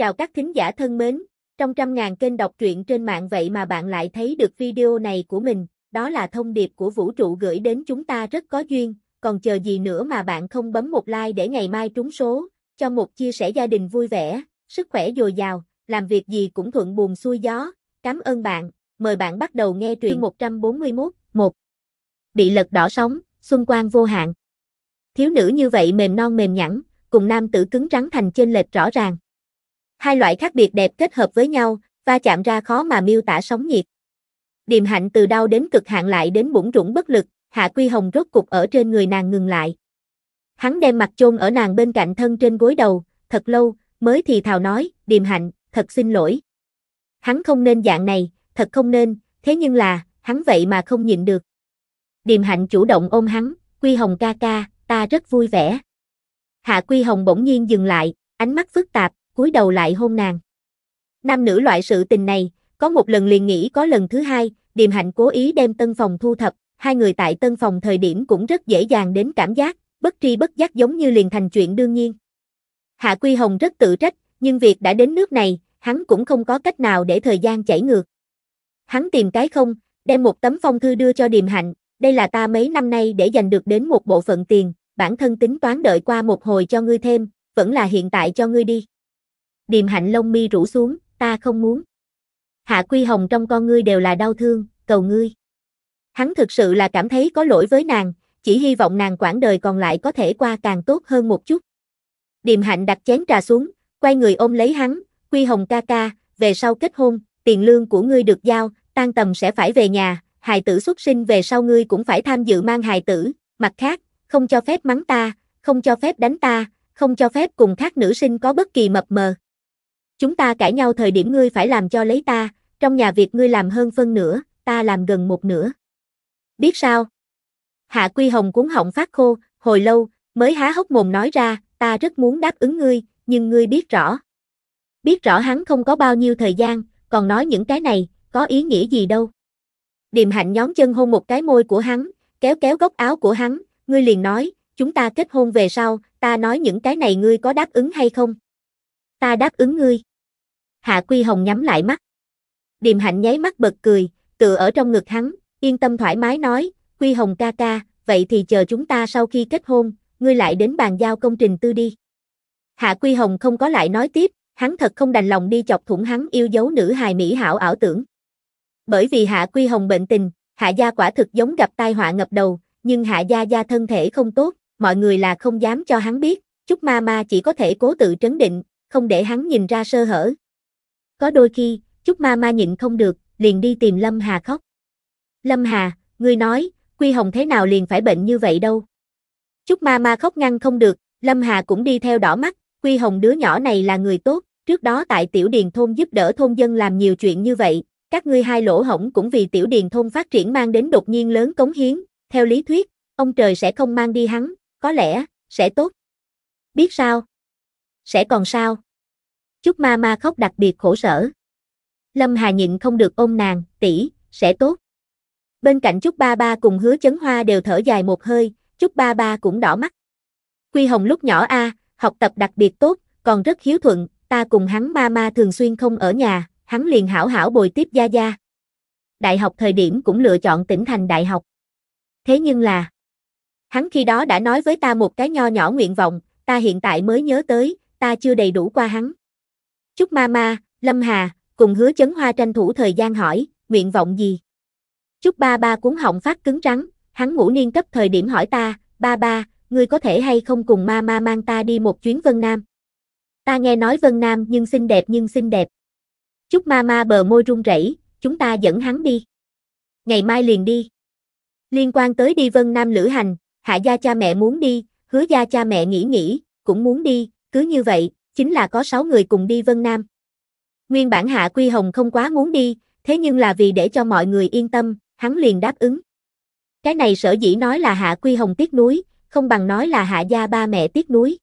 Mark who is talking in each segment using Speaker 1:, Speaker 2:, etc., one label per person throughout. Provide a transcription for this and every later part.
Speaker 1: Chào các thính giả thân mến, trong trăm ngàn kênh đọc truyện trên mạng vậy mà bạn lại thấy được video này của mình, đó là thông điệp của vũ trụ gửi đến chúng ta rất có duyên, còn chờ gì nữa mà bạn không bấm một like để ngày mai trúng số, cho một chia sẻ gia đình vui vẻ, sức khỏe dồi dào, làm việc gì cũng thuận buồm xuôi gió, cảm ơn bạn, mời bạn bắt đầu nghe truyện 141, 1. Bị lật đỏ sóng, xuân quang vô hạn. Thiếu nữ như vậy mềm non mềm nhẵn, cùng nam tử cứng rắn thành chênh lệch rõ ràng. Hai loại khác biệt đẹp kết hợp với nhau, va chạm ra khó mà miêu tả sóng nhiệt. Điềm hạnh từ đau đến cực hạn lại đến bủng rủng bất lực, Hạ Quy Hồng rốt cục ở trên người nàng ngừng lại. Hắn đem mặt chôn ở nàng bên cạnh thân trên gối đầu, thật lâu, mới thì thào nói, điềm hạnh, thật xin lỗi. Hắn không nên dạng này, thật không nên, thế nhưng là, hắn vậy mà không nhịn được. Điềm hạnh chủ động ôm hắn, Quy Hồng ca ca, ta rất vui vẻ. Hạ Quy Hồng bỗng nhiên dừng lại, ánh mắt phức tạp, cúi đầu lại hôn nàng. Nam nữ loại sự tình này, có một lần liền nghĩ có lần thứ hai, Điềm Hạnh cố ý đem tân phòng thu thập, hai người tại tân phòng thời điểm cũng rất dễ dàng đến cảm giác, bất tri bất giác giống như liền thành chuyện đương nhiên. Hạ Quy Hồng rất tự trách, nhưng việc đã đến nước này, hắn cũng không có cách nào để thời gian chảy ngược. Hắn tìm cái không, đem một tấm phong thư đưa cho Điềm Hạnh, đây là ta mấy năm nay để dành được đến một bộ phận tiền, bản thân tính toán đợi qua một hồi cho ngươi thêm, vẫn là hiện tại cho ngươi đi điềm hạnh lông mi rũ xuống, ta không muốn. Hạ Quy Hồng trong con ngươi đều là đau thương, cầu ngươi. Hắn thực sự là cảm thấy có lỗi với nàng, chỉ hy vọng nàng quãng đời còn lại có thể qua càng tốt hơn một chút. Điềm hạnh đặt chén trà xuống, quay người ôm lấy hắn, Quy Hồng ca ca, về sau kết hôn, tiền lương của ngươi được giao, tan tầm sẽ phải về nhà, hài tử xuất sinh về sau ngươi cũng phải tham dự mang hài tử, mặt khác, không cho phép mắng ta, không cho phép đánh ta, không cho phép cùng khác nữ sinh có bất kỳ mập mờ. Chúng ta cãi nhau thời điểm ngươi phải làm cho lấy ta, trong nhà việc ngươi làm hơn phân nửa, ta làm gần một nửa. Biết sao? Hạ Quy Hồng cuốn họng phát khô, hồi lâu, mới há hốc mồm nói ra, ta rất muốn đáp ứng ngươi, nhưng ngươi biết rõ. Biết rõ hắn không có bao nhiêu thời gian, còn nói những cái này, có ý nghĩa gì đâu. Điềm hạnh nhón chân hôn một cái môi của hắn, kéo kéo góc áo của hắn, ngươi liền nói, chúng ta kết hôn về sau, ta nói những cái này ngươi có đáp ứng hay không? Ta đáp ứng ngươi. Hạ Quy Hồng nhắm lại mắt. Điềm hạnh nháy mắt bật cười, tựa ở trong ngực hắn, yên tâm thoải mái nói, Quy Hồng ca ca, vậy thì chờ chúng ta sau khi kết hôn, ngươi lại đến bàn giao công trình tư đi. Hạ Quy Hồng không có lại nói tiếp, hắn thật không đành lòng đi chọc thủng hắn yêu dấu nữ hài mỹ hảo ảo tưởng. Bởi vì Hạ Quy Hồng bệnh tình, Hạ gia quả thực giống gặp tai họa ngập đầu, nhưng Hạ gia gia thân thể không tốt, mọi người là không dám cho hắn biết, chúc ma ma chỉ có thể cố tự trấn định, không để hắn nhìn ra sơ hở, có đôi khi, Trúc Ma Ma nhịn không được, liền đi tìm Lâm Hà khóc. Lâm Hà, ngươi nói, Quy Hồng thế nào liền phải bệnh như vậy đâu. Trúc Ma Ma khóc ngăn không được, Lâm Hà cũng đi theo đỏ mắt, Quy Hồng đứa nhỏ này là người tốt, trước đó tại Tiểu Điền Thôn giúp đỡ thôn dân làm nhiều chuyện như vậy, các ngươi hai lỗ hổng cũng vì Tiểu Điền Thôn phát triển mang đến đột nhiên lớn cống hiến, theo lý thuyết, ông trời sẽ không mang đi hắn, có lẽ, sẽ tốt. Biết sao? Sẽ còn sao? Chúc ma ma khóc đặc biệt khổ sở. Lâm Hà nhịn không được ôm nàng, tỷ, sẽ tốt. Bên cạnh Chúc ba ba cùng hứa chấn hoa đều thở dài một hơi, Chúc ba ba cũng đỏ mắt. Quy Hồng lúc nhỏ a, học tập đặc biệt tốt, còn rất hiếu thuận, ta cùng hắn ma ma thường xuyên không ở nhà, hắn liền hảo hảo bồi tiếp gia gia. Đại học thời điểm cũng lựa chọn tỉnh thành đại học. Thế nhưng là, hắn khi đó đã nói với ta một cái nho nhỏ nguyện vọng, ta hiện tại mới nhớ tới, ta chưa đầy đủ qua hắn. Chúc ma Lâm Hà, cùng hứa chấn hoa tranh thủ thời gian hỏi, nguyện vọng gì? Chúc ba ba cuốn họng phát cứng rắn, hắn ngủ niên cấp thời điểm hỏi ta, ba ba, ngươi có thể hay không cùng ma ma mang ta đi một chuyến Vân Nam? Ta nghe nói Vân Nam nhưng xinh đẹp nhưng xinh đẹp. Chúc ma ma bờ môi run rẩy, chúng ta dẫn hắn đi. Ngày mai liền đi. Liên quan tới đi Vân Nam lữ hành, hạ gia cha mẹ muốn đi, hứa gia cha mẹ nghĩ nghĩ, cũng muốn đi, cứ như vậy, chính là có 6 người cùng đi Vân Nam. Nguyên bản Hạ Quy Hồng không quá muốn đi, thế nhưng là vì để cho mọi người yên tâm, hắn liền đáp ứng. Cái này sở dĩ nói là Hạ Quy Hồng tiếc núi, không bằng nói là Hạ gia ba mẹ tiếc núi.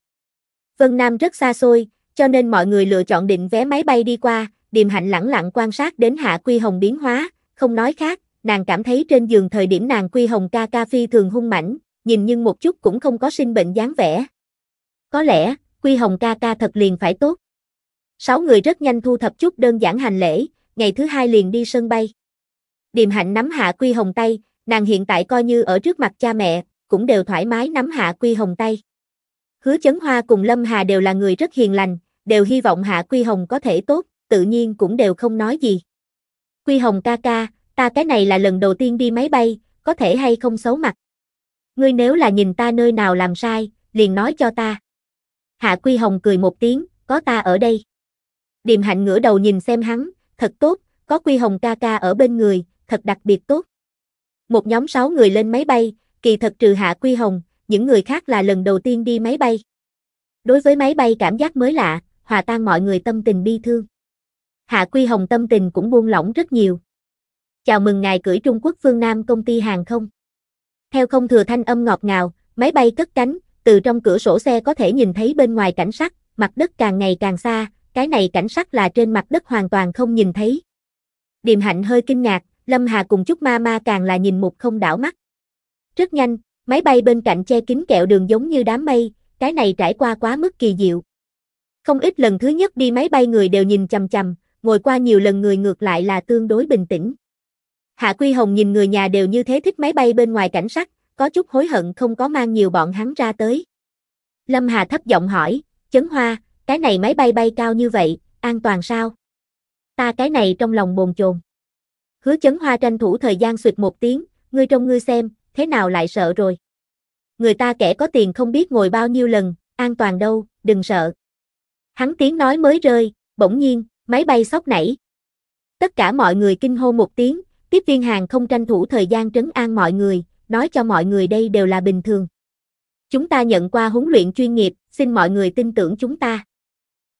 Speaker 1: Vân Nam rất xa xôi, cho nên mọi người lựa chọn định vé máy bay đi qua, điềm hạnh lẳng lặng quan sát đến Hạ Quy Hồng biến hóa, không nói khác, nàng cảm thấy trên giường thời điểm nàng Quy Hồng ca ca phi thường hung mảnh, nhìn nhưng một chút cũng không có sinh bệnh dáng vẻ. Có lẽ, Quy Hồng ca ca thật liền phải tốt. Sáu người rất nhanh thu thập chút đơn giản hành lễ, ngày thứ hai liền đi sân bay. Điềm hạnh nắm hạ Quy Hồng tay, nàng hiện tại coi như ở trước mặt cha mẹ, cũng đều thoải mái nắm hạ Quy Hồng tay. Hứa Chấn Hoa cùng Lâm Hà đều là người rất hiền lành, đều hy vọng hạ Quy Hồng có thể tốt, tự nhiên cũng đều không nói gì. Quy Hồng ca ca, ta cái này là lần đầu tiên đi máy bay, có thể hay không xấu mặt. Ngươi nếu là nhìn ta nơi nào làm sai, liền nói cho ta. Hạ Quy Hồng cười một tiếng, có ta ở đây. Điềm hạnh ngửa đầu nhìn xem hắn, thật tốt, có Quy Hồng ca ca ở bên người, thật đặc biệt tốt. Một nhóm sáu người lên máy bay, kỳ thật trừ Hạ Quy Hồng, những người khác là lần đầu tiên đi máy bay. Đối với máy bay cảm giác mới lạ, hòa tan mọi người tâm tình bi thương. Hạ Quy Hồng tâm tình cũng buông lỏng rất nhiều. Chào mừng ngài cưỡi Trung Quốc phương Nam công ty hàng không. Theo không thừa thanh âm ngọt ngào, máy bay cất cánh, từ trong cửa sổ xe có thể nhìn thấy bên ngoài cảnh sắc, mặt đất càng ngày càng xa, cái này cảnh sắc là trên mặt đất hoàn toàn không nhìn thấy. Điềm hạnh hơi kinh ngạc, Lâm Hà cùng chút Ma Ma càng là nhìn một không đảo mắt. Rất nhanh, máy bay bên cạnh che kín kẹo đường giống như đám mây, cái này trải qua quá mức kỳ diệu. Không ít lần thứ nhất đi máy bay người đều nhìn chằm chằm, ngồi qua nhiều lần người ngược lại là tương đối bình tĩnh. Hạ Quy Hồng nhìn người nhà đều như thế thích máy bay bên ngoài cảnh sắc, có chút hối hận không có mang nhiều bọn hắn ra tới. Lâm Hà thấp giọng hỏi, chấn hoa, cái này máy bay bay cao như vậy, an toàn sao? Ta cái này trong lòng bồn chồn. Hứa chấn hoa tranh thủ thời gian suyệt một tiếng, ngươi trông ngươi xem, thế nào lại sợ rồi. Người ta kẻ có tiền không biết ngồi bao nhiêu lần, an toàn đâu, đừng sợ. Hắn tiếng nói mới rơi, bỗng nhiên, máy bay sóc nảy. Tất cả mọi người kinh hô một tiếng, tiếp viên hàng không tranh thủ thời gian trấn an mọi người, nói cho mọi người đây đều là bình thường. Chúng ta nhận qua huấn luyện chuyên nghiệp, xin mọi người tin tưởng chúng ta.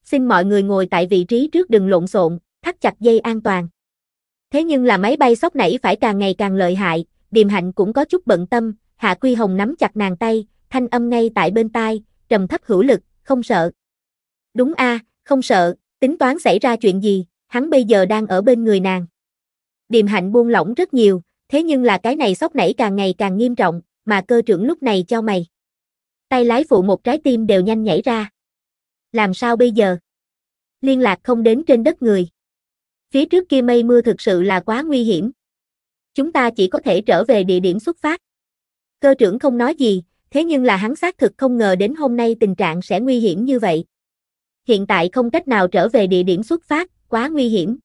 Speaker 1: Xin mọi người ngồi tại vị trí trước đừng lộn xộn, thắt chặt dây an toàn. Thế nhưng là máy bay sốc nảy phải càng ngày càng lợi hại, Điềm Hạnh cũng có chút bận tâm, Hạ Quy Hồng nắm chặt nàng tay, thanh âm ngay tại bên tai, trầm thấp hữu lực, không sợ. Đúng a, không sợ, tính toán xảy ra chuyện gì, hắn bây giờ đang ở bên người nàng. Điềm Hạnh buông lỏng rất nhiều, Thế nhưng là cái này sốc nảy càng ngày càng nghiêm trọng, mà cơ trưởng lúc này cho mày. Tay lái phụ một trái tim đều nhanh nhảy ra. Làm sao bây giờ? Liên lạc không đến trên đất người. Phía trước kia mây mưa thực sự là quá nguy hiểm. Chúng ta chỉ có thể trở về địa điểm xuất phát. Cơ trưởng không nói gì, thế nhưng là hắn xác thực không ngờ đến hôm nay tình trạng sẽ nguy hiểm như vậy. Hiện tại không cách nào trở về địa điểm xuất phát, quá nguy hiểm.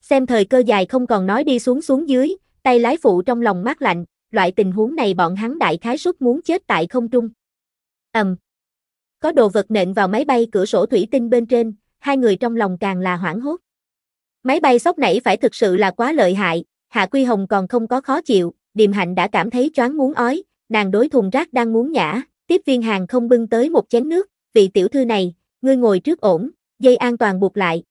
Speaker 1: Xem thời cơ dài không còn nói đi xuống xuống dưới, tay lái phụ trong lòng mát lạnh, loại tình huống này bọn hắn đại khái suất muốn chết tại không trung. Ầm. Có đồ vật nện vào máy bay cửa sổ thủy tinh bên trên, hai người trong lòng càng là hoảng hốt. Máy bay sốc nảy phải thực sự là quá lợi hại, Hạ Quy Hồng còn không có khó chịu, Điềm Hạnh đã cảm thấy choáng muốn ói, nàng đối thùng rác đang muốn nhả, tiếp viên hàng không bưng tới một chén nước, vị tiểu thư này, ngươi ngồi trước ổn, dây an toàn buộc lại.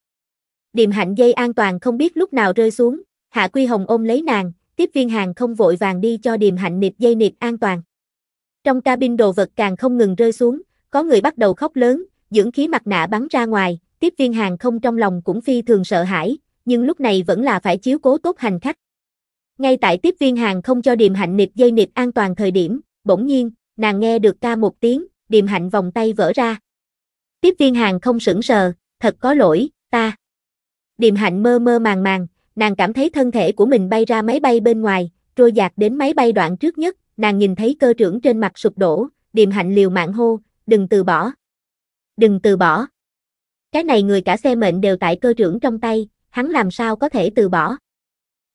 Speaker 1: Điềm Hạnh dây an toàn không biết lúc nào rơi xuống, Hạ Quy Hồng ôm lấy nàng, tiếp viên hàng không vội vàng đi cho điềm hạnh nịp dây nịp an toàn. Trong cabin đồ vật càng không ngừng rơi xuống, có người bắt đầu khóc lớn, dưỡng khí mặt nạ bắn ra ngoài, tiếp viên hàng không trong lòng cũng phi thường sợ hãi, nhưng lúc này vẫn là phải chiếu cố tốt hành khách. Ngay tại tiếp viên hàng không cho điềm hạnh nịp dây nịp an toàn thời điểm, bỗng nhiên, nàng nghe được ca một tiếng, điềm hạnh vòng tay vỡ ra. Tiếp viên hàng không sững sờ, thật có lỗi, ta. Điềm hạnh mơ mơ màng màng, nàng cảm thấy thân thể của mình bay ra máy bay bên ngoài, trôi dạt đến máy bay đoạn trước nhất, nàng nhìn thấy cơ trưởng trên mặt sụp đổ, điềm hạnh liều mạng hô, đừng từ bỏ. Đừng từ bỏ. Cái này người cả xe mệnh đều tại cơ trưởng trong tay, hắn làm sao có thể từ bỏ.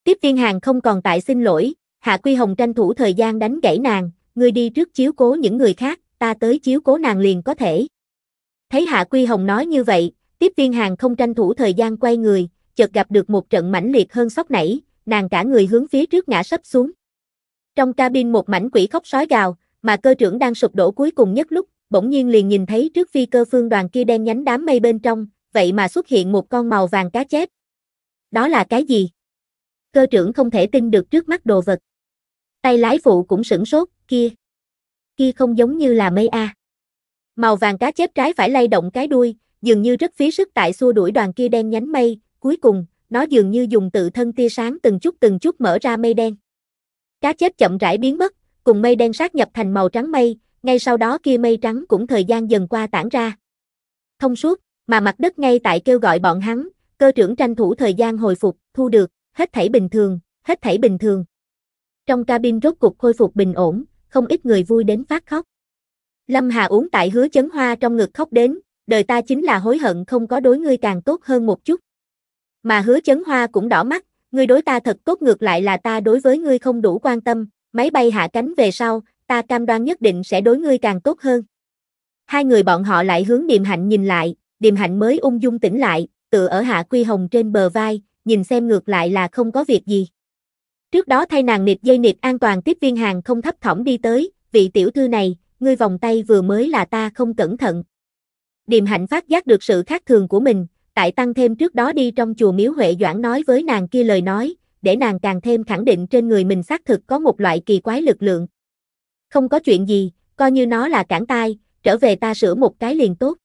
Speaker 1: Tiếp viên hàng không còn tại xin lỗi, Hạ Quy Hồng tranh thủ thời gian đánh gãy nàng, người đi trước chiếu cố những người khác, ta tới chiếu cố nàng liền có thể. Thấy Hạ Quy Hồng nói như vậy, tiếp viên hàng không tranh thủ thời gian quay người, chợt gặp được một trận mãnh liệt hơn sóc nảy, nàng cả người hướng phía trước ngã sấp xuống. Trong cabin một mảnh quỷ khóc sói gào, mà cơ trưởng đang sụp đổ cuối cùng nhất lúc, bỗng nhiên liền nhìn thấy trước phi cơ phương đoàn kia đen nhánh đám mây bên trong, vậy mà xuất hiện một con màu vàng cá chép. Đó là cái gì? Cơ trưởng không thể tin được trước mắt đồ vật. Tay lái phụ cũng sửng sốt, kia. Kia không giống như là mây A. Màu vàng cá chép trái phải lay động cái đuôi, dường như rất phí sức tại xua đuổi đoàn kia đen nhánh mây, cuối cùng, nó dường như dùng tự thân tia sáng từng chút từng chút mở ra mây đen. Cá chết chậm rãi biến mất, cùng mây đen sát nhập thành màu trắng mây, ngay sau đó kia mây trắng cũng thời gian dần qua tản ra. Thông suốt, mà mặt đất ngay tại kêu gọi bọn hắn, cơ trưởng tranh thủ thời gian hồi phục, thu được, hết thảy bình thường, hết thảy bình thường. Trong cabin rốt cục khôi phục bình ổn, không ít người vui đến phát khóc. Lâm Hà uống tại hứa chấn hoa trong ngực khóc đến, đời ta chính là hối hận không có đối ngươi càng tốt hơn một chút. Mà hứa chấn hoa cũng đỏ mắt, ngươi đối ta thật tốt ngược lại là ta đối với ngươi không đủ quan tâm, máy bay hạ cánh về sau, ta cam đoan nhất định sẽ đối ngươi càng tốt hơn. Hai người bọn họ lại hướng điềm hạnh nhìn lại, điềm hạnh mới ung dung tỉnh lại, tựa ở hạ quy hồng trên bờ vai, nhìn xem ngược lại là không có việc gì. Trước đó thay nàng nịt dây nịt an toàn tiếp viên hàng không thấp thỏm đi tới, vị tiểu thư này, ngươi vòng tay vừa mới là ta không cẩn thận. Điềm hạnh phát giác được sự khác thường của mình, tại tăng thêm trước đó đi trong chùa miếu Huệ Doãn nói với nàng kia lời nói, để nàng càng thêm khẳng định trên người mình xác thực có một loại kỳ quái lực lượng. Không có chuyện gì, coi như nó là cản tai, trở về ta sửa một cái liền tốt.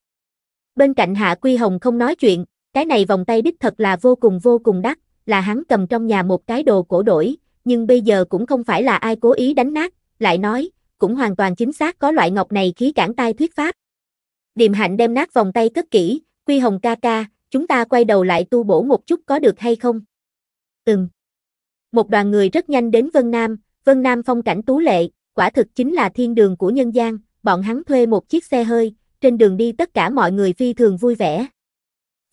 Speaker 1: Bên cạnh Hạ Quy Hồng không nói chuyện, cái này vòng tay đích thật là vô cùng vô cùng đắt, là hắn cầm trong nhà một cái đồ cổ đổi, nhưng bây giờ cũng không phải là ai cố ý đánh nát, lại nói, cũng hoàn toàn chính xác có loại ngọc này khí cản tai thuyết pháp. Điềm hạnh đem nát vòng tay cất kỹ, Quy Hồng ca ca, chúng ta quay đầu lại tu bổ một chút có được hay không? Ừm. Một đoàn người rất nhanh đến Vân Nam, Vân Nam phong cảnh tú lệ, quả thực chính là thiên đường của nhân gian, bọn hắn thuê một chiếc xe hơi, trên đường đi tất cả mọi người phi thường vui vẻ.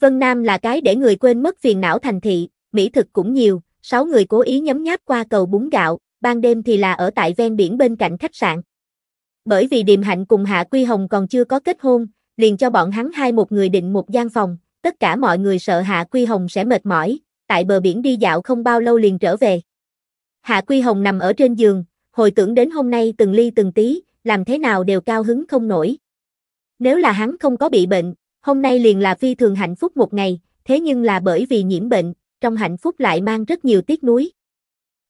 Speaker 1: Vân Nam là cái để người quên mất phiền não thành thị, mỹ thực cũng nhiều, sáu người cố ý nhấm nháp qua cầu bún gạo, ban đêm thì là ở tại ven biển bên cạnh khách sạn. Bởi vì Điềm Hạnh cùng Hạ Quy Hồng còn chưa có kết hôn, liền cho bọn hắn hai một người định một gian phòng, tất cả mọi người sợ Hạ Quy Hồng sẽ mệt mỏi, tại bờ biển đi dạo không bao lâu liền trở về. Hạ Quy Hồng nằm ở trên giường, hồi tưởng đến hôm nay từng ly từng tí, làm thế nào đều cao hứng không nổi. Nếu là hắn không có bị bệnh, hôm nay liền là phi thường hạnh phúc một ngày, thế nhưng là bởi vì nhiễm bệnh, trong hạnh phúc lại mang rất nhiều tiếc nuối.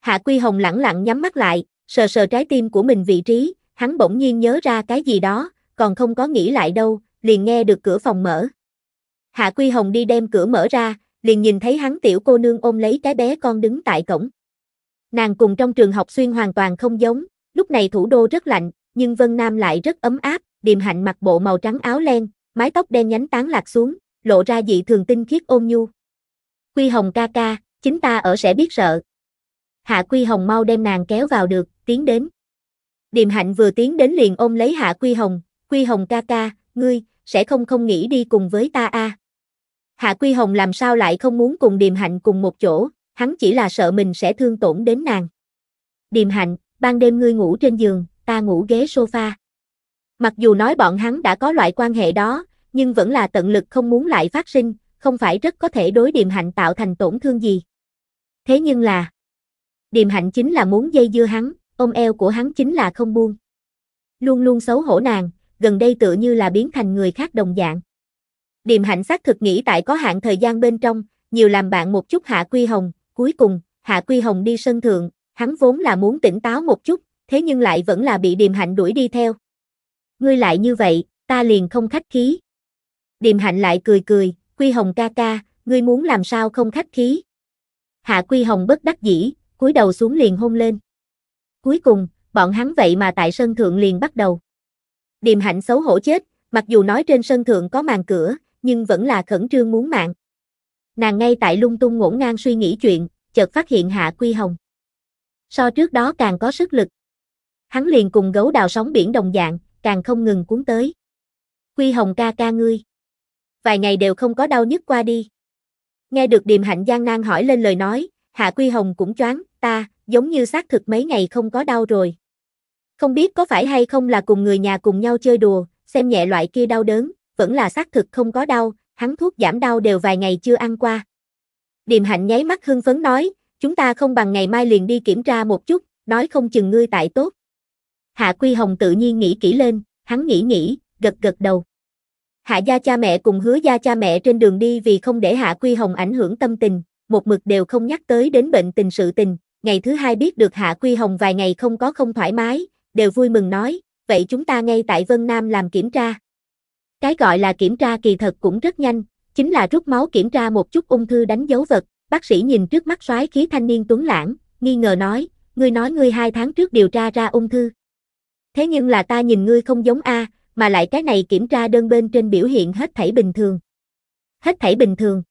Speaker 1: Hạ Quy Hồng lẳng lặng nhắm mắt lại, sờ sờ trái tim của mình vị trí, hắn bỗng nhiên nhớ ra cái gì đó, còn không có nghĩ lại đâu, liền nghe được cửa phòng mở. Hạ Quy Hồng đi đem cửa mở ra, liền nhìn thấy hắn tiểu cô nương ôm lấy cái bé con đứng tại cổng. Nàng cùng trong trường học xuyên hoàn toàn không giống, lúc này thủ đô rất lạnh, nhưng Vân Nam lại rất ấm áp, điềm hạnh mặc bộ màu trắng áo len, mái tóc đen nhánh tán lạc xuống, lộ ra dị thường tinh khiết ôn nhu. Quy Hồng ca ca, chính ta ở sẽ biết sợ. Hạ Quy Hồng mau đem nàng kéo vào được, tiến đến. Điềm hạnh vừa tiến đến liền ôm lấy Hạ Quy Hồng, Quy Hồng ca ca, ngươi, sẽ không không nghĩ đi cùng với ta a à. Hạ Quy Hồng làm sao lại không muốn cùng Điềm Hạnh cùng một chỗ, hắn chỉ là sợ mình sẽ thương tổn đến nàng. Điềm Hạnh, ban đêm ngươi ngủ trên giường, ta ngủ ghế sofa. Mặc dù nói bọn hắn đã có loại quan hệ đó, nhưng vẫn là tận lực không muốn lại phát sinh, không phải rất có thể đối Điềm Hạnh tạo thành tổn thương gì. Thế nhưng là, Điềm Hạnh chính là muốn dây dưa hắn, ôm eo của hắn chính là không buông. Luôn luôn xấu hổ nàng, gần đây tựa như là biến thành người khác đồng dạng. Điềm hạnh xác thực nghĩ tại có hạn thời gian bên trong, nhiều làm bạn một chút Hạ Quy Hồng, cuối cùng, Hạ Quy Hồng đi sân thượng, hắn vốn là muốn tỉnh táo một chút, thế nhưng lại vẫn là bị điềm hạnh đuổi đi theo. Ngươi lại như vậy, ta liền không khách khí. Điềm hạnh lại cười cười, Quy Hồng ca ca, ngươi muốn làm sao không khách khí. Hạ Quy Hồng bất đắc dĩ, cúi đầu xuống liền hôn lên. Cuối cùng, bọn hắn vậy mà tại sân thượng liền bắt đầu. Điềm hạnh xấu hổ chết, mặc dù nói trên sân thượng có màn cửa, nhưng vẫn là khẩn trương muốn mạng. Nàng ngay tại lung tung ngổn ngang suy nghĩ chuyện, chợt phát hiện Hạ Quy Hồng. So trước đó càng có sức lực. Hắn liền cùng gấu đào sóng biển đồng dạng, càng không ngừng cuốn tới. Quy Hồng ca ca ngươi. Vài ngày đều không có đau nhức qua đi. Nghe được điềm hạnh gian nan hỏi lên lời nói, Hạ Quy Hồng cũng choáng, ta, giống như xác thực mấy ngày không có đau rồi. Không biết có phải hay không là cùng người nhà cùng nhau chơi đùa, xem nhẹ loại kia đau đớn, vẫn là xác thực không có đau, hắn thuốc giảm đau đều vài ngày chưa ăn qua. Điềm hạnh nháy mắt hưng phấn nói, chúng ta không bằng ngày mai liền đi kiểm tra một chút, nói không chừng ngươi tại tốt. Hạ Quy Hồng tự nhiên nghĩ kỹ lên, hắn nghĩ nghĩ, gật gật đầu. Hạ gia cha mẹ cùng hứa gia cha mẹ trên đường đi vì không để Hạ Quy Hồng ảnh hưởng tâm tình, một mực đều không nhắc tới đến bệnh tình sự tình, ngày thứ hai biết được Hạ Quy Hồng vài ngày không có không thoải mái, đều vui mừng nói, vậy chúng ta ngay tại Vân Nam làm kiểm tra. Cái gọi là kiểm tra kỳ thật cũng rất nhanh, chính là rút máu kiểm tra một chút ung thư đánh dấu vật. Bác sĩ nhìn trước mắt soái khí thanh niên tuấn lãng, nghi ngờ nói, ngươi nói ngươi hai tháng trước điều tra ra ung thư. Thế nhưng là ta nhìn ngươi không giống A, mà lại cái này kiểm tra đơn bên trên biểu hiện hết thảy bình thường. Hết thảy bình thường.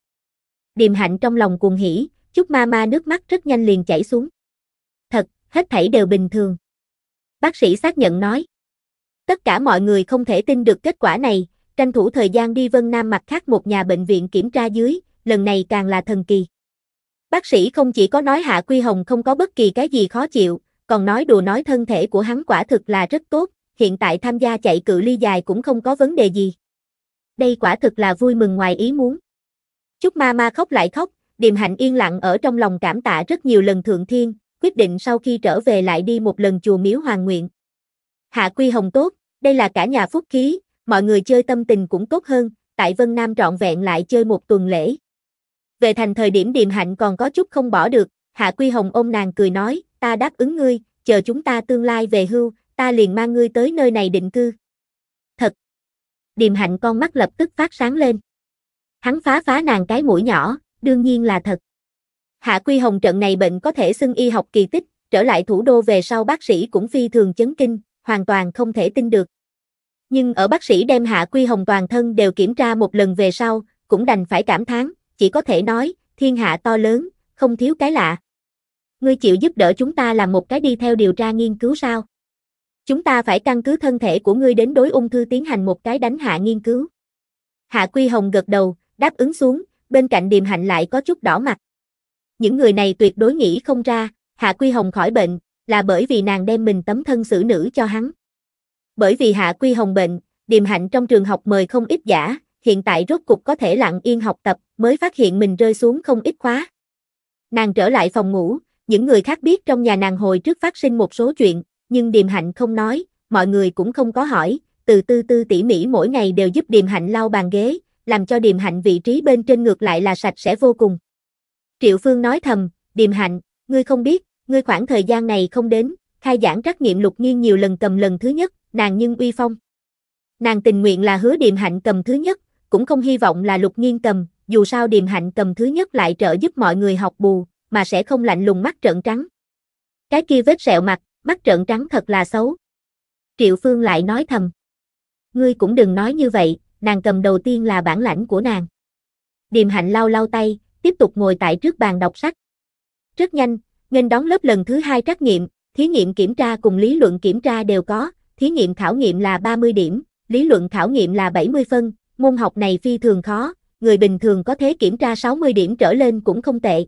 Speaker 1: Điềm hạnh trong lòng cuồng hỉ, chút ma ma nước mắt rất nhanh liền chảy xuống. Thật, hết thảy đều bình thường. Bác sĩ xác nhận nói. Tất cả mọi người không thể tin được kết quả này, tranh thủ thời gian đi Vân Nam mặt khác một nhà bệnh viện kiểm tra dưới, lần này càng là thần kỳ. Bác sĩ không chỉ có nói Hạ Quy Hồng không có bất kỳ cái gì khó chịu, còn nói đùa nói thân thể của hắn quả thực là rất tốt, hiện tại tham gia chạy cự ly dài cũng không có vấn đề gì. Đây quả thực là vui mừng ngoài ý muốn. Chúc ma ma khóc lại khóc, điềm hạnh yên lặng ở trong lòng cảm tạ rất nhiều lần thượng thiên, quyết định sau khi trở về lại đi một lần chùa miếu hoàng nguyện. Hạ Quy Hồng tốt, đây là cả nhà phúc khí, mọi người chơi tâm tình cũng tốt hơn, tại Vân Nam trọn vẹn lại chơi một tuần lễ. Về thành thời điểm điềm hạnh còn có chút không bỏ được, Hạ Quy Hồng ôm nàng cười nói, ta đáp ứng ngươi, chờ chúng ta tương lai về hưu, ta liền mang ngươi tới nơi này định cư. Thật! Điềm hạnh con mắt lập tức phát sáng lên. Hắn phá phá nàng cái mũi nhỏ, đương nhiên là thật. Hạ Quy Hồng trận này bệnh có thể xưng y học kỳ tích, trở lại thủ đô về sau bác sĩ cũng phi thường chấn kinh, hoàn toàn không thể tin được. Nhưng ở bác sĩ đem Hạ Quy Hồng toàn thân đều kiểm tra một lần về sau, cũng đành phải cảm thán, chỉ có thể nói, thiên hạ to lớn, không thiếu cái lạ. Ngươi chịu giúp đỡ chúng ta làm một cái đi theo điều tra nghiên cứu sao? Chúng ta phải căn cứ thân thể của ngươi đến đối ung thư tiến hành một cái đánh hạ nghiên cứu. Hạ Quy Hồng gật đầu, đáp ứng xuống, bên cạnh Điềm Hạnh lại có chút đỏ mặt. Những người này tuyệt đối nghĩ không ra, Hạ Quy Hồng khỏi bệnh, là bởi vì nàng đem mình tấm thân xử nữ cho hắn bởi vì hạ quy hồng bệnh, điềm hạnh trong trường học mời không ít giả, hiện tại rốt cục có thể lặng yên học tập, mới phát hiện mình rơi xuống không ít khóa. Nàng trở lại phòng ngủ, những người khác biết trong nhà nàng hồi trước phát sinh một số chuyện, nhưng điềm hạnh không nói, mọi người cũng không có hỏi, từ tư tư tỉ mỉ mỗi ngày đều giúp điềm hạnh lau bàn ghế, làm cho điềm hạnh vị trí bên trên ngược lại là sạch sẽ vô cùng. Triệu Phương nói thầm, điềm hạnh, ngươi không biết, ngươi khoảng thời gian này không đến, khai giảng trắc nghiệm lục nghiên nhiều lần cầm lần thứ nhất, nàng nhưng uy phong. Nàng tình nguyện là hứa điềm hạnh cầm thứ nhất, cũng không hy vọng là lục nghiên cầm, dù sao điềm hạnh cầm thứ nhất lại trợ giúp mọi người học bù, mà sẽ không lạnh lùng mắt trợn trắng. Cái kia vết sẹo mặt, mắt trợn trắng thật là xấu. Triệu Phương lại nói thầm. Ngươi cũng đừng nói như vậy, nàng cầm đầu tiên là bản lãnh của nàng. Điềm hạnh lau lau tay, tiếp tục ngồi tại trước bàn đọc sách. Rất nhanh, nghênh đón lớp lần thứ hai trắc nghiệm, thí nghiệm kiểm tra cùng lý luận kiểm tra đều có, thí nghiệm khảo nghiệm là 30 điểm, lý luận khảo nghiệm là 70 phân, môn học này phi thường khó, người bình thường có thể kiểm tra 60 điểm trở lên cũng không tệ.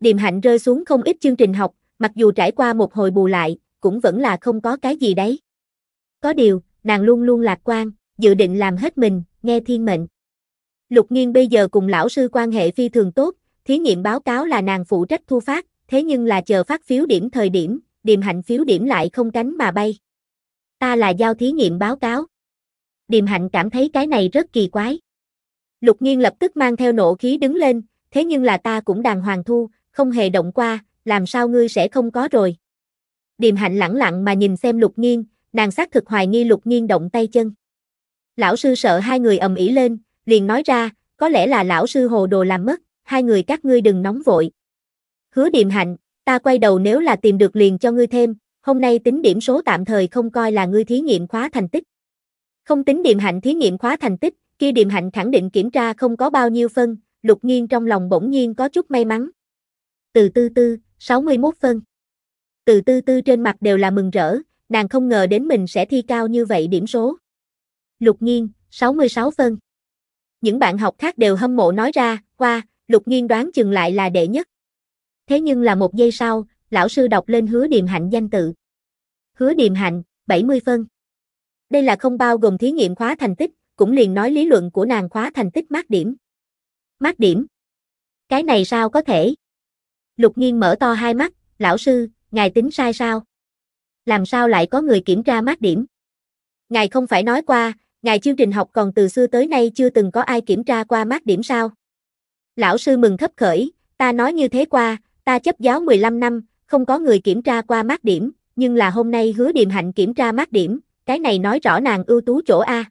Speaker 1: Điềm hạnh rơi xuống không ít chương trình học, mặc dù trải qua một hồi bù lại, cũng vẫn là không có cái gì đấy. Có điều, nàng luôn luôn lạc quan, dự định làm hết mình, nghe thiên mệnh. Lục Nghiên bây giờ cùng lão sư quan hệ phi thường tốt, thí nghiệm báo cáo là nàng phụ trách thu phát, thế nhưng là chờ phát phiếu điểm thời điểm, điềm hạnh phiếu điểm lại không cánh mà bay ta là giao thí nghiệm báo cáo. Điềm hạnh cảm thấy cái này rất kỳ quái. Lục nghiên lập tức mang theo nộ khí đứng lên, thế nhưng là ta cũng đàng hoàng thu, không hề động qua, làm sao ngươi sẽ không có rồi. Điềm hạnh lẳng lặng mà nhìn xem lục nghiên, nàng xác thực hoài nghi lục nghiên động tay chân. Lão sư sợ hai người ầm ĩ lên, liền nói ra, có lẽ là lão sư hồ đồ làm mất, hai người các ngươi đừng nóng vội. Hứa điềm hạnh, ta quay đầu nếu là tìm được liền cho ngươi thêm, hôm nay tính điểm số tạm thời không coi là ngươi thí nghiệm khóa thành tích. Không tính điểm hạnh thí nghiệm khóa thành tích, kia điểm hạnh khẳng định kiểm tra không có bao nhiêu phân, lục nghiên trong lòng bỗng nhiên có chút may mắn. Từ tư tư, 61 phân. Từ tư tư trên mặt đều là mừng rỡ, nàng không ngờ đến mình sẽ thi cao như vậy điểm số. Lục nghiên, 66 phân. Những bạn học khác đều hâm mộ nói ra, qua, lục nghiên đoán chừng lại là đệ nhất. Thế nhưng là một giây sau, lão sư đọc lên hứa điềm hạnh danh tự. Hứa điềm hạnh, 70 phân. Đây là không bao gồm thí nghiệm khóa thành tích, cũng liền nói lý luận của nàng khóa thành tích mát điểm. Mát điểm? Cái này sao có thể? Lục Nghiên mở to hai mắt, lão sư, ngài tính sai sao? Làm sao lại có người kiểm tra mát điểm? Ngài không phải nói qua, ngài chương trình học còn từ xưa tới nay chưa từng có ai kiểm tra qua mát điểm sao? Lão sư mừng khấp khởi, ta nói như thế qua, ta chấp giáo 15 năm, không có người kiểm tra qua mát điểm, nhưng là hôm nay hứa điềm hạnh kiểm tra mát điểm, cái này nói rõ nàng ưu tú chỗ A.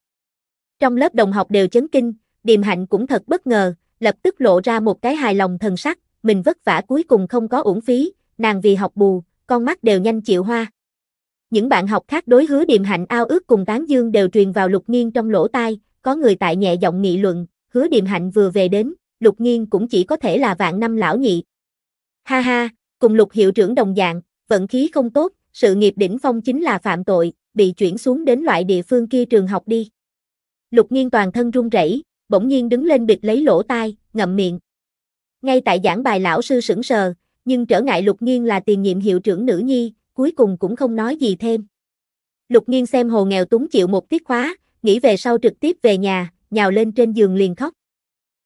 Speaker 1: Trong lớp đồng học đều chấn kinh, điềm hạnh cũng thật bất ngờ, lập tức lộ ra một cái hài lòng thần sắc, mình vất vả cuối cùng không có uổng phí, nàng vì học bù, con mắt đều nhanh chịu hoa. Những bạn học khác đối hứa điềm hạnh ao ước cùng tán dương đều truyền vào lục nghiên trong lỗ tai, có người tại nhẹ giọng nghị luận, hứa điềm hạnh vừa về đến, lục nghiên cũng chỉ có thể là vạn năm lão nhị. Ha ha, Cùng lục hiệu trưởng đồng dạng, vận khí không tốt, sự nghiệp đỉnh phong chính là phạm tội, bị chuyển xuống đến loại địa phương kia trường học đi. Lục nghiên toàn thân run rẩy, bỗng nhiên đứng lên bịt lấy lỗ tai, ngậm miệng. Ngay tại giảng bài lão sư sững sờ, nhưng trở ngại lục nghiên là tiền nhiệm hiệu trưởng nữ nhi, cuối cùng cũng không nói gì thêm. Lục nghiên xem hồ nghèo túng chịu một tiết khóa, nghĩ về sau trực tiếp về nhà, nhào lên trên giường liền khóc.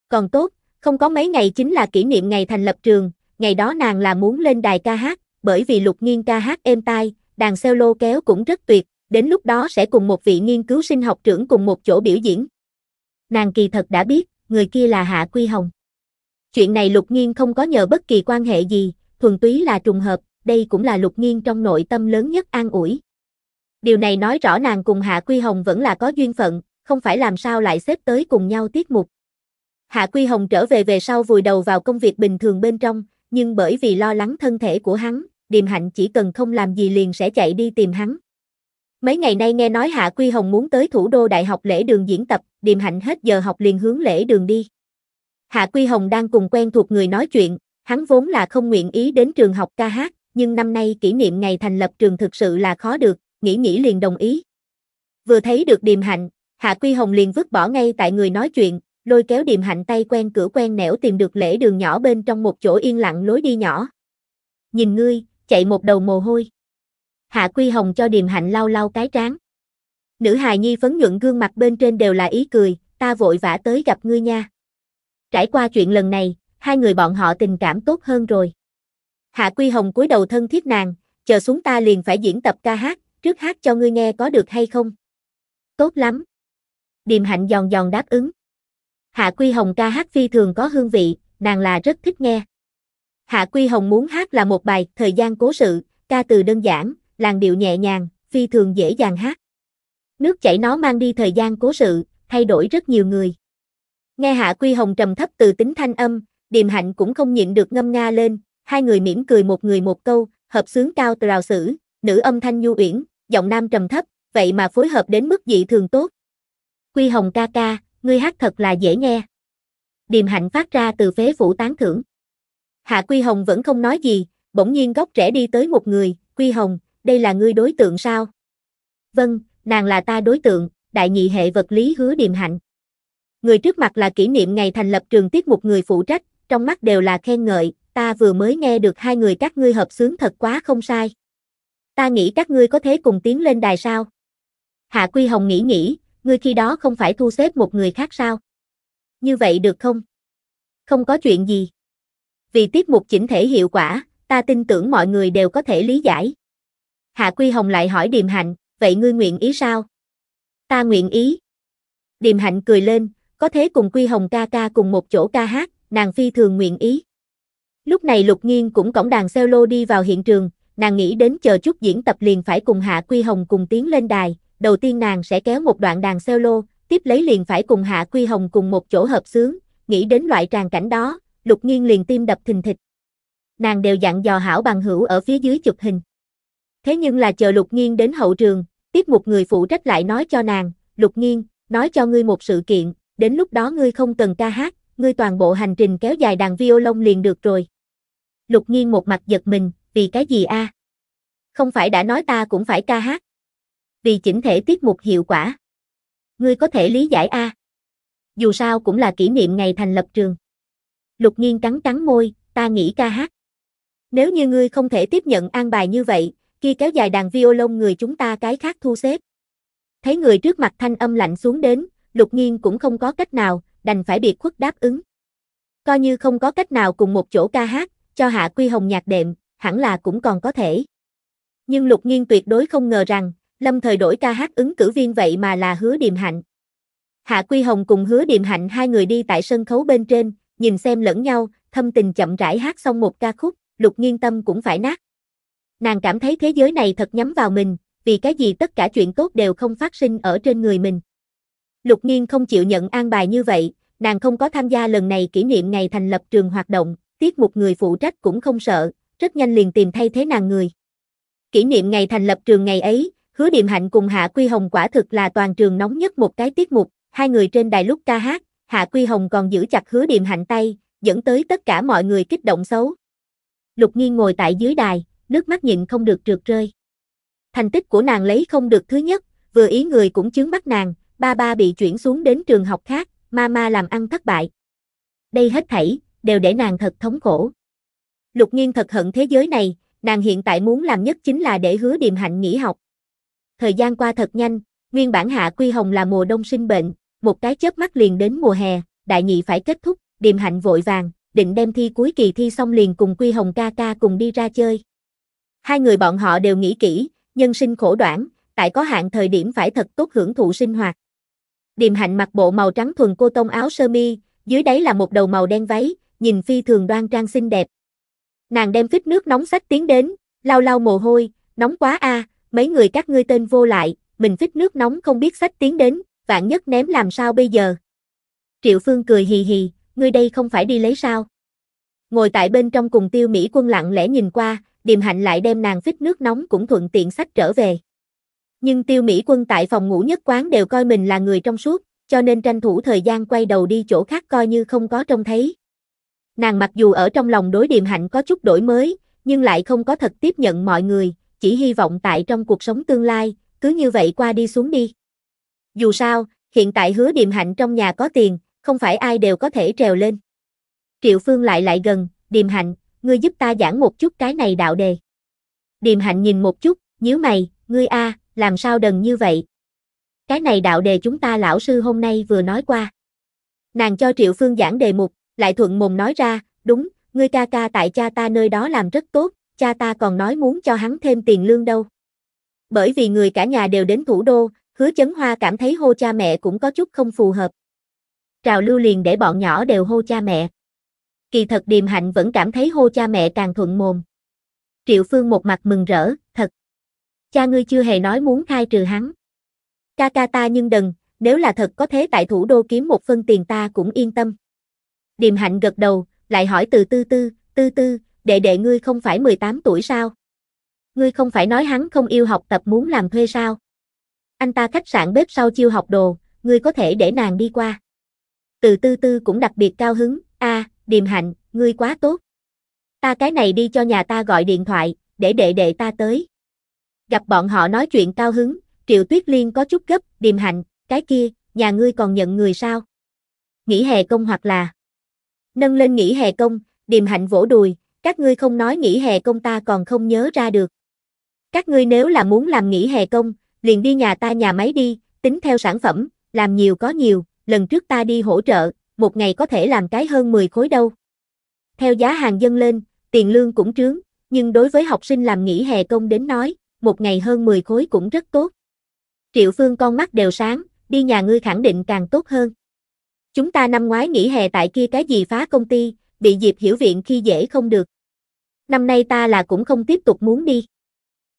Speaker 1: Còn tốt, không có mấy ngày chính là kỷ niệm ngày thành lập trường, ngày đó nàng là muốn lên đài ca hát, bởi vì lục nghiên ca hát êm tai, đàn solo kéo cũng rất tuyệt, đến lúc đó sẽ cùng một vị nghiên cứu sinh học trưởng cùng một chỗ biểu diễn. Nàng kỳ thật đã biết, người kia là Hạ Quy Hồng. Chuyện này lục nghiên không có nhờ bất kỳ quan hệ gì, thuần túy là trùng hợp, đây cũng là lục nghiên trong nội tâm lớn nhất an ủi. Điều này nói rõ nàng cùng Hạ Quy Hồng vẫn là có duyên phận, không phải làm sao lại xếp tới cùng nhau tiết mục. Hạ Quy Hồng trở về về sau vùi đầu vào công việc bình thường bên trong, nhưng bởi vì lo lắng thân thể của hắn, Điềm Hạnh chỉ cần không làm gì liền sẽ chạy đi tìm hắn. Mấy ngày nay nghe nói Hạ Quy Hồng muốn tới thủ đô đại học lễ đường diễn tập, Điềm Hạnh hết giờ học liền hướng lễ đường đi. Hạ Quy Hồng đang cùng quen thuộc người nói chuyện, hắn vốn là không nguyện ý đến trường học ca hát, nhưng năm nay kỷ niệm ngày thành lập trường thực sự là khó được, nghĩ nghĩ liền đồng ý. Vừa thấy được Điềm Hạnh, Hạ Quy Hồng liền vứt bỏ ngay tại người nói chuyện, lôi kéo điềm hạnh tay quen cửa quen nẻo tìm được lễ đường nhỏ bên trong một chỗ yên lặng lối đi nhỏ. Nhìn ngươi, chạy một đầu mồ hôi. Hạ Quy Hồng cho điềm hạnh lau lau cái trán. Nữ hài nhi phấn nhuận gương mặt bên trên đều là ý cười, ta vội vã tới gặp ngươi nha. Trải qua chuyện lần này, hai người bọn họ tình cảm tốt hơn rồi. Hạ Quy Hồng cúi đầu thân thiết nàng, chờ xuống ta liền phải diễn tập ca hát, trước hát cho ngươi nghe có được hay không? Tốt lắm. Điềm hạnh giòn giòn đáp ứng. Hạ Quy Hồng ca hát phi thường có hương vị, nàng là rất thích nghe. Hạ Quy Hồng muốn hát là một bài, thời gian cố sự, ca từ đơn giản, làn điệu nhẹ nhàng, phi thường dễ dàng hát. Nước chảy nó mang đi thời gian cố sự, thay đổi rất nhiều người. Nghe Hạ Quy Hồng trầm thấp từ tính thanh âm, Điềm Hạnh cũng không nhịn được ngâm nga lên, hai người mỉm cười một người một câu, hợp sướng cao trào sử, nữ âm thanh nhu uyển, giọng nam trầm thấp, vậy mà phối hợp đến mức dị thường tốt. Quy Hồng ca ca, ngươi hát thật là dễ nghe. Điềm hạnh phát ra từ phế phủ tán thưởng. Hạ Quy Hồng vẫn không nói gì, bỗng nhiên góc rẽ đi tới một người, Quy Hồng, đây là ngươi đối tượng sao? Vâng, nàng là ta đối tượng, đại nhị hệ vật lý hứa điềm hạnh. Người trước mặt là kỷ niệm ngày thành lập trường tiết một người phụ trách, trong mắt đều là khen ngợi, ta vừa mới nghe được hai người các ngươi hợp xướng thật quá không sai. Ta nghĩ các ngươi có thể cùng tiến lên đài sao? Hạ Quy Hồng nghĩ nghĩ, ngươi khi đó không phải thu xếp một người khác sao? Như vậy được không? Không có chuyện gì. Vì tiết mục chỉnh thể hiệu quả, ta tin tưởng mọi người đều có thể lý giải. Hạ Quy Hồng lại hỏi Điềm Hạnh, vậy ngươi nguyện ý sao? Ta nguyện ý. Điềm Hạnh cười lên, có thế cùng Quy Hồng ca ca cùng một chỗ ca hát, nàng phi thường nguyện ý. Lúc này Lục Nghiên cũng cổng đàn solo đi vào hiện trường, nàng nghĩ đến chờ chút diễn tập liền phải cùng Hạ Quy Hồng cùng tiến lên đài, đầu tiên nàng sẽ kéo một đoạn đàn solo, tiếp lấy liền phải cùng Hạ Quy Hồng cùng một chỗ hợp sướng, nghĩ đến loại tràng cảnh đó, Lục Nghiên liền tim đập thình thịch. Nàng đều dặn dò hảo bằng hữu ở phía dưới chụp hình. Thế nhưng là chờ Lục Nghiên đến hậu trường, tiếp một người phụ trách lại nói cho nàng, Lục Nghiên, nói cho ngươi một sự kiện, đến lúc đó ngươi không cần ca hát, ngươi toàn bộ hành trình kéo dài đàn violon liền được rồi. Lục Nghiên một mặt giật mình, vì cái gì a? Không phải đã nói ta cũng phải ca hát vì chỉnh thể tiết mục hiệu quả. Ngươi có thể lý giải a? Dù sao cũng là kỷ niệm ngày thành lập trường. Lục Nghiên cắn cắn môi, ta nghĩ ca hát. Nếu như ngươi không thể tiếp nhận an bài như vậy, kia kéo dài đàn violon người chúng ta cái khác thu xếp. Thấy người trước mặt thanh âm lạnh xuống đến, Lục Nghiên cũng không có cách nào, đành phải biệt khuất đáp ứng. Coi như không có cách nào cùng một chỗ ca hát, cho Hạ Quy Hồng nhạc đệm, hẳn là cũng còn có thể. Nhưng Lục Nghiên tuyệt đối không ngờ rằng, lâm thời đổi ca hát ứng cử viên vậy mà là hứa điềm hạnh. Hạ Quy Hồng cùng hứa điềm hạnh hai người đi tại sân khấu bên trên, nhìn xem lẫn nhau, thâm tình chậm rãi hát xong một ca khúc, lục nghiên tâm cũng phải nát. Nàng cảm thấy thế giới này thật nhắm vào mình, vì cái gì tất cả chuyện tốt đều không phát sinh ở trên người mình. Lục nghiên không chịu nhận an bài như vậy, nàng không có tham gia lần này kỷ niệm ngày thành lập trường hoạt động, tiết một người phụ trách cũng không sợ, rất nhanh liền tìm thay thế nàng người. Kỷ niệm ngày thành lập trường ngày ấy, Hứa Điềm Hạnh cùng Hạ Quy Hồng quả thực là toàn trường nóng nhất một cái tiết mục, hai người trên đài lúc ca hát, Hạ Quy Hồng còn giữ chặt Hứa Điềm Hạnh tay, dẫn tới tất cả mọi người kích động xấu. Lục Nghiên ngồi tại dưới đài, nước mắt nhịn không được trượt rơi. Thành tích của nàng lấy không được thứ nhất, vừa ý người cũng chướng mắt nàng, ba ba bị chuyển xuống đến trường học khác, mama làm ăn thất bại. Đây hết thảy, đều để nàng thật thống khổ. Lục Nghiên thật hận thế giới này, nàng hiện tại muốn làm nhất chính là để hứa điềm hạnh nghỉ học thời gian qua thật nhanh, nguyên bản hạ quy hồng là mùa đông sinh bệnh, một cái chớp mắt liền đến mùa hè, đại nhị phải kết thúc, điềm hạnh vội vàng, định đem thi cuối kỳ thi xong liền cùng quy hồng ca ca cùng đi ra chơi. Hai người bọn họ đều nghĩ kỹ, nhân sinh khổ đoạn, tại có hạn thời điểm phải thật tốt hưởng thụ sinh hoạt. Điềm hạnh mặc bộ màu trắng thuần cô tông áo sơ mi, dưới đáy là một đầu màu đen váy, nhìn phi thường đoan trang xinh đẹp. Nàng đem phích nước nóng sách tiến đến, lau lau mồ hôi, nóng quá a, à, mấy người các ngươi tên vô lại, mình phích nước nóng không biết sách tiến đến, vạn nhất ném làm sao bây giờ. Triệu Phương cười hì hì, ngươi đây không phải đi lấy sao. Ngồi tại bên trong cùng tiêu Mỹ quân lặng lẽ nhìn qua, điềm hạnh lại đem nàng phích nước nóng cũng thuận tiện sách trở về. Nhưng tiêu Mỹ quân tại phòng ngủ nhất quán đều coi mình là người trong suốt, cho nên tranh thủ thời gian quay đầu đi chỗ khác coi như không có trông thấy. Nàng mặc dù ở trong lòng đối điềm hạnh có chút đổi mới, nhưng lại không có thật tiếp nhận mọi người, chỉ hy vọng tại trong cuộc sống tương lai, cứ như vậy qua đi xuống đi. Dù sao, hiện tại hứa điềm hạnh trong nhà có tiền, không phải ai đều có thể trèo lên. Triệu Phương lại lại gần, điềm hạnh, ngươi giúp ta giảng một chút cái này đạo đề. Điềm hạnh nhìn một chút, nhíu mày, ngươi a, làm sao đần như vậy? Cái này đạo đề chúng ta lão sư hôm nay vừa nói qua. Nàng cho Triệu Phương giảng đề mục, lại thuận mồm nói ra, đúng, ngươi ca ca tại cha ta nơi đó làm rất tốt, cha ta còn nói muốn cho hắn thêm tiền lương đâu. Bởi vì người cả nhà đều đến thủ đô, hứa chấn hoa cảm thấy hô cha mẹ cũng có chút không phù hợp. Trào lưu liền để bọn nhỏ đều hô cha mẹ. Kỳ thật điềm hạnh vẫn cảm thấy hô cha mẹ càng thuận mồm. Triệu Phương một mặt mừng rỡ, thật. Cha ngươi chưa hề nói muốn khai trừ hắn. Ca ca ta nhưng đừng, nếu là thật có thế tại thủ đô kiếm một phân tiền ta cũng yên tâm. Điềm hạnh gật đầu, lại hỏi từ tư tư, tư tư, đệ đệ ngươi không phải 18 tuổi sao? Ngươi không phải nói hắn không yêu học tập muốn làm thuê sao? Anh ta khách sạn bếp sau chiêu học đồ, ngươi có thể để nàng đi qua. Từ tư tư cũng đặc biệt cao hứng, a, điềm hạnh, ngươi quá tốt. Ta cái này đi cho nhà ta gọi điện thoại, để đệ đệ ta tới. Gặp bọn họ nói chuyện cao hứng, Triệu Tuyết Liên có chút gấp, điềm hạnh, cái kia, nhà ngươi còn nhận người sao? Nghỉ hè công hoặc là Nâng lên nghỉ hè công, điềm hạnh vỗ đùi, các ngươi không nói nghỉ hè công ta còn không nhớ ra được. Các ngươi nếu là muốn làm nghỉ hè công, liền đi nhà ta nhà máy đi, tính theo sản phẩm, làm nhiều có nhiều, lần trước ta đi hỗ trợ, một ngày có thể làm cái hơn 10 khối đâu. Theo giá hàng dâng lên, tiền lương cũng trướng, nhưng đối với học sinh làm nghỉ hè công đến nói, một ngày hơn 10 khối cũng rất tốt. Triệu Phương con mắt đều sáng, đi nhà ngươi khẳng định càng tốt hơn. Chúng ta năm ngoái nghỉ hè tại kia cái gì phá công ty, bị Diệp Hiểu Viện khi dễ không được năm nay ta là cũng không tiếp tục muốn đi.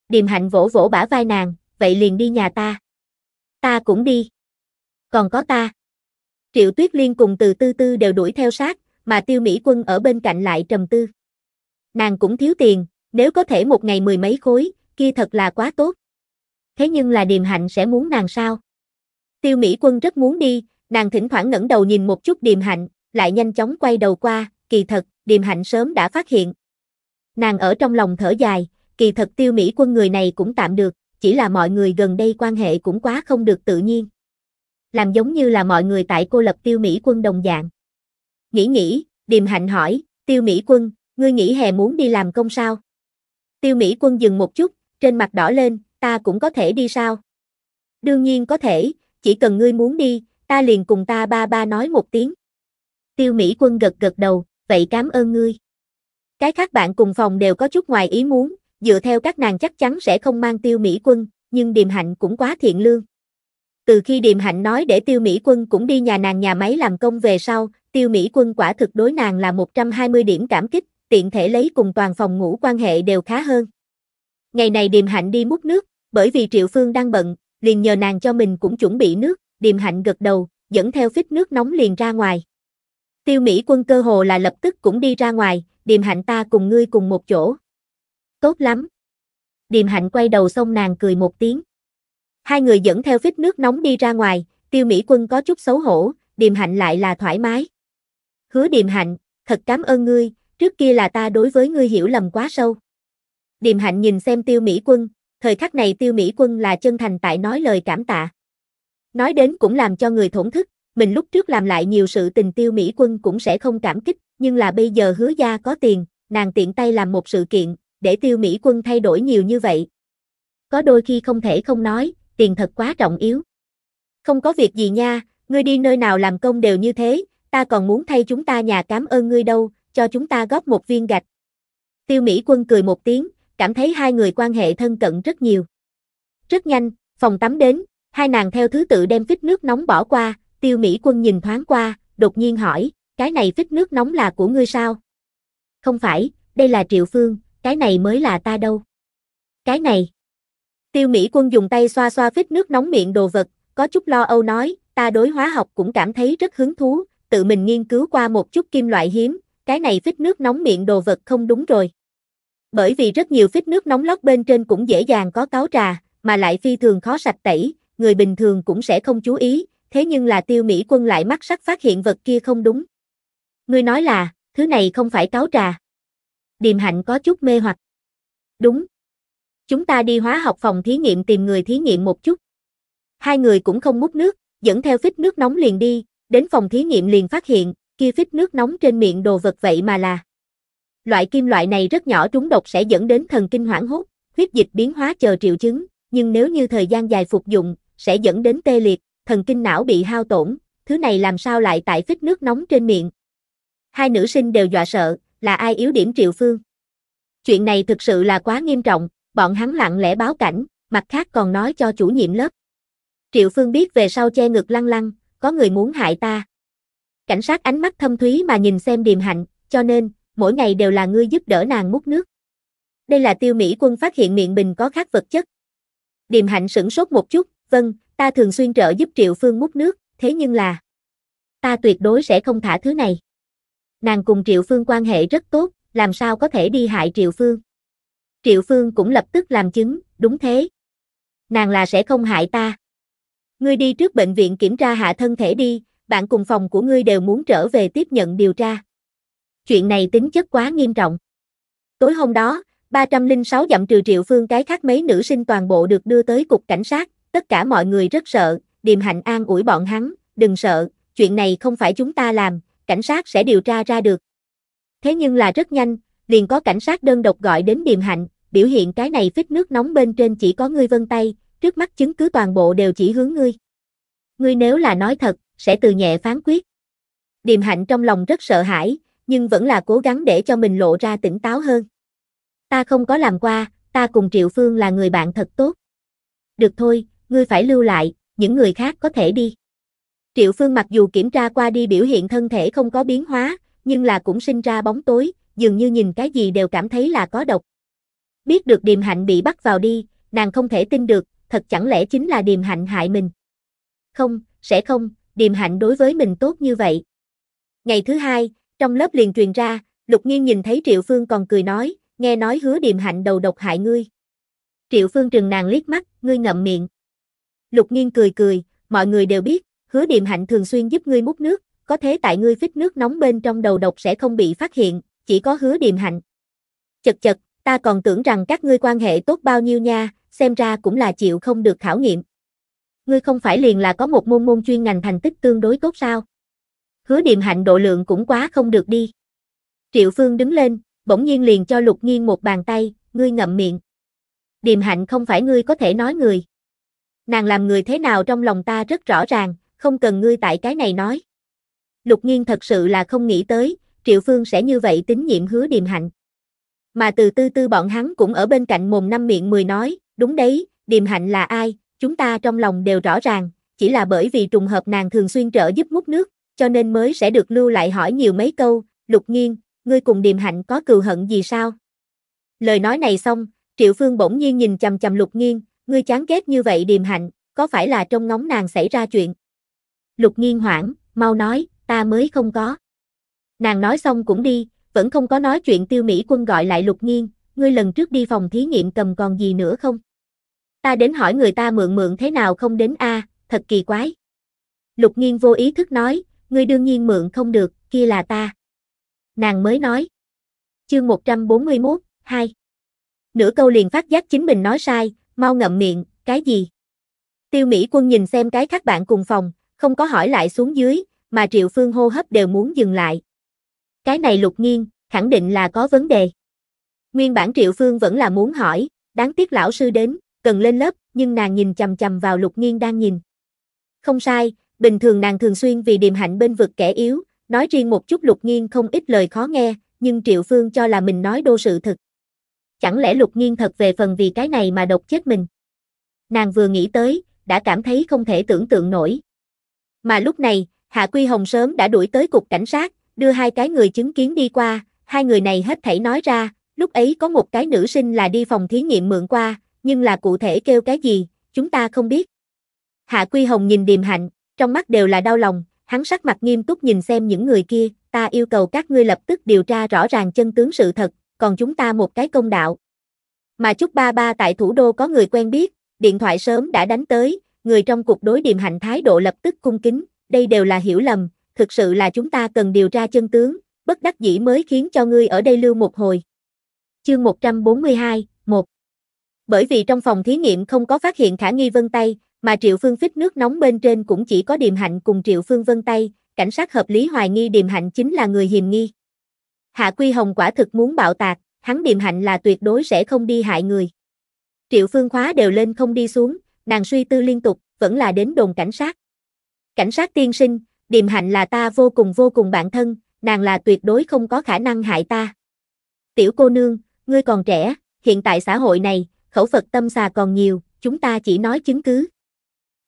Speaker 1: Điềm hạnh vỗ vỗ bả vai nàng, vậy liền đi nhà ta. Ta cũng đi. Còn có ta. Triệu Tuyết Liên cùng từ tư tư đều đuổi theo sát, mà tiêu Mỹ quân ở bên cạnh lại trầm tư. Nàng cũng thiếu tiền, nếu có thể một ngày mười mấy khối, kia thật là quá tốt. Thế nhưng là điềm hạnh sẽ muốn nàng sao? Tiêu Mỹ quân rất muốn đi, nàng thỉnh thoảng ngẩng đầu nhìn một chút điềm hạnh, lại nhanh chóng quay đầu qua, kỳ thật, điềm hạnh sớm đã phát hiện, Nàng ở trong lòng thở dài, kỳ thật tiêu Mỹ quân người này cũng tạm được, chỉ là mọi người gần đây quan hệ cũng quá không được tự nhiên. Làm giống như là mọi người tại cô lập tiêu Mỹ quân đồng dạng. Nghĩ nghĩ, điềm hạnh hỏi, tiêu Mỹ quân, ngươi nghĩ hè muốn đi làm công sao? Tiêu Mỹ quân dừng một chút, trên mặt đỏ lên, ta cũng có thể đi sao? Đương nhiên có thể, chỉ cần ngươi muốn đi, ta liền cùng ta ba ba nói một tiếng. Tiêu Mỹ quân gật gật đầu, vậy cảm ơn ngươi. Cái khác bạn cùng phòng đều có chút ngoài ý muốn, dựa theo các nàng chắc chắn sẽ không mang tiêu Mỹ quân, nhưng điềm hạnh cũng quá thiện lương. Từ khi điềm hạnh nói để tiêu Mỹ quân cũng đi nhà nàng nhà máy làm công về sau, tiêu Mỹ quân quả thực đối nàng là 120 điểm cảm kích, tiện thể lấy cùng toàn phòng ngủ quan hệ đều khá hơn. Ngày này điềm hạnh đi múc nước, bởi vì Triệu Phương đang bận, liền nhờ nàng cho mình cũng chuẩn bị nước, điềm hạnh gật đầu, dẫn theo phích nước nóng liền ra ngoài. Tiêu Mỹ quân cơ hồ là lập tức cũng đi ra ngoài, điềm hạnh ta cùng ngươi cùng một chỗ. Tốt lắm. Điềm hạnh quay đầu xong nàng cười một tiếng. Hai người dẫn theo phít nước nóng đi ra ngoài, tiêu mỹ quân có chút xấu hổ, điềm hạnh lại là thoải mái. Hứa điềm hạnh, thật cảm ơn ngươi, trước kia là ta đối với ngươi hiểu lầm quá sâu. Điềm hạnh nhìn xem tiêu mỹ quân, thời khắc này tiêu mỹ quân là chân thành tại nói lời cảm tạ. Nói đến cũng làm cho người thổn thức, mình lúc trước làm lại nhiều sự tình tiêu Mỹ quân cũng sẽ không cảm kích, nhưng là bây giờ hứa gia có tiền, nàng tiện tay làm một sự kiện, để tiêu Mỹ quân thay đổi nhiều như vậy. Có đôi khi không thể không nói, tiền thật quá trọng yếu. Không có việc gì nha, ngươi đi nơi nào làm công đều như thế, ta còn muốn thay chúng ta nhà cảm ơn ngươi đâu, cho chúng ta góp một viên gạch. Tiêu Mỹ quân cười một tiếng, cảm thấy hai người quan hệ thân cận rất nhiều. Rất nhanh, phòng tắm đến, hai nàng theo thứ tự đem kích nước nóng bỏ qua, tiêu Mỹ quân nhìn thoáng qua, đột nhiên hỏi, cái này phích nước nóng là của ngươi sao? Không phải, đây là triệu phương, cái này mới là ta đâu. Cái này. Tiêu Mỹ quân dùng tay xoa xoa phích nước nóng miệng đồ vật, có chút lo âu nói, ta đối hóa học cũng cảm thấy rất hứng thú, tự mình nghiên cứu qua một chút kim loại hiếm, cái này phích nước nóng miệng đồ vật không đúng rồi. Bởi vì rất nhiều phích nước nóng lót bên trên cũng dễ dàng có cáo trà, mà lại phi thường khó sạch tẩy, người bình thường cũng sẽ không chú ý, thế nhưng là tiêu Mỹ quân lại mắt sắc phát hiện vật kia không đúng. Ngươi nói là, thứ này không phải cáo trà. Điềm hạnh có chút mê hoặc. Đúng. Chúng ta đi hóa học phòng thí nghiệm tìm người thí nghiệm một chút. Hai người cũng không múc nước, dẫn theo phích nước nóng liền đi, đến phòng thí nghiệm liền phát hiện, kia phích nước nóng trên miệng đồ vật vậy mà là. Loại kim loại này rất nhỏ trúng độc sẽ dẫn đến thần kinh hoảng hốt, huyết dịch biến hóa chờ triệu chứng, nhưng nếu như thời gian dài phục dụng, sẽ dẫn đến tê liệt, thần kinh não bị hao tổn, thứ này làm sao lại tại phích nước nóng trên miệng. Hai nữ sinh đều dọa sợ, là ai yếu điểm Triệu Phương. Chuyện này thực sự là quá nghiêm trọng, bọn hắn lặng lẽ báo cảnh, mặt khác còn nói cho chủ nhiệm lớp. Triệu Phương biết về sau che ngực lăng lăng, có người muốn hại ta. Cảnh sát ánh mắt thâm thúy mà nhìn xem điềm hạnh, cho nên, mỗi ngày đều là ngươi giúp đỡ nàng múc nước. Đây là tiêu Mỹ quân phát hiện miệng bình có khác vật chất. Điềm hạnh sửng sốt một chút, vâng, ta thường xuyên trợ giúp Triệu Phương múc nước, thế nhưng là ta tuyệt đối sẽ không thả thứ này. Nàng cùng Triệu Phương quan hệ rất tốt, làm sao có thể đi hại Triệu Phương. Triệu Phương cũng lập tức làm chứng, đúng thế. Nàng là sẽ không hại ta. Ngươi đi trước bệnh viện kiểm tra hạ thân thể đi, bạn cùng phòng của ngươi đều muốn trở về tiếp nhận điều tra. Chuyện này tính chất quá nghiêm trọng. Tối hôm đó, 306 dặm trừ Triệu Phương cái khác mấy nữ sinh toàn bộ được đưa tới cục cảnh sát, tất cả mọi người rất sợ, điềm hạnh an ủi bọn hắn, đừng sợ, chuyện này không phải chúng ta làm, cảnh sát sẽ điều tra ra được. Thế nhưng là rất nhanh, liền có cảnh sát đơn độc gọi đến điềm hạnh, biểu hiện cái này phích nước nóng bên trên chỉ có ngươi vân tay, trước mắt chứng cứ toàn bộ đều chỉ hướng ngươi. Ngươi nếu là nói thật, sẽ từ nhẹ phán quyết. Điềm hạnh trong lòng rất sợ hãi, nhưng vẫn là cố gắng để cho mình lộ ra tỉnh táo hơn. Ta không có làm qua, ta cùng Triệu Phương là người bạn thật tốt. Được thôi, ngươi phải lưu lại, những người khác có thể đi. Triệu Phương mặc dù kiểm tra qua đi biểu hiện thân thể không có biến hóa, nhưng là cũng sinh ra bóng tối, dường như nhìn cái gì đều cảm thấy là có độc. Biết được Điềm Hạnh bị bắt vào đi, nàng không thể tin được, thật chẳng lẽ chính là Điềm Hạnh hại mình. Không, sẽ không, Điềm Hạnh đối với mình tốt như vậy. Ngày thứ hai, trong lớp liền truyền ra, Lục Nghiên nhìn thấy Triệu Phương còn cười nói, nghe nói hứa Điềm Hạnh đầu độc hại ngươi. Triệu Phương trừng nàng liếc mắt, ngươi ngậm miệng. Lục Nghiên cười cười, mọi người đều biết, hứa điềm hạnh thường xuyên giúp ngươi múc nước, có thế tại ngươi phích nước nóng bên trong đầu độc sẽ không bị phát hiện, chỉ có hứa điềm hạnh. Chật chật, ta còn tưởng rằng các ngươi quan hệ tốt bao nhiêu nha, xem ra cũng là chịu không được khảo nghiệm. Ngươi không phải liền là có một môn môn chuyên ngành thành tích tương đối tốt sao? Hứa điềm hạnh độ lượng cũng quá không được đi. Triệu Phương đứng lên, bỗng nhiên liền cho Lục Nghiên một bàn tay, ngươi ngậm miệng. Điềm hạnh không phải ngươi có thể nói người nàng làm người thế nào trong lòng ta rất rõ ràng, không cần ngươi tại cái này nói. Lục Nghiên thật sự là không nghĩ tới, Triệu Phương sẽ như vậy tín nhiệm hứa điềm hạnh. Mà từ tư tư bọn hắn cũng ở bên cạnh mồm năm miệng mười nói, đúng đấy, điềm hạnh là ai, chúng ta trong lòng đều rõ ràng, chỉ là bởi vì trùng hợp nàng thường xuyên trợ giúp múc nước, cho nên mới sẽ được lưu lại hỏi nhiều mấy câu, lục nghiên, ngươi cùng điềm hạnh có cừu hận gì sao? Lời nói này xong, Triệu Phương bỗng nhiên nhìn chầm chầm lục nghiên, Ngươi chán ghét như vậy điềm hạnh, có phải là trong ngóng nàng xảy ra chuyện? Lục nghiên hoảng, mau nói, ta mới không có. Nàng nói xong cũng đi, vẫn không có nói chuyện tiêu Mỹ quân gọi lại lục nghiên, ngươi lần trước đi phòng thí nghiệm cầm còn gì nữa không? Ta đến hỏi người ta mượn mượn thế nào không đến a, à, thật kỳ quái. Lục nghiên vô ý thức nói, ngươi đương nhiên mượn không được, kia là ta. Nàng mới nói. Chương 141, 2. Nửa câu liền phát giác chính mình nói sai, mau ngậm miệng, cái gì? Tiêu Mỹ quân nhìn xem cái các bạn cùng phòng, không có hỏi lại xuống dưới, mà Triệu Phương hô hấp đều muốn dừng lại. Cái này lục nghiêng, khẳng định là có vấn đề. Nguyên bản Triệu Phương vẫn là muốn hỏi, đáng tiếc lão sư đến, cần lên lớp, nhưng nàng nhìn chầm chầm vào lục nghiêng đang nhìn. Không sai, bình thường nàng thường xuyên vì điềm hạnh bên vực kẻ yếu, nói riêng một chút lục nghiêng không ít lời khó nghe, nhưng Triệu Phương cho là mình nói đô sự thật chẳng lẽ lục nghiên thật về phần vì cái này mà độc chết mình. Nàng vừa nghĩ tới, đã cảm thấy không thể tưởng tượng nổi. Mà lúc này, Hạ Quy Hồng sớm đã đuổi tới cục cảnh sát, đưa hai cái người chứng kiến đi qua, hai người này hết thảy nói ra, lúc ấy có một cái nữ sinh là đi phòng thí nghiệm mượn qua, nhưng là cụ thể kêu cái gì, chúng ta không biết. Hạ Quy Hồng nhìn điềm hạnh, trong mắt đều là đau lòng, hắn sắc mặt nghiêm túc nhìn xem những người kia, ta yêu cầu các ngươi lập tức điều tra rõ ràng chân tướng sự thật, còn chúng ta một cái công đạo. Mà Trúc Ba Ba tại thủ đô có người quen biết, điện thoại sớm đã đánh tới, người trong cuộc đối điềm hạnh thái độ lập tức cung kính, đây đều là hiểu lầm, thực sự là chúng ta cần điều tra chân tướng, bất đắc dĩ mới khiến cho ngươi ở đây lưu một hồi. Chương 142, 1 Bởi vì trong phòng thí nghiệm không có phát hiện khả nghi vân tay, mà Triệu Phương phích nước nóng bên trên cũng chỉ có điềm hạnh cùng Triệu Phương vân tay, cảnh sát hợp lý hoài nghi điềm hạnh chính là người hiềm nghi. Hạ Quy Hồng quả thực muốn bạo tạc, hắn điềm hạnh là tuyệt đối sẽ không đi hại người. Triệu Phương Khóa đều lên không đi xuống, nàng suy tư liên tục, vẫn là đến đồn cảnh sát. Cảnh sát tiên sinh, điềm hạnh là ta vô cùng vô cùng bản thân, nàng là tuyệt đối không có khả năng hại ta. Tiểu cô nương, ngươi còn trẻ, hiện tại xã hội này, khẩu Phật tâm xà còn nhiều, chúng ta chỉ nói chứng cứ.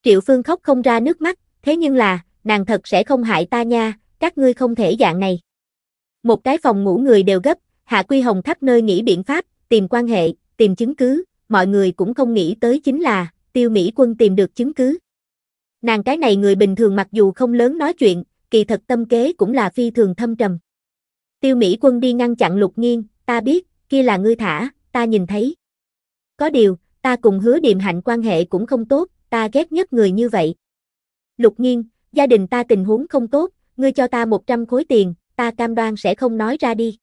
Speaker 1: Triệu Phương khóc không ra nước mắt, thế nhưng là, nàng thật sẽ không hại ta nha, các ngươi không thể dạng này. Một cái phòng ngủ người đều gấp, Hạ Quy Hồng khắp nơi nghĩ biện pháp, tìm quan hệ, tìm chứng cứ, mọi người cũng không nghĩ tới chính là, tiêu Mỹ quân tìm được chứng cứ. Nàng cái này người bình thường mặc dù không lớn nói chuyện, kỳ thật tâm kế cũng là phi thường thâm trầm. Tiêu Mỹ quân đi ngăn chặn lục nghiêng, ta biết, kia là ngươi thả, ta nhìn thấy. Có điều, ta cùng hứa điềm hạnh quan hệ cũng không tốt, ta ghét nhất người như vậy. Lục nghiêng, gia đình ta tình huống không tốt, ngươi cho ta 100 khối tiền, ta cam đoan sẽ không nói ra đi.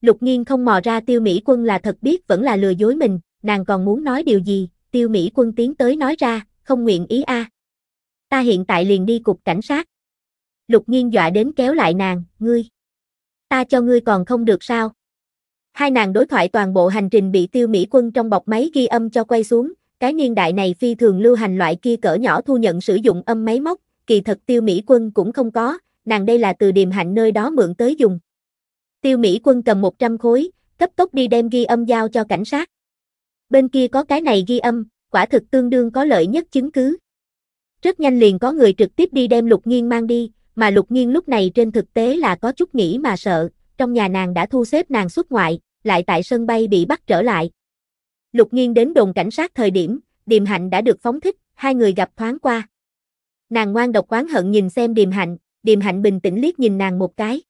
Speaker 1: Lục nghiên không mò ra tiêu Mỹ quân là thật biết vẫn là lừa dối mình, nàng còn muốn nói điều gì, tiêu Mỹ quân tiến tới nói ra, không nguyện ý a. Ta hiện tại liền đi cục cảnh sát. Lục nghiên dọa đến kéo lại nàng, ngươi. Ta cho ngươi còn không được sao. Hai nàng đối thoại toàn bộ hành trình bị tiêu Mỹ quân trong bọc máy ghi âm cho quay xuống, cái niên đại này phi thường lưu hành loại kia cỡ nhỏ thu nhận sử dụng âm máy móc, kỳ thật tiêu Mỹ quân cũng không có, nàng đây là từ điềm hạnh nơi đó mượn tới dùng. Tiêu Mỹ quân cầm 100 khối, cấp tốc đi đem ghi âm giao cho cảnh sát. Bên kia có cái này ghi âm, quả thực tương đương có lợi nhất chứng cứ. Rất nhanh liền có người trực tiếp đi đem lục nghiên mang đi, mà lục nghiên lúc này trên thực tế là có chút nghĩ mà sợ, trong nhà nàng đã thu xếp nàng xuất ngoại, lại tại sân bay bị bắt trở lại. Lục nghiên đến đồn cảnh sát thời điểm, điềm hạnh đã được phóng thích, hai người gặp thoáng qua. Nàng ngoan độc oán hận nhìn xem điềm hạnh, Điềm Hạnh bình tĩnh liếc nhìn nàng một cái.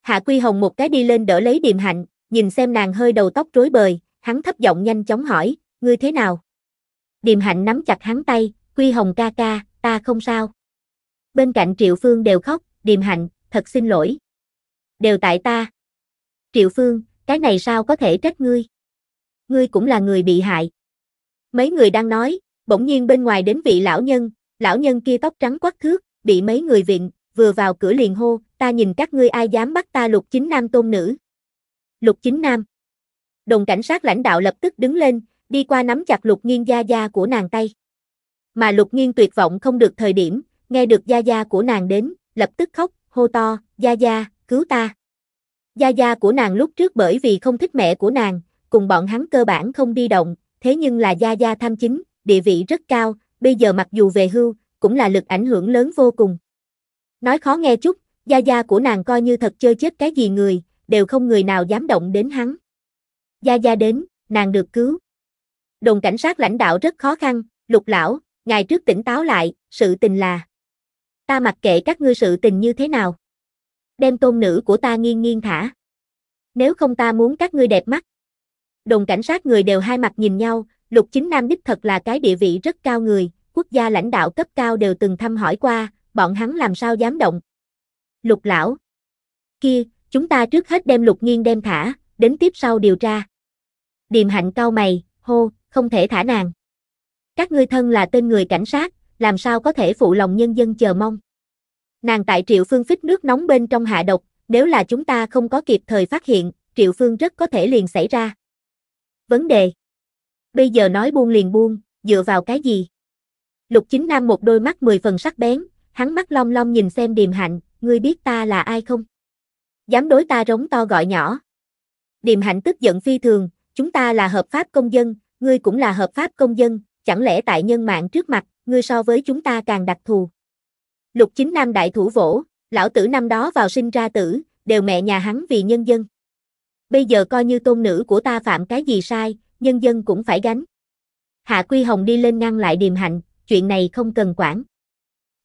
Speaker 1: Hạ Quy Hồng một cái đi lên đỡ lấy Điềm Hạnh, nhìn xem nàng hơi đầu tóc rối bời, hắn thấp giọng nhanh chóng hỏi, ngươi thế nào? Điềm Hạnh nắm chặt hắn tay, Quy Hồng ca ca, ta không sao. Bên cạnh Triệu Phương đều khóc, Điềm Hạnh, thật xin lỗi. Đều tại ta. Triệu Phương, cái này sao có thể trách ngươi? Ngươi cũng là người bị hại. Mấy người đang nói, bỗng nhiên bên ngoài đến vị lão nhân, lão nhân kia tóc trắng quắc thước, bị mấy người viện, vừa vào cửa liền hô, ta nhìn các ngươi ai dám bắt ta lục chính nam tôn nữ. Lục chính nam. Đồng cảnh sát lãnh đạo lập tức đứng lên, đi qua nắm chặt lục nghiên gia gia của nàng tay. Mà lục nghiên tuyệt vọng không được thời điểm, nghe được gia gia của nàng đến, lập tức khóc, hô to, gia gia, cứu ta. Gia gia của nàng lúc trước bởi vì không thích mẹ của nàng, cùng bọn hắn cơ bản không đi động, thế nhưng là gia gia tham chính, địa vị rất cao, bây giờ mặc dù về hưu, cũng là lực ảnh hưởng lớn vô cùng. Nói khó nghe chút, gia gia của nàng coi như thật chơi chết cái gì người, đều không người nào dám động đến hắn. Gia gia đến, nàng được cứu. đồng cảnh sát lãnh đạo rất khó khăn, lục lão, ngày trước tỉnh táo lại, sự tình là. Ta mặc kệ các ngươi sự tình như thế nào. Đem tôn nữ của ta nghiêng nghiêng thả. Nếu không ta muốn các ngươi đẹp mắt. đồng cảnh sát người đều hai mặt nhìn nhau, lục chính nam đích thật là cái địa vị rất cao người, quốc gia lãnh đạo cấp cao đều từng thăm hỏi qua, bọn hắn làm sao dám động. Lục lão. Kia, chúng ta trước hết đem lục nghiên đem thả, đến tiếp sau điều tra. Điềm hạnh cao mày, hô, không thể thả nàng. Các ngươi thân là tên người cảnh sát, làm sao có thể phụ lòng nhân dân chờ mong. Nàng tại triệu phương phích nước nóng bên trong hạ độc, nếu là chúng ta không có kịp thời phát hiện, triệu phương rất có thể liền xảy ra. Vấn đề. Bây giờ nói buông liền buông, dựa vào cái gì? Lục chính nam một đôi mắt mười phần sắc bén, hắn mắt long long nhìn xem điềm hạnh, ngươi biết ta là ai không? Dám đối ta rống to gọi nhỏ. Điềm hạnh tức giận phi thường, chúng ta là hợp pháp công dân, ngươi cũng là hợp pháp công dân, chẳng lẽ tại nhân mạng trước mặt, ngươi so với chúng ta càng đặc thù. Lục chính nam đại thủ vỗ, lão tử năm đó vào sinh ra tử, đều mẹ nhà hắn vì nhân dân. Bây giờ coi như tôn nữ của ta phạm cái gì sai, nhân dân cũng phải gánh. Hạ Quy Hồng đi lên ngăn lại điềm hạnh, chuyện này không cần quản.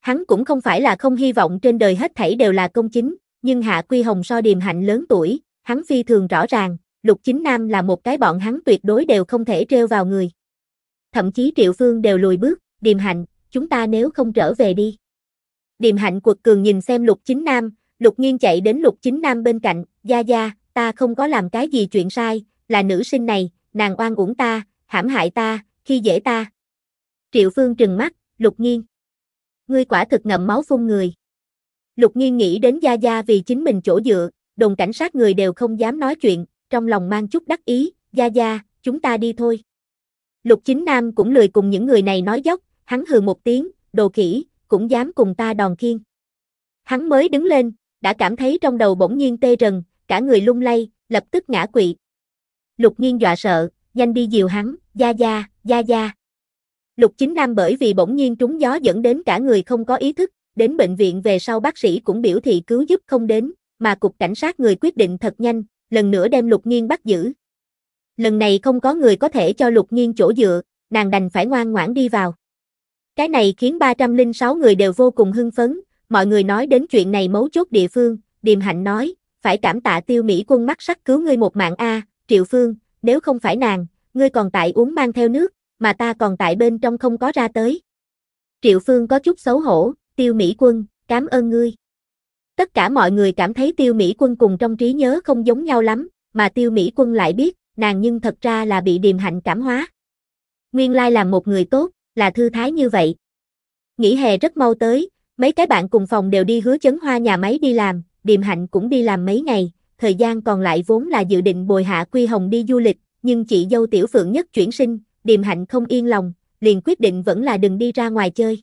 Speaker 1: Hắn cũng không phải là không hy vọng trên đời hết thảy đều là công chính, nhưng Hạ Quy Hồng so điềm hạnh lớn tuổi, hắn phi thường rõ ràng, Lục Chính Nam là một cái bọn hắn tuyệt đối đều không thể treo vào người. Thậm chí Triệu Phương đều lùi bước, điềm hạnh, chúng ta nếu không trở về đi. Điềm hạnh quật cường nhìn xem Lục Chính Nam, Lục Nghiên chạy đến Lục Chính Nam bên cạnh, Gia Gia, ta không có làm cái gì chuyện sai, là nữ sinh này, nàng oan uổng ta, hãm hại ta, khi dễ ta. Triệu Phương trừng mắt, Lục Nghiên ngươi quả thực ngậm máu phun người. Lục nghiên nghĩ đến Gia Gia vì chính mình chỗ dựa, đồn cảnh sát người đều không dám nói chuyện, trong lòng mang chút đắc ý, Gia Gia, chúng ta đi thôi. Lục chính nam cũng lười cùng những người này nói dốc, hắn hừ một tiếng, đồ khỉ, cũng dám cùng ta đòn khiên. Hắn mới đứng lên, đã cảm thấy trong đầu bỗng nhiên tê rần, cả người lung lay, lập tức ngã quỵ. Lục nghiên dọa sợ, nhanh đi dìu hắn, Gia Gia, Gia Gia. Lục Chính Nam bởi vì bỗng nhiên trúng gió dẫn đến cả người không có ý thức, đến bệnh viện về sau bác sĩ cũng biểu thị cứu giúp không đến, mà cục cảnh sát người quyết định thật nhanh, lần nữa đem Lục Nghiên bắt giữ. Lần này không có người có thể cho Lục Nghiên chỗ dựa, nàng đành phải ngoan ngoãn đi vào. Cái này khiến 306 người đều vô cùng hưng phấn, mọi người nói đến chuyện này mấu chốt địa phương, Điềm Hạnh nói, phải cảm tạ tiêu Mỹ quân mắt sắc cứu ngươi một mạng A, Triệu Phương, nếu không phải nàng, ngươi còn tại uống mang theo nước, mà ta còn tại bên trong không có ra tới. Triệu Phương có chút xấu hổ, Tiêu Mỹ Quân, cảm ơn ngươi. Tất cả mọi người cảm thấy Tiêu Mỹ Quân cùng trong trí nhớ không giống nhau lắm, mà Tiêu Mỹ Quân lại biết, nàng nhưng thật ra là bị điềm hạnh cảm hóa. Nguyên lai là một người tốt, là thư thái như vậy. Nghỉ hè rất mau tới, mấy cái bạn cùng phòng đều đi hứa chấn hoa nhà máy đi làm, điềm hạnh cũng đi làm mấy ngày, thời gian còn lại vốn là dự định bồi hạ Quy Hồng đi du lịch, nhưng chị dâu Tiểu Phượng nhất chuyển sinh, Điềm Hạnh không yên lòng, liền quyết định vẫn là đừng đi ra ngoài chơi.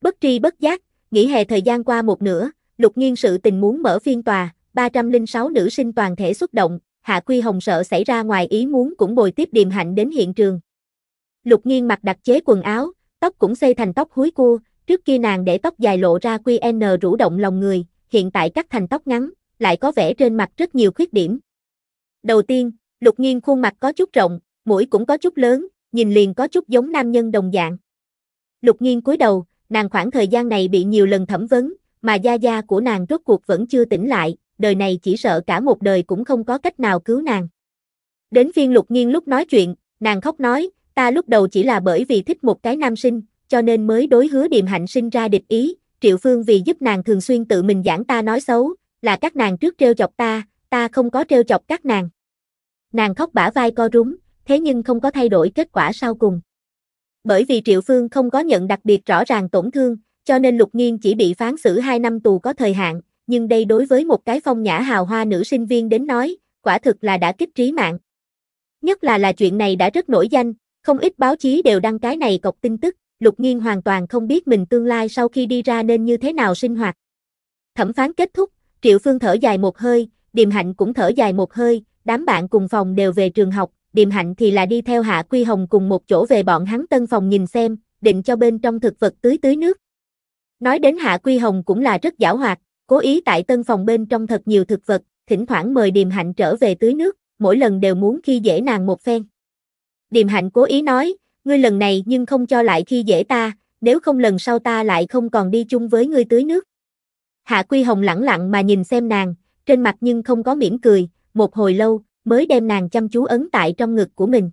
Speaker 1: Bất tri bất giác, nghỉ hè thời gian qua một nửa, lục nghiên sự tình muốn mở phiên tòa, 306 nữ sinh toàn thể xuất động, Hạ Quy Hồng sợ xảy ra ngoài ý muốn cũng bồi tiếp Điềm Hạnh đến hiện trường. Lục nghiên mặc đặc chế quần áo, tóc cũng xây thành tóc húi cua, trước kia nàng để tóc dài lộ ra quy n rủ động lòng người, hiện tại cắt thành tóc ngắn, lại có vẻ trên mặt rất nhiều khuyết điểm. Đầu tiên, lục nghiên khuôn mặt có chút rộng, mũi cũng có chút lớn, nhìn liền có chút giống nam nhân đồng dạng. Lục nghiên cúi đầu, nàng khoảng thời gian này bị nhiều lần thẩm vấn, mà gia gia của nàng rốt cuộc vẫn chưa tỉnh lại, đời này chỉ sợ cả một đời cũng không có cách nào cứu nàng. Đến phiên lục nghiên lúc nói chuyện, nàng khóc nói, ta lúc đầu chỉ là bởi vì thích một cái nam sinh, cho nên mới đối hứa điềm hạnh sinh ra địch ý, triệu phương vì giúp nàng thường xuyên tự mình giảng ta nói xấu, là các nàng trước treo chọc ta, ta không có treo chọc các nàng. Nàng khóc bả vai co rúm, thế nhưng không có thay đổi kết quả sau cùng. Bởi vì Triệu Phương không có nhận đặc biệt rõ ràng tổn thương, cho nên Lục Nghiên chỉ bị phán xử 2 năm tù có thời hạn, nhưng đây đối với một cái phong nhã hào hoa nữ sinh viên đến nói, quả thực là đã kích trí mạng. Nhất là là chuyện này đã rất nổi danh, không ít báo chí đều đăng cái này cọc tin tức, Lục Nghiên hoàn toàn không biết mình tương lai sau khi đi ra nên như thế nào sinh hoạt. Thẩm phán kết thúc, Triệu Phương thở dài một hơi, Điềm Hạnh cũng thở dài một hơi, đám bạn cùng phòng đều về trường học, điềm hạnh thì là đi theo hạ quy hồng cùng một chỗ về bọn hắn tân phòng nhìn xem, định cho bên trong thực vật tưới tưới nước. Nói đến hạ quy hồng cũng là rất giảo hoạt, cố ý tại tân phòng bên trong thật nhiều thực vật, thỉnh thoảng mời điềm hạnh trở về tưới nước, mỗi lần đều muốn khi dễ nàng một phen. Điềm hạnh cố ý nói, ngươi lần này nhưng không cho lại khi dễ ta, nếu không lần sau ta lại không còn đi chung với ngươi tưới nước. Hạ Quy Hồng lẳng lặng mà nhìn xem nàng, trên mặt nhưng không có mỉm cười, một hồi lâu, mới đem nàng chăm chú ấn tại trong ngực của mình.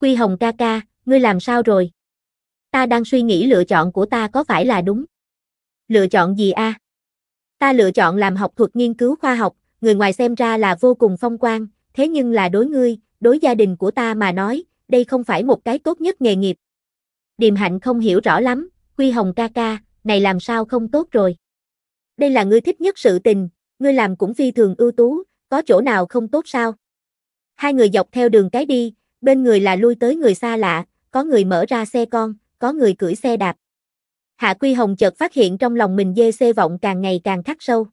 Speaker 1: Quy Hồng ca ca, ngươi làm sao rồi? Ta đang suy nghĩ lựa chọn của ta có phải là đúng? Lựa chọn gì a? À? Ta lựa chọn làm học thuật nghiên cứu khoa học, người ngoài xem ra là vô cùng phong quang, thế nhưng là đối ngươi, đối gia đình của ta mà nói, đây không phải một cái tốt nhất nghề nghiệp. Điềm hạnh không hiểu rõ lắm, Quy Hồng ca ca, này làm sao không tốt rồi. Đây là ngươi thích nhất sự tình, ngươi làm cũng phi thường ưu tú, có chỗ nào không tốt sao? Hai người dọc theo đường cái đi, bên người là lui tới người xa lạ, có người mở ra xe con, có người cưỡi xe đạp. Hạ Quy Hồng chợt phát hiện trong lòng mình dê xê vọng càng ngày càng khắc sâu.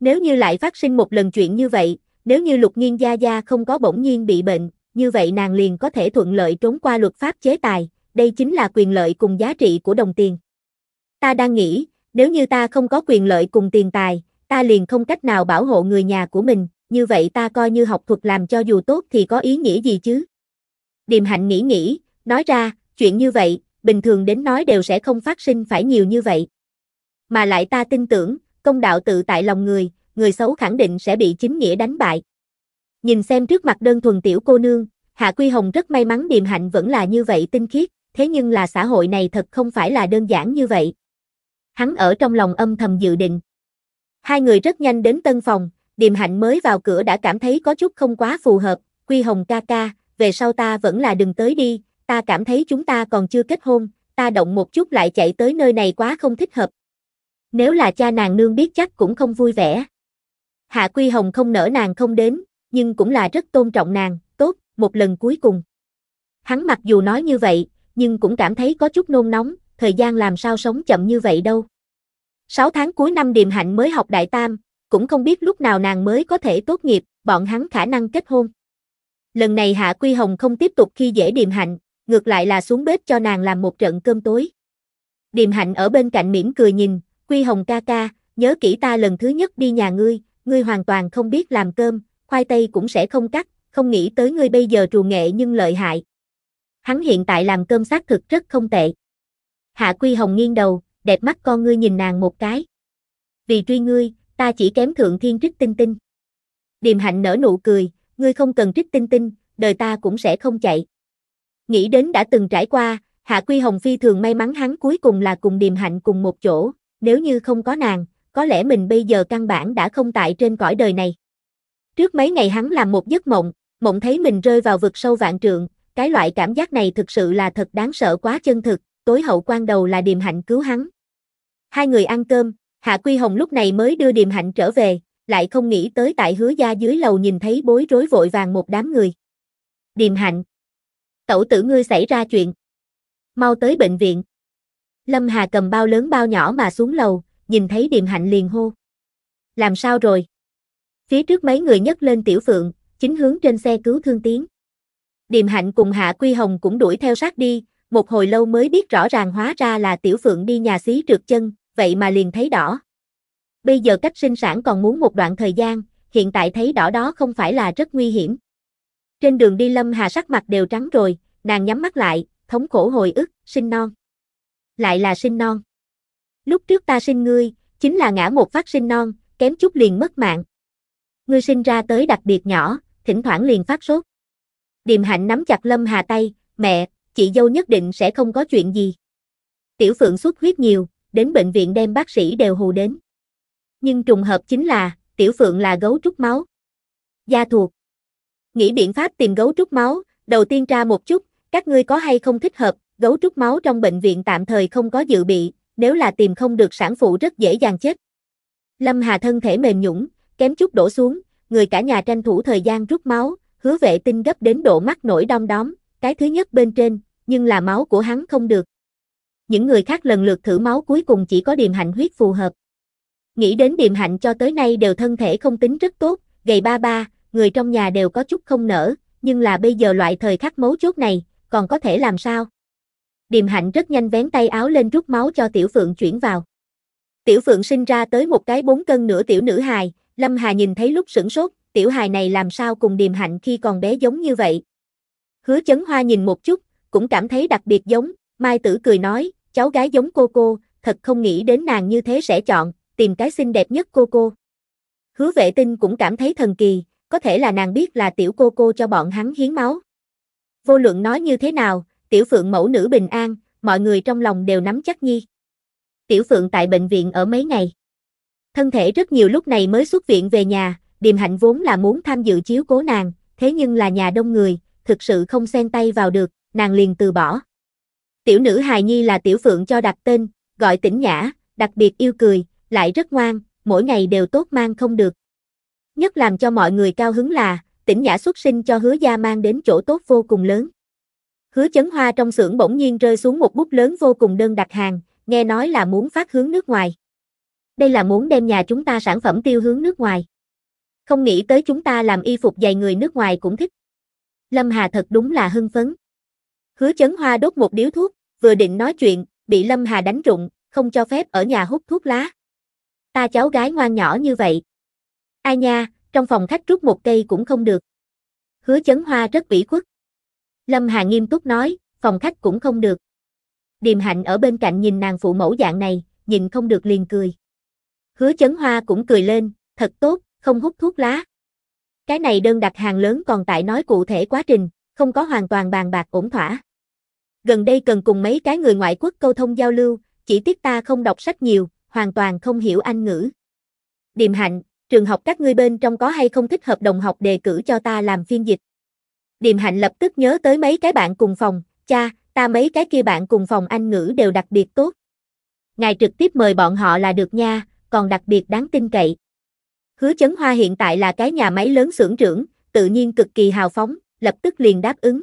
Speaker 1: Nếu như lại phát sinh một lần chuyện như vậy, nếu như lục nghiên gia gia không có bỗng nhiên bị bệnh, như vậy nàng liền có thể thuận lợi trốn qua luật pháp chế tài, đây chính là quyền lợi cùng giá trị của đồng tiền. Ta đang nghĩ, nếu như ta không có quyền lợi cùng tiền tài, ta liền không cách nào bảo hộ người nhà của mình, như vậy ta coi như học thuật làm cho dù tốt thì có ý nghĩa gì chứ? Điềm hạnh nghĩ nghĩ, nói ra, chuyện như vậy, bình thường đến nói đều sẽ không phát sinh phải nhiều như vậy. Mà lại ta tin tưởng, công đạo tự tại lòng người, người xấu khẳng định sẽ bị chính nghĩa đánh bại. Nhìn xem trước mặt đơn thuần tiểu cô nương, Hạ Quy Hồng rất may mắn điềm hạnh vẫn là như vậy tinh khiết, thế nhưng là xã hội này thật không phải là đơn giản như vậy. Hắn ở trong lòng âm thầm dự định. Hai người rất nhanh đến tân phòng, Điềm Hạnh mới vào cửa đã cảm thấy có chút không quá phù hợp, Quy Hồng ca ca, về sau ta vẫn là đừng tới đi, ta cảm thấy chúng ta còn chưa kết hôn, ta động một chút lại chạy tới nơi này quá không thích hợp. Nếu là cha nàng nương biết chắc cũng không vui vẻ. Hạ Quy Hồng không nỡ nàng không đến, nhưng cũng là rất tôn trọng nàng, tốt, một lần cuối cùng. Hắn mặc dù nói như vậy, nhưng cũng cảm thấy có chút nôn nóng, thời gian làm sao sống chậm như vậy đâu. 6 tháng cuối năm Điềm Hạnh mới học Đại Tam, cũng không biết lúc nào nàng mới có thể tốt nghiệp, bọn hắn khả năng kết hôn. Lần này Hạ Quy Hồng không tiếp tục khi dễ Điềm Hạnh, ngược lại là xuống bếp cho nàng làm một trận cơm tối. Điềm Hạnh ở bên cạnh mỉm cười nhìn, Quy Hồng ca ca, nhớ kỹ ta lần thứ nhất đi nhà ngươi, ngươi hoàn toàn không biết làm cơm, khoai tây cũng sẽ không cắt, không nghĩ tới ngươi bây giờ trù nghệ nhưng lợi hại. Hắn hiện tại làm cơm xác thực rất không tệ. Hạ Quy Hồng nghiêng đầu, đẹp mắt con ngươi nhìn nàng một cái. Vì truy ngươi, ta chỉ kém thượng thiên trích tinh tinh. Điềm hạnh nở nụ cười, ngươi không cần trích tinh tinh, đời ta cũng sẽ không chạy. Nghĩ đến đã từng trải qua, Hạ Quy Hồng phi thường may mắn hắn cuối cùng là cùng điềm hạnh cùng một chỗ, nếu như không có nàng, có lẽ mình bây giờ căn bản đã không tại trên cõi đời này. Trước mấy ngày hắn làm một giấc mộng, mộng thấy mình rơi vào vực sâu vạn trượng, cái loại cảm giác này thực sự là thật đáng sợ quá chân thực, tối hậu quan đầu là điềm hạnh cứu hắn. Hai người ăn cơm, Hạ Quy Hồng lúc này mới đưa điềm hạnh trở về, lại không nghĩ tới tại hứa gia dưới lầu nhìn thấy bối rối vội vàng một đám người. Điềm hạnh. Tẩu tử ngươi xảy ra chuyện. Mau tới bệnh viện. Lâm Hà cầm bao lớn bao nhỏ mà xuống lầu, nhìn thấy điềm hạnh liền hô. Làm sao rồi? Phía trước mấy người nhấc lên tiểu phượng, chính hướng trên xe cứu thương tiến. Điềm hạnh cùng Hạ Quy Hồng cũng đuổi theo sát đi, một hồi lâu mới biết rõ ràng hóa ra là tiểu phượng đi nhà xí trượt chân, vậy mà liền thấy đỏ. Bây giờ cách sinh sản còn muốn một đoạn thời gian, hiện tại thấy đỏ đó không phải là rất nguy hiểm. Trên đường đi Lâm Hà sắc mặt đều trắng rồi, nàng nhắm mắt lại, thống khổ hồi ức, sinh non. Lại là sinh non. Lúc trước ta sinh ngươi, chính là ngã một phát sinh non, kém chút liền mất mạng. Ngươi sinh ra tới đặc biệt nhỏ, thỉnh thoảng liền phát sốt. Điềm hạnh nắm chặt Lâm Hà tay, mẹ, chị dâu nhất định sẽ không có chuyện gì. Tiểu Phượng xuất huyết nhiều, đến bệnh viện đem bác sĩ đều hù đến. Nhưng trùng hợp chính là, tiểu phượng là gấu trúc máu. Gia thuộc. Nghĩ biện pháp tìm gấu trúc máu, đầu tiên tra một chút, các ngươi có hay không thích hợp, gấu trúc máu trong bệnh viện tạm thời không có dự bị, nếu là tìm không được sản phụ rất dễ dàng chết. Lâm Hà thân thể mềm nhũng, kém chút đổ xuống, người cả nhà tranh thủ thời gian rút máu, hứa vệ tinh gấp đến độ mắt nổi đom đóm, cái thứ nhất bên trên, nhưng là máu của hắn không được những người khác lần lượt thử máu cuối cùng chỉ có điềm hạnh huyết phù hợp. Nghĩ đến điềm hạnh cho tới nay đều thân thể không tính rất tốt, gầy ba ba, người trong nhà đều có chút không nở, nhưng là bây giờ loại thời khắc mấu chốt này, còn có thể làm sao? Điềm hạnh rất nhanh vén tay áo lên rút máu cho tiểu phượng chuyển vào. Tiểu phượng sinh ra tới một cái bốn cân nửa tiểu nữ hài, Lâm Hà nhìn thấy lúc sửng sốt, tiểu hài này làm sao cùng điềm hạnh khi còn bé giống như vậy. Hứa chấn hoa nhìn một chút, cũng cảm thấy đặc biệt giống, Mai Tử cười nói, cháu gái giống cô cô, thật không nghĩ đến nàng như thế sẽ chọn, tìm cái xinh đẹp nhất cô cô. Hứa vệ tinh cũng cảm thấy thần kỳ, có thể là nàng biết là tiểu cô cô cho bọn hắn hiến máu. Vô luận nói như thế nào, tiểu phượng mẫu nữ bình an, mọi người trong lòng đều nắm chắc nhi. Tiểu phượng tại bệnh viện ở mấy ngày. Thân thể rất nhiều lúc này mới xuất viện về nhà, điềm hạnh vốn là muốn tham dự chiếu cố nàng, thế nhưng là nhà đông người, thực sự không xen tay vào được, nàng liền từ bỏ. Tiểu nữ hài nhi là tiểu phượng cho đặt tên, gọi tỉnh nhã, đặc biệt yêu cười, lại rất ngoan, mỗi ngày đều tốt mang không được. Nhất làm cho mọi người cao hứng là, tỉnh nhã xuất sinh cho hứa gia mang đến chỗ tốt vô cùng lớn. Hứa chấn hoa trong xưởng bỗng nhiên rơi xuống một bút lớn vô cùng đơn đặt hàng, nghe nói là muốn phát hướng nước ngoài. Đây là muốn đem nhà chúng ta sản phẩm tiêu hướng nước ngoài. Không nghĩ tới chúng ta làm y phục dày người nước ngoài cũng thích. Lâm Hà thật đúng là hưng phấn. Hứa chấn hoa đốt một điếu thuốc, vừa định nói chuyện, bị Lâm Hà đánh rụng, không cho phép ở nhà hút thuốc lá. Ta cháu gái ngoan nhỏ như vậy. Ai nha, trong phòng khách rút một cây cũng không được. Hứa chấn hoa rất ủy khuất. Lâm Hà nghiêm túc nói, phòng khách cũng không được. Điềm hạnh ở bên cạnh nhìn nàng phụ mẫu dạng này, nhìn không được liền cười. Hứa chấn hoa cũng cười lên, thật tốt, không hút thuốc lá. Cái này đơn đặt hàng lớn còn tại nói cụ thể quá trình, không có hoàn toàn bàn bạc ổn thỏa gần đây cần cùng mấy cái người ngoại quốc câu thông giao lưu, chỉ tiếc ta không đọc sách nhiều, hoàn toàn không hiểu Anh ngữ. Điềm hạnh, trường học các ngươi bên trong có hay không thích hợp đồng học đề cử cho ta làm phiên dịch. Điềm hạnh lập tức nhớ tới mấy cái bạn cùng phòng, cha, ta mấy cái kia bạn cùng phòng Anh ngữ đều đặc biệt tốt. Ngài trực tiếp mời bọn họ là được nha, còn đặc biệt đáng tin cậy. Hứa Chấn Hoa hiện tại là cái nhà máy lớn xưởng trưởng, tự nhiên cực kỳ hào phóng, lập tức liền đáp ứng.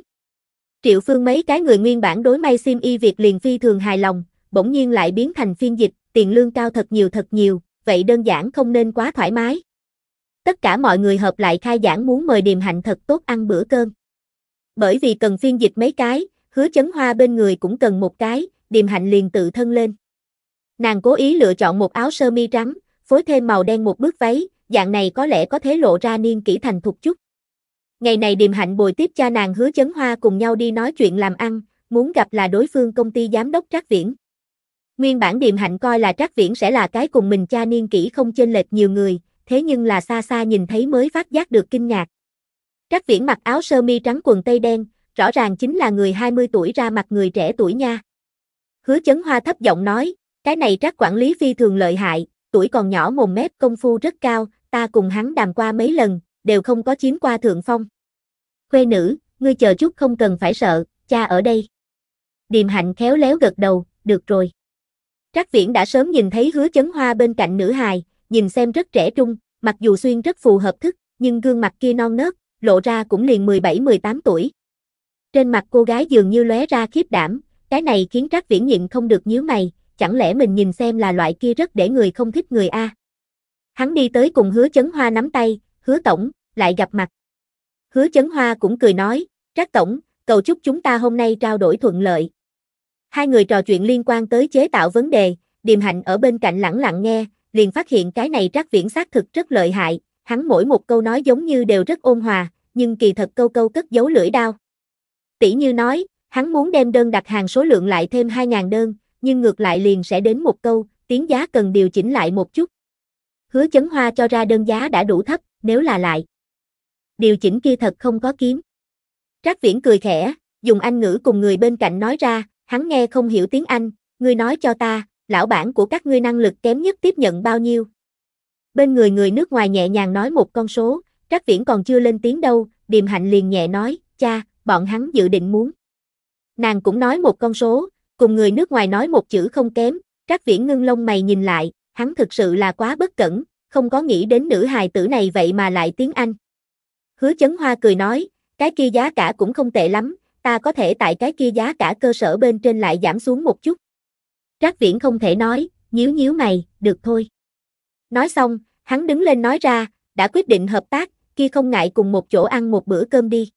Speaker 1: Triệu Phương mấy cái người nguyên bản đối may sim y việc liền phi thường hài lòng, bỗng nhiên lại biến thành phiên dịch, tiền lương cao thật nhiều thật nhiều, vậy đơn giản không nên quá thoải mái. Tất cả mọi người hợp lại khai giảng muốn mời Điềm Hạnh thật tốt ăn bữa cơm. Bởi vì cần phiên dịch mấy cái, hứa chấn hoa bên người cũng cần một cái, Điềm Hạnh liền tự thân lên. Nàng cố ý lựa chọn một áo sơ mi trắng, phối thêm màu đen một bước váy, dạng này có lẽ có thể lộ ra niên kỹ thành thục chút. Ngày này Điềm Hạnh bồi tiếp cha nàng hứa chấn hoa cùng nhau đi nói chuyện làm ăn, muốn gặp là đối phương công ty giám đốc Trác Viễn. Nguyên bản Điềm Hạnh coi là Trác Viễn sẽ là cái cùng mình cha niên kỹ không chênh lệch nhiều người, thế nhưng là xa xa nhìn thấy mới phát giác được kinh ngạc. Trác Viễn mặc áo sơ mi trắng quần tây đen, rõ ràng chính là người 20 tuổi ra mặt người trẻ tuổi nha. Hứa chấn hoa thấp giọng nói, cái này Trác quản lý phi thường lợi hại, tuổi còn nhỏ mồm mép công phu rất cao, ta cùng hắn đàm qua mấy lần, đều không có chiếm qua thượng phong. Khuê nữ, ngươi chờ chút không cần phải sợ, cha ở đây. Điềm hạnh khéo léo gật đầu, được rồi. Trác viễn đã sớm nhìn thấy hứa chấn hoa bên cạnh nữ hài, nhìn xem rất trẻ trung, mặc dù xuyên rất phù hợp thức, nhưng gương mặt kia non nớt, lộ ra cũng liền 17-18 tuổi. Trên mặt cô gái dường như lóe ra khiếp đảm, cái này khiến Trác Viễn nhịn không được nhíu mày, chẳng lẽ mình nhìn xem là loại kia rất để người không thích người a. Hắn đi tới cùng Hứa Chấn Hoa nắm tay, "Hứa tổng, lại gặp mặt. Hứa chấn hoa cũng cười nói, Trác Tổng, cầu chúc chúng ta hôm nay trao đổi thuận lợi. Hai người trò chuyện liên quan tới chế tạo vấn đề, điềm hạnh ở bên cạnh lẳng lặng nghe, liền phát hiện cái này Trác Viễn xác thực rất lợi hại, hắn mỗi một câu nói giống như đều rất ôn hòa, nhưng kỳ thật câu câu cất giấu lưỡi đao. Tỷ như nói, hắn muốn đem đơn đặt hàng số lượng lại thêm 2.000 đơn, nhưng ngược lại liền sẽ đến một câu, tiếng giá cần điều chỉnh lại một chút. Hứa chấn hoa cho ra đơn giá đã đủ thấp, nếu là lại điều chỉnh kia thật không có kiếm. Trác Viễn cười khẽ, dùng Anh ngữ cùng người bên cạnh nói ra, hắn nghe không hiểu tiếng Anh, ngươi nói cho ta, lão bản của các ngươi năng lực kém nhất tiếp nhận bao nhiêu. Bên người người nước ngoài nhẹ nhàng nói một con số, Trác Viễn còn chưa lên tiếng đâu, Điềm Hạnh liền nhẹ nói, cha, bọn hắn dự định muốn. Nàng cũng nói một con số, cùng người nước ngoài nói một chữ không kém, Trác Viễn ngưng lông mày nhìn lại, hắn thực sự là quá bất cẩn, không có nghĩ đến nữ hài tử này vậy mà lại tiếng Anh. Hứa chấn hoa cười nói, cái kia giá cả cũng không tệ lắm, ta có thể tại cái kia giá cả cơ sở bên trên lại giảm xuống một chút. Trác viễn không thể nói, nhíu nhíu mày, được thôi. Nói xong, hắn đứng lên nói ra, đã quyết định hợp tác, kia không ngại cùng một chỗ ăn một bữa cơm đi.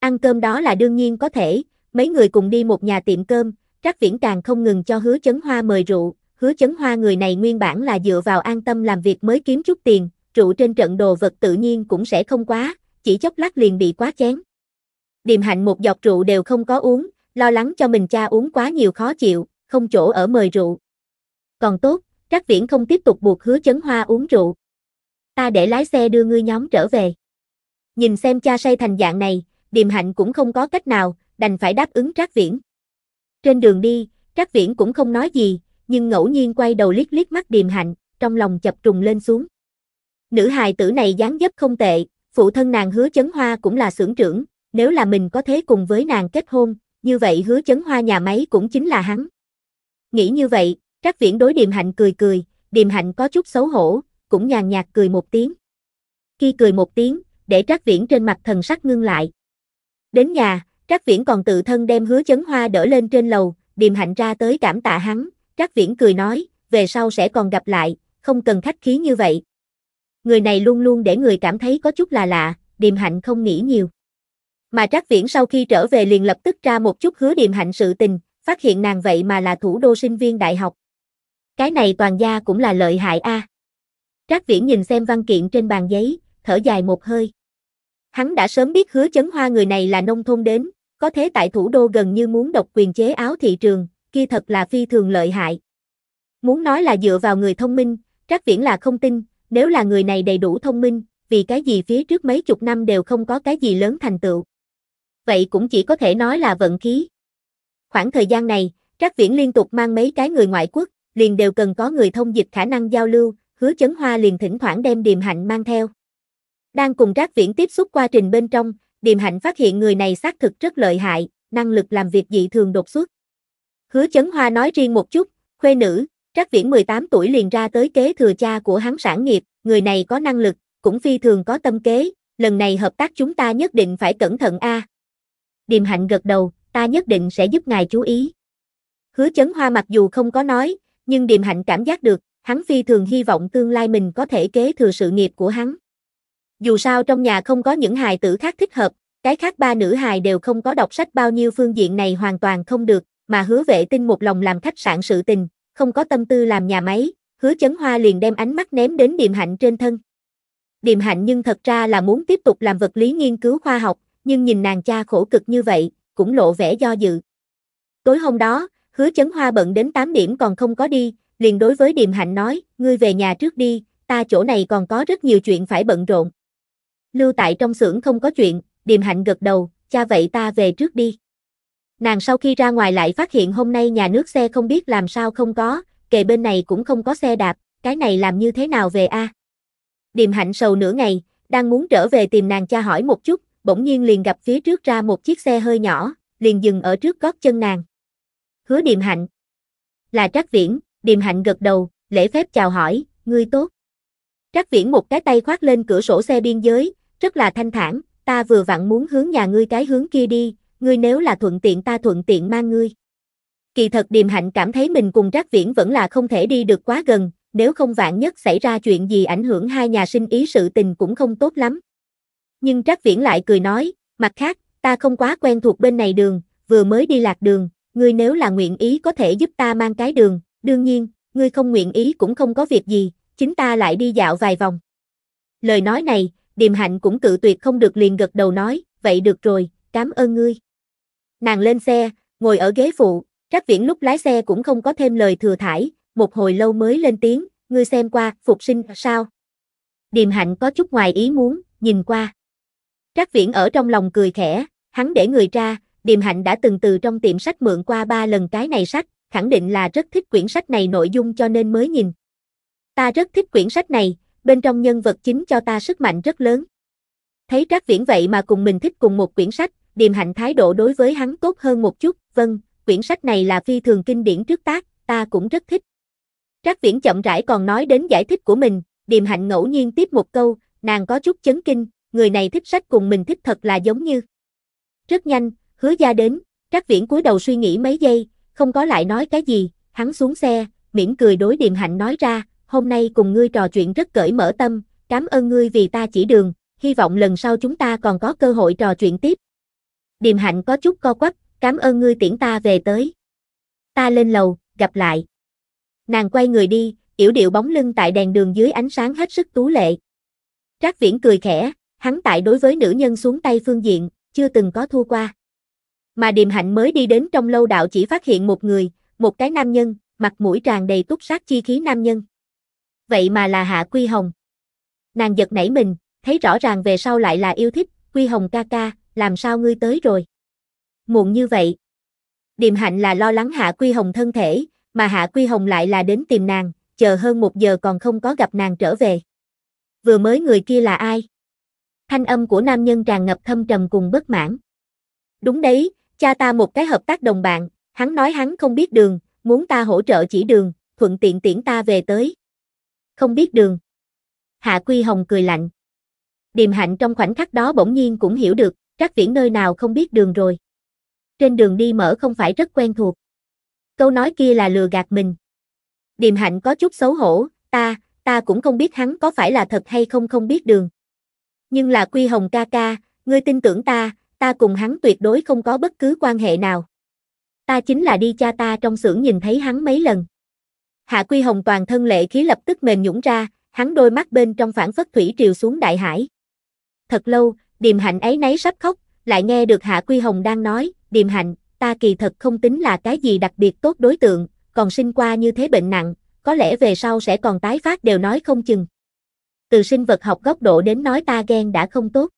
Speaker 1: Ăn cơm đó là đương nhiên có thể, mấy người cùng đi một nhà tiệm cơm, Trác Viễn càng không ngừng cho Hứa Chấn Hoa mời rượu, Hứa Chấn Hoa người này nguyên bản là dựa vào an tâm làm việc mới kiếm chút tiền, rượu trên trận đồ vật tự nhiên cũng sẽ không quá, chỉ chốc lát liền bị quá chén. Điềm hạnh một giọt rượu đều không có uống, lo lắng cho mình cha uống quá nhiều khó chịu, không chỗ ở mời rượu. Còn tốt, Trác Viễn không tiếp tục buộc hứa chấn hoa uống rượu. Ta để lái xe đưa ngươi nhóm trở về. Nhìn xem cha say thành dạng này, điềm hạnh cũng không có cách nào, đành phải đáp ứng Trác Viễn. Trên đường đi, Trác Viễn cũng không nói gì, nhưng ngẫu nhiên quay đầu liếc liếc mắt điềm hạnh, trong lòng chập trùng lên xuống. Nữ hài tử này dáng dấp không tệ, phụ thân nàng hứa chấn hoa cũng là xưởng trưởng, nếu là mình có thế cùng với nàng kết hôn, như vậy hứa chấn hoa nhà máy cũng chính là hắn. Nghĩ như vậy, Trác Viễn đối Điềm Hạnh cười cười, Điềm Hạnh có chút xấu hổ, cũng nhàn nhạt cười một tiếng. Khi cười một tiếng, để Trác Viễn trên mặt thần sắc ngưng lại. Đến nhà, Trác Viễn còn tự thân đem hứa chấn hoa đỡ lên trên lầu, Điềm Hạnh ra tới cảm tạ hắn, Trác Viễn cười nói, về sau sẽ còn gặp lại, không cần khách khí như vậy người này luôn luôn để người cảm thấy có chút là lạ, điềm hạnh không nghĩ nhiều. Mà Trác Viễn sau khi trở về liền lập tức ra một chút hứa điềm hạnh sự tình, phát hiện nàng vậy mà là thủ đô sinh viên đại học. Cái này toàn gia cũng là lợi hại a. Trác Viễn nhìn xem văn kiện trên bàn giấy, thở dài một hơi. Hắn đã sớm biết hứa chấn hoa người này là nông thôn đến, có thế tại thủ đô gần như muốn độc quyền chế áo thị trường, kia thật là phi thường lợi hại. Muốn nói là dựa vào người thông minh, Trác Viễn là không tin, nếu là người này đầy đủ thông minh, vì cái gì phía trước mấy chục năm đều không có cái gì lớn thành tựu. Vậy cũng chỉ có thể nói là vận khí. Khoảng thời gian này, Trác Viễn liên tục mang mấy cái người ngoại quốc, liền đều cần có người thông dịch khả năng giao lưu, hứa chấn hoa liền thỉnh thoảng đem điềm hạnh mang theo. Đang cùng Trác Viễn tiếp xúc qua trình bên trong, điềm hạnh phát hiện người này xác thực rất lợi hại, năng lực làm việc dị thường đột xuất. Hứa chấn hoa nói riêng một chút, khuê nữ, Trác Viễn 18 tuổi liền ra tới kế thừa cha của hắn sản nghiệp, người này có năng lực, cũng phi thường có tâm kế, lần này hợp tác chúng ta nhất định phải cẩn thận a. Điềm Hạnh gật đầu, ta nhất định sẽ giúp ngài chú ý. Hứa Chấn Hoa mặc dù không có nói, nhưng Điềm Hạnh cảm giác được, hắn phi thường hy vọng tương lai mình có thể kế thừa sự nghiệp của hắn. Dù sao trong nhà không có những hài tử khác thích hợp, cái khác ba nữ hài đều không có đọc sách bao nhiêu phương diện này hoàn toàn không được, mà hứa vệ tinh một lòng làm khách sạn sự tình, không có tâm tư làm nhà máy, hứa chấn hoa liền đem ánh mắt ném đến điềm hạnh trên thân. Điềm hạnh nhưng thật ra là muốn tiếp tục làm vật lý nghiên cứu khoa học, nhưng nhìn nàng cha khổ cực như vậy, cũng lộ vẻ do dự. Tối hôm đó, hứa chấn hoa bận đến 8 điểm còn không có đi, liền đối với điềm hạnh nói, ngươi về nhà trước đi, ta chỗ này còn có rất nhiều chuyện phải bận rộn. Lưu tại trong xưởng không có chuyện, điềm hạnh gật đầu, cha vậy ta về trước đi. Nàng sau khi ra ngoài lại phát hiện hôm nay nhà nước xe không biết làm sao không có, kề bên này cũng không có xe đạp, cái này làm như thế nào về a? Điềm hạnh sầu nửa ngày, đang muốn trở về tìm nàng cha hỏi một chút, bỗng nhiên liền gặp phía trước ra một chiếc xe hơi nhỏ, liền dừng ở trước gót chân nàng. Hứa điềm hạnh. Là Trác Viễn, điềm hạnh gật đầu, lễ phép chào hỏi, ngươi tốt. Trác Viễn một cái tay khoát lên cửa sổ xe biên giới, rất là thanh thản, ta vừa vặn muốn hướng nhà ngươi cái hướng kia đi, ngươi nếu là thuận tiện ta thuận tiện mang ngươi. Kỳ thật điềm hạnh cảm thấy mình cùng Trác Viễn vẫn là không thể đi được quá gần, nếu không vạn nhất xảy ra chuyện gì ảnh hưởng hai nhà sinh ý sự tình cũng không tốt lắm. Nhưng Trác Viễn lại cười nói, mặt khác, ta không quá quen thuộc bên này đường, vừa mới đi lạc đường, ngươi nếu là nguyện ý có thể giúp ta mang cái đường, đương nhiên, ngươi không nguyện ý cũng không có việc gì, chính ta lại đi dạo vài vòng. Lời nói này, điềm hạnh cũng cự tuyệt không được liền gật đầu nói, vậy được rồi, cảm ơn ngươi. Nàng lên xe, ngồi ở ghế phụ, Trác Viễn lúc lái xe cũng không có thêm lời thừa thải, một hồi lâu mới lên tiếng, ngươi xem qua, phục sinh sao? Điềm hạnh có chút ngoài ý muốn, nhìn qua. Trác Viễn ở trong lòng cười khẽ, hắn để người ra, Điềm hạnh đã từng từ trong tiệm sách mượn qua ba lần cái này sách, khẳng định là rất thích quyển sách này nội dung cho nên mới nhìn. Ta rất thích quyển sách này, bên trong nhân vật chính cho ta sức mạnh rất lớn. Thấy Trác Viễn vậy mà cùng mình thích cùng một quyển sách, điềm hạnh thái độ đối với hắn tốt hơn một chút, vâng, quyển sách này là phi thường kinh điển trước tác, ta cũng rất thích. Trác viễn chậm rãi còn nói đến giải thích của mình, điềm hạnh ngẫu nhiên tiếp một câu, nàng có chút chấn kinh, người này thích sách cùng mình thích thật là giống như. Rất nhanh, hứa gia đến, Trác viễn cúi đầu suy nghĩ mấy giây, không có lại nói cái gì, hắn xuống xe, mỉm cười đối điềm hạnh nói ra, hôm nay cùng ngươi trò chuyện rất cởi mở tâm, cảm ơn ngươi vì ta chỉ đường, hy vọng lần sau chúng ta còn có cơ hội trò chuyện tiếp. Điềm hạnh có chút co quắp, cảm ơn ngươi tiễn ta về tới. Ta lên lầu, gặp lại. Nàng quay người đi, yểu điệu bóng lưng tại đèn đường dưới ánh sáng hết sức tú lệ. Trác viễn cười khẽ, hắn tại đối với nữ nhân xuống tay phương diện, chưa từng có thua qua. Mà điềm hạnh mới đi đến trong lâu đạo chỉ phát hiện một người, một cái nam nhân, mặt mũi tràn đầy túc sát chi khí nam nhân. Vậy mà là Hạ Quy Hồng. Nàng giật nảy mình, thấy rõ ràng về sau lại là yêu thích, Quy Hồng ca ca, làm sao ngươi tới rồi? Muộn như vậy. Điềm hạnh là lo lắng Hạ Quy Hồng thân thể, mà Hạ Quy Hồng lại là đến tìm nàng, chờ hơn một giờ còn không có gặp nàng trở về. Vừa mới người kia là ai? Thanh âm của nam nhân tràn ngập thâm trầm cùng bất mãn. Đúng đấy, cha ta một cái hợp tác đồng bạn, hắn nói hắn không biết đường, muốn ta hỗ trợ chỉ đường, thuận tiện tiễn ta về tới. Không biết đường. Hạ Quy Hồng cười lạnh. Điềm hạnh trong khoảnh khắc đó bỗng nhiên cũng hiểu được, Trác Viễn nơi nào không biết đường rồi. Trên đường đi mở không phải rất quen thuộc. Câu nói kia là lừa gạt mình. Điềm hạnh có chút xấu hổ, ta, ta cũng không biết hắn có phải là thật hay không không biết đường. Nhưng là Quy Hồng ca ca, ngươi tin tưởng ta, ta cùng hắn tuyệt đối không có bất cứ quan hệ nào. Ta chính là đi cha ta trong xưởng nhìn thấy hắn mấy lần. Hạ Quy Hồng toàn thân lệ khí lập tức mềm nhũng ra, hắn đôi mắt bên trong phản phất thủy triều xuống đại hải. Thật lâu, Điềm Hạnh ấy nấy sắp khóc, lại nghe được Hạ Quy Hồng đang nói, Điềm Hạnh, ta kỳ thật không tính là cái gì đặc biệt tốt đối tượng, còn sinh qua như thế bệnh nặng, có lẽ về sau sẽ còn tái phát đều nói không chừng. Từ sinh vật học góc độ đến nói ta ghen đã không tốt.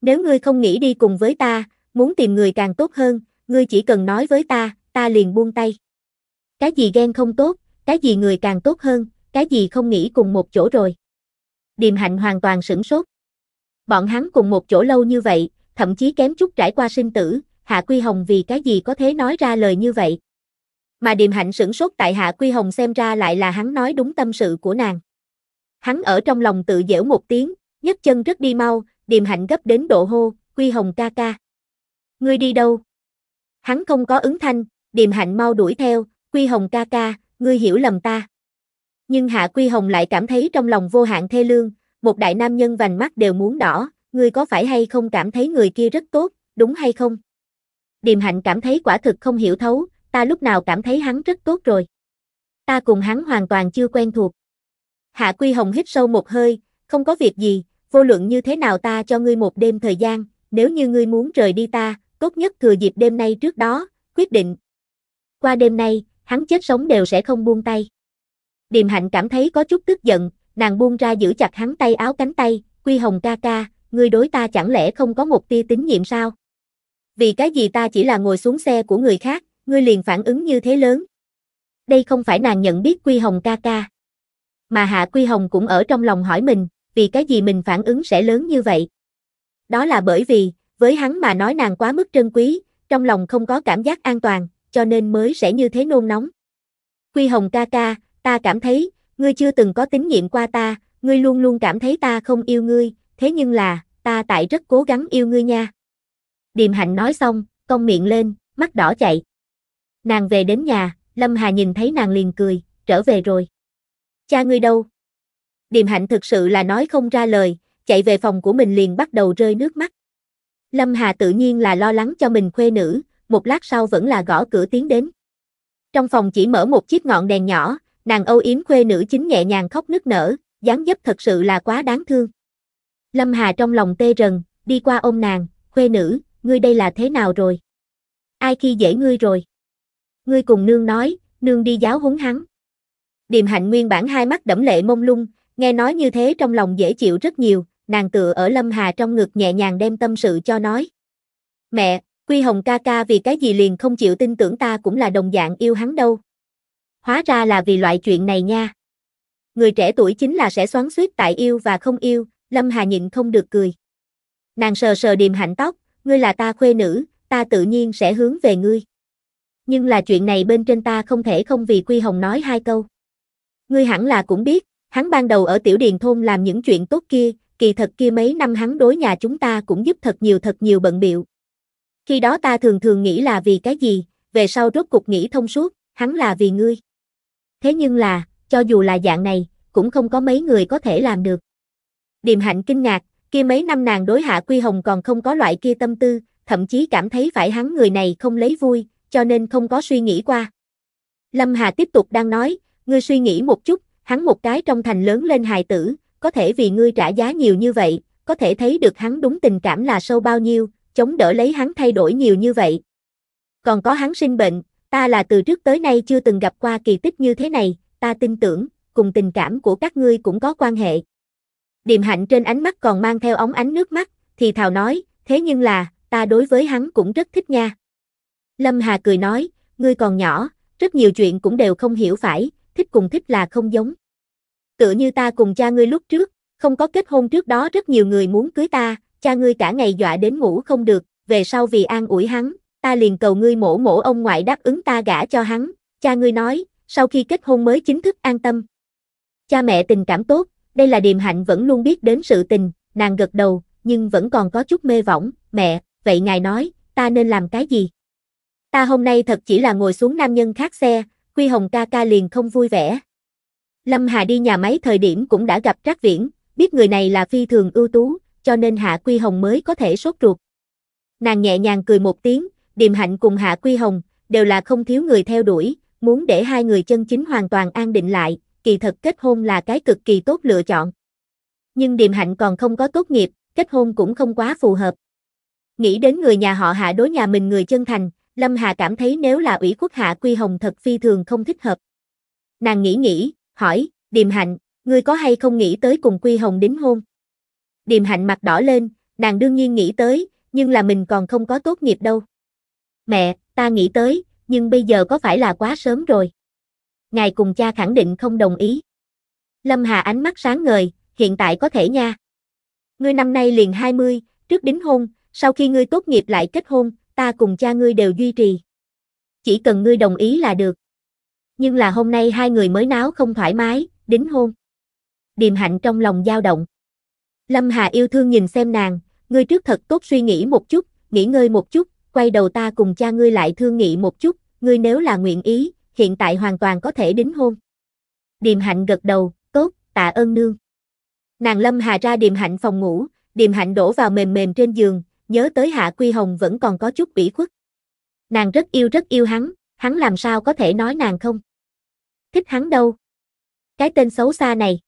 Speaker 1: Nếu ngươi không nghĩ đi cùng với ta, muốn tìm người càng tốt hơn, ngươi chỉ cần nói với ta, ta liền buông tay. Cái gì ghen không tốt, cái gì người càng tốt hơn, cái gì không nghĩ cùng một chỗ rồi. Điềm hạnh hoàn toàn sửng sốt. Bọn hắn cùng một chỗ lâu như vậy, thậm chí kém chút trải qua sinh tử, Hạ Quy Hồng vì cái gì có thể nói ra lời như vậy. Mà điềm hạnh sửng sốt tại Hạ Quy Hồng xem ra lại là hắn nói đúng tâm sự của nàng. Hắn ở trong lòng tự dễu một tiếng, nhấc chân rất đi mau, điềm hạnh gấp đến độ hô, Quy Hồng ca ca. Ngươi đi đâu? Hắn không có ứng thanh, điềm hạnh mau đuổi theo, Quy Hồng ca ca, ngươi hiểu lầm ta. Nhưng Hạ Quy Hồng lại cảm thấy trong lòng vô hạn thê lương, một đại nam nhân vành mắt đều muốn đỏ, ngươi có phải hay không cảm thấy người kia rất tốt, đúng hay không? Điềm hạnh cảm thấy quả thực không hiểu thấu, ta lúc nào cảm thấy hắn rất tốt rồi. Ta cùng hắn hoàn toàn chưa quen thuộc. Hạ Quy Hồng hít sâu một hơi, không có việc gì, vô luận như thế nào ta cho ngươi một đêm thời gian, nếu như ngươi muốn rời đi ta, tốt nhất thừa dịp đêm nay trước đó, quyết định. Qua đêm nay, hắn chết sống đều sẽ không buông tay. Điềm hạnh cảm thấy có chút tức giận, nàng buông ra giữ chặt hắn tay áo cánh tay, quy hồng ca ca, ngươi đối ta chẳng lẽ không có một tia tín nhiệm sao? Vì cái gì ta chỉ là ngồi xuống xe của người khác, ngươi liền phản ứng như thế lớn. Đây không phải nàng nhận biết quy hồng ca ca. Mà hạ quy hồng cũng ở trong lòng hỏi mình, vì cái gì mình phản ứng sẽ lớn như vậy? Đó là bởi vì, với hắn mà nói nàng quá mức trân quý, trong lòng không có cảm giác an toàn, cho nên mới sẽ như thế nôn nóng. Quy hồng ca ca, ta cảm thấy, ngươi chưa từng có tín nhiệm qua ta, ngươi luôn luôn cảm thấy ta không yêu ngươi, thế nhưng là, ta tại rất cố gắng yêu ngươi nha. Điềm hạnh nói xong, cong miệng lên, mắt đỏ chạy. Nàng về đến nhà, Lâm Hà nhìn thấy nàng liền cười, trở về rồi. Cha ngươi đâu? Điềm hạnh thực sự là nói không ra lời, chạy về phòng của mình liền bắt đầu rơi nước mắt. Lâm Hà tự nhiên là lo lắng cho mình khuê nữ, một lát sau vẫn là gõ cửa tiến đến. Trong phòng chỉ mở một chiếc ngọn đèn nhỏ, Nàng âu yếm khuê nữ chính nhẹ nhàng khóc nức nở, dáng dấp thật sự là quá đáng thương. Lâm Hà trong lòng tê rần, đi qua ôm nàng, khuê nữ, ngươi đây là thế nào rồi? Ai khi dễ ngươi rồi? Ngươi cùng nương nói, nương đi giáo huấn hắn. Điềm hạnh nguyên bản hai mắt đẫm lệ mông lung, nghe nói như thế trong lòng dễ chịu rất nhiều, nàng tựa ở Lâm Hà trong ngực nhẹ nhàng đem tâm sự cho nói. Mẹ, Quy Hồng ca ca vì cái gì liền không chịu tin tưởng ta cũng là đồng dạng yêu hắn đâu. Hóa ra là vì loại chuyện này nha. Người trẻ tuổi chính là sẽ xoắn xuýt tại yêu và không yêu, Lâm Hà nhịn không được cười. Nàng sờ sờ điềm hạnh tóc, ngươi là ta khuê nữ, ta tự nhiên sẽ hướng về ngươi. Nhưng là chuyện này bên trên ta không thể không vì Quy Hồng nói hai câu. Ngươi hẳn là cũng biết, hắn ban đầu ở tiểu điền thôn làm những chuyện tốt kia, kỳ thật kia mấy năm hắn đối nhà chúng ta cũng giúp thật nhiều thật nhiều bận biệu. Khi đó ta thường thường nghĩ là vì cái gì, về sau rốt cục nghĩ thông suốt, hắn là vì ngươi thế nhưng là, cho dù là dạng này, cũng không có mấy người có thể làm được. Điềm hạnh kinh ngạc, kia mấy năm nàng đối hạ quy hồng còn không có loại kia tâm tư, thậm chí cảm thấy phải hắn người này không lấy vui, cho nên không có suy nghĩ qua. Lâm Hà tiếp tục đang nói, ngươi suy nghĩ một chút, hắn một cái trong thành lớn lên hài tử, có thể vì ngươi trả giá nhiều như vậy, có thể thấy được hắn đúng tình cảm là sâu bao nhiêu, chống đỡ lấy hắn thay đổi nhiều như vậy. Còn có hắn sinh bệnh, Ta là từ trước tới nay chưa từng gặp qua kỳ tích như thế này, ta tin tưởng, cùng tình cảm của các ngươi cũng có quan hệ. Điềm hạnh trên ánh mắt còn mang theo ống ánh nước mắt, thì thào nói, thế nhưng là, ta đối với hắn cũng rất thích nha. Lâm Hà cười nói, ngươi còn nhỏ, rất nhiều chuyện cũng đều không hiểu phải, thích cùng thích là không giống. Tựa như ta cùng cha ngươi lúc trước, không có kết hôn trước đó rất nhiều người muốn cưới ta, cha ngươi cả ngày dọa đến ngủ không được, về sau vì an ủi hắn, ta liền cầu ngươi mổ mổ ông ngoại đáp ứng ta gả cho hắn, cha ngươi nói, sau khi kết hôn mới chính thức an tâm. Cha mẹ tình cảm tốt, đây là điềm hạnh vẫn luôn biết đến sự tình, nàng gật đầu, nhưng vẫn còn có chút mê võng, mẹ, vậy ngài nói, ta nên làm cái gì? Ta hôm nay thật chỉ là ngồi xuống nam nhân khác xe, Quy Hồng ca ca liền không vui vẻ. Lâm Hà đi nhà máy thời điểm cũng đã gặp Trác Viễn, biết người này là phi thường ưu tú, cho nên Hạ Quy Hồng mới có thể sốt ruột. Nàng nhẹ nhàng cười một tiếng, Điềm Hạnh cùng Hạ Quy Hồng, đều là không thiếu người theo đuổi, muốn để hai người chân chính hoàn toàn an định lại, kỳ thật kết hôn là cái cực kỳ tốt lựa chọn. Nhưng Điềm Hạnh còn không có tốt nghiệp, kết hôn cũng không quá phù hợp. Nghĩ đến người nhà họ Hạ đối nhà mình người chân thành, Lâm Hà cảm thấy nếu là ủy quốc Hạ Quy Hồng thật phi thường không thích hợp. Nàng nghĩ nghĩ, hỏi, Điềm Hạnh, ngươi có hay không nghĩ tới cùng Quy Hồng đính hôn? Điềm Hạnh mặt đỏ lên, nàng đương nhiên nghĩ tới, nhưng là mình còn không có tốt nghiệp đâu. Mẹ, ta nghĩ tới, nhưng bây giờ có phải là quá sớm rồi? Ngài cùng cha khẳng định không đồng ý. Lâm Hà ánh mắt sáng ngời, hiện tại có thể nha. Ngươi năm nay liền 20, trước đính hôn, sau khi ngươi tốt nghiệp lại kết hôn, ta cùng cha ngươi đều duy trì. Chỉ cần ngươi đồng ý là được. Nhưng là hôm nay hai người mới náo không thoải mái, đính hôn. Điềm hạnh trong lòng dao động. Lâm Hà yêu thương nhìn xem nàng, ngươi trước thật tốt suy nghĩ một chút, nghỉ ngơi một chút, quay đầu ta cùng cha ngươi lại thương nghị một chút, ngươi nếu là nguyện ý, hiện tại hoàn toàn có thể đính hôn. Điềm hạnh gật đầu, tốt, tạ ơn nương. Nàng Lâm Hà ra điềm hạnh phòng ngủ, điềm hạnh đổ vào mềm mềm trên giường, nhớ tới Hạ Quy Hồng vẫn còn có chút ủy khuất. Nàng rất yêu rất yêu hắn, hắn làm sao có thể nói nàng không? Thích hắn đâu? Cái tên xấu xa này.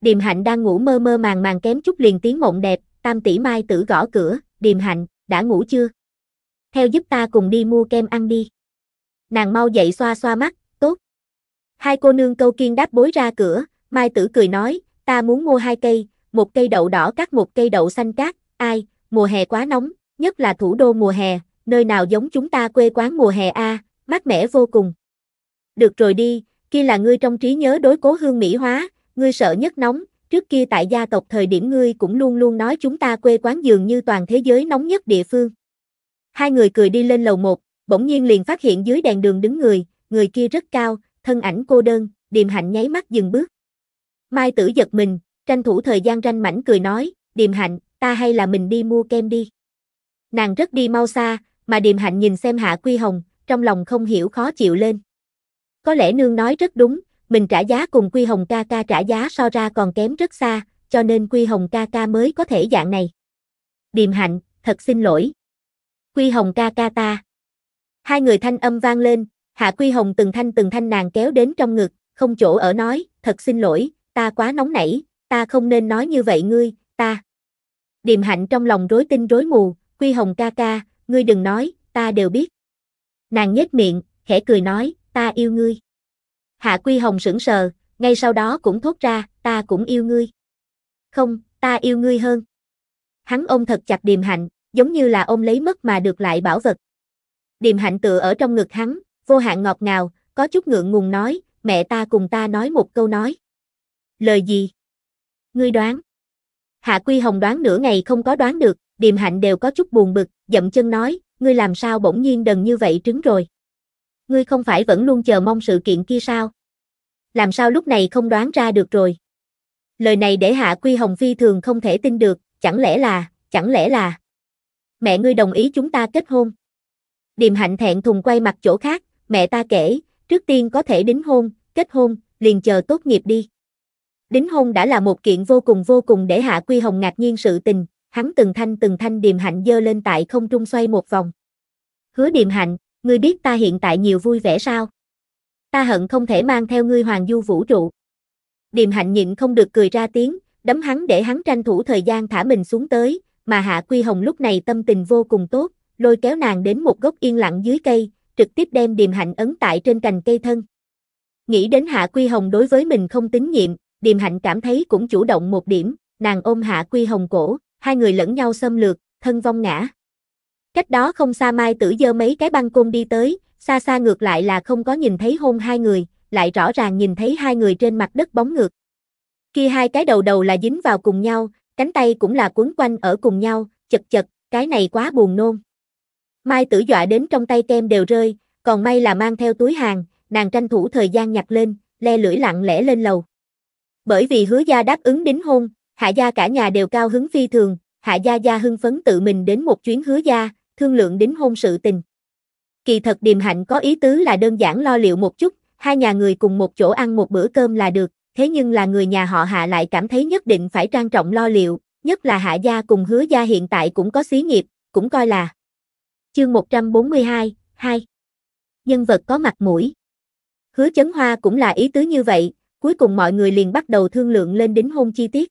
Speaker 1: Điềm hạnh đang ngủ mơ mơ màng màng kém chút liền tiếng mộng đẹp, tam tỷ mai tử gõ cửa, điềm hạnh, đã ngủ chưa? theo giúp ta cùng đi mua kem ăn đi. Nàng mau dậy xoa xoa mắt, tốt. Hai cô nương câu kiên đáp bối ra cửa, Mai Tử cười nói, ta muốn mua hai cây, một cây đậu đỏ cắt một cây đậu xanh cát, ai, mùa hè quá nóng, nhất là thủ đô mùa hè, nơi nào giống chúng ta quê quán mùa hè a, à, mát mẻ vô cùng. Được rồi đi, kia là ngươi trong trí nhớ đối cố hương Mỹ hóa, ngươi sợ nhất nóng, trước kia tại gia tộc thời điểm ngươi cũng luôn luôn nói chúng ta quê quán dường như toàn thế giới nóng nhất địa phương. Hai người cười đi lên lầu một, bỗng nhiên liền phát hiện dưới đèn đường đứng người, người kia rất cao, thân ảnh cô đơn, điềm hạnh nháy mắt dừng bước. Mai tử giật mình, tranh thủ thời gian ranh mảnh cười nói, điềm hạnh, ta hay là mình đi mua kem đi. Nàng rất đi mau xa, mà điềm hạnh nhìn xem hạ quy hồng, trong lòng không hiểu khó chịu lên. Có lẽ nương nói rất đúng, mình trả giá cùng quy hồng ca ca trả giá so ra còn kém rất xa, cho nên quy hồng ca ca mới có thể dạng này. Điềm hạnh, thật xin lỗi, Quy Hồng ca ca ta. Hai người thanh âm vang lên, Hạ Quy Hồng từng thanh từng thanh nàng kéo đến trong ngực, không chỗ ở nói, thật xin lỗi, ta quá nóng nảy, ta không nên nói như vậy ngươi, ta. Điềm hạnh trong lòng rối tinh rối mù, Quy Hồng ca ca, ngươi đừng nói, ta đều biết. Nàng nhếch miệng, khẽ cười nói, ta yêu ngươi. Hạ Quy Hồng sững sờ, ngay sau đó cũng thốt ra, ta cũng yêu ngươi. Không, ta yêu ngươi hơn. Hắn ôm thật chặt điềm hạnh, giống như là ôm lấy mất mà được lại bảo vật. Điềm hạnh tựa ở trong ngực hắn, vô hạn ngọt ngào, có chút ngượng ngùng nói, mẹ ta cùng ta nói một câu nói. Lời gì? Ngươi đoán. Hạ Quy Hồng đoán nửa ngày không có đoán được, điềm hạnh đều có chút buồn bực, dậm chân nói, ngươi làm sao bỗng nhiên đần như vậy trứng rồi. Ngươi không phải vẫn luôn chờ mong sự kiện kia sao? Làm sao lúc này không đoán ra được rồi? Lời này để Hạ Quy Hồng phi thường không thể tin được, chẳng lẽ là, chẳng lẽ là mẹ ngươi đồng ý chúng ta kết hôn. Điềm hạnh thẹn thùng quay mặt chỗ khác, mẹ ta kể, trước tiên có thể đính hôn, kết hôn, liền chờ tốt nghiệp đi. Đính hôn đã là một kiện vô cùng vô cùng để Hạ Quy Hồng ngạc nhiên sự tình, hắn từng thanh từng thanh điềm hạnh dơ lên tại không trung xoay một vòng. Hứa điềm hạnh, ngươi biết ta hiện tại nhiều vui vẻ sao? Ta hận không thể mang theo ngươi hoàng du vũ trụ. Điềm hạnh nhịn không được cười ra tiếng, đấm hắn để hắn tranh thủ thời gian thả mình xuống tới, mà Hạ Quy Hồng lúc này tâm tình vô cùng tốt, lôi kéo nàng đến một gốc yên lặng dưới cây, trực tiếp đem Điềm Hạnh ấn tại trên cành cây thân. Nghĩ đến Hạ Quy Hồng đối với mình không tín nhiệm, Điềm Hạnh cảm thấy cũng chủ động một điểm, nàng ôm Hạ Quy Hồng cổ, hai người lẫn nhau xâm lược, thân vong ngã. Cách đó không xa Mai Tử dơ mấy cái băng côn đi tới, xa xa ngược lại là không có nhìn thấy hôn hai người, lại rõ ràng nhìn thấy hai người trên mặt đất bóng ngược. Kia hai cái đầu đầu là dính vào cùng nhau, cánh tay cũng là quấn quanh ở cùng nhau, chật chật, cái này quá buồn nôn. Mai tử dọa đến trong tay kem đều rơi, còn may là mang theo túi hàng, nàng tranh thủ thời gian nhặt lên, le lưỡi lặng lẽ lên lầu. Bởi vì hứa gia đáp ứng đính hôn, hạ gia cả nhà đều cao hứng phi thường, hạ gia gia hưng phấn tự mình đến một chuyến hứa gia, thương lượng đính hôn sự tình. Kỳ thật điềm hạnh có ý tứ là đơn giản lo liệu một chút, hai nhà người cùng một chỗ ăn một bữa cơm là được, thế nhưng là người nhà họ hạ lại cảm thấy nhất định phải trang trọng lo liệu, nhất là hạ gia cùng hứa gia hiện tại cũng có xí nghiệp, cũng coi là. Chương 142, 2. Nhân vật có mặt mũi. Hứa chấn hoa cũng là ý tứ như vậy, cuối cùng mọi người liền bắt đầu thương lượng lên đính hôn chi tiết.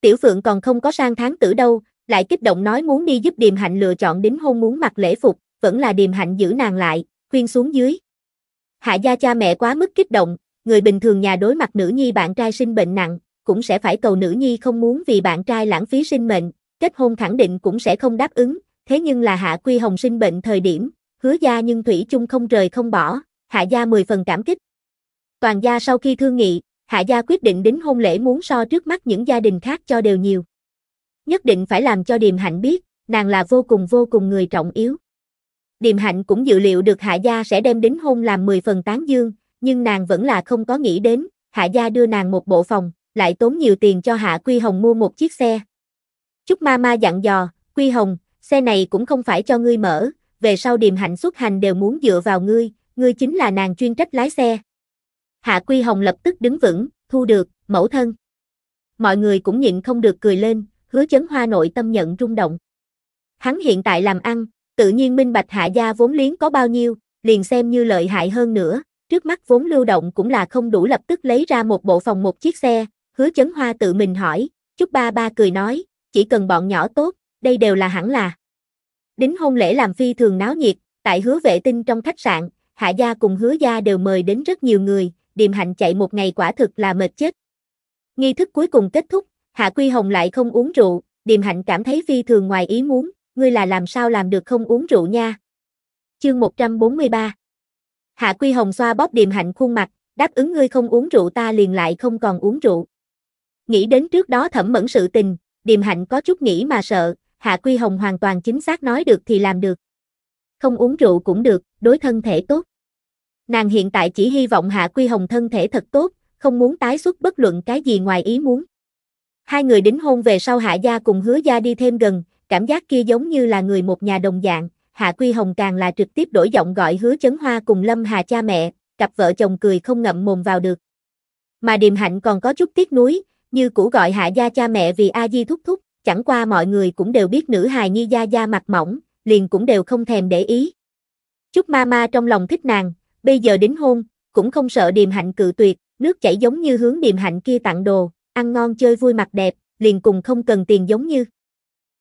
Speaker 1: Tiểu Phượng còn không có sang tháng tử đâu, lại kích động nói muốn đi giúp Điềm Hạnh lựa chọn đính hôn muốn mặc lễ phục, vẫn là Điềm Hạnh giữ nàng lại, khuyên xuống dưới. Hạ gia cha mẹ quá mức kích động, người bình thường nhà đối mặt nữ nhi bạn trai sinh bệnh nặng, cũng sẽ phải cầu nữ nhi không muốn vì bạn trai lãng phí sinh mệnh, kết hôn khẳng định cũng sẽ không đáp ứng, thế nhưng là Hạ Quy Hồng sinh bệnh thời điểm, hứa gia nhưng Thủy chung không rời không bỏ, Hạ gia 10 phần cảm kích. Toàn gia sau khi thương nghị, Hạ gia quyết định đính hôn lễ muốn so trước mắt những gia đình khác cho đều nhiều. Nhất định phải làm cho Điềm Hạnh biết, nàng là vô cùng vô cùng người trọng yếu. Điềm Hạnh cũng dự liệu được Hạ gia sẽ đem đính hôn làm 10 phần tán dương, nhưng nàng vẫn là không có nghĩ đến, Hạ Gia đưa nàng một bộ phòng, lại tốn nhiều tiền cho Hạ Quy Hồng mua một chiếc xe. Chúc ma ma dặn dò, Quy Hồng, xe này cũng không phải cho ngươi mở, về sau điềm hạnh xuất hành đều muốn dựa vào ngươi, ngươi chính là nàng chuyên trách lái xe. Hạ Quy Hồng lập tức đứng vững, thu được, mẫu thân. Mọi người cũng nhịn không được cười lên, hứa chấn hoa nội tâm nhận rung động. Hắn hiện tại làm ăn, tự nhiên minh bạch hạ gia vốn liếng có bao nhiêu, liền xem như lợi hại hơn nữa, trước mắt vốn lưu động cũng là không đủ lập tức lấy ra một bộ phòng một chiếc xe, hứa chấn hoa tự mình hỏi, chúc ba ba cười nói, chỉ cần bọn nhỏ tốt, đây đều là hẳn là. Đính hôn lễ làm phi thường náo nhiệt, tại hứa vệ tinh trong khách sạn, hạ gia cùng hứa gia đều mời đến rất nhiều người, điềm hạnh chạy một ngày quả thực là mệt chết. Nghi thức cuối cùng kết thúc, hạ quy hồng lại không uống rượu, điềm hạnh cảm thấy phi thường ngoài ý muốn, ngươi là làm sao làm được không uống rượu nha. Chương 143 Hạ Quy Hồng xoa bóp điềm hạnh khuôn mặt, đáp ứng ngươi không uống rượu ta liền lại không còn uống rượu. Nghĩ đến trước đó thẩm mẫn sự tình, điềm hạnh có chút nghĩ mà sợ, Hạ Quy Hồng hoàn toàn chính xác nói được thì làm được. Không uống rượu cũng được, đối thân thể tốt. Nàng hiện tại chỉ hy vọng Hạ Quy Hồng thân thể thật tốt, không muốn tái xuất bất luận cái gì ngoài ý muốn. Hai người đính hôn về sau Hạ Gia cùng Hứa Gia đi thêm gần, cảm giác kia giống như là người một nhà đồng dạng. Hạ Quy Hồng càng là trực tiếp đổi giọng gọi hứa chấn hoa cùng Lâm Hà cha mẹ, cặp vợ chồng cười không ngậm mồm vào được. Mà Điềm Hạnh còn có chút tiếc nuối, như cũ gọi Hạ Gia cha mẹ vì A Di thúc thúc, chẳng qua mọi người cũng đều biết nữ hài nhi Gia Gia mặt mỏng, liền cũng đều không thèm để ý. Chúc ma ma trong lòng thích nàng, bây giờ đến hôn, cũng không sợ Điềm Hạnh cự tuyệt, nước chảy giống như hướng Điềm Hạnh kia tặng đồ, ăn ngon chơi vui mặt đẹp, liền cùng không cần tiền giống như.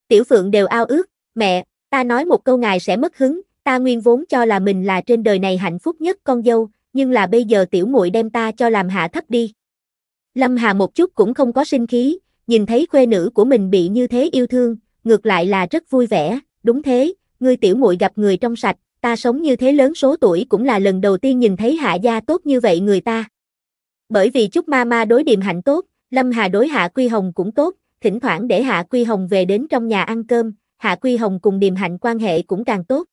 Speaker 1: Tiểu Phượng đều ao ước, mẹ, Ta nói một câu ngài sẽ mất hứng, ta nguyên vốn cho là mình là trên đời này hạnh phúc nhất con dâu, nhưng là bây giờ tiểu muội đem ta cho làm hạ thấp đi. Lâm Hà một chút cũng không có sinh khí, nhìn thấy khuê nữ của mình bị như thế yêu thương, ngược lại là rất vui vẻ, đúng thế, ngươi tiểu muội gặp người trong sạch, ta sống như thế lớn số tuổi cũng là lần đầu tiên nhìn thấy hạ gia tốt như vậy người ta. Bởi vì chúc ma ma đối điềm hạnh tốt, Lâm Hà đối hạ Quy Hồng cũng tốt, thỉnh thoảng để hạ Quy Hồng về đến trong nhà ăn cơm, Hạ Quy Hồng cùng Điềm Hạnh quan hệ cũng càng tốt.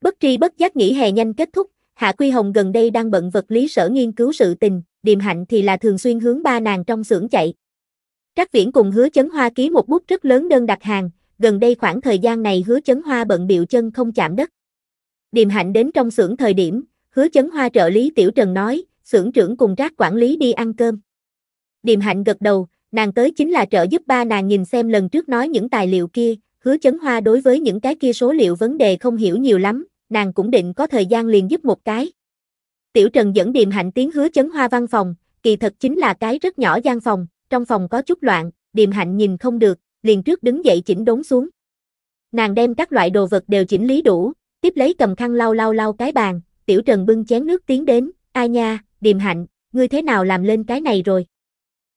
Speaker 1: Bất tri bất giác nghỉ hè nhanh kết thúc, Hạ Quy Hồng gần đây đang bận vật lý sở nghiên cứu sự tình, Điềm Hạnh thì là thường xuyên hướng ba nàng trong xưởng chạy. Trác Viễn cùng Hứa Chấn Hoa ký một bút rất lớn đơn đặt hàng, gần đây khoảng thời gian này Hứa Chấn Hoa bận biểu chân không chạm đất. Điềm Hạnh đến trong xưởng thời điểm, Hứa Chấn Hoa trợ lý Tiểu Trần nói, xưởng trưởng cùng Trác quản lý đi ăn cơm. Điềm Hạnh gật đầu, nàng tới chính là trợ giúp ba nàng nhìn xem lần trước nói những tài liệu kia, Hứa chấn hoa đối với những cái kia số liệu vấn đề không hiểu nhiều lắm, nàng cũng định có thời gian liền giúp một cái. Tiểu Trần dẫn điềm hạnh tiến hứa chấn hoa văn phòng, kỳ thật chính là cái rất nhỏ gian phòng, trong phòng có chút loạn, điềm hạnh nhìn không được, liền trước đứng dậy chỉnh đốn xuống. Nàng đem các loại đồ vật đều chỉnh lý đủ, tiếp lấy cầm khăn lau lau lau cái bàn, Tiểu Trần bưng chén nước tiến đến, ai nha, điềm hạnh, ngươi thế nào làm lên cái này rồi?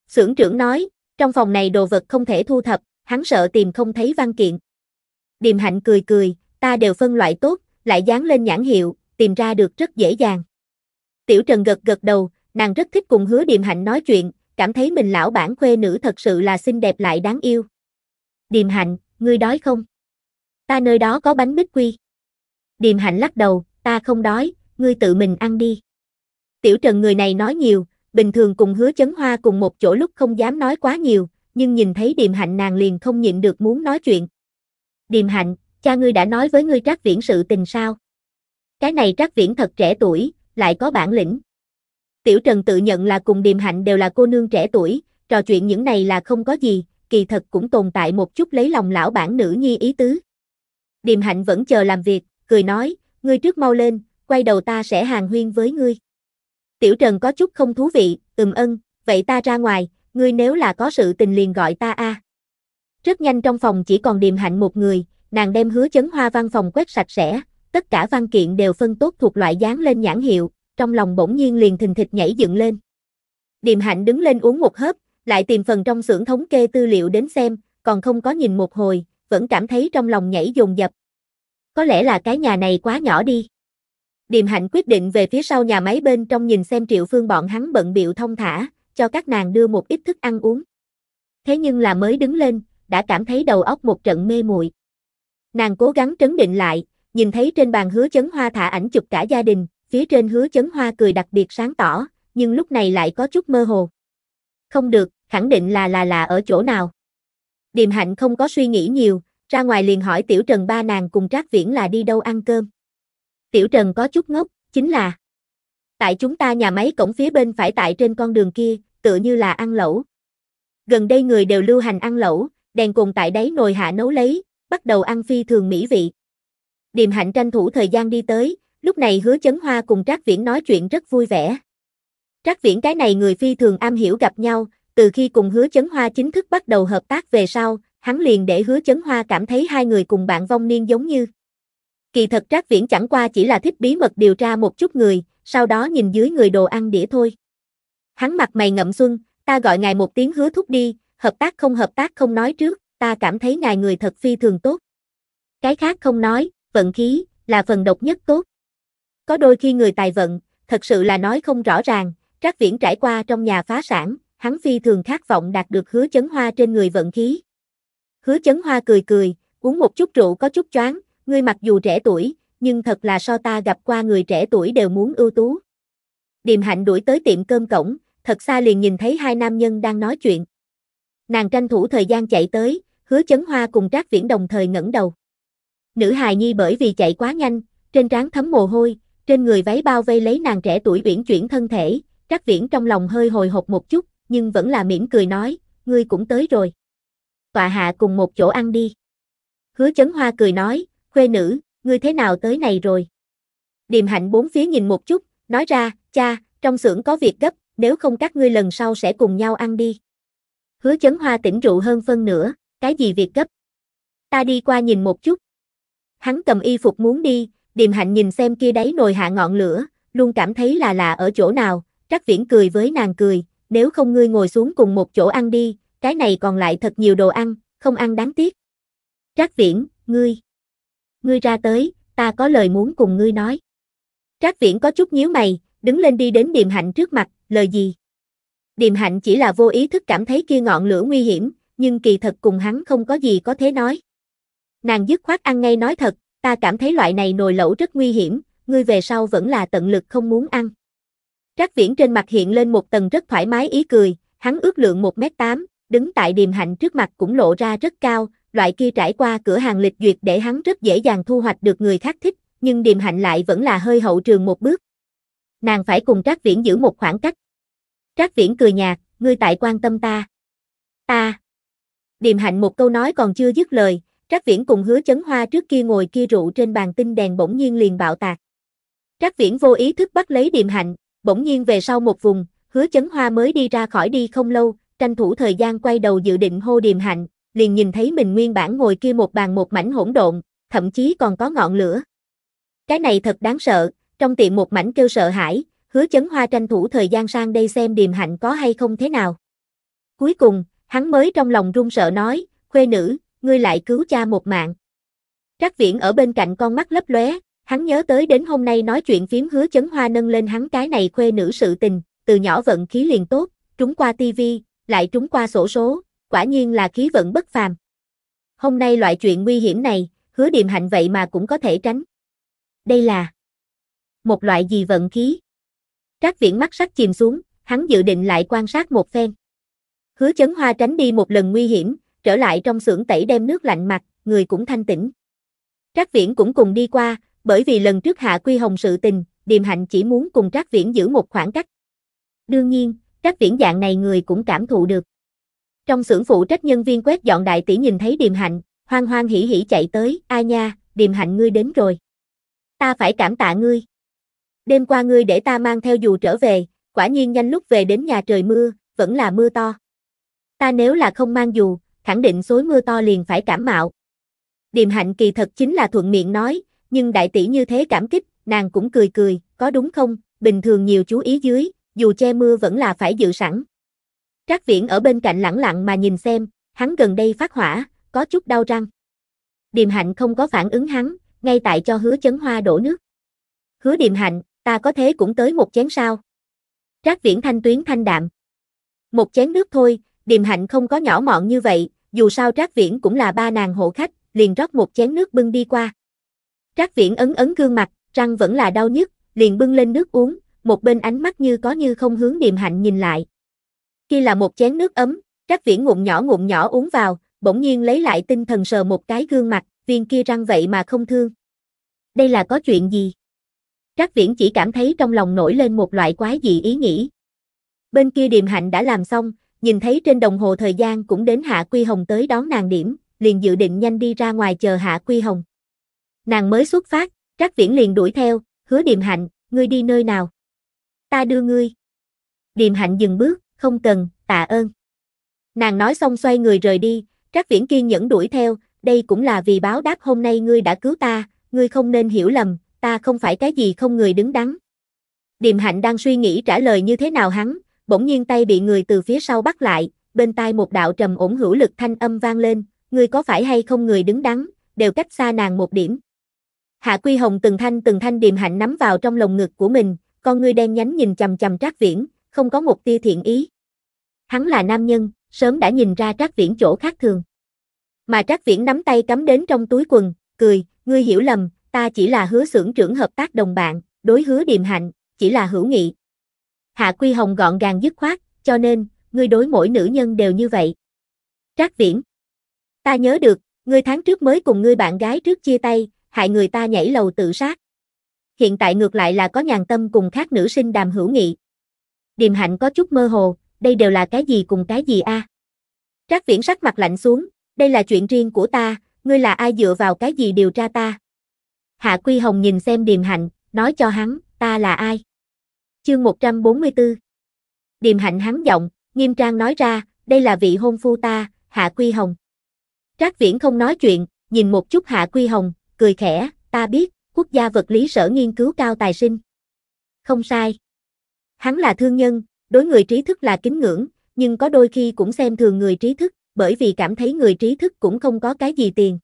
Speaker 1: Sưởng trưởng nói, trong phòng này đồ vật không thể thu thập, hắn sợ tìm không thấy văn kiện. Điềm hạnh cười cười, ta đều phân loại tốt, lại dán lên nhãn hiệu, tìm ra được rất dễ dàng. Tiểu Trần gật gật đầu, nàng rất thích cùng hứa Điềm hạnh nói chuyện, cảm thấy mình lão bản khuê nữ thật sự là xinh đẹp lại đáng yêu. Điềm hạnh, ngươi đói không? Ta nơi đó có bánh bích quy. Điềm hạnh lắc đầu, ta không đói, ngươi tự mình ăn đi. Tiểu Trần người này nói nhiều, bình thường cùng hứa chấn hoa cùng một chỗ lúc không dám nói quá nhiều, nhưng nhìn thấy điềm hạnh nàng liền không nhịn được muốn nói chuyện. Điềm hạnh, cha ngươi đã nói với ngươi trác viễn sự tình sao? Cái này trác viễn thật trẻ tuổi, lại có bản lĩnh. Tiểu Trần tự nhận là cùng điềm hạnh đều là cô nương trẻ tuổi, trò chuyện những này là không có gì, kỳ thật cũng tồn tại một chút lấy lòng lão bản nữ nhi ý tứ. Điềm hạnh vẫn chờ làm việc, cười nói, ngươi trước mau lên, quay đầu ta sẽ hàng huyên với ngươi. Tiểu Trần có chút không thú vị, ừm ân, vậy ta ra ngoài, ngươi nếu là có sự tình liền gọi ta a. Rất nhanh trong phòng chỉ còn điềm hạnh một người, nàng đem hứa chấn hoa văn phòng quét sạch sẽ, tất cả văn kiện đều phân tốt thuộc loại dán lên nhãn hiệu, trong lòng bỗng nhiên liền thình thịch nhảy dựng lên. Điềm hạnh đứng lên uống một hớp, lại tìm phần trong xưởng thống kê tư liệu đến xem, còn không có nhìn một hồi, vẫn cảm thấy trong lòng nhảy dồn dập. Có lẽ là cái nhà này quá nhỏ đi. Điềm hạnh quyết định về phía sau nhà máy bên trong nhìn xem triệu phương bọn hắn bận biệu thông thả, cho các nàng đưa một ít thức ăn uống. Thế nhưng là mới đứng lên, đã cảm thấy đầu óc một trận mê muội. Nàng cố gắng trấn định lại, nhìn thấy trên bàn hứa chấn hoa thả ảnh chụp cả gia đình, phía trên hứa chấn hoa cười đặc biệt sáng tỏ, nhưng lúc này lại có chút mơ hồ. Không được, khẳng định là là là ở chỗ nào. Điềm hạnh không có suy nghĩ nhiều, ra ngoài liền hỏi Tiểu Trần ba nàng cùng Trác Viễn là đi đâu ăn cơm. Tiểu Trần có chút ngốc, chính là Tại chúng ta nhà máy cổng phía bên phải tại trên con đường kia, tựa như là ăn lẩu. Gần đây người đều lưu hành ăn lẩu, đèn cùng tại đáy nồi hạ nấu lấy, bắt đầu ăn phi thường mỹ vị. Điềm hạnh tranh thủ thời gian đi tới, lúc này hứa chấn hoa cùng Trác Viễn nói chuyện rất vui vẻ. Trác Viễn cái này người phi thường am hiểu gặp nhau, từ khi cùng hứa chấn hoa chính thức bắt đầu hợp tác về sau, hắn liền để hứa chấn hoa cảm thấy hai người cùng bạn vong niên giống như. Kỳ thật Trác Viễn chẳng qua chỉ là thích bí mật điều tra một chút người, sau đó nhìn dưới người đồ ăn đĩa thôi. Hắn mặt mày ngậm xuân, ta gọi ngài một tiếng hứa thúc đi, hợp tác không hợp tác không nói trước, ta cảm thấy ngài người thật phi thường tốt. Cái khác không nói, vận khí, là phần độc nhất tốt. Có đôi khi người tài vận, thật sự là nói không rõ ràng, Trác Viễn trải qua trong nhà phá sản, hắn phi thường khát vọng đạt được hứa chấn hoa trên người vận khí. Hứa chấn hoa cười cười, uống một chút rượu có chút choáng, ngươi mặc dù trẻ tuổi, nhưng thật là so ta gặp qua người trẻ tuổi đều muốn ưu tú. Điềm hạnh đuổi tới tiệm cơm cổng, thật xa liền nhìn thấy hai nam nhân đang nói chuyện. Nàng tranh thủ thời gian chạy tới, hứa chấn hoa cùng trác viễn đồng thời ngẩng đầu. Nữ hài nhi bởi vì chạy quá nhanh, trên trán thấm mồ hôi, trên người váy bao vây lấy nàng trẻ tuổi uyển chuyển thân thể, trác viễn trong lòng hơi hồi hộp một chút, nhưng vẫn là mỉm cười nói, ngươi cũng tới rồi. Tọa hạ cùng một chỗ ăn đi. Hứa chấn hoa cười nói, khuê nữ, ngươi thế nào tới này rồi? Điềm hạnh bốn phía nhìn một chút, nói ra, cha, trong xưởng có việc gấp, nếu không các ngươi lần sau sẽ cùng nhau ăn đi. Hứa chấn hoa tỉnh rượu hơn phân nữa, cái gì việc gấp? Ta đi qua nhìn một chút. Hắn cầm y phục muốn đi, điềm hạnh nhìn xem kia đáy nồi hạ ngọn lửa, luôn cảm thấy là lạ ở chỗ nào, trắc viễn cười với nàng cười, nếu không ngươi ngồi xuống cùng một chỗ ăn đi, cái này còn lại thật nhiều đồ ăn, không ăn đáng tiếc. Trác Viễn, ngươi ngươi ra tới, ta có lời muốn cùng ngươi nói. Trác Viễn có chút nhíu mày, đứng lên đi đến Điềm Hạnh trước mặt, lời gì? Điềm Hạnh chỉ là vô ý thức cảm thấy kia ngọn lửa nguy hiểm, nhưng kỳ thật cùng hắn không có gì có thể nói. Nàng dứt khoát ăn ngay nói thật, ta cảm thấy loại này nồi lẩu rất nguy hiểm, ngươi về sau vẫn là tận lực không muốn ăn. Trác Viễn trên mặt hiện lên một tầng rất thoải mái ý cười, hắn ước lượng 1m8, đứng tại Điềm Hạnh trước mặt cũng lộ ra rất cao, loại kia trải qua cửa hàng lịch duyệt để hắn rất dễ dàng thu hoạch được người khác thích, nhưng điềm hạnh lại vẫn là hơi hậu trường một bước. Nàng phải cùng Trác Viễn giữ một khoảng cách. Trác Viễn cười nhạt, ngươi tại quan tâm ta. Ta. Điềm hạnh một câu nói còn chưa dứt lời, Trác Viễn cùng hứa chấn hoa trước kia ngồi kia rượu trên bàn tinh đèn bỗng nhiên liền bạo tạc. Trác Viễn vô ý thức bắt lấy điềm hạnh, bỗng nhiên về sau một vùng, hứa chấn hoa mới đi ra khỏi đi không lâu, tranh thủ thời gian quay đầu dự định hô điềm hạnh, liền nhìn thấy mình nguyên bản ngồi kia một bàn một mảnh hỗn độn, thậm chí còn có ngọn lửa. Cái này thật đáng sợ, trong tiệm một mảnh kêu sợ hãi, hứa chấn hoa tranh thủ thời gian sang đây xem điềm hạnh có hay không thế nào. Cuối cùng, hắn mới trong lòng run sợ nói, khuê nữ, ngươi lại cứu cha một mạng. Trác viễn ở bên cạnh con mắt lấp lóe, hắn nhớ tới đến hôm nay nói chuyện phím hứa chấn hoa nâng lên hắn cái này khuê nữ sự tình, từ nhỏ vận khí liền tốt, trúng qua tivi, lại trúng qua sổ số, quả nhiên là khí vận bất phàm. Hôm nay loại chuyện nguy hiểm này, hứa điềm hạnh vậy mà cũng có thể tránh. Đây là một loại gì vận khí? Trác viễn mắt sắc chìm xuống, hắn dự định lại quan sát một phen. Hứa chấn hoa tránh đi một lần nguy hiểm, trở lại trong xưởng tẩy đem nước lạnh mặt, người cũng thanh tĩnh. Trác viễn cũng cùng đi qua, bởi vì lần trước hạ quy hồng sự tình, điềm hạnh chỉ muốn cùng Trác viễn giữ một khoảng cách. Đương nhiên, Trác viễn dạng này người cũng cảm thụ được. Trong xưởng phụ trách nhân viên quét dọn đại tỷ nhìn thấy điềm hạnh, hoang hoang hỉ hỉ chạy tới, a nha, điềm hạnh ngươi đến rồi. Ta phải cảm tạ ngươi. Đêm qua ngươi để ta mang theo dù trở về, quả nhiên nhanh lúc về đến nhà trời mưa, vẫn là mưa to. Ta nếu là không mang dù, khẳng định xối mưa to liền phải cảm mạo. Điềm hạnh kỳ thật chính là thuận miệng nói, nhưng đại tỷ như thế cảm kích, nàng cũng cười cười, có đúng không, bình thường nhiều chú ý dưới, dù che mưa vẫn là phải dự sẵn. Trác Viễn ở bên cạnh lẳng lặng mà nhìn xem, hắn gần đây phát hỏa, có chút đau răng. Điềm Hạnh không có phản ứng hắn, ngay tại cho Hứa Chấn Hoa đổ nước. Hứa Điềm Hạnh, ta có thế cũng tới một chén sao? Trác Viễn thanh tuyến thanh đạm. Một chén nước thôi, Điềm Hạnh không có nhỏ mọn như vậy, dù sao Trác Viễn cũng là ba nàng hộ khách, liền rót một chén nước bưng đi qua. Trác Viễn ấn ấn gương mặt, răng vẫn là đau nhất, liền bưng lên nước uống, một bên ánh mắt như có như không hướng Điềm Hạnh nhìn lại khi là một chén nước ấm, Trác Viễn ngụm nhỏ ngụm nhỏ uống vào, bỗng nhiên lấy lại tinh thần sờ một cái gương mặt, viên kia răng vậy mà không thương. Đây là có chuyện gì? Trác Viễn chỉ cảm thấy trong lòng nổi lên một loại quái dị ý nghĩ. Bên kia Điềm Hạnh đã làm xong, nhìn thấy trên đồng hồ thời gian cũng đến Hạ Quy Hồng tới đón nàng điểm, liền dự định nhanh đi ra ngoài chờ Hạ Quy Hồng. Nàng mới xuất phát, Trác Viễn liền đuổi theo, hứa Điềm Hạnh, ngươi đi nơi nào? Ta đưa ngươi. Điềm Hạnh dừng bước, không cần, tạ ơn. Nàng nói xong xoay người rời đi, Trác Viễn kiên nhẫn đuổi theo, đây cũng là vì báo đáp hôm nay ngươi đã cứu ta, ngươi không nên hiểu lầm, ta không phải cái gì không người đứng đắn. Điềm Hạnh đang suy nghĩ trả lời như thế nào hắn, bỗng nhiên tay bị người từ phía sau bắt lại, bên tai một đạo trầm ổn hữu lực thanh âm vang lên, ngươi có phải hay không người đứng đắn, đều cách xa nàng một điểm. Hạ Quy Hồng từng thanh từng thanh Điềm Hạnh nắm vào trong lồng ngực của mình, con ngươi đen nhánh nhìn chằm chằm Trác Viễn, không có một tia thiện ý. Hắn là nam nhân, sớm đã nhìn ra Trác Viễn chỗ khác thường. Mà Trác Viễn nắm tay cắm đến trong túi quần, cười, ngươi hiểu lầm, ta chỉ là hứa xưởng trưởng hợp tác đồng bạn, đối hứa điềm hạnh, chỉ là hữu nghị. Hạ Quy Hồng gọn gàng dứt khoát, cho nên, ngươi đối mỗi nữ nhân đều như vậy. Trác Viễn. Ta nhớ được, ngươi tháng trước mới cùng ngươi bạn gái trước chia tay, hại người ta nhảy lầu tự sát. Hiện tại ngược lại là có nhàn tâm cùng khác nữ sinh đàm hữu nghị. Điềm hạnh có chút mơ hồ, đây đều là cái gì cùng cái gì a? À? Trác viễn sắc mặt lạnh xuống, đây là chuyện riêng của ta, ngươi là ai dựa vào cái gì điều tra ta? Hạ Quy Hồng nhìn xem Điềm hạnh, nói cho hắn, ta là ai? Chương 144 Điềm hạnh hắn giọng, nghiêm trang nói ra, đây là vị hôn phu ta, Hạ Quy Hồng. Trác Viễn không nói chuyện, nhìn một chút Hạ Quy Hồng, cười khẽ, ta biết, quốc gia vật lý sở nghiên cứu cao tài sinh. Không sai. Hắn là thương nhân, đối người trí thức là kính ngưỡng, nhưng có đôi khi cũng xem thường người trí thức, bởi vì cảm thấy người trí thức cũng không có cái gì tiền.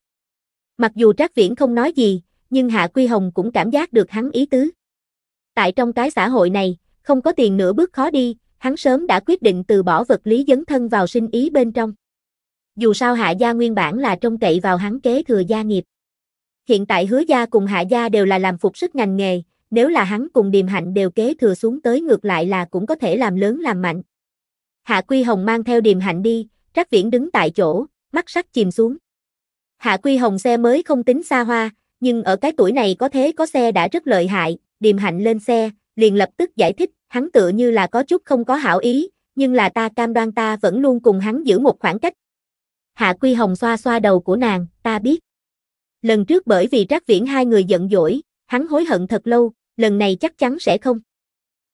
Speaker 1: Mặc dù Trác Viễn không nói gì, nhưng Hạ Quy Hồng cũng cảm giác được hắn ý tứ. Tại trong cái xã hội này, không có tiền nữa bước khó đi, hắn sớm đã quyết định từ bỏ vật lý dấn thân vào sinh ý bên trong. Dù sao Hạ gia nguyên bản là trông cậy vào hắn kế thừa gia nghiệp. Hiện tại Hứa gia cùng Hạ gia đều là làm phục sức ngành nghề, nếu là hắn cùng điềm hạnh đều kế thừa xuống tới ngược lại là cũng có thể làm lớn làm mạnh. Hạ Quy Hồng mang theo điềm hạnh đi, Trác Viễn đứng tại chỗ, mắt sắc chìm xuống. Hạ Quy Hồng xe mới không tính xa hoa, nhưng ở cái tuổi này có thế có xe đã rất lợi hại, điềm hạnh lên xe, liền lập tức giải thích, hắn tựa như là có chút không có hảo ý, nhưng là ta cam đoan ta vẫn luôn cùng hắn giữ một khoảng cách. Hạ Quy Hồng xoa xoa đầu của nàng, ta biết. Lần trước bởi vì Trác Viễn hai người giận dỗi, Hắn hối hận thật lâu, lần này chắc chắn sẽ không.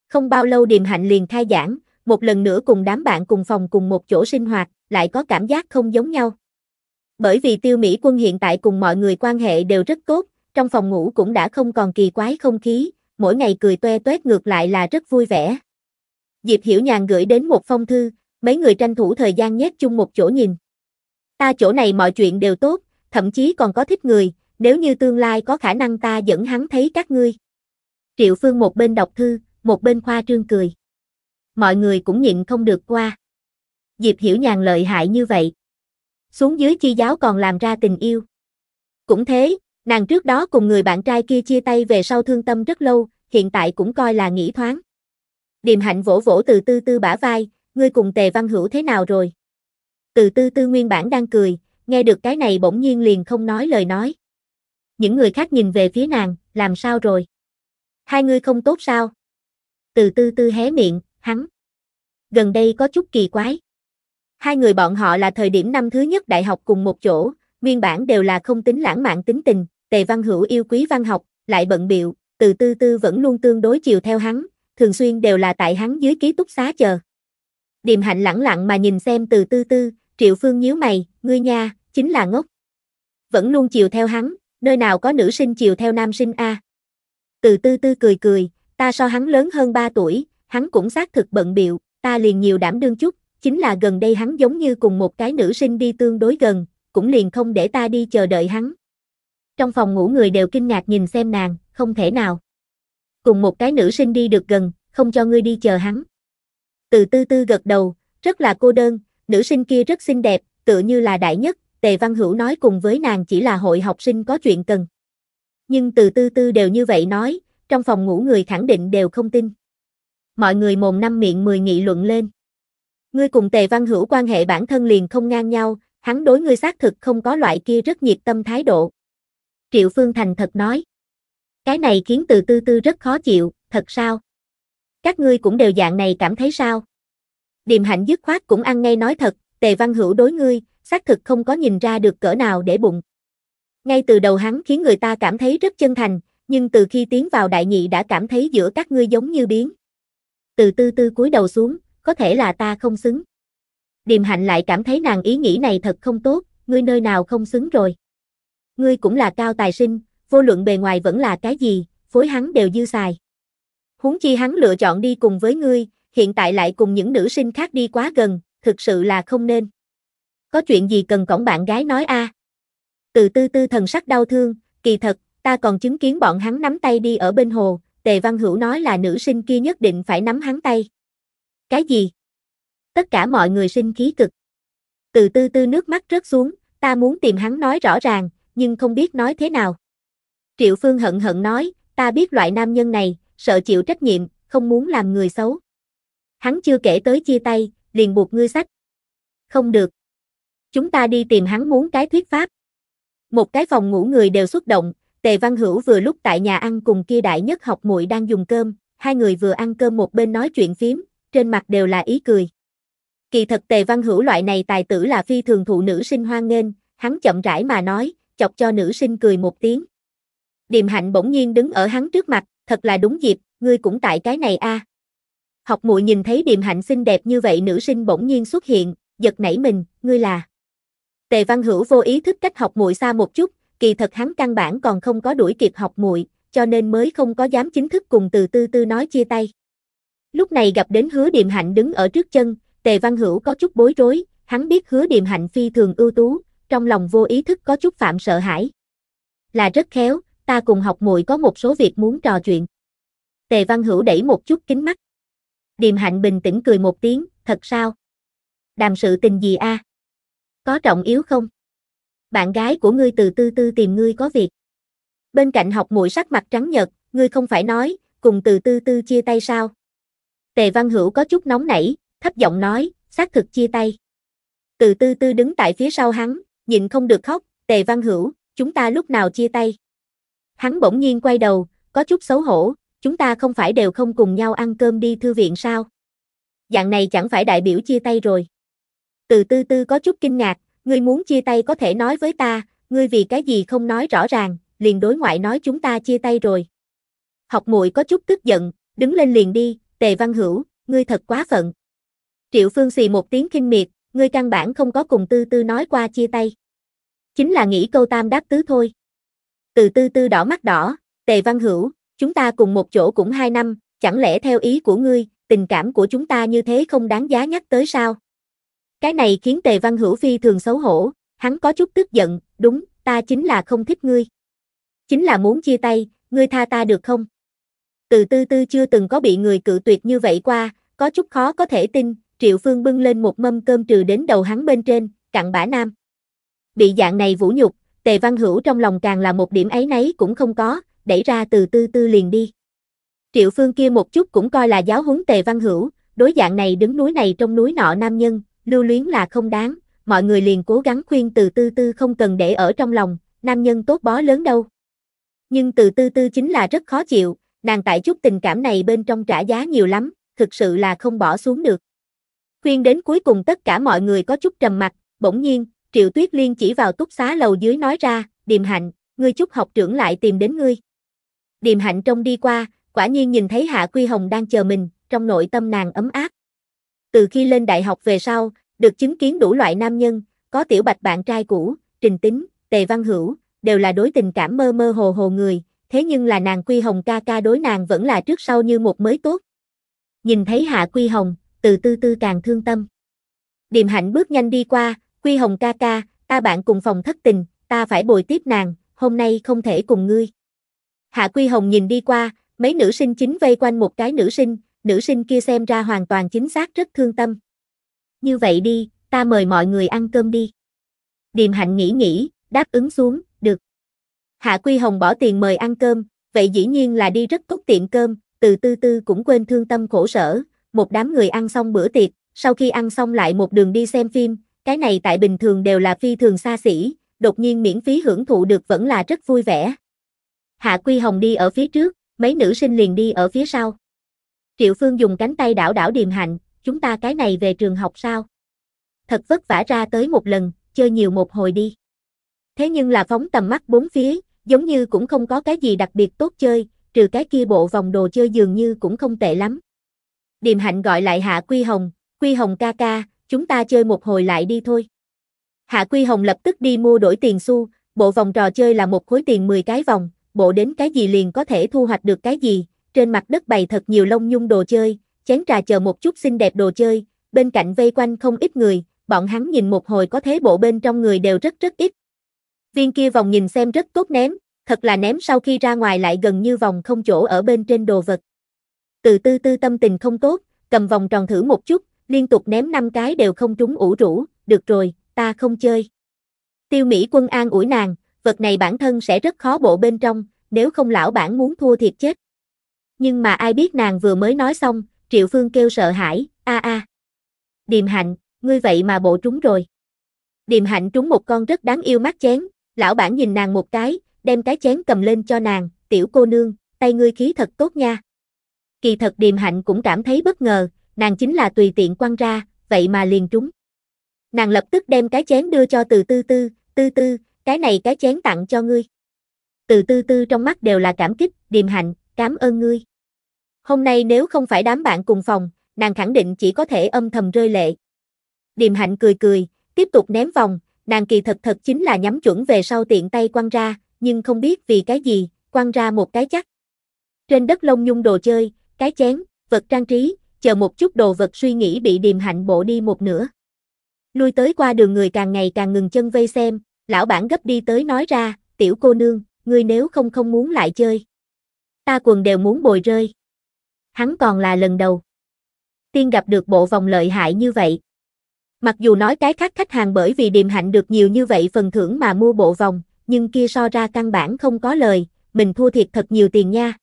Speaker 1: Không bao lâu Điềm Hạnh liền khai giảng, một lần nữa cùng đám bạn cùng phòng cùng một chỗ sinh hoạt, lại có cảm giác không giống nhau. Bởi vì tiêu Mỹ quân hiện tại cùng mọi người quan hệ đều rất tốt, trong phòng ngủ cũng đã không còn kỳ quái không khí, mỗi ngày cười toe toét ngược lại là rất vui vẻ. Diệp Hiểu Nhàn gửi đến một phong thư, mấy người tranh thủ thời gian nhét chung một chỗ nhìn. Ta chỗ này mọi chuyện đều tốt, thậm chí còn có thích người, nếu như tương lai có khả năng ta dẫn hắn thấy các ngươi. Triệu Phương một bên đọc thư, một bên khoa trương cười. Mọi người cũng nhịn không được qua. Diệp Hiểu Nhàn lợi hại như vậy. Xuống dưới chi giáo còn làm ra tình yêu. Cũng thế, nàng trước đó cùng người bạn trai kia chia tay về sau thương tâm rất lâu, hiện tại cũng coi là nghĩ thoáng. Điềm hạnh vỗ vỗ từ tư tư bả vai, ngươi cùng tề văn hữu thế nào rồi? Từ tư tư nguyên bản đang cười, nghe được cái này bỗng nhiên liền không nói lời nói những người khác nhìn về phía nàng, làm sao rồi? Hai người không tốt sao? Từ tư tư hé miệng, hắn. Gần đây có chút kỳ quái. Hai người bọn họ là thời điểm năm thứ nhất đại học cùng một chỗ, nguyên bản đều là không tính lãng mạn tính tình, tề văn hữu yêu quý văn học, lại bận biệu, từ tư tư vẫn luôn tương đối chiều theo hắn, thường xuyên đều là tại hắn dưới ký túc xá chờ. Điềm hạnh lẳng lặng mà nhìn xem từ tư tư, triệu phương nhíu mày, ngươi nha, chính là ngốc. Vẫn luôn chiều theo hắn, nơi nào có nữ sinh chiều theo nam sinh a. Từ tư tư cười cười, ta so hắn lớn hơn 3 tuổi, hắn cũng xác thực bận biệu, ta liền nhiều đảm đương chút, chính là gần đây hắn giống như cùng một cái nữ sinh đi tương đối gần, cũng liền không để ta đi chờ đợi hắn. Trong phòng ngủ người đều kinh ngạc nhìn xem nàng, không thể nào. Cùng một cái nữ sinh đi được gần, không cho ngươi đi chờ hắn. Từ tư tư gật đầu, rất là cô đơn, nữ sinh kia rất xinh đẹp, tựa như là đại nhất, Tề Văn Hữu nói cùng với nàng chỉ là hội học sinh có chuyện cần. Nhưng từ tư tư đều như vậy nói, trong phòng ngủ người khẳng định đều không tin. Mọi người mồm năm miệng mười nghị luận lên. Ngươi cùng Tề Văn Hữu quan hệ bản thân liền không ngang nhau, hắn đối ngươi xác thực không có loại kia rất nhiệt tâm thái độ. Triệu Phương Thành thật nói. Cái này khiến từ tư tư rất khó chịu, thật sao? Các ngươi cũng đều dạng này cảm thấy sao? Điềm hạnh dứt khoát cũng ăn ngay nói thật, Tề Văn Hữu đối ngươi, xác thực không có nhìn ra được cỡ nào để bụng. Ngay từ đầu hắn khiến người ta cảm thấy rất chân thành, nhưng từ khi tiến vào đại nhị đã cảm thấy giữa các ngươi giống như biến. Từ tư tư cúi đầu xuống, có thể là ta không xứng. Điềm hạnh lại cảm thấy nàng ý nghĩ này thật không tốt, ngươi nơi nào không xứng rồi. Ngươi cũng là cao tài sinh, vô luận bề ngoài vẫn là cái gì, phối hắn đều dư xài. Huống chi hắn lựa chọn đi cùng với ngươi, hiện tại lại cùng những nữ sinh khác đi quá gần, thực sự là không nên có chuyện gì cần cổng bạn gái nói a? À? Từ tư tư thần sắc đau thương, kỳ thật, ta còn chứng kiến bọn hắn nắm tay đi ở bên hồ, Tề Văn Hữu nói là nữ sinh kia nhất định phải nắm hắn tay. Cái gì? Tất cả mọi người sinh khí cực. Từ tư tư nước mắt rớt xuống, ta muốn tìm hắn nói rõ ràng, nhưng không biết nói thế nào. Triệu Phương hận hận nói, ta biết loại nam nhân này, sợ chịu trách nhiệm, không muốn làm người xấu. Hắn chưa kể tới chia tay, liền buộc ngươi sách. Không được chúng ta đi tìm hắn muốn cái thuyết pháp. Một cái phòng ngủ người đều xuất động, Tề Văn Hữu vừa lúc tại nhà ăn cùng kia đại nhất học muội đang dùng cơm, hai người vừa ăn cơm một bên nói chuyện phiếm, trên mặt đều là ý cười. Kỳ thật Tề Văn Hữu loại này tài tử là phi thường thụ nữ sinh hoan nghênh, hắn chậm rãi mà nói, chọc cho nữ sinh cười một tiếng. Điềm Hạnh bỗng nhiên đứng ở hắn trước mặt, thật là đúng dịp, ngươi cũng tại cái này a. Học muội nhìn thấy Điềm Hạnh xinh đẹp như vậy nữ sinh bỗng nhiên xuất hiện, giật nảy mình, ngươi là Tề Văn Hữu vô ý thức cách học muội xa một chút, kỳ thật hắn căn bản còn không có đuổi kịp học muội, cho nên mới không có dám chính thức cùng từ tư tư nói chia tay. Lúc này gặp đến hứa điềm hạnh đứng ở trước chân, Tề Văn Hữu có chút bối rối, hắn biết hứa điềm hạnh phi thường ưu tú, trong lòng vô ý thức có chút phạm sợ hãi. Là rất khéo, ta cùng học muội có một số việc muốn trò chuyện. Tề Văn Hữu đẩy một chút kính mắt. Điềm hạnh bình tĩnh cười một tiếng, thật sao? Đàm sự tình gì a? À? Có trọng yếu không? Bạn gái của ngươi từ tư tư tìm ngươi có việc. Bên cạnh học muội sắc mặt trắng nhợt, ngươi không phải nói, cùng từ tư tư chia tay sao? Tề Văn Hữu có chút nóng nảy, thấp giọng nói, xác thực chia tay. Từ tư tư đứng tại phía sau hắn, nhịn không được khóc, Tề Văn Hữu, chúng ta lúc nào chia tay? Hắn bỗng nhiên quay đầu, có chút xấu hổ, chúng ta không phải đều không cùng nhau ăn cơm đi thư viện sao? Dạng này chẳng phải đại biểu chia tay rồi từ tư tư có chút kinh ngạc, ngươi muốn chia tay có thể nói với ta, ngươi vì cái gì không nói rõ ràng, liền đối ngoại nói chúng ta chia tay rồi. Học muội có chút tức giận, đứng lên liền đi, tề văn hữu, ngươi thật quá phận. Triệu Phương xì một tiếng kinh miệt, ngươi căn bản không có cùng tư tư nói qua chia tay. Chính là nghĩ câu tam đáp tứ thôi. Từ tư tư đỏ mắt đỏ, tề văn hữu, chúng ta cùng một chỗ cũng hai năm, chẳng lẽ theo ý của ngươi, tình cảm của chúng ta như thế không đáng giá nhắc tới sao? Cái này khiến Tề Văn Hữu phi thường xấu hổ, hắn có chút tức giận, đúng, ta chính là không thích ngươi. Chính là muốn chia tay, ngươi tha ta được không? Từ tư tư chưa từng có bị người cự tuyệt như vậy qua, có chút khó có thể tin, Triệu Phương bưng lên một mâm cơm trừ đến đầu hắn bên trên, cặn bã nam. Bị dạng này vũ nhục, Tề Văn Hữu trong lòng càng là một điểm ấy nấy cũng không có, đẩy ra từ tư tư liền đi. Triệu Phương kia một chút cũng coi là giáo huấn Tề Văn Hữu, đối dạng này đứng núi này trong núi nọ nam nhân, lưu luyến là không đáng, mọi người liền cố gắng khuyên từ tư tư không cần để ở trong lòng, nam nhân tốt bó lớn đâu. Nhưng từ tư tư chính là rất khó chịu, nàng tại chút tình cảm này bên trong trả giá nhiều lắm, thực sự là không bỏ xuống được. Khuyên đến cuối cùng tất cả mọi người có chút trầm mặt, bỗng nhiên, Triệu Tuyết Liên chỉ vào túc xá lầu dưới nói ra, điềm hạnh, ngươi chúc học trưởng lại tìm đến ngươi. Điềm hạnh trong đi qua, quả nhiên nhìn thấy Hạ Quy Hồng đang chờ mình, trong nội tâm nàng ấm áp từ khi lên đại học về sau, được chứng kiến đủ loại nam nhân, có tiểu bạch bạn trai cũ, trình tính, tề văn hữu, đều là đối tình cảm mơ mơ hồ hồ người, thế nhưng là nàng Quy Hồng ca ca đối nàng vẫn là trước sau như một mới tốt. Nhìn thấy Hạ Quy Hồng, từ tư tư càng thương tâm. Điềm hạnh bước nhanh đi qua, Quy Hồng ca ca, ta bạn cùng phòng thất tình, ta phải bồi tiếp nàng, hôm nay không thể cùng ngươi. Hạ Quy Hồng nhìn đi qua, mấy nữ sinh chính vây quanh một cái nữ sinh, nữ sinh kia xem ra hoàn toàn chính xác rất thương tâm. Như vậy đi, ta mời mọi người ăn cơm đi. Điềm hạnh nghĩ nghĩ, đáp ứng xuống, được. Hạ Quy Hồng bỏ tiền mời ăn cơm, vậy dĩ nhiên là đi rất tốt tiệm cơm, từ tư tư cũng quên thương tâm khổ sở, một đám người ăn xong bữa tiệc, sau khi ăn xong lại một đường đi xem phim, cái này tại bình thường đều là phi thường xa xỉ, đột nhiên miễn phí hưởng thụ được vẫn là rất vui vẻ. Hạ Quy Hồng đi ở phía trước, mấy nữ sinh liền đi ở phía sau. Triệu Phương dùng cánh tay đảo đảo điềm hạnh, chúng ta cái này về trường học sao? Thật vất vả ra tới một lần, chơi nhiều một hồi đi. Thế nhưng là phóng tầm mắt bốn phía, giống như cũng không có cái gì đặc biệt tốt chơi, trừ cái kia bộ vòng đồ chơi dường như cũng không tệ lắm. Điềm hạnh gọi lại Hạ Quy Hồng, Quy Hồng ca ca, chúng ta chơi một hồi lại đi thôi. Hạ Quy Hồng lập tức đi mua đổi tiền xu, bộ vòng trò chơi là một khối tiền 10 cái vòng, bộ đến cái gì liền có thể thu hoạch được cái gì, trên mặt đất bày thật nhiều lông nhung đồ chơi, chén trà chờ một chút xinh đẹp đồ chơi, bên cạnh vây quanh không ít người, bọn hắn nhìn một hồi có thế bộ bên trong người đều rất rất ít. Viên kia vòng nhìn xem rất tốt ném, thật là ném sau khi ra ngoài lại gần như vòng không chỗ ở bên trên đồ vật. Từ tư tư tâm tình không tốt, cầm vòng tròn thử một chút, liên tục ném năm cái đều không trúng ủ rũ, được rồi, ta không chơi. Tiêu Mỹ quân an ủi nàng, vật này bản thân sẽ rất khó bộ bên trong, nếu không lão bản muốn thua thiệt chết nhưng mà ai biết nàng vừa mới nói xong, Triệu Phương kêu sợ hãi, a a. Điềm hạnh, ngươi vậy mà bộ trúng rồi. Điềm hạnh trúng một con rất đáng yêu mắt chén, lão bản nhìn nàng một cái, đem cái chén cầm lên cho nàng, tiểu cô nương, tay ngươi khí thật tốt nha. Kỳ thật điềm hạnh cũng cảm thấy bất ngờ, nàng chính là tùy tiện quăng ra, vậy mà liền trúng. Nàng lập tức đem cái chén đưa cho từ tư tư, tư tư, cái này cái chén tặng cho ngươi. Từ tư tư trong mắt đều là cảm kích, điềm hạnh, cảm ơn ngươi. Hôm nay nếu không phải đám bạn cùng phòng, nàng khẳng định chỉ có thể âm thầm rơi lệ. Điềm hạnh cười cười, tiếp tục ném vòng, nàng kỳ thật thật chính là nhắm chuẩn về sau tiện tay quăng ra, nhưng không biết vì cái gì, quăng ra một cái chắc. Trên đất lông nhung đồ chơi, cái chén, vật trang trí, chờ một chút đồ vật suy nghĩ bị điềm hạnh bộ đi một nửa. Lui tới qua đường người càng ngày càng ngừng chân vây xem, lão bản gấp đi tới nói ra, tiểu cô nương, ngươi nếu không không muốn lại chơi. Ta quần đều muốn bồi rơi hắn còn là lần đầu. Tiên gặp được bộ vòng lợi hại như vậy. Mặc dù nói cái khác khách hàng bởi vì điềm hạnh được nhiều như vậy phần thưởng mà mua bộ vòng, nhưng kia so ra căn bản không có lời, mình thua thiệt thật nhiều tiền nha.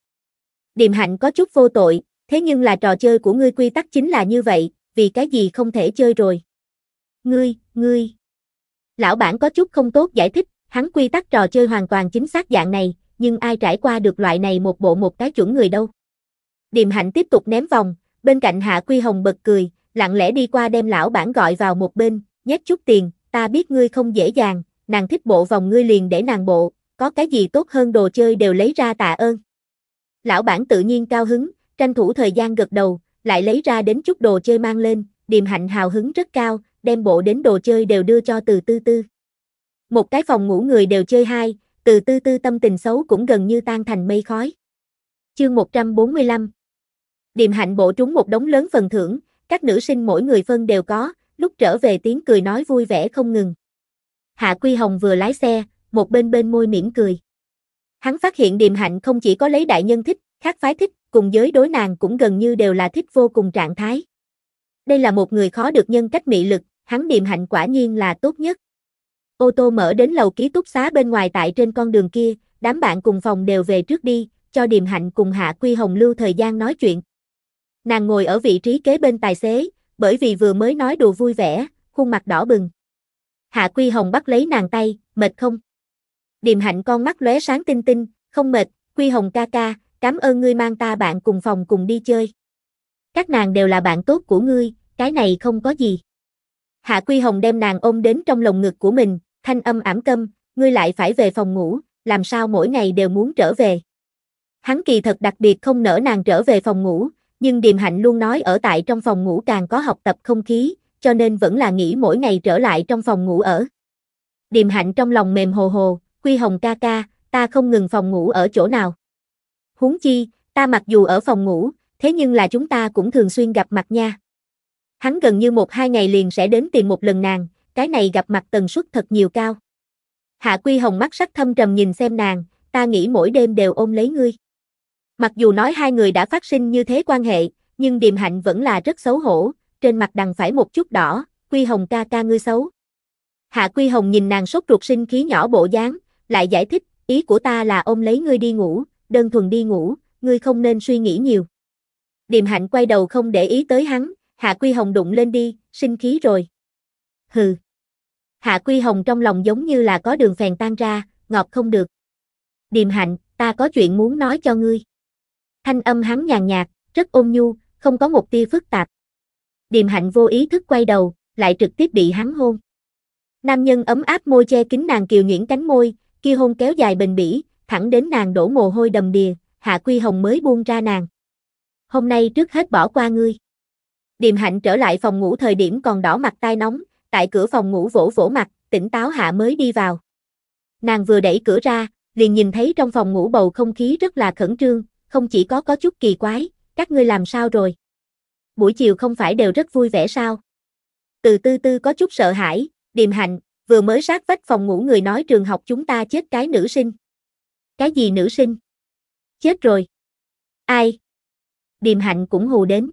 Speaker 1: Điềm hạnh có chút vô tội, thế nhưng là trò chơi của ngươi quy tắc chính là như vậy, vì cái gì không thể chơi rồi. Ngươi, ngươi. Lão bản có chút không tốt giải thích, hắn quy tắc trò chơi hoàn toàn chính xác dạng này, nhưng ai trải qua được loại này một bộ một cái chuẩn người đâu. Điềm Hạnh tiếp tục ném vòng, bên cạnh Hạ Quy Hồng bật cười, lặng lẽ đi qua đem lão bản gọi vào một bên, nhét chút tiền, ta biết ngươi không dễ dàng, nàng thích bộ vòng ngươi liền để nàng bộ, có cái gì tốt hơn đồ chơi đều lấy ra tạ ơn. Lão bản tự nhiên cao hứng, tranh thủ thời gian gật đầu, lại lấy ra đến chút đồ chơi mang lên, Điềm Hạnh hào hứng rất cao, đem bộ đến đồ chơi đều đưa cho từ tư tư. Một cái phòng ngủ người đều chơi hai, từ tư tư tâm tình xấu cũng gần như tan thành mây khói. Chương 145, Điềm hạnh bổ trúng một đống lớn phần thưởng, các nữ sinh mỗi người phân đều có, lúc trở về tiếng cười nói vui vẻ không ngừng. Hạ Quy Hồng vừa lái xe, một bên bên môi mỉm cười. Hắn phát hiện điềm hạnh không chỉ có lấy đại nhân thích, khác phái thích, cùng giới đối nàng cũng gần như đều là thích vô cùng trạng thái. Đây là một người khó được nhân cách mị lực, hắn điềm hạnh quả nhiên là tốt nhất. Ô tô mở đến lầu ký túc xá bên ngoài tại trên con đường kia, đám bạn cùng phòng đều về trước đi, cho điềm hạnh cùng Hạ Quy Hồng lưu thời gian nói chuyện. Nàng ngồi ở vị trí kế bên tài xế, bởi vì vừa mới nói đùa vui vẻ, khuôn mặt đỏ bừng. Hạ Quy Hồng bắt lấy nàng tay, mệt không? Điềm hạnh con mắt lóe sáng tinh tinh, không mệt, Quy Hồng ca ca, cảm ơn ngươi mang ta bạn cùng phòng cùng đi chơi. Các nàng đều là bạn tốt của ngươi, cái này không có gì. Hạ Quy Hồng đem nàng ôm đến trong lồng ngực của mình, thanh âm ảm câm, ngươi lại phải về phòng ngủ, làm sao mỗi ngày đều muốn trở về. Hắn kỳ thật đặc biệt không nỡ nàng trở về phòng ngủ, nhưng Điềm Hạnh luôn nói ở tại trong phòng ngủ càng có học tập không khí, cho nên vẫn là nghĩ mỗi ngày trở lại trong phòng ngủ ở. Điềm Hạnh trong lòng mềm hồ hồ, Quy Hồng ca ca, ta không ngừng phòng ngủ ở chỗ nào. Huống chi, ta mặc dù ở phòng ngủ, thế nhưng là chúng ta cũng thường xuyên gặp mặt nha. Hắn gần như một hai ngày liền sẽ đến tìm một lần nàng, cái này gặp mặt tần suất thật nhiều cao. Hạ Quy Hồng mắt sắc thâm trầm nhìn xem nàng, ta nghĩ mỗi đêm đều ôm lấy ngươi. Mặc dù nói hai người đã phát sinh như thế quan hệ, nhưng Điềm Hạnh vẫn là rất xấu hổ, trên mặt đằng phải một chút đỏ, Quy Hồng ca ca ngươi xấu. Hạ Quy Hồng nhìn nàng sốt ruột sinh khí nhỏ bộ dáng, lại giải thích, ý của ta là ôm lấy ngươi đi ngủ, đơn thuần đi ngủ, ngươi không nên suy nghĩ nhiều. Điềm Hạnh quay đầu không để ý tới hắn, Hạ Quy Hồng đụng lên đi, sinh khí rồi. Hừ. Hạ Quy Hồng trong lòng giống như là có đường phèn tan ra, ngọt không được. Điềm Hạnh, ta có chuyện muốn nói cho ngươi. Thanh âm hắn nhàn nhạt, rất ôn nhu, không có một tia phức tạp. Điềm hạnh vô ý thức quay đầu, lại trực tiếp bị hắn hôn. Nam nhân ấm áp môi che kín nàng kiều nhuyễn cánh môi, kia hôn kéo dài bền bỉ, thẳng đến nàng đổ mồ hôi đầm đìa, Hạ Quy Hồng mới buông ra nàng. Hôm nay trước hết bỏ qua ngươi. Điềm hạnh trở lại phòng ngủ thời điểm còn đỏ mặt tai nóng, tại cửa phòng ngủ vỗ vỗ mặt, tỉnh táo Hạ mới đi vào. Nàng vừa đẩy cửa ra, liền nhìn thấy trong phòng ngủ bầu không khí rất là khẩn trương, không chỉ có có chút kỳ quái, các ngươi làm sao rồi? Buổi chiều không phải đều rất vui vẻ sao? Từ tư tư có chút sợ hãi, điềm hạnh, vừa mới sát vách phòng ngủ người nói trường học chúng ta chết cái nữ sinh. Cái gì nữ sinh? Chết rồi. Ai? Điềm hạnh cũng hù đến.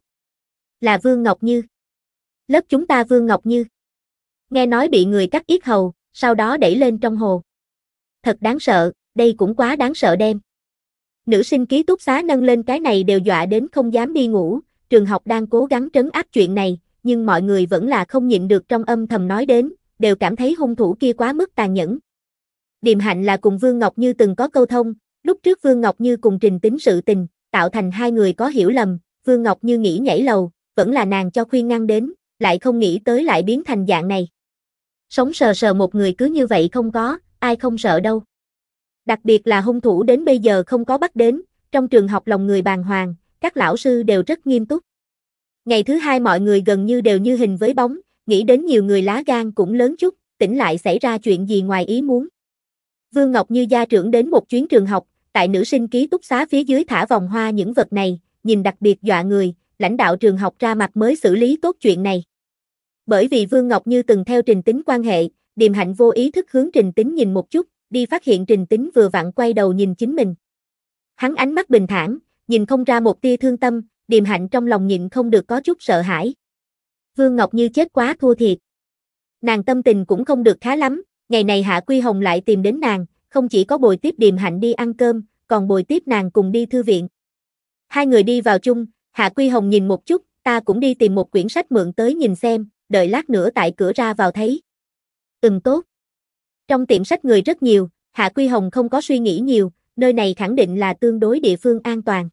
Speaker 1: Là Vương Ngọc Như. Lớp chúng ta Vương Ngọc Như. Nghe nói bị người cắt yết hầu, sau đó đẩy lên trong hồ. Thật đáng sợ, đây cũng quá đáng sợ đem. Nữ sinh ký túc xá nâng lên cái này đều dọa đến không dám đi ngủ, trường học đang cố gắng trấn áp chuyện này, nhưng mọi người vẫn là không nhịn được trong âm thầm nói đến, đều cảm thấy hung thủ kia quá mức tàn nhẫn. Điềm hạnh là cùng Vương Ngọc Như từng có câu thông, lúc trước Vương Ngọc Như cùng trình tính sự tình, tạo thành hai người có hiểu lầm, Vương Ngọc Như nghĩ nhảy lầu, vẫn là nàng cho khuyên ngăn đến, lại không nghĩ tới lại biến thành dạng này. Sống sờ sờ một người cứ như vậy không có, ai không sợ đâu. Đặc biệt là hung thủ đến bây giờ không có bắt đến, trong trường học lòng người bàng hoàng, các lão sư đều rất nghiêm túc. Ngày thứ hai mọi người gần như đều như hình với bóng, nghĩ đến nhiều người lá gan cũng lớn chút, tỉnh lại xảy ra chuyện gì ngoài ý muốn. Vương Ngọc Như gia trưởng đến một chuyến trường học, tại nữ sinh ký túc xá phía dưới thả vòng hoa những vật này, nhìn đặc biệt dọa người, lãnh đạo trường học ra mặt mới xử lý tốt chuyện này. Bởi vì Vương Ngọc Như từng theo Trình Tính quan hệ, Điềm Hạnh vô ý thức hướng Trình Tính nhìn một chút, đi phát hiện Trình Tính vừa vặn quay đầu nhìn chính mình. Hắn ánh mắt bình thản, nhìn không ra một tia thương tâm, điềm hạnh trong lòng nhịn không được có chút sợ hãi. Vương Ngọc Như chết quá thua thiệt. Nàng tâm tình cũng không được khá lắm, ngày này Hạ Quy Hồng lại tìm đến nàng, không chỉ có bồi tiếp điềm hạnh đi ăn cơm, còn bồi tiếp nàng cùng đi thư viện. Hai người đi vào chung, Hạ Quy Hồng nhìn một chút, ta cũng đi tìm một quyển sách mượn tới nhìn xem, đợi lát nữa tại cửa ra vào thấy. Ừm tốt. Trong tiệm sách người rất nhiều, Hạ Quy Hồng không có suy nghĩ nhiều, nơi này khẳng định là tương đối địa phương an toàn.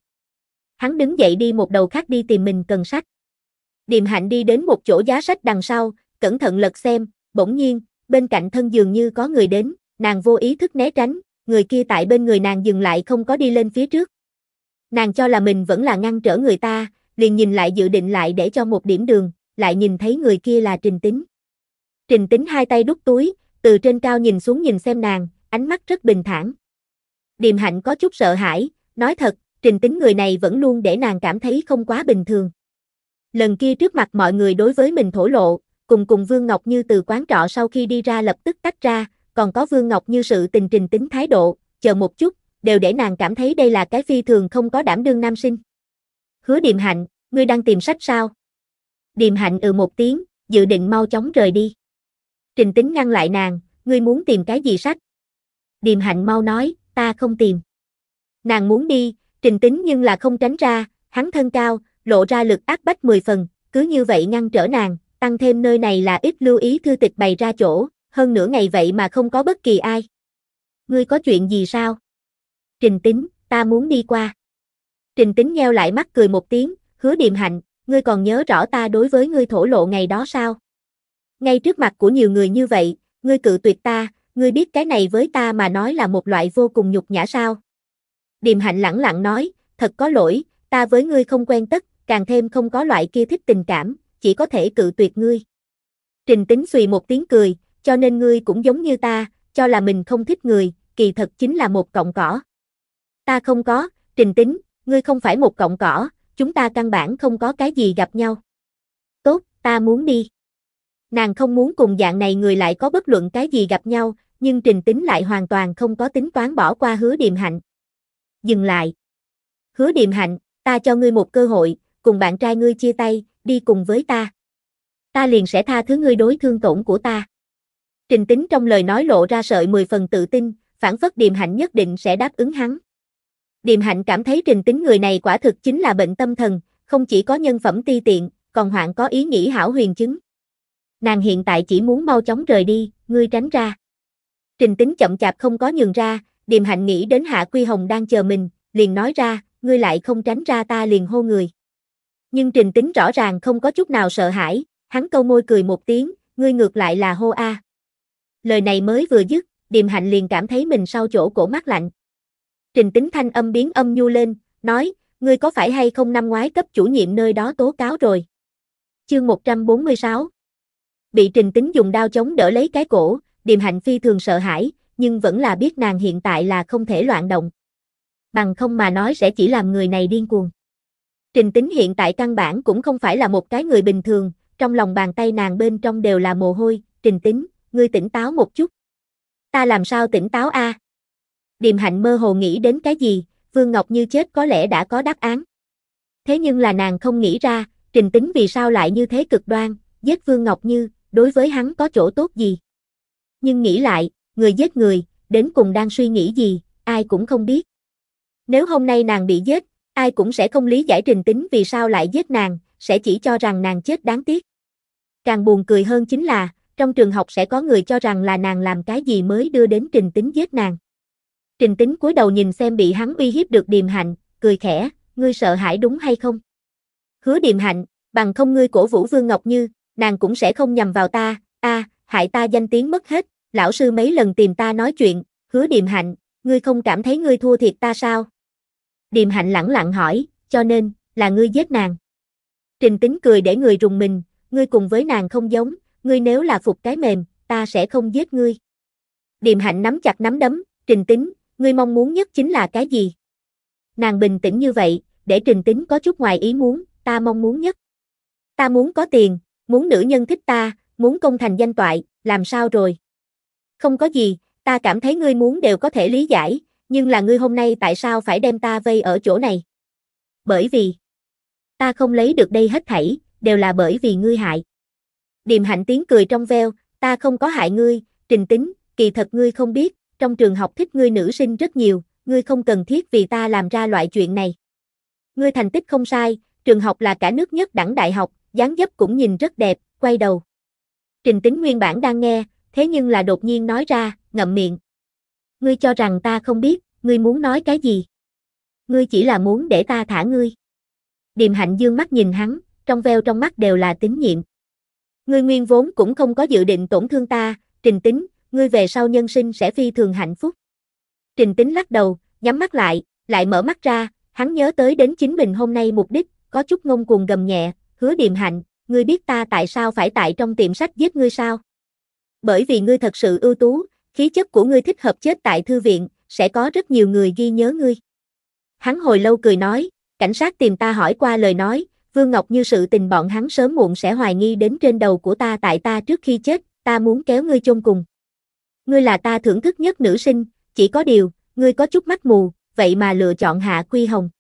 Speaker 1: Hắn đứng dậy đi một đầu khác đi tìm mình cần sách. Điềm hạnh đi đến một chỗ giá sách đằng sau, cẩn thận lật xem, bỗng nhiên, bên cạnh thân dường như có người đến, nàng vô ý thức né tránh, người kia tại bên người nàng dừng lại không có đi lên phía trước. Nàng cho là mình vẫn là ngăn trở người ta, liền nhìn lại dự định lại để cho một điểm đường, lại nhìn thấy người kia là Trình Tính. Trình Tính hai tay đút túi, từ trên cao nhìn xuống nhìn xem nàng, ánh mắt rất bình thản. Điềm hạnh có chút sợ hãi, nói thật, trình tính người này vẫn luôn để nàng cảm thấy không quá bình thường. Lần kia trước mặt mọi người đối với mình thổ lộ, cùng cùng Vương Ngọc Như từ quán trọ sau khi đi ra lập tức tách ra, còn có Vương Ngọc Như sự tình trình tính thái độ, chờ một chút, đều để nàng cảm thấy đây là cái phi thường không có đảm đương nam sinh. Hứa Điềm Hạnh, ngươi đang tìm sách sao? Điềm Hạnh ừ một tiếng, dự định mau chóng rời đi. Trình Tính ngăn lại nàng, ngươi muốn tìm cái gì sách? Điềm Hạnh mau nói, ta không tìm. Nàng muốn đi, Trình Tính nhưng là không tránh ra, hắn thân cao, lộ ra lực áp bách 10 phần, cứ như vậy ngăn trở nàng, tăng thêm nơi này là ít lưu ý thư tịch bày ra chỗ, hơn nửa ngày vậy mà không có bất kỳ ai. Ngươi có chuyện gì sao? Trình Tính, ta muốn đi qua. Trình Tính nheo lại mắt cười một tiếng, hứa điềm hạnh, ngươi còn nhớ rõ ta đối với ngươi thổ lộ ngày đó sao? Ngay trước mặt của nhiều người như vậy, ngươi cự tuyệt ta, ngươi biết cái này với ta mà nói là một loại vô cùng nhục nhã sao? Điềm hạnh lẳng lặng nói, thật có lỗi, ta với ngươi không quen tất, càng thêm không có loại kia thích tình cảm, chỉ có thể cự tuyệt ngươi. Trình tính xùy một tiếng cười, cho nên ngươi cũng giống như ta, cho là mình không thích người, kỳ thật chính là một cọng cỏ. Ta không có, trình tính, ngươi không phải một cọng cỏ, chúng ta căn bản không có cái gì gặp nhau. Tốt, ta muốn đi. Nàng không muốn cùng dạng này người lại có bất luận cái gì gặp nhau, nhưng Trình Tính lại hoàn toàn không có tính toán bỏ qua hứa điềm hạnh. Dừng lại. Hứa điềm hạnh, ta cho ngươi một cơ hội, cùng bạn trai ngươi chia tay, đi cùng với ta. Ta liền sẽ tha thứ ngươi đối thương tổn của ta. Trình Tính trong lời nói lộ ra sợi mười phần tự tin, phản phất điềm hạnh nhất định sẽ đáp ứng hắn. Điềm hạnh cảm thấy Trình Tính người này quả thực chính là bệnh tâm thần, không chỉ có nhân phẩm ti tiện, còn hoạn có ý nghĩ hảo huyền chứng nàng hiện tại chỉ muốn mau chóng rời đi, ngươi tránh ra. Trình tính chậm chạp không có nhường ra, điềm hạnh nghĩ đến Hạ Quy Hồng đang chờ mình, liền nói ra, ngươi lại không tránh ra ta liền hô người. Nhưng trình tính rõ ràng không có chút nào sợ hãi, hắn câu môi cười một tiếng, ngươi ngược lại là hô a. Lời này mới vừa dứt, điềm hạnh liền cảm thấy mình sau chỗ cổ mát lạnh. Trình tính thanh âm biến âm nhu lên, nói, ngươi có phải hay không năm ngoái cấp chủ nhiệm nơi đó tố cáo rồi. Chương 146, bị Trình Tính dùng đao chống đỡ lấy cái cổ, Điềm Hạnh phi thường sợ hãi, nhưng vẫn là biết nàng hiện tại là không thể loạn động. Bằng không mà nói sẽ chỉ làm người này điên cuồng. Trình Tính hiện tại căn bản cũng không phải là một cái người bình thường, trong lòng bàn tay nàng bên trong đều là mồ hôi, Trình Tính, ngươi tỉnh táo một chút. Ta làm sao tỉnh táo a? À? Điềm Hạnh mơ hồ nghĩ đến cái gì, Vương Ngọc như chết có lẽ đã có đáp án. Thế nhưng là nàng không nghĩ ra, Trình Tính vì sao lại như thế cực đoan, giết Vương Ngọc Như, đối với hắn có chỗ tốt gì. Nhưng nghĩ lại, người giết người, đến cùng đang suy nghĩ gì, ai cũng không biết. Nếu hôm nay nàng bị giết, ai cũng sẽ không lý giải trình tính vì sao lại giết nàng, sẽ chỉ cho rằng nàng chết đáng tiếc. Càng buồn cười hơn chính là, trong trường học sẽ có người cho rằng là nàng làm cái gì mới đưa đến trình tính giết nàng. Trình tính cúi đầu nhìn xem bị hắn uy hiếp được điềm hạnh, cười khẽ, ngươi sợ hãi đúng hay không? Hứa điềm hạnh, bằng không ngươi cổ vũ Vương Ngọc Như, nàng cũng sẽ không nhầm vào ta, a, à, hại ta danh tiếng mất hết, lão sư mấy lần tìm ta nói chuyện, hứa điềm hạnh, ngươi không cảm thấy ngươi thua thiệt ta sao? Điềm hạnh lẳng lặng hỏi, cho nên, là ngươi giết nàng. Trình tính cười để người rùng mình, ngươi cùng với nàng không giống, ngươi nếu là phục cái mềm, ta sẽ không giết ngươi. Điềm hạnh nắm chặt nắm đấm, trình tính, ngươi mong muốn nhất chính là cái gì? Nàng bình tĩnh như vậy, để trình tính có chút ngoài ý muốn, ta mong muốn nhất. Ta muốn có tiền, muốn nữ nhân thích ta, muốn công thành danh toại, làm sao rồi? Không có gì, ta cảm thấy ngươi muốn đều có thể lý giải, nhưng là ngươi hôm nay tại sao phải đem ta vây ở chỗ này? Bởi vì ta không lấy được đây hết thảy, đều là bởi vì ngươi hại. Điềm hạnh tiếng cười trong veo, ta không có hại ngươi, trình tính, kỳ thật ngươi không biết, trong trường học thích ngươi nữ sinh rất nhiều, ngươi không cần thiết vì ta làm ra loại chuyện này. Ngươi thành tích không sai, trường học là cả nước nhất đẳng đại học, dáng dấp cũng nhìn rất đẹp, quay đầu. Trình tính nguyên bản đang nghe, thế nhưng là đột nhiên nói ra, ngậm miệng. Ngươi cho rằng ta không biết, ngươi muốn nói cái gì? Ngươi chỉ là muốn để ta thả ngươi. Điềm hạnh dương mắt nhìn hắn, trong veo trong mắt đều là tín nhiệm. Ngươi nguyên vốn cũng không có dự định tổn thương ta, trình tính, ngươi về sau nhân sinh sẽ phi thường hạnh phúc. Trình tính lắc đầu, nhắm mắt lại, lại mở mắt ra, hắn nhớ tới đến chính mình hôm nay mục đích, có chút ngông cuồng gầm nhẹ, hứa điềm hạnh, ngươi biết ta tại sao phải tại trong tiệm sách giết ngươi sao? Bởi vì ngươi thật sự ưu tú, khí chất của ngươi thích hợp chết tại thư viện, sẽ có rất nhiều người ghi nhớ ngươi. Hắn hồi lâu cười nói, cảnh sát tìm ta hỏi qua lời nói, Vương Ngọc như sự tình bọn hắn sớm muộn sẽ hoài nghi đến trên đầu của ta tại ta trước khi chết, ta muốn kéo ngươi chôn cùng. Ngươi là ta thưởng thức nhất nữ sinh, chỉ có điều, ngươi có chút mắt mù, vậy mà lựa chọn Hạ Quy Hồng.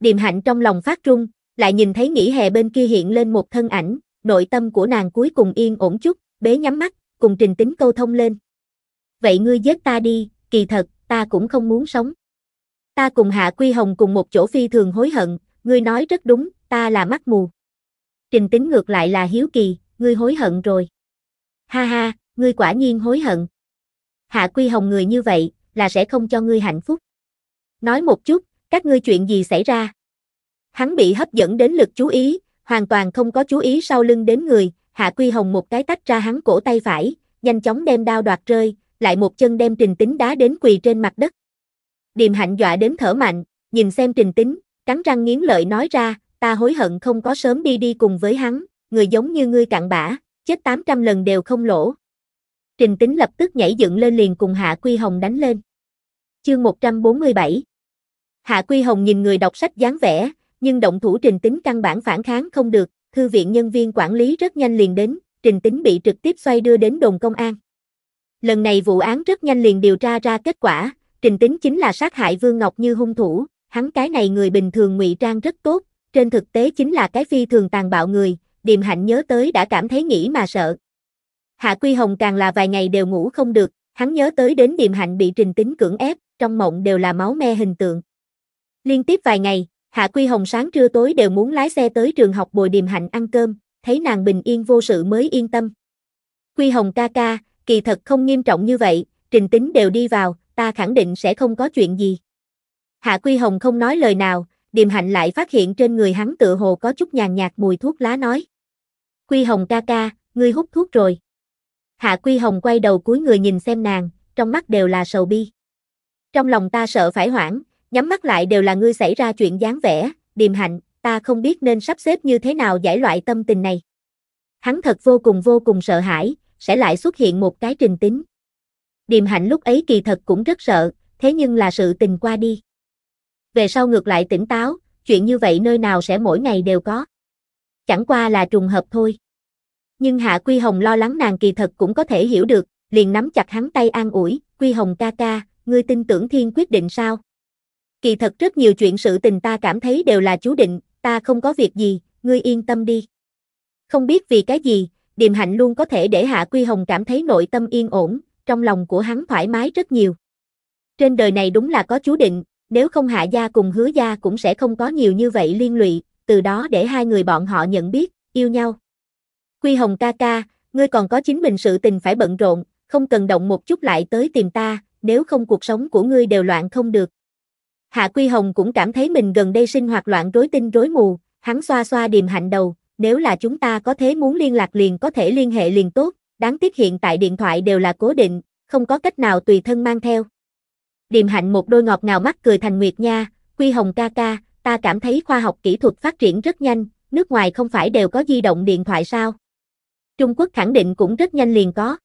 Speaker 1: Điềm hạnh trong lòng phát trung, lại nhìn thấy nghỉ hè bên kia hiện lên một thân ảnh, nội tâm của nàng cuối cùng yên ổn chút, bế nhắm mắt, cùng trình tính câu thông lên. Vậy ngươi giết ta đi, kỳ thật, ta cũng không muốn sống. Ta cùng Hạ Quy Hồng cùng một chỗ phi thường hối hận, ngươi nói rất đúng, ta là mắt mù. Trình tính ngược lại là hiếu kỳ, ngươi hối hận rồi. Ha ha, ngươi quả nhiên hối hận. Hạ Quy Hồng người như vậy, là sẽ không cho ngươi hạnh phúc. Nói một chút, các ngươi chuyện gì xảy ra? Hắn bị hấp dẫn đến lực chú ý, hoàn toàn không có chú ý sau lưng đến người, Hạ Quy Hồng một cái tách ra hắn cổ tay phải, nhanh chóng đem đao đoạt rơi, lại một chân đem Trình Tính đá đến quỳ trên mặt đất. Điềm Hạnh dọa đến thở mạnh, nhìn xem Trình Tính, cắn răng nghiến lợi nói ra, ta hối hận không có sớm đi đi cùng với hắn, người giống như ngươi cặn bã, chết 800 lần đều không lỗ. Trình Tính lập tức nhảy dựng lên liền cùng Hạ Quy Hồng đánh lên. Chương 147 Hạ Quy Hồng nhìn người đọc sách dáng vẻ, nhưng động thủ Trình Tính căn bản phản kháng không được, thư viện nhân viên quản lý rất nhanh liền đến, Trình Tính bị trực tiếp xoay đưa đến đồn công an. Lần này vụ án rất nhanh liền điều tra ra kết quả, Trình Tính chính là sát hại Vương Ngọc như hung thủ, hắn cái này người bình thường ngụy trang rất tốt, trên thực tế chính là cái phi thường tàn bạo người, Điềm Hạnh nhớ tới đã cảm thấy nghĩ mà sợ. Hạ Quy Hồng càng là vài ngày đều ngủ không được, hắn nhớ tới đến Điềm Hạnh bị Trình Tính cưỡng ép, trong mộng đều là máu me hình tượng. Liên tiếp vài ngày, Hạ Quy Hồng sáng trưa tối đều muốn lái xe tới trường học Bồi Điềm Hạnh ăn cơm, thấy nàng bình yên vô sự mới yên tâm. Quy Hồng ca ca, kỳ thật không nghiêm trọng như vậy, trình tính đều đi vào, ta khẳng định sẽ không có chuyện gì. Hạ Quy Hồng không nói lời nào, Điềm Hạnh lại phát hiện trên người hắn tựa hồ có chút nhàn nhạt mùi thuốc lá nói. Quy Hồng ca ca, ngươi hút thuốc rồi. Hạ Quy Hồng quay đầu cuối người nhìn xem nàng, trong mắt đều là sầu bi. Trong lòng ta sợ phải hoảng, Nhắm mắt lại đều là ngươi xảy ra chuyện dáng vẻ, điềm hạnh, ta không biết nên sắp xếp như thế nào giải loại tâm tình này. Hắn thật vô cùng vô cùng sợ hãi, sẽ lại xuất hiện một cái trình tính. Điềm hạnh lúc ấy kỳ thật cũng rất sợ, thế nhưng là sự tình qua đi. Về sau ngược lại tỉnh táo, chuyện như vậy nơi nào sẽ mỗi ngày đều có. Chẳng qua là trùng hợp thôi. Nhưng Hạ Quy Hồng lo lắng nàng kỳ thật cũng có thể hiểu được, liền nắm chặt hắn tay an ủi, Quy Hồng ca ca, ngươi tin tưởng thiên quyết định sao? kỳ thật rất nhiều chuyện sự tình ta cảm thấy đều là chú định, ta không có việc gì, ngươi yên tâm đi. Không biết vì cái gì, điềm hạnh luôn có thể để Hạ Quy Hồng cảm thấy nội tâm yên ổn, trong lòng của hắn thoải mái rất nhiều. Trên đời này đúng là có chú định, nếu không Hạ Gia cùng Hứa Gia cũng sẽ không có nhiều như vậy liên lụy, từ đó để hai người bọn họ nhận biết, yêu nhau. Quy Hồng ca ca, ngươi còn có chính mình sự tình phải bận rộn, không cần động một chút lại tới tìm ta, nếu không cuộc sống của ngươi đều loạn không được, Hạ Quy Hồng cũng cảm thấy mình gần đây sinh hoạt loạn rối tinh rối mù, hắn xoa xoa điềm hạnh đầu, nếu là chúng ta có thế muốn liên lạc liền có thể liên hệ liền tốt, đáng tiếc hiện tại điện thoại đều là cố định, không có cách nào tùy thân mang theo. Điềm hạnh một đôi ngọt ngào mắt cười thành nguyệt nha, Quy Hồng ca ca, ta cảm thấy khoa học kỹ thuật phát triển rất nhanh, nước ngoài không phải đều có di động điện thoại sao? Trung Quốc khẳng định cũng rất nhanh liền có.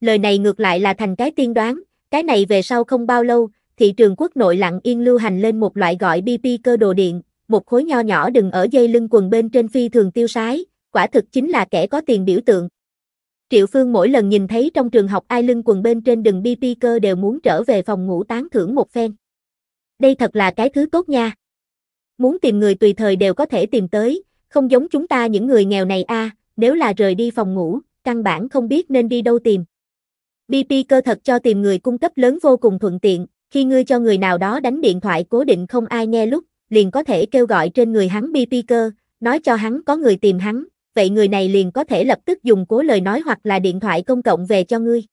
Speaker 1: Lời này ngược lại là thành cái tiên đoán, cái này về sau không bao lâu, thị trường quốc nội lặng yên lưu hành lên một loại gọi BP cơ đồ điện, một khối nho nhỏ đừng ở dây lưng quần bên trên phi thường tiêu sái, quả thực chính là kẻ có tiền biểu tượng. Triệu Phương mỗi lần nhìn thấy trong trường học ai lưng quần bên trên đừng BP cơ đều muốn trở về phòng ngủ tán thưởng một phen. Đây thật là cái thứ tốt nha. Muốn tìm người tùy thời đều có thể tìm tới, không giống chúng ta những người nghèo này a, à, nếu là rời đi phòng ngủ, căn bản không biết nên đi đâu tìm. BP cơ thật cho tìm người cung cấp lớn vô cùng thuận tiện, khi ngươi cho người nào đó đánh điện thoại cố định không ai nghe lúc, liền có thể kêu gọi trên người hắn bi cơ, nói cho hắn có người tìm hắn, vậy người này liền có thể lập tức dùng cố lời nói hoặc là điện thoại công cộng về cho ngươi.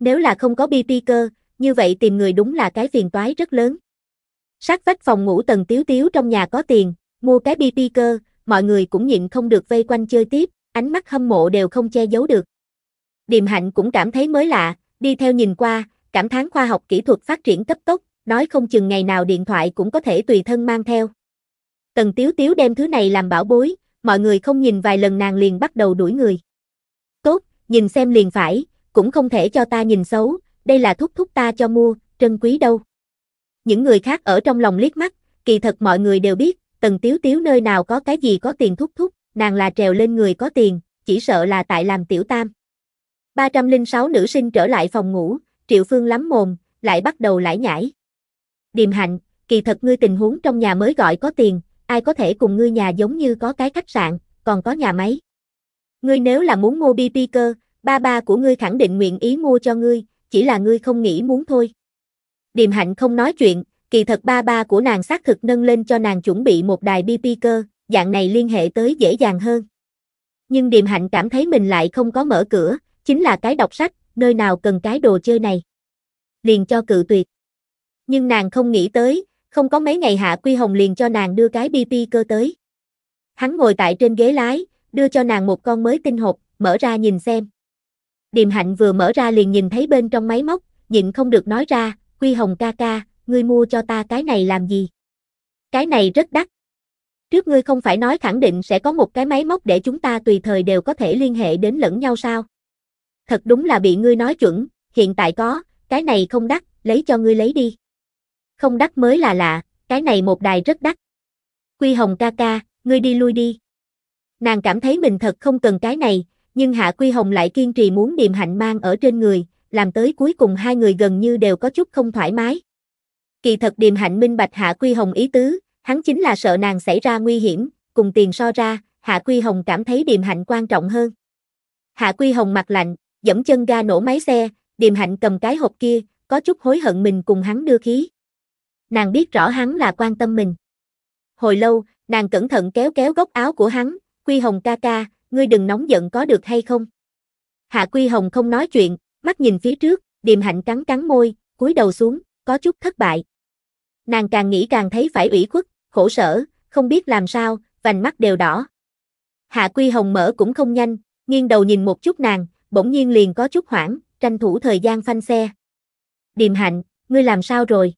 Speaker 1: Nếu là không có bi cơ, như vậy tìm người đúng là cái phiền toái rất lớn. Sát vách phòng ngủ tầng tiếu tiếu trong nhà có tiền, mua cái bi cơ, mọi người cũng nhịn không được vây quanh chơi tiếp, ánh mắt hâm mộ đều không che giấu được. Điềm hạnh cũng cảm thấy mới lạ, đi theo nhìn qua, cảm thán khoa học kỹ thuật phát triển cấp tốc, nói không chừng ngày nào điện thoại cũng có thể tùy thân mang theo. Tần Tiếu Tiếu đem thứ này làm bảo bối, mọi người không nhìn vài lần nàng liền bắt đầu đuổi người. Tốt, nhìn xem liền phải, cũng không thể cho ta nhìn xấu, đây là thúc thúc ta cho mua, trân quý đâu. Những người khác ở trong lòng liếc mắt, kỳ thật mọi người đều biết, Tần Tiếu Tiếu nơi nào có cái gì có tiền thúc thúc, nàng là trèo lên người có tiền, chỉ sợ là tại làm tiểu tam. 306 nữ sinh trở lại phòng ngủ, Triệu Phương lắm mồm, lại bắt đầu lải nhải. Điềm hạnh, kỳ thật ngươi tình huống trong nhà mới gọi có tiền, ai có thể cùng ngươi nhà giống như có cái khách sạn, còn có nhà máy. Ngươi nếu là muốn mua BP cơ, ba ba của ngươi khẳng định nguyện ý mua cho ngươi, chỉ là ngươi không nghĩ muốn thôi. Điềm hạnh không nói chuyện, kỳ thật ba ba của nàng xác thực nâng lên cho nàng chuẩn bị một đài BP cơ, dạng này liên hệ tới dễ dàng hơn. Nhưng điềm hạnh cảm thấy mình lại không có mở cửa, chính là cái đọc sách, nơi nào cần cái đồ chơi này. Liền cho cự tuyệt. Nhưng nàng không nghĩ tới, không có mấy ngày Hạ Quy Hồng liền cho nàng đưa cái BP cơ tới. Hắn ngồi tại trên ghế lái, đưa cho nàng một con mới tinh hộp, mở ra nhìn xem. Điềm hạnh vừa mở ra liền nhìn thấy bên trong máy móc, nhịn không được nói ra, Quy Hồng ca ca, ngươi mua cho ta cái này làm gì? Cái này rất đắt. Trước ngươi không phải nói khẳng định sẽ có một cái máy móc để chúng ta tùy thời đều có thể liên hệ đến lẫn nhau sao? thật đúng là bị ngươi nói chuẩn, hiện tại có, cái này không đắt, lấy cho ngươi lấy đi. Không đắt mới là lạ, cái này một đài rất đắt. Quy Hồng ca ca, ngươi đi lui đi. Nàng cảm thấy mình thật không cần cái này, nhưng Hạ Quy Hồng lại kiên trì muốn điềm hạnh mang ở trên người, làm tới cuối cùng hai người gần như đều có chút không thoải mái. Kỳ thật điềm hạnh minh bạch Hạ Quy Hồng ý tứ, hắn chính là sợ nàng xảy ra nguy hiểm, cùng tiền so ra, Hạ Quy Hồng cảm thấy điềm hạnh quan trọng hơn. Hạ Quy Hồng mặt lạnh, dẫm chân ga nổ máy xe, điềm hạnh cầm cái hộp kia, có chút hối hận mình cùng hắn đưa khí. Nàng biết rõ hắn là quan tâm mình. Hồi lâu, nàng cẩn thận kéo kéo góc áo của hắn, Quy Hồng ca ca, ngươi đừng nóng giận có được hay không? Hạ Quy Hồng không nói chuyện, mắt nhìn phía trước, điềm hạnh cắn cắn môi, cúi đầu xuống, có chút thất bại. Nàng càng nghĩ càng thấy phải ủy khuất, khổ sở, không biết làm sao, vành mắt đều đỏ. Hạ Quy Hồng mở cũng không nhanh, nghiêng đầu nhìn một chút nàng, bỗng nhiên liền có chút hoảng, tranh thủ thời gian phanh xe. Điềm hạnh, ngươi làm sao rồi?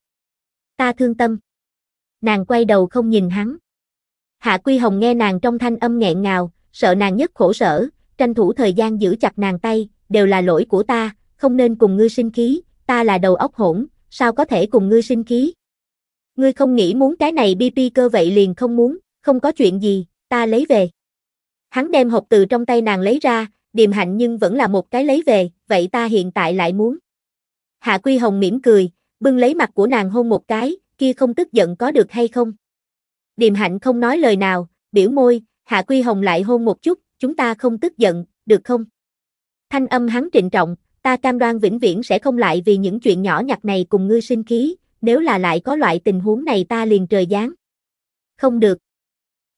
Speaker 1: Ta thương tâm. Nàng quay đầu không nhìn hắn. Hạ Quy Hồng nghe nàng trong thanh âm nghẹn ngào, sợ nàng nhất khổ sở, tranh thủ thời gian giữ chặt nàng tay, đều là lỗi của ta, không nên cùng ngươi sinh khí, ta là đầu óc hỗn, sao có thể cùng ngươi sinh khí? Ngươi không nghĩ muốn cái này BP cơ vậy liền không muốn, không có chuyện gì, ta lấy về. Hắn đem hộp từ trong tay nàng lấy ra, điềm hạnh nhưng vẫn là một cái lấy về, vậy ta hiện tại lại muốn. Hạ Quy Hồng mỉm cười, bưng lấy mặt của nàng hôn một cái, kia không tức giận có được hay không? Điềm hạnh không nói lời nào, biểu môi, Hạ Quy Hồng lại hôn một chút, chúng ta không tức giận, được không? Thanh âm hắn trịnh trọng, ta cam đoan vĩnh viễn sẽ không lại vì những chuyện nhỏ nhặt này cùng ngươi sinh khí, nếu là lại có loại tình huống này ta liền trời giáng. Không được.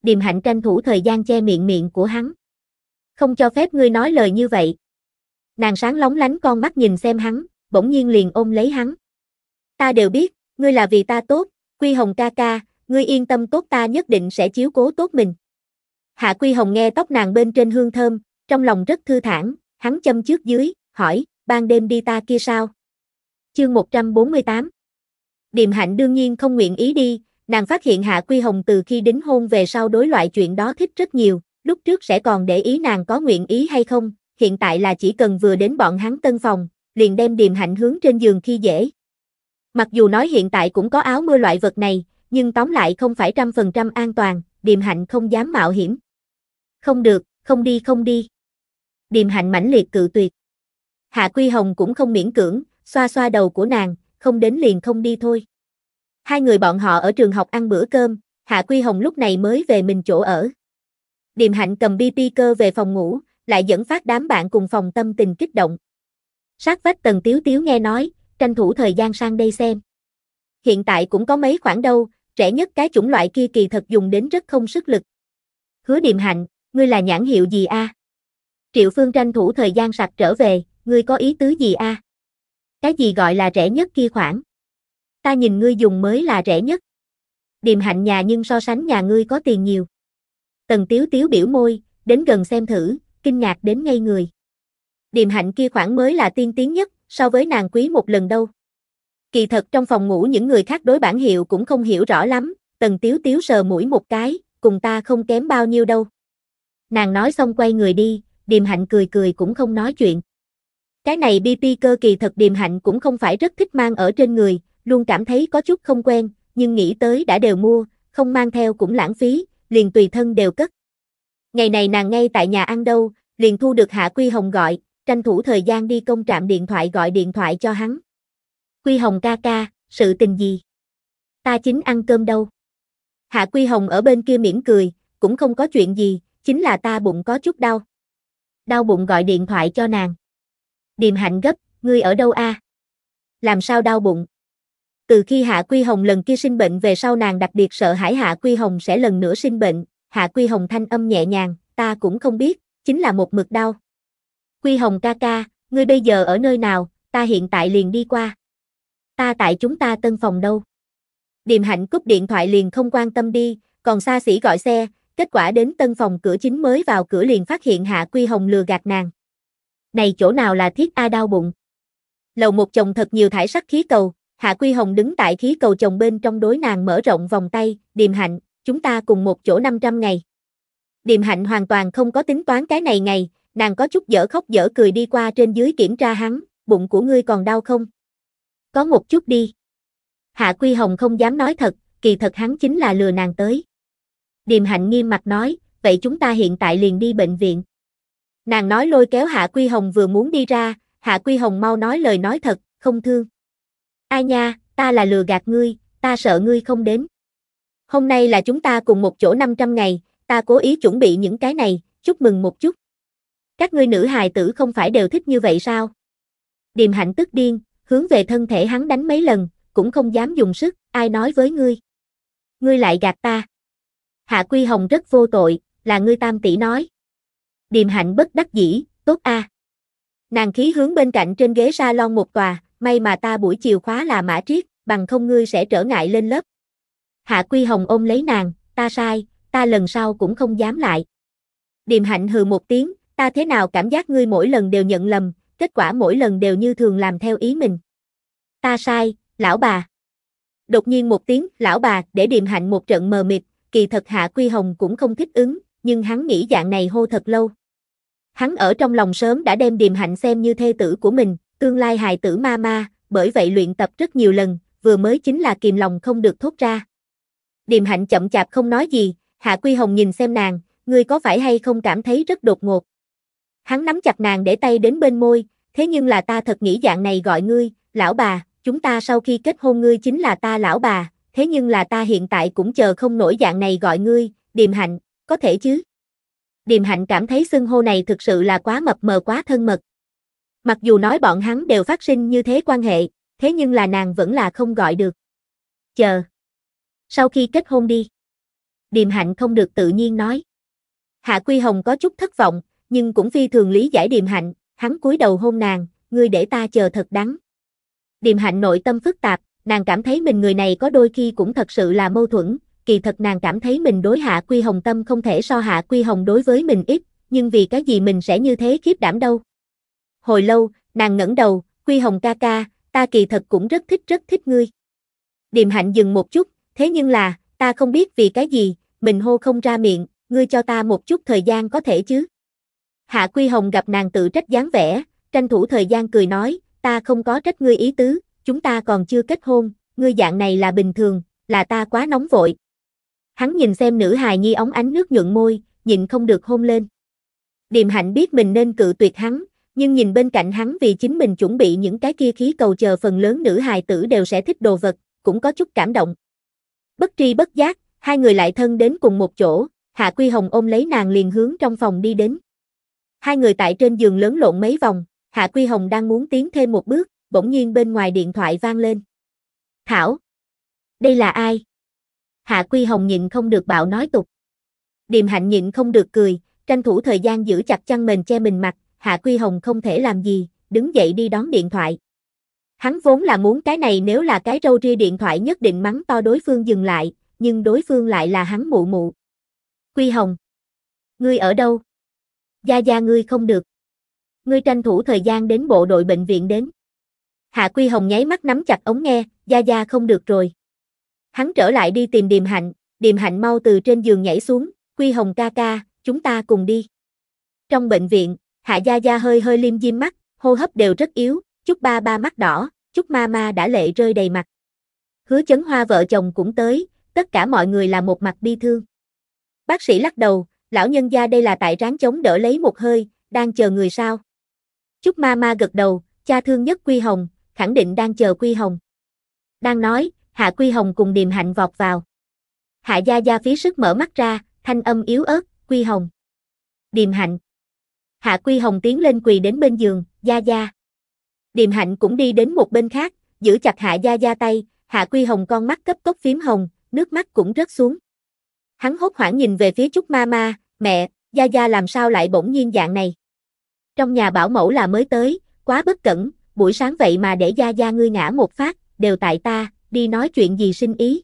Speaker 1: Điềm hạnh tranh thủ thời gian che miệng miệng của hắn không cho phép ngươi nói lời như vậy. Nàng sáng lóng lánh con mắt nhìn xem hắn, bỗng nhiên liền ôm lấy hắn. Ta đều biết, ngươi là vì ta tốt, Quy Hồng ca ca, ngươi yên tâm tốt ta nhất định sẽ chiếu cố tốt mình. Hạ Quy Hồng nghe tóc nàng bên trên hương thơm, trong lòng rất thư thản, hắn châm trước dưới, hỏi, ban đêm đi ta kia sao? Chương 148 Điềm hạnh đương nhiên không nguyện ý đi, nàng phát hiện Hạ Quy Hồng từ khi đính hôn về sau đối loại chuyện đó thích rất nhiều, lúc trước sẽ còn để ý nàng có nguyện ý hay không, hiện tại là chỉ cần vừa đến bọn hắn tân phòng, liền đem điềm hạnh hướng trên giường khi dễ. Mặc dù nói hiện tại cũng có áo mưa loại vật này, nhưng tóm lại không phải trăm phần trăm an toàn, điềm hạnh không dám mạo hiểm. Không được, không đi không đi. Điềm hạnh mãnh liệt cự tuyệt. Hạ Quy Hồng cũng không miễn cưỡng, xoa xoa đầu của nàng, không đến liền không đi thôi. Hai người bọn họ ở trường học ăn bữa cơm, Hạ Quy Hồng lúc này mới về mình chỗ ở. Điềm Hạnh cầm BP cơ về phòng ngủ, lại dẫn phát đám bạn cùng phòng tâm tình kích động. Sát vách tầng Tiếu Tiếu nghe nói, tranh thủ thời gian sang đây xem. Hiện tại cũng có mấy khoản đâu, rẻ nhất cái chủng loại kia kỳ thật dùng đến rất không sức lực. Hứa Điềm Hạnh, ngươi là nhãn hiệu gì a? Triệu Phương tranh thủ thời gian sạch trở về, ngươi có ý tứ gì a? Cái gì gọi là rẻ nhất kia khoản? Ta nhìn ngươi dùng mới là rẻ nhất. Điềm Hạnh nhà nhưng so sánh nhà ngươi có tiền nhiều. Tần Tiếu Tiếu biểu môi, đến gần xem thử, kinh ngạc đến ngây người. Điềm hạnh kia khoảng mới là tiên tiến nhất, so với nàng quý một lần đâu. Kỳ thật trong phòng ngủ những người khác đối bản hiệu cũng không hiểu rõ lắm, tần tiếu tiếu sờ mũi một cái, cùng ta không kém bao nhiêu đâu. Nàng nói xong quay người đi, điềm hạnh cười cười cũng không nói chuyện. Cái này BP cơ kỳ thật điềm hạnh cũng không phải rất thích mang ở trên người, luôn cảm thấy có chút không quen, nhưng nghĩ tới đã đều mua, không mang theo cũng lãng phí, liền tùy thân đều cất. Ngày này nàng ngay tại nhà ăn đâu, liền thu được Hạ Quy Hồng gọi, tranh thủ thời gian đi công trạm điện thoại gọi điện thoại cho hắn. Quy Hồng ca ca, sự tình gì? Ta chính ăn cơm đâu? Hạ Quy Hồng ở bên kia mỉm cười, cũng không có chuyện gì, chính là ta bụng có chút đau. Đau bụng gọi điện thoại cho nàng. Điềm hạnh gấp, ngươi ở đâu a? Làm sao đau bụng? Từ khi Hạ Quy Hồng lần kia sinh bệnh về sau nàng đặc biệt sợ hãi Hạ Quy Hồng sẽ lần nữa sinh bệnh, Hạ Quy Hồng thanh âm nhẹ nhàng, ta cũng không biết, chính là một mực đau. Quy Hồng ca ca, ngươi bây giờ ở nơi nào, ta hiện tại liền đi qua. Ta tại chúng ta tân phòng đâu. Điềm hạnh cúp điện thoại liền không quan tâm đi, còn xa xỉ gọi xe, kết quả đến tân phòng cửa chính mới vào cửa liền phát hiện Hạ Quy Hồng lừa gạt nàng. Này chỗ nào là thiết A đau bụng. Lầu một chồng thật nhiều thải sắc khí cầu, Hạ Quy Hồng đứng tại khí cầu chồng bên trong đối nàng mở rộng vòng tay, điềm hạnh, chúng ta cùng một chỗ 500 ngày. Điềm hạnh hoàn toàn không có tính toán cái này ngày, nàng có chút dở khóc dở cười đi qua trên dưới kiểm tra hắn, bụng của ngươi còn đau không? Có một chút đi. Hạ Quy Hồng không dám nói thật, kỳ thật hắn chính là lừa nàng tới. Điềm hạnh nghiêm mặt nói, vậy chúng ta hiện tại liền đi bệnh viện. Nàng nói lôi kéo Hạ Quy Hồng vừa muốn đi ra, Hạ Quy Hồng mau nói lời nói thật, không thương. Ai nha, ta là lừa gạt ngươi, ta sợ ngươi không đến. Hôm nay là chúng ta cùng một chỗ 500 ngày, ta cố ý chuẩn bị những cái này, chúc mừng một chút. Các ngươi nữ hài tử không phải đều thích như vậy sao? Điềm hạnh tức điên, hướng về thân thể hắn đánh mấy lần, cũng không dám dùng sức, ai nói với ngươi. Ngươi lại gạt ta. Hạ Quy Hồng rất vô tội, là ngươi tam tỷ nói. Điềm hạnh bất đắc dĩ, tốt a. À. Nàng khí hướng bên cạnh trên ghế salon một tòa, may mà ta buổi chiều khóa là mã triết, bằng không ngươi sẽ trở ngại lên lớp. Hạ Quy Hồng ôm lấy nàng, ta sai, ta lần sau cũng không dám lại. Điềm hạnh hừ một tiếng, ta thế nào cảm giác ngươi mỗi lần đều nhận lầm, kết quả mỗi lần đều như thường làm theo ý mình. Ta sai, lão bà. Đột nhiên một tiếng, lão bà, để điềm hạnh một trận mờ mịt, kỳ thật Hạ Quy Hồng cũng không thích ứng, nhưng hắn nghĩ dạng này hô thật lâu. Hắn ở trong lòng sớm đã đem điềm hạnh xem như thê tử của mình, tương lai hài tử ma ma, bởi vậy luyện tập rất nhiều lần, vừa mới chính là kìm lòng không được thốt ra. Điềm hạnh chậm chạp không nói gì, Hạ Quy Hồng nhìn xem nàng, ngươi có phải hay không cảm thấy rất đột ngột. Hắn nắm chặt nàng để tay đến bên môi, thế nhưng là ta thật nghĩ dạng này gọi ngươi, lão bà, chúng ta sau khi kết hôn ngươi chính là ta lão bà, thế nhưng là ta hiện tại cũng chờ không nổi dạng này gọi ngươi, điềm hạnh, có thể chứ. Điềm hạnh cảm thấy xưng hô này thực sự là quá mập mờ quá thân mật, Mặc dù nói bọn hắn đều phát sinh như thế quan hệ, thế nhưng là nàng vẫn là không gọi được. Chờ. Sau khi kết hôn đi. Điềm hạnh không được tự nhiên nói. Hạ Quy Hồng có chút thất vọng, nhưng cũng phi thường lý giải điềm hạnh, hắn cúi đầu hôn nàng, ngươi để ta chờ thật đắng. Điềm hạnh nội tâm phức tạp, nàng cảm thấy mình người này có đôi khi cũng thật sự là mâu thuẫn, kỳ thật nàng cảm thấy mình đối hạ quy hồng tâm không thể so hạ quy hồng đối với mình ít, nhưng vì cái gì mình sẽ như thế khiếp đảm đâu hồi lâu, nàng ngẩng đầu, quy Hồng ca ca, ta kỳ thật cũng rất thích rất thích ngươi. Điềm hạnh dừng một chút, thế nhưng là, ta không biết vì cái gì, mình hô không ra miệng, ngươi cho ta một chút thời gian có thể chứ. Hạ Quy Hồng gặp nàng tự trách dáng vẻ, tranh thủ thời gian cười nói, ta không có trách ngươi ý tứ, chúng ta còn chưa kết hôn, ngươi dạng này là bình thường, là ta quá nóng vội. Hắn nhìn xem nữ hài nhi ống ánh nước nhuận môi, nhịn không được hôn lên. Điềm hạnh biết mình nên cự tuyệt hắn, nhưng nhìn bên cạnh hắn vì chính mình chuẩn bị những cái kia khí cầu chờ phần lớn nữ hài tử đều sẽ thích đồ vật, cũng có chút cảm động. Bất tri bất giác, hai người lại thân đến cùng một chỗ, Hạ Quy Hồng ôm lấy nàng liền hướng trong phòng đi đến. Hai người tại trên giường lớn lộn mấy vòng, Hạ Quy Hồng đang muốn tiến thêm một bước, bỗng nhiên bên ngoài điện thoại vang lên. Thảo! Đây là ai? Hạ Quy Hồng nhịn không được bạo nói tục. Điềm hạnh nhịn không được cười, tranh thủ thời gian giữ chặt chăn mền che mình mặt, Hạ Quy Hồng không thể làm gì, đứng dậy đi đón điện thoại. Hắn vốn là muốn cái này nếu là cái râu ria điện thoại nhất định mắng to đối phương dừng lại, nhưng đối phương lại là hắn mụ mụ. Quy Hồng. Ngươi ở đâu? Gia Gia ngươi không được. Ngươi tranh thủ thời gian đến bộ đội bệnh viện đến. Hạ Quy Hồng nháy mắt nắm chặt ống nghe, Gia Gia không được rồi. Hắn trở lại đi tìm Điềm Hạnh, Điềm Hạnh mau từ trên giường nhảy xuống, Quy Hồng ca ca, chúng ta cùng đi. Trong bệnh viện, Hạ Gia Gia hơi hơi liêm diêm mắt, hô hấp đều rất yếu, chút ba ba mắt đỏ, chút ma ma đã lệ rơi đầy mặt. Hứa chấn hoa vợ chồng cũng tới, tất cả mọi người là một mặt bi thương. Bác sĩ lắc đầu, lão nhân gia đây là tại ráng chống đỡ lấy một hơi, đang chờ người sao. Chút ma ma gật đầu, cha thương nhất Quy Hồng, khẳng định đang chờ Quy Hồng. Đang nói, Hạ Quy Hồng cùng Điềm Hạnh vọt vào. Hạ Gia Gia phí sức mở mắt ra, thanh âm yếu ớt, Quy Hồng. Điềm Hạnh. Hạ Quy Hồng tiến lên quỳ đến bên giường, Gia Gia. Điềm Hạnh cũng đi đến một bên khác, giữ chặt Hạ Gia Gia tay, Hạ Quy Hồng con mắt cấp tốc phím hồng, nước mắt cũng rớt xuống. Hắn hốt hoảng nhìn về phía Trúc Ma Ma, mẹ, Gia Gia làm sao lại bỗng nhiên dạng này. Trong nhà bảo mẫu là mới tới, quá bất cẩn, buổi sáng vậy mà để Gia Gia ngươi ngã một phát, đều tại ta, đi nói chuyện gì sinh ý.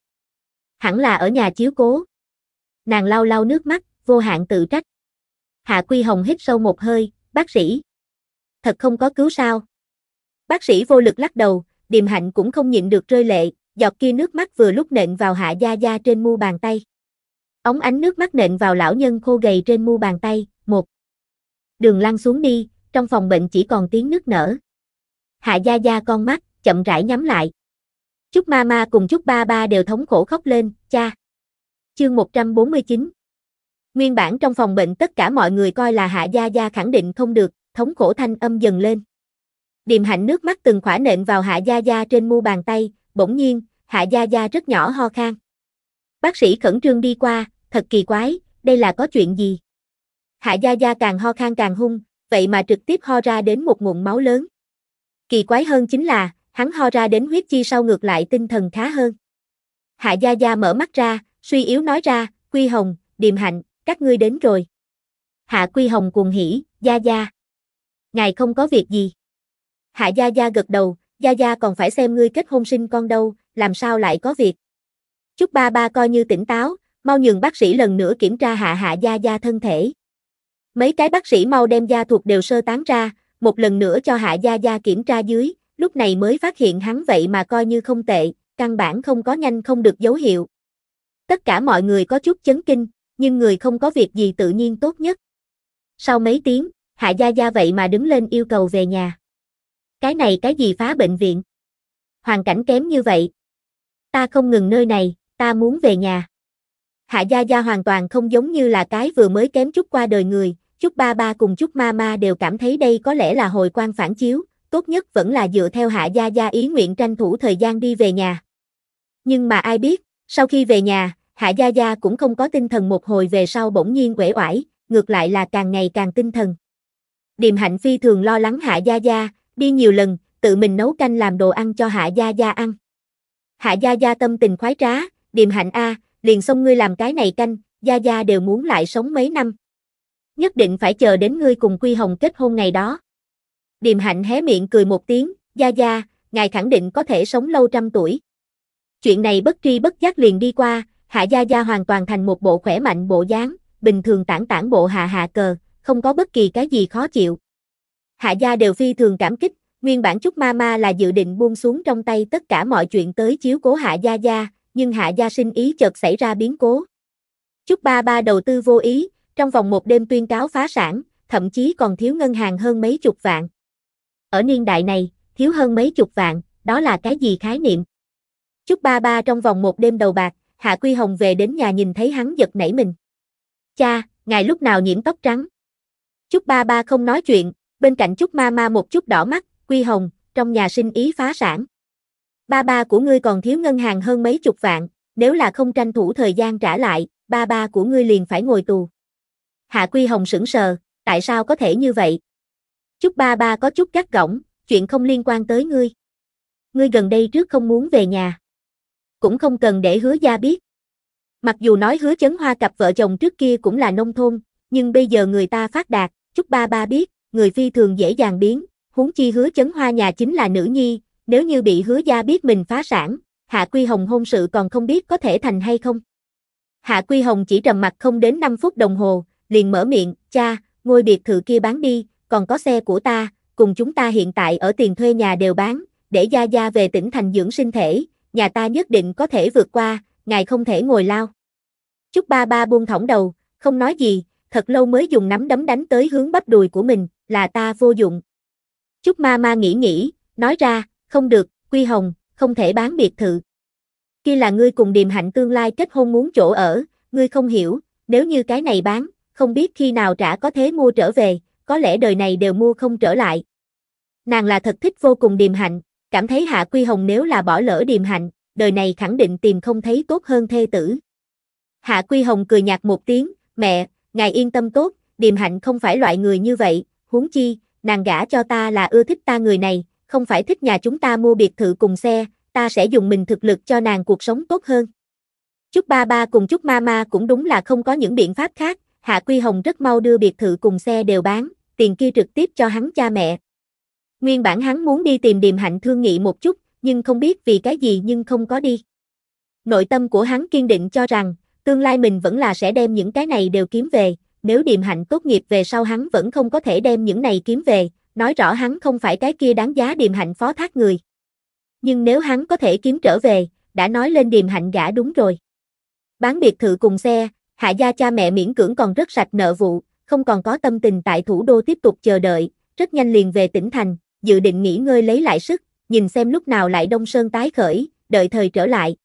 Speaker 1: Hẳn là ở nhà chiếu cố. Nàng lau lau nước mắt, vô hạn tự trách. Hạ Quy Hồng hít sâu một hơi, bác sĩ. Thật không có cứu sao. Bác sĩ vô lực lắc đầu, điềm hạnh cũng không nhịn được rơi lệ, giọt kia nước mắt vừa lúc nện vào hạ gia gia trên mu bàn tay. Ống ánh nước mắt nện vào lão nhân khô gầy trên mu bàn tay, một. Đường lăn xuống đi, trong phòng bệnh chỉ còn tiếng nước nở. Hạ gia gia con mắt, chậm rãi nhắm lại. Chúc ma ma cùng chúc ba ba đều thống khổ khóc lên, cha. Chương 149, Nguyên bản trong phòng bệnh tất cả mọi người coi là Hạ Gia Gia khẳng định không được, thống khổ thanh âm dần lên. Điềm hạnh nước mắt từng khỏa nện vào Hạ Gia Gia trên mu bàn tay, bỗng nhiên, Hạ Gia Gia rất nhỏ ho khan. Bác sĩ khẩn trương đi qua, thật kỳ quái, đây là có chuyện gì? Hạ Gia Gia càng ho khan càng hung, vậy mà trực tiếp ho ra đến một nguồn máu lớn. Kỳ quái hơn chính là, hắn ho ra đến huyết chi sau ngược lại tinh thần khá hơn. Hạ Gia Gia mở mắt ra, suy yếu nói ra, Quy Hồng, Điềm Hạnh, các ngươi đến rồi. Hạ Quy Hồng cuồng hỉ, Gia Gia. Ngài không có việc gì. Hạ Gia Gia gật đầu, Gia Gia còn phải xem ngươi kết hôn sinh con đâu, làm sao lại có việc. Chúc ba ba coi như tỉnh táo, mau nhường bác sĩ lần nữa kiểm tra hạ hạ Gia Gia thân thể. Mấy cái bác sĩ mau đem gia thuộc đều sơ tán ra, một lần nữa cho hạ Gia Gia kiểm tra dưới, lúc này mới phát hiện hắn vậy mà coi như không tệ, căn bản không có nhanh không được dấu hiệu. Tất cả mọi người có chút chấn kinh, nhưng người không có việc gì tự nhiên tốt nhất. Sau mấy tiếng, Hạ Gia Gia vậy mà đứng lên yêu cầu về nhà. Cái này cái gì phá bệnh viện? Hoàn cảnh kém như vậy. Ta không ngừng nơi này, ta muốn về nhà. Hạ Gia Gia hoàn toàn không giống như là cái vừa mới kém chút qua đời người, chút ba ba cùng chút ma ma đều cảm thấy đây có lẽ là hồi quan phản chiếu, tốt nhất vẫn là dựa theo Hạ Gia Gia ý nguyện tranh thủ thời gian đi về nhà. Nhưng mà ai biết, sau khi về nhà, Hạ Gia Gia cũng không có tinh thần một hồi về sau bỗng nhiên uể oải, ngược lại là càng ngày càng tinh thần. Điềm Hạnh Phi thường lo lắng Hạ Gia Gia, đi nhiều lần, tự mình nấu canh làm đồ ăn cho Hạ Gia Gia ăn. Hạ Gia Gia tâm tình khoái trá, Điềm Hạnh A, à, liền xong ngươi làm cái này canh, Gia Gia đều muốn lại sống mấy năm. Nhất định phải chờ đến ngươi cùng Quy Hồng kết hôn ngày đó. Điềm Hạnh hé miệng cười một tiếng, Gia Gia, ngài khẳng định có thể sống lâu trăm tuổi. Chuyện này bất tri bất giác liền đi qua, Hạ Gia Gia hoàn toàn thành một bộ khỏe mạnh bộ dáng, bình thường tản tản bộ hạ hạ cờ, không có bất kỳ cái gì khó chịu. Hạ Gia đều phi thường cảm kích, nguyên bản Chúc Mama là dự định buông xuống trong tay tất cả mọi chuyện tới chiếu cố Hạ Gia Gia, nhưng Hạ Gia sinh ý chợt xảy ra biến cố. Chúc Ba Ba đầu tư vô ý, trong vòng một đêm tuyên cáo phá sản, thậm chí còn thiếu ngân hàng hơn mấy chục vạn. Ở niên đại này, thiếu hơn mấy chục vạn, đó là cái gì khái niệm? Chúc ba ba trong vòng một đêm đầu bạc, Hạ Quy Hồng về đến nhà nhìn thấy hắn giật nảy mình. Cha, ngài lúc nào nhiễm tóc trắng? Chúc ba ba không nói chuyện, bên cạnh chúc ma ma một chút đỏ mắt, Quy Hồng, trong nhà sinh ý phá sản. Ba ba của ngươi còn thiếu ngân hàng hơn mấy chục vạn, nếu là không tranh thủ thời gian trả lại, ba ba của ngươi liền phải ngồi tù. Hạ Quy Hồng sững sờ, tại sao có thể như vậy? Chúc ba ba có chút gắt gỏng, chuyện không liên quan tới ngươi. Ngươi gần đây trước không muốn về nhà cũng không cần để hứa gia biết. Mặc dù nói hứa chấn hoa cặp vợ chồng trước kia cũng là nông thôn, nhưng bây giờ người ta phát đạt, chúc ba ba biết, người phi thường dễ dàng biến, huống chi hứa chấn hoa nhà chính là nữ nhi, nếu như bị hứa gia biết mình phá sản, Hạ Quy Hồng hôn sự còn không biết có thể thành hay không. Hạ Quy Hồng chỉ trầm mặt không đến 5 phút đồng hồ, liền mở miệng, cha, ngôi biệt thự kia bán đi, còn có xe của ta, cùng chúng ta hiện tại ở tiền thuê nhà đều bán, để Gia Gia về tỉnh thành dưỡng sinh thể, nhà ta nhất định có thể vượt qua, ngài không thể ngồi lao. Chúc ba ba buông thõng đầu, không nói gì, thật lâu mới dùng nắm đấm đánh tới hướng bắp đùi của mình, là ta vô dụng. Chúc ma ma nghĩ nghĩ, nói ra, không được, Quy Hồng, không thể bán biệt thự. Kia là ngươi cùng điềm hạnh tương lai kết hôn muốn chỗ ở, ngươi không hiểu, nếu như cái này bán, không biết khi nào trả có thế mua trở về, có lẽ đời này đều mua không trở lại. Nàng là thật thích vô cùng điềm hạnh, cảm thấy Hạ Quy Hồng nếu là bỏ lỡ điềm hạnh, đời này khẳng định tìm không thấy tốt hơn thê tử. Hạ Quy Hồng cười nhạt một tiếng, mẹ, ngài yên tâm tốt, điềm hạnh không phải loại người như vậy, huống chi, nàng gả cho ta là ưa thích ta người này, không phải thích nhà chúng ta mua biệt thự cùng xe, ta sẽ dùng mình thực lực cho nàng cuộc sống tốt hơn. Chúc ba ba cùng chúc mama cũng đúng là không có những biện pháp khác, Hạ Quy Hồng rất mau đưa biệt thự cùng xe đều bán, tiền kia trực tiếp cho hắn cha mẹ, Nguyên bản hắn muốn đi tìm điềm hạnh thương nghị một chút, nhưng không biết vì cái gì nhưng không có đi. Nội tâm của hắn kiên định cho rằng, tương lai mình vẫn là sẽ đem những cái này đều kiếm về, nếu điềm hạnh tốt nghiệp về sau hắn vẫn không có thể đem những này kiếm về, nói rõ hắn không phải cái kia đáng giá điềm hạnh phó thác người. Nhưng nếu hắn có thể kiếm trở về, đã nói lên điềm hạnh gã đúng rồi. Bán biệt thự cùng xe, hạ gia cha mẹ miễn cưỡng còn rất sạch nợ vụ, không còn có tâm tình tại thủ đô tiếp tục chờ đợi, rất nhanh liền về tỉnh thành, dự định nghỉ ngơi lấy lại sức, nhìn xem lúc nào lại đông sơn tái khởi, đợi thời trở lại.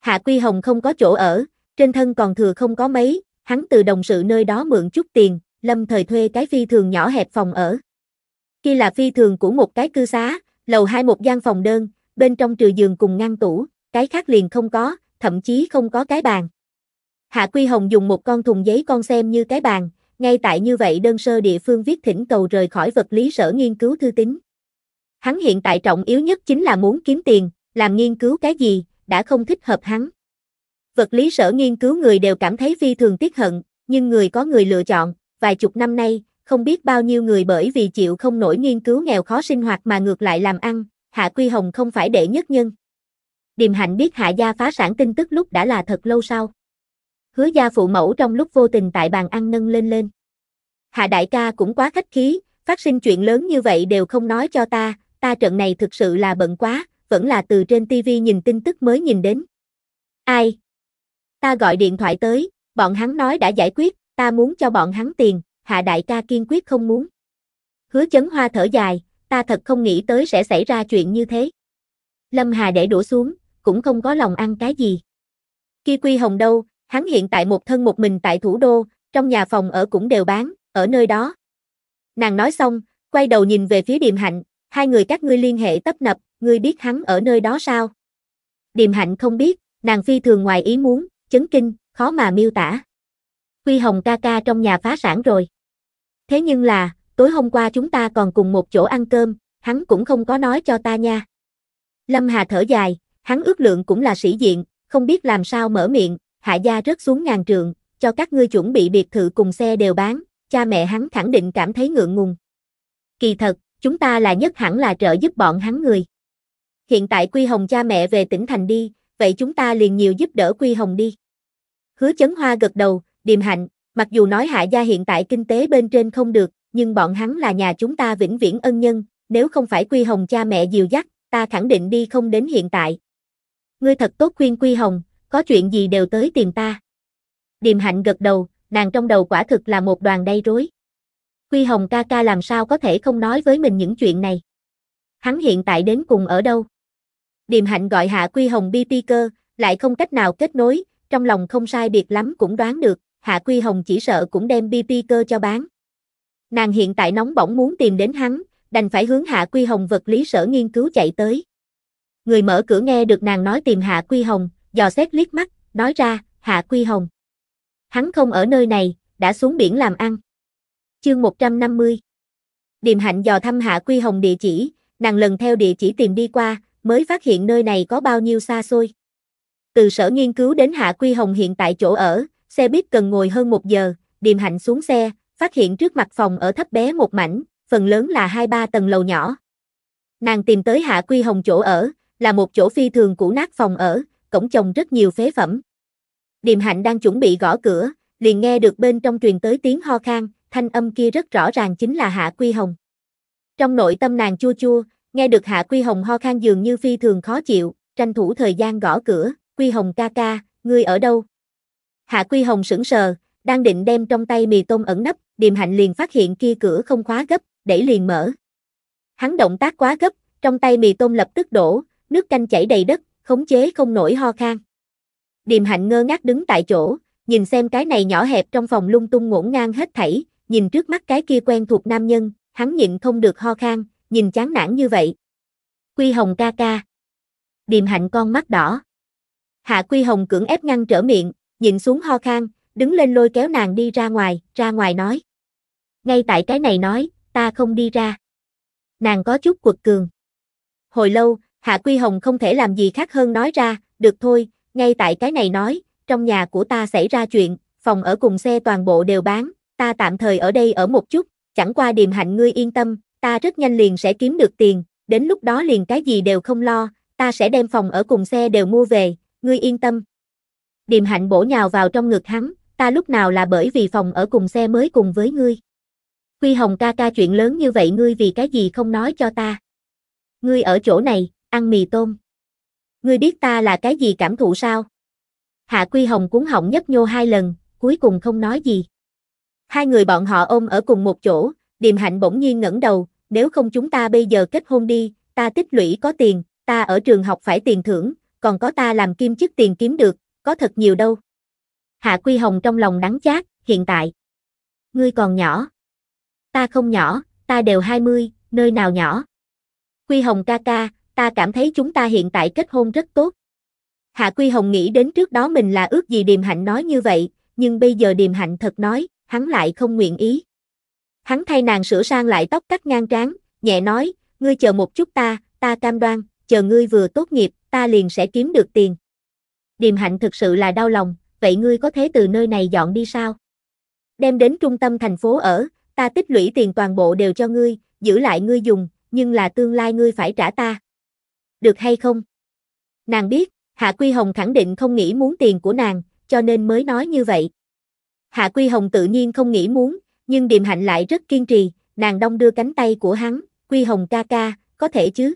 Speaker 1: Hạ Quy Hồng không có chỗ ở, trên thân còn thừa không có mấy, hắn từ đồng sự nơi đó mượn chút tiền, lâm thời thuê cái phi thường nhỏ hẹp phòng ở. Khi là phi thường của một cái cư xá, lầu hai một gian phòng đơn, bên trong trừ giường cùng ngăn tủ, cái khác liền không có, thậm chí không có cái bàn. Hạ Quy Hồng dùng một con thùng giấy con xem như cái bàn, ngay tại như vậy đơn sơ địa phương viết thỉnh cầu rời khỏi vật lý sở nghiên cứu thư tính. Hắn hiện tại trọng yếu nhất chính là muốn kiếm tiền, làm nghiên cứu cái gì, đã không thích hợp hắn. Vật lý sở nghiên cứu người đều cảm thấy phi thường tiếc hận, nhưng người có người lựa chọn, vài chục năm nay, không biết bao nhiêu người bởi vì chịu không nổi nghiên cứu nghèo khó sinh hoạt mà ngược lại làm ăn, Hạ Quy Hồng không phải đệ nhất nhân. Điềm Hạnh biết Hạ gia phá sản tin tức lúc đã là thật lâu sau hứa gia phụ mẫu trong lúc vô tình tại bàn ăn nâng lên lên. Hạ đại ca cũng quá khách khí, phát sinh chuyện lớn như vậy đều không nói cho ta, ta trận này thực sự là bận quá, vẫn là từ trên tivi nhìn tin tức mới nhìn đến. Ai? Ta gọi điện thoại tới, bọn hắn nói đã giải quyết, ta muốn cho bọn hắn tiền, hạ đại ca kiên quyết không muốn. Hứa chấn hoa thở dài, ta thật không nghĩ tới sẽ xảy ra chuyện như thế. Lâm Hà để đổ xuống, cũng không có lòng ăn cái gì. Ki Quy Hồng đâu, Hắn hiện tại một thân một mình tại thủ đô, trong nhà phòng ở cũng đều bán, ở nơi đó. Nàng nói xong, quay đầu nhìn về phía Điềm Hạnh, hai người các ngươi liên hệ tấp nập, ngươi biết hắn ở nơi đó sao? Điềm Hạnh không biết, nàng phi thường ngoài ý muốn, chấn kinh, khó mà miêu tả. Quy Hồng ca ca trong nhà phá sản rồi. Thế nhưng là, tối hôm qua chúng ta còn cùng một chỗ ăn cơm, hắn cũng không có nói cho ta nha. Lâm Hà thở dài, hắn ước lượng cũng là sĩ diện, không biết làm sao mở miệng, hạ gia rớt xuống ngàn trượng, cho các ngươi chuẩn bị biệt thự cùng xe đều bán, cha mẹ hắn khẳng định cảm thấy ngượng ngùng. Kỳ thật, chúng ta là nhất hẳn là trợ giúp bọn hắn người. Hiện tại Quy Hồng cha mẹ về tỉnh thành đi, vậy chúng ta liền nhiều giúp đỡ Quy Hồng đi. Hứa chấn hoa gật đầu, điềm hạnh, mặc dù nói hạ gia hiện tại kinh tế bên trên không được, nhưng bọn hắn là nhà chúng ta vĩnh viễn ân nhân, nếu không phải Quy Hồng cha mẹ dìu dắt, ta khẳng định đi không đến hiện tại. Ngươi thật tốt khuyên Quy Hồng, có chuyện gì đều tới tìm ta. Điềm hạnh gật đầu, nàng trong đầu quả thực là một đoàn đầy rối. Quy Hồng ca ca làm sao có thể không nói với mình những chuyện này. Hắn hiện tại đến cùng ở đâu? Điềm hạnh gọi hạ Quy Hồng bi ti cơ, lại không cách nào kết nối, trong lòng không sai biệt lắm cũng đoán được, hạ Quy Hồng chỉ sợ cũng đem bi ti cơ cho bán. Nàng hiện tại nóng bỏng muốn tìm đến hắn, đành phải hướng hạ Quy Hồng vật lý sở nghiên cứu chạy tới. Người mở cửa nghe được nàng nói tìm hạ Quy Hồng, dò xét liếc mắt, nói ra, Hạ Quy Hồng. Hắn không ở nơi này, đã xuống biển làm ăn. Chương 150 Điềm hạnh dò thăm Hạ Quy Hồng địa chỉ, nàng lần theo địa chỉ tìm đi qua, mới phát hiện nơi này có bao nhiêu xa xôi. Từ sở nghiên cứu đến Hạ Quy Hồng hiện tại chỗ ở, xe buýt cần ngồi hơn một giờ, Điềm hạnh xuống xe, phát hiện trước mặt phòng ở thấp bé một mảnh, phần lớn là hai ba tầng lầu nhỏ. Nàng tìm tới Hạ Quy Hồng chỗ ở, là một chỗ phi thường cũ nát phòng ở, cổng chồng rất nhiều phế phẩm. Điềm hạnh đang chuẩn bị gõ cửa, liền nghe được bên trong truyền tới tiếng ho khan, thanh âm kia rất rõ ràng chính là Hạ Quy Hồng. Trong nội tâm nàng chua chua, nghe được Hạ Quy Hồng ho khan dường như phi thường khó chịu, tranh thủ thời gian gõ cửa, Quy Hồng ca ca, ngươi ở đâu? Hạ Quy Hồng sững sờ, đang định đem trong tay mì tôm ẩn nấp, điềm hạnh liền phát hiện kia cửa không khóa gấp, đẩy liền mở. Hắn động tác quá gấp, trong tay mì tôm lập tức đổ, nước canh chảy đầy đất, khống chế không nổi ho khan. Điềm hạnh ngơ ngác đứng tại chỗ, nhìn xem cái này nhỏ hẹp trong phòng lung tung ngổn ngang hết thảy, nhìn trước mắt cái kia quen thuộc nam nhân, hắn nhịn không được ho khan, nhìn chán nản như vậy. Quy Hồng ca ca. Điềm hạnh con mắt đỏ. Hạ Quy Hồng cưỡng ép ngăn trở miệng, nhịn xuống ho khan, đứng lên lôi kéo nàng đi ra ngoài, ra ngoài nói. Ngay tại cái này nói, ta không đi ra. Nàng có chút quật cường. Hồi lâu, Hạ Quy Hồng không thể làm gì khác hơn nói ra, được thôi, ngay tại cái này nói, trong nhà của ta xảy ra chuyện, phòng ở cùng xe toàn bộ đều bán, ta tạm thời ở đây ở một chút, chẳng qua điềm hạnh ngươi yên tâm, ta rất nhanh liền sẽ kiếm được tiền, đến lúc đó liền cái gì đều không lo, ta sẽ đem phòng ở cùng xe đều mua về, ngươi yên tâm. Điềm hạnh bổ nhào vào trong ngực hắn, ta lúc nào là bởi vì phòng ở cùng xe mới cùng với ngươi. Quy Hồng ca ca chuyện lớn như vậy ngươi vì cái gì không nói cho ta. Ngươi ở chỗ này, Ăn mì tôm. Ngươi biết ta là cái gì cảm thụ sao? Hạ Quy Hồng cuốn họng nhấp nhô hai lần, cuối cùng không nói gì. Hai người bọn họ ôm ở cùng một chỗ, Điềm Hạnh bỗng nhiên ngẩng đầu, nếu không chúng ta bây giờ kết hôn đi, ta tích lũy có tiền, ta ở trường học phải tiền thưởng, còn có ta làm kim chức tiền kiếm được, có thật nhiều đâu. Hạ Quy Hồng trong lòng đắng chát, hiện tại. Ngươi còn nhỏ. Ta không nhỏ, ta đều 20, nơi nào nhỏ. Quy Hồng ca ca, ta cảm thấy chúng ta hiện tại kết hôn rất tốt. Hạ Quy Hồng nghĩ đến trước đó mình là ước gì Điềm Hạnh nói như vậy, nhưng bây giờ Điềm Hạnh thật nói, hắn lại không nguyện ý. Hắn thay nàng sửa sang lại tóc cắt ngang trán, nhẹ nói, ngươi chờ một chút ta, ta cam đoan, chờ ngươi vừa tốt nghiệp, ta liền sẽ kiếm được tiền. Điềm Hạnh thực sự là đau lòng, vậy ngươi có thể từ nơi này dọn đi sao? Đem đến trung tâm thành phố ở, ta tích lũy tiền toàn bộ đều cho ngươi, giữ lại ngươi dùng, nhưng là tương lai ngươi phải trả ta được hay không? Nàng biết, Hạ Quy Hồng khẳng định không nghĩ muốn tiền của nàng, cho nên mới nói như vậy. Hạ Quy Hồng tự nhiên không nghĩ muốn, nhưng Điềm Hạnh lại rất kiên trì, nàng đông đưa cánh tay của hắn, Quy Hồng ca ca, có thể chứ?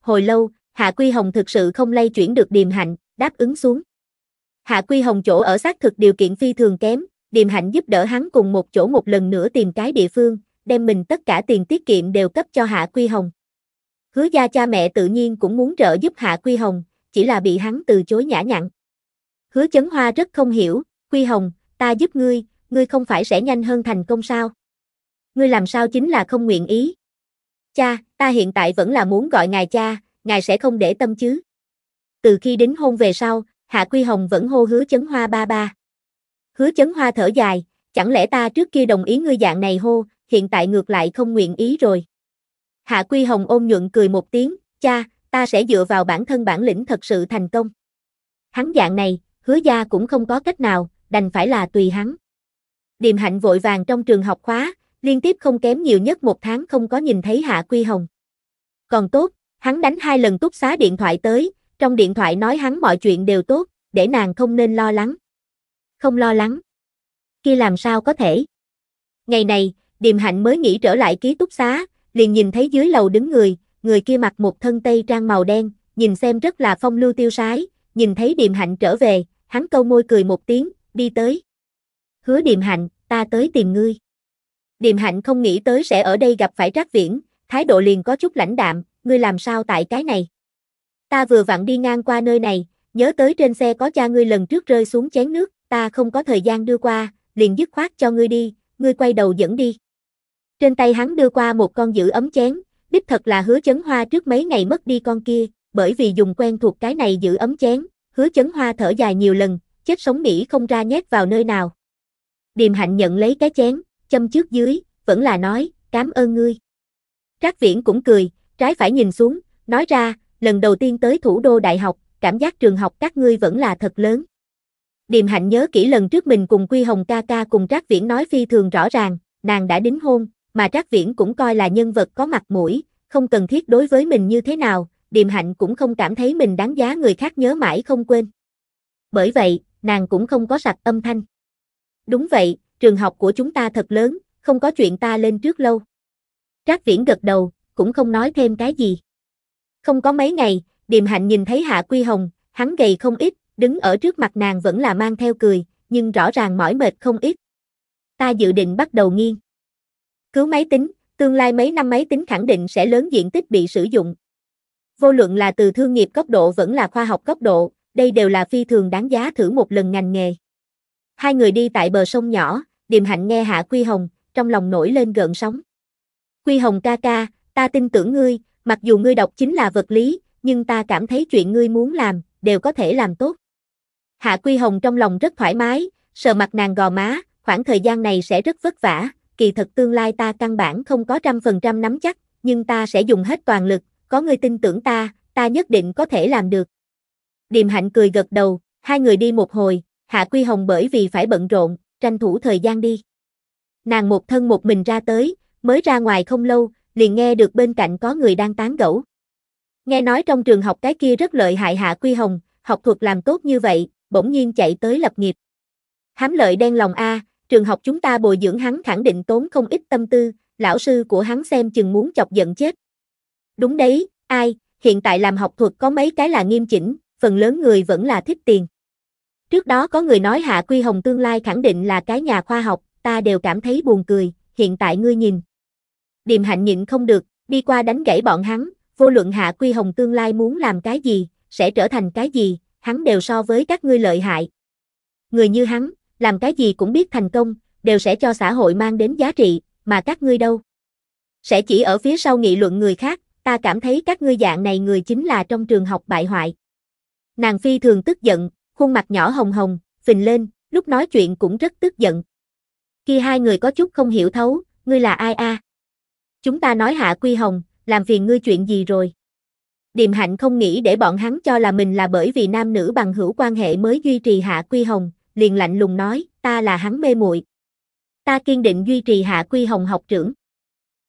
Speaker 1: Hồi lâu, Hạ Quy Hồng thực sự không lay chuyển được Điềm Hạnh, đáp ứng xuống. Hạ Quy Hồng chỗ ở xác thực điều kiện phi thường kém, Điềm Hạnh giúp đỡ hắn cùng một chỗ một lần nữa tìm cái địa phương, đem mình tất cả tiền tiết kiệm đều cấp cho Hạ Quy Hồng. Hứa gia cha mẹ tự nhiên cũng muốn trợ giúp Hạ Quy Hồng, chỉ là bị hắn từ chối nhã nhặn. Hứa chấn hoa rất không hiểu, Quy Hồng, ta giúp ngươi, ngươi không phải sẽ nhanh hơn thành công sao? Ngươi làm sao chính là không nguyện ý? Cha, ta hiện tại vẫn là muốn gọi ngài cha, ngài sẽ không để tâm chứ? Từ khi đến hôn về sau, Hạ Quy Hồng vẫn hô hứa chấn hoa ba ba. Hứa chấn hoa thở dài, chẳng lẽ ta trước kia đồng ý ngươi dạng này hô, hiện tại ngược lại không nguyện ý rồi. Hạ Quy Hồng ôm nhuận cười một tiếng, cha, ta sẽ dựa vào bản thân bản lĩnh thật sự thành công. Hắn dạng này, hứa gia cũng không có cách nào, đành phải là tùy hắn. Điềm hạnh vội vàng trong trường học khóa, liên tiếp không kém nhiều nhất một tháng không có nhìn thấy Hạ Quy Hồng. Còn tốt, hắn đánh hai lần túc xá điện thoại tới, trong điện thoại nói hắn mọi chuyện đều tốt, để nàng không nên lo lắng. Không lo lắng. Kia làm sao có thể? Ngày này, Điềm Hạnh mới nghĩ trở lại ký túc xá, liền nhìn thấy dưới lầu đứng người, người kia mặc một thân tây trang màu đen, nhìn xem rất là phong lưu tiêu sái, nhìn thấy điềm hạnh trở về, hắn câu môi cười một tiếng, đi tới. Hứa điềm hạnh, ta tới tìm ngươi. Điềm hạnh không nghĩ tới sẽ ở đây gặp phải trác viễn, thái độ liền có chút lãnh đạm, ngươi làm sao tại cái này. Ta vừa vặn đi ngang qua nơi này, nhớ tới trên xe có cha ngươi lần trước rơi xuống chén nước, ta không có thời gian đưa qua, liền dứt khoát cho ngươi đi, ngươi quay đầu dẫn đi. Trên tay hắn đưa qua một con giữ ấm chén, đích thật là hứa chấn hoa trước mấy ngày mất đi con kia, bởi vì dùng quen thuộc cái này giữ ấm chén, hứa chấn hoa thở dài nhiều lần, chết sống mỹ không ra nhét vào nơi nào. Điềm hạnh nhận lấy cái chén, châm trước dưới, vẫn là nói, cảm ơn ngươi. Trác viễn cũng cười, trái phải nhìn xuống, nói ra, lần đầu tiên tới thủ đô đại học, cảm giác trường học các ngươi vẫn là thật lớn. Điềm hạnh nhớ kỹ lần trước mình cùng Quy Hồng ca ca cùng Trác Viễn nói phi thường rõ ràng, nàng đã đính hôn, mà Trác Viễn cũng coi là nhân vật có mặt mũi, không cần thiết đối với mình như thế nào, Điềm Hạnh cũng không cảm thấy mình đáng giá người khác nhớ mãi không quên. Bởi vậy, nàng cũng không có sạch âm thanh. Đúng vậy, trường học của chúng ta thật lớn, không có chuyện ta lên trước lâu. Trác Viễn gật đầu, cũng không nói thêm cái gì. Không có mấy ngày, Điềm Hạnh nhìn thấy Hạ Quy Hồng, hắn gầy không ít, đứng ở trước mặt nàng vẫn là mang theo cười, nhưng rõ ràng mỏi mệt không ít. Ta dự định bắt đầu nghiêng. Cứu máy tính, tương lai mấy năm máy tính khẳng định sẽ lớn diện tích bị sử dụng. Vô luận là từ thương nghiệp cấp độ vẫn là khoa học cấp độ, đây đều là phi thường đáng giá thử một lần ngành nghề. Hai người đi tại bờ sông nhỏ, điềm hạnh nghe Hạ Quy Hồng, trong lòng nổi lên gợn sóng. Quy Hồng ca ca, ta tin tưởng ngươi, mặc dù ngươi đọc chính là vật lý, nhưng ta cảm thấy chuyện ngươi muốn làm, đều có thể làm tốt. Hạ Quy Hồng trong lòng rất thoải mái, sờ mặt nàng gò má, khoảng thời gian này sẽ rất vất vả, kỳ thật tương lai ta căn bản không có trăm phần trăm nắm chắc, nhưng ta sẽ dùng hết toàn lực, có người tin tưởng ta, ta nhất định có thể làm được. Điềm hạnh cười gật đầu, hai người đi một hồi, Hạ Quy Hồng bởi vì phải bận rộn, tranh thủ thời gian đi. Nàng một thân một mình ra tới, mới ra ngoài không lâu, liền nghe được bên cạnh có người đang tán gẫu. Nghe nói trong trường học cái kia rất lợi hại Hạ Quy Hồng, học thuật làm tốt như vậy, bỗng nhiên chạy tới lập nghiệp. Hám lợi đen lòng A, trường học chúng ta bồi dưỡng hắn khẳng định tốn không ít tâm tư, lão sư của hắn xem chừng muốn chọc giận chết. Đúng đấy, ai, hiện tại làm học thuật có mấy cái là nghiêm chỉnh, phần lớn người vẫn là thích tiền. Trước đó có người nói Hạ Quy Hồng tương lai khẳng định là cái nhà khoa học, ta đều cảm thấy buồn cười, hiện tại ngươi nhìn. Điềm hạnh nhịn không được, đi qua đánh gãy bọn hắn, vô luận Hạ Quy Hồng tương lai muốn làm cái gì, sẽ trở thành cái gì, hắn đều so với các ngươi lợi hại. Người như hắn, làm cái gì cũng biết thành công, đều sẽ cho xã hội mang đến giá trị, mà các ngươi đâu? Sẽ chỉ ở phía sau nghị luận người khác, ta cảm thấy các ngươi dạng này người chính là trong trường học bại hoại. Nàng phi thường tức giận, khuôn mặt nhỏ hồng hồng, phình lên, lúc nói chuyện cũng rất tức giận. Khi hai người có chút không hiểu thấu, ngươi là ai a? Chúng ta nói hạ quy hồng, làm phiền ngươi chuyện gì rồi? Điềm hạnh không nghĩ để bọn hắn cho là mình là bởi vì nam nữ bằng hữu quan hệ mới duy trì hạ quy hồng, liền lạnh lùng nói, ta là hắn mê muội. Ta kiên định duy trì Hạ Quy Hồng học trưởng.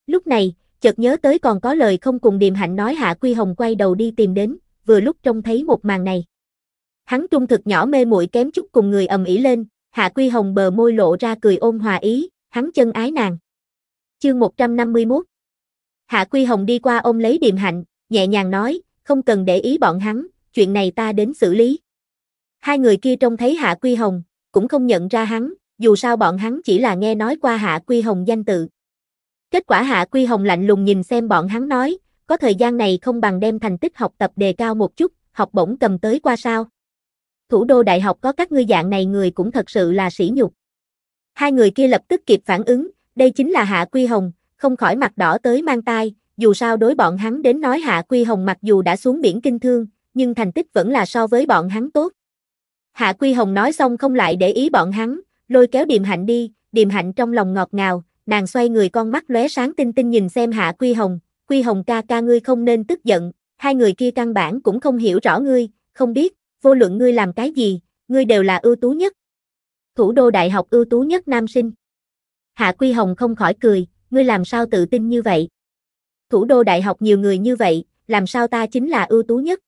Speaker 1: Lúc này, chợt nhớ tới còn có lời không cùng Điềm Hạnh nói Hạ Quy Hồng quay đầu đi tìm đến, vừa lúc trông thấy một màn này. Hắn trung thực nhỏ mê muội kém chút cùng người ầm ĩ lên, Hạ Quy Hồng bờ môi lộ ra cười ôn hòa ý, hắn chân ái nàng. Chương 151 Hạ Quy Hồng đi qua ôm lấy Điềm Hạnh, nhẹ nhàng nói, không cần để ý bọn hắn, chuyện này ta đến xử lý. Hai người kia trông thấy Hạ Quy Hồng, cũng không nhận ra hắn, dù sao bọn hắn chỉ là nghe nói qua Hạ Quy Hồng danh tự. Kết quả Hạ Quy Hồng lạnh lùng nhìn xem bọn hắn nói, có thời gian này không bằng đem thành tích học tập đề cao một chút, học bổng cầm tới qua sao. Thủ đô đại học có các ngươi dạng này người cũng thật sự là sỉ nhục. Hai người kia lập tức kịp phản ứng, đây chính là Hạ Quy Hồng, không khỏi mặt đỏ tới mang tai, dù sao đối bọn hắn đến nói Hạ Quy Hồng mặc dù đã xuống biển kinh thương, nhưng thành tích vẫn là so với bọn hắn tốt. Hạ Quy Hồng nói xong không lại để ý bọn hắn, lôi kéo Điềm Hạnh đi, Điềm Hạnh trong lòng ngọt ngào, nàng xoay người con mắt lóe sáng tinh tinh nhìn xem Hạ Quy Hồng, Quy Hồng ca ca ngươi không nên tức giận, hai người kia căn bản cũng không hiểu rõ ngươi, không biết, vô luận ngươi làm cái gì, ngươi đều là ưu tú nhất. Thủ đô đại học ưu tú nhất nam sinh. Hạ Quy Hồng không khỏi cười, ngươi làm sao tự tin như vậy? Thủ đô đại học nhiều người như vậy, làm sao ta chính là ưu tú nhất?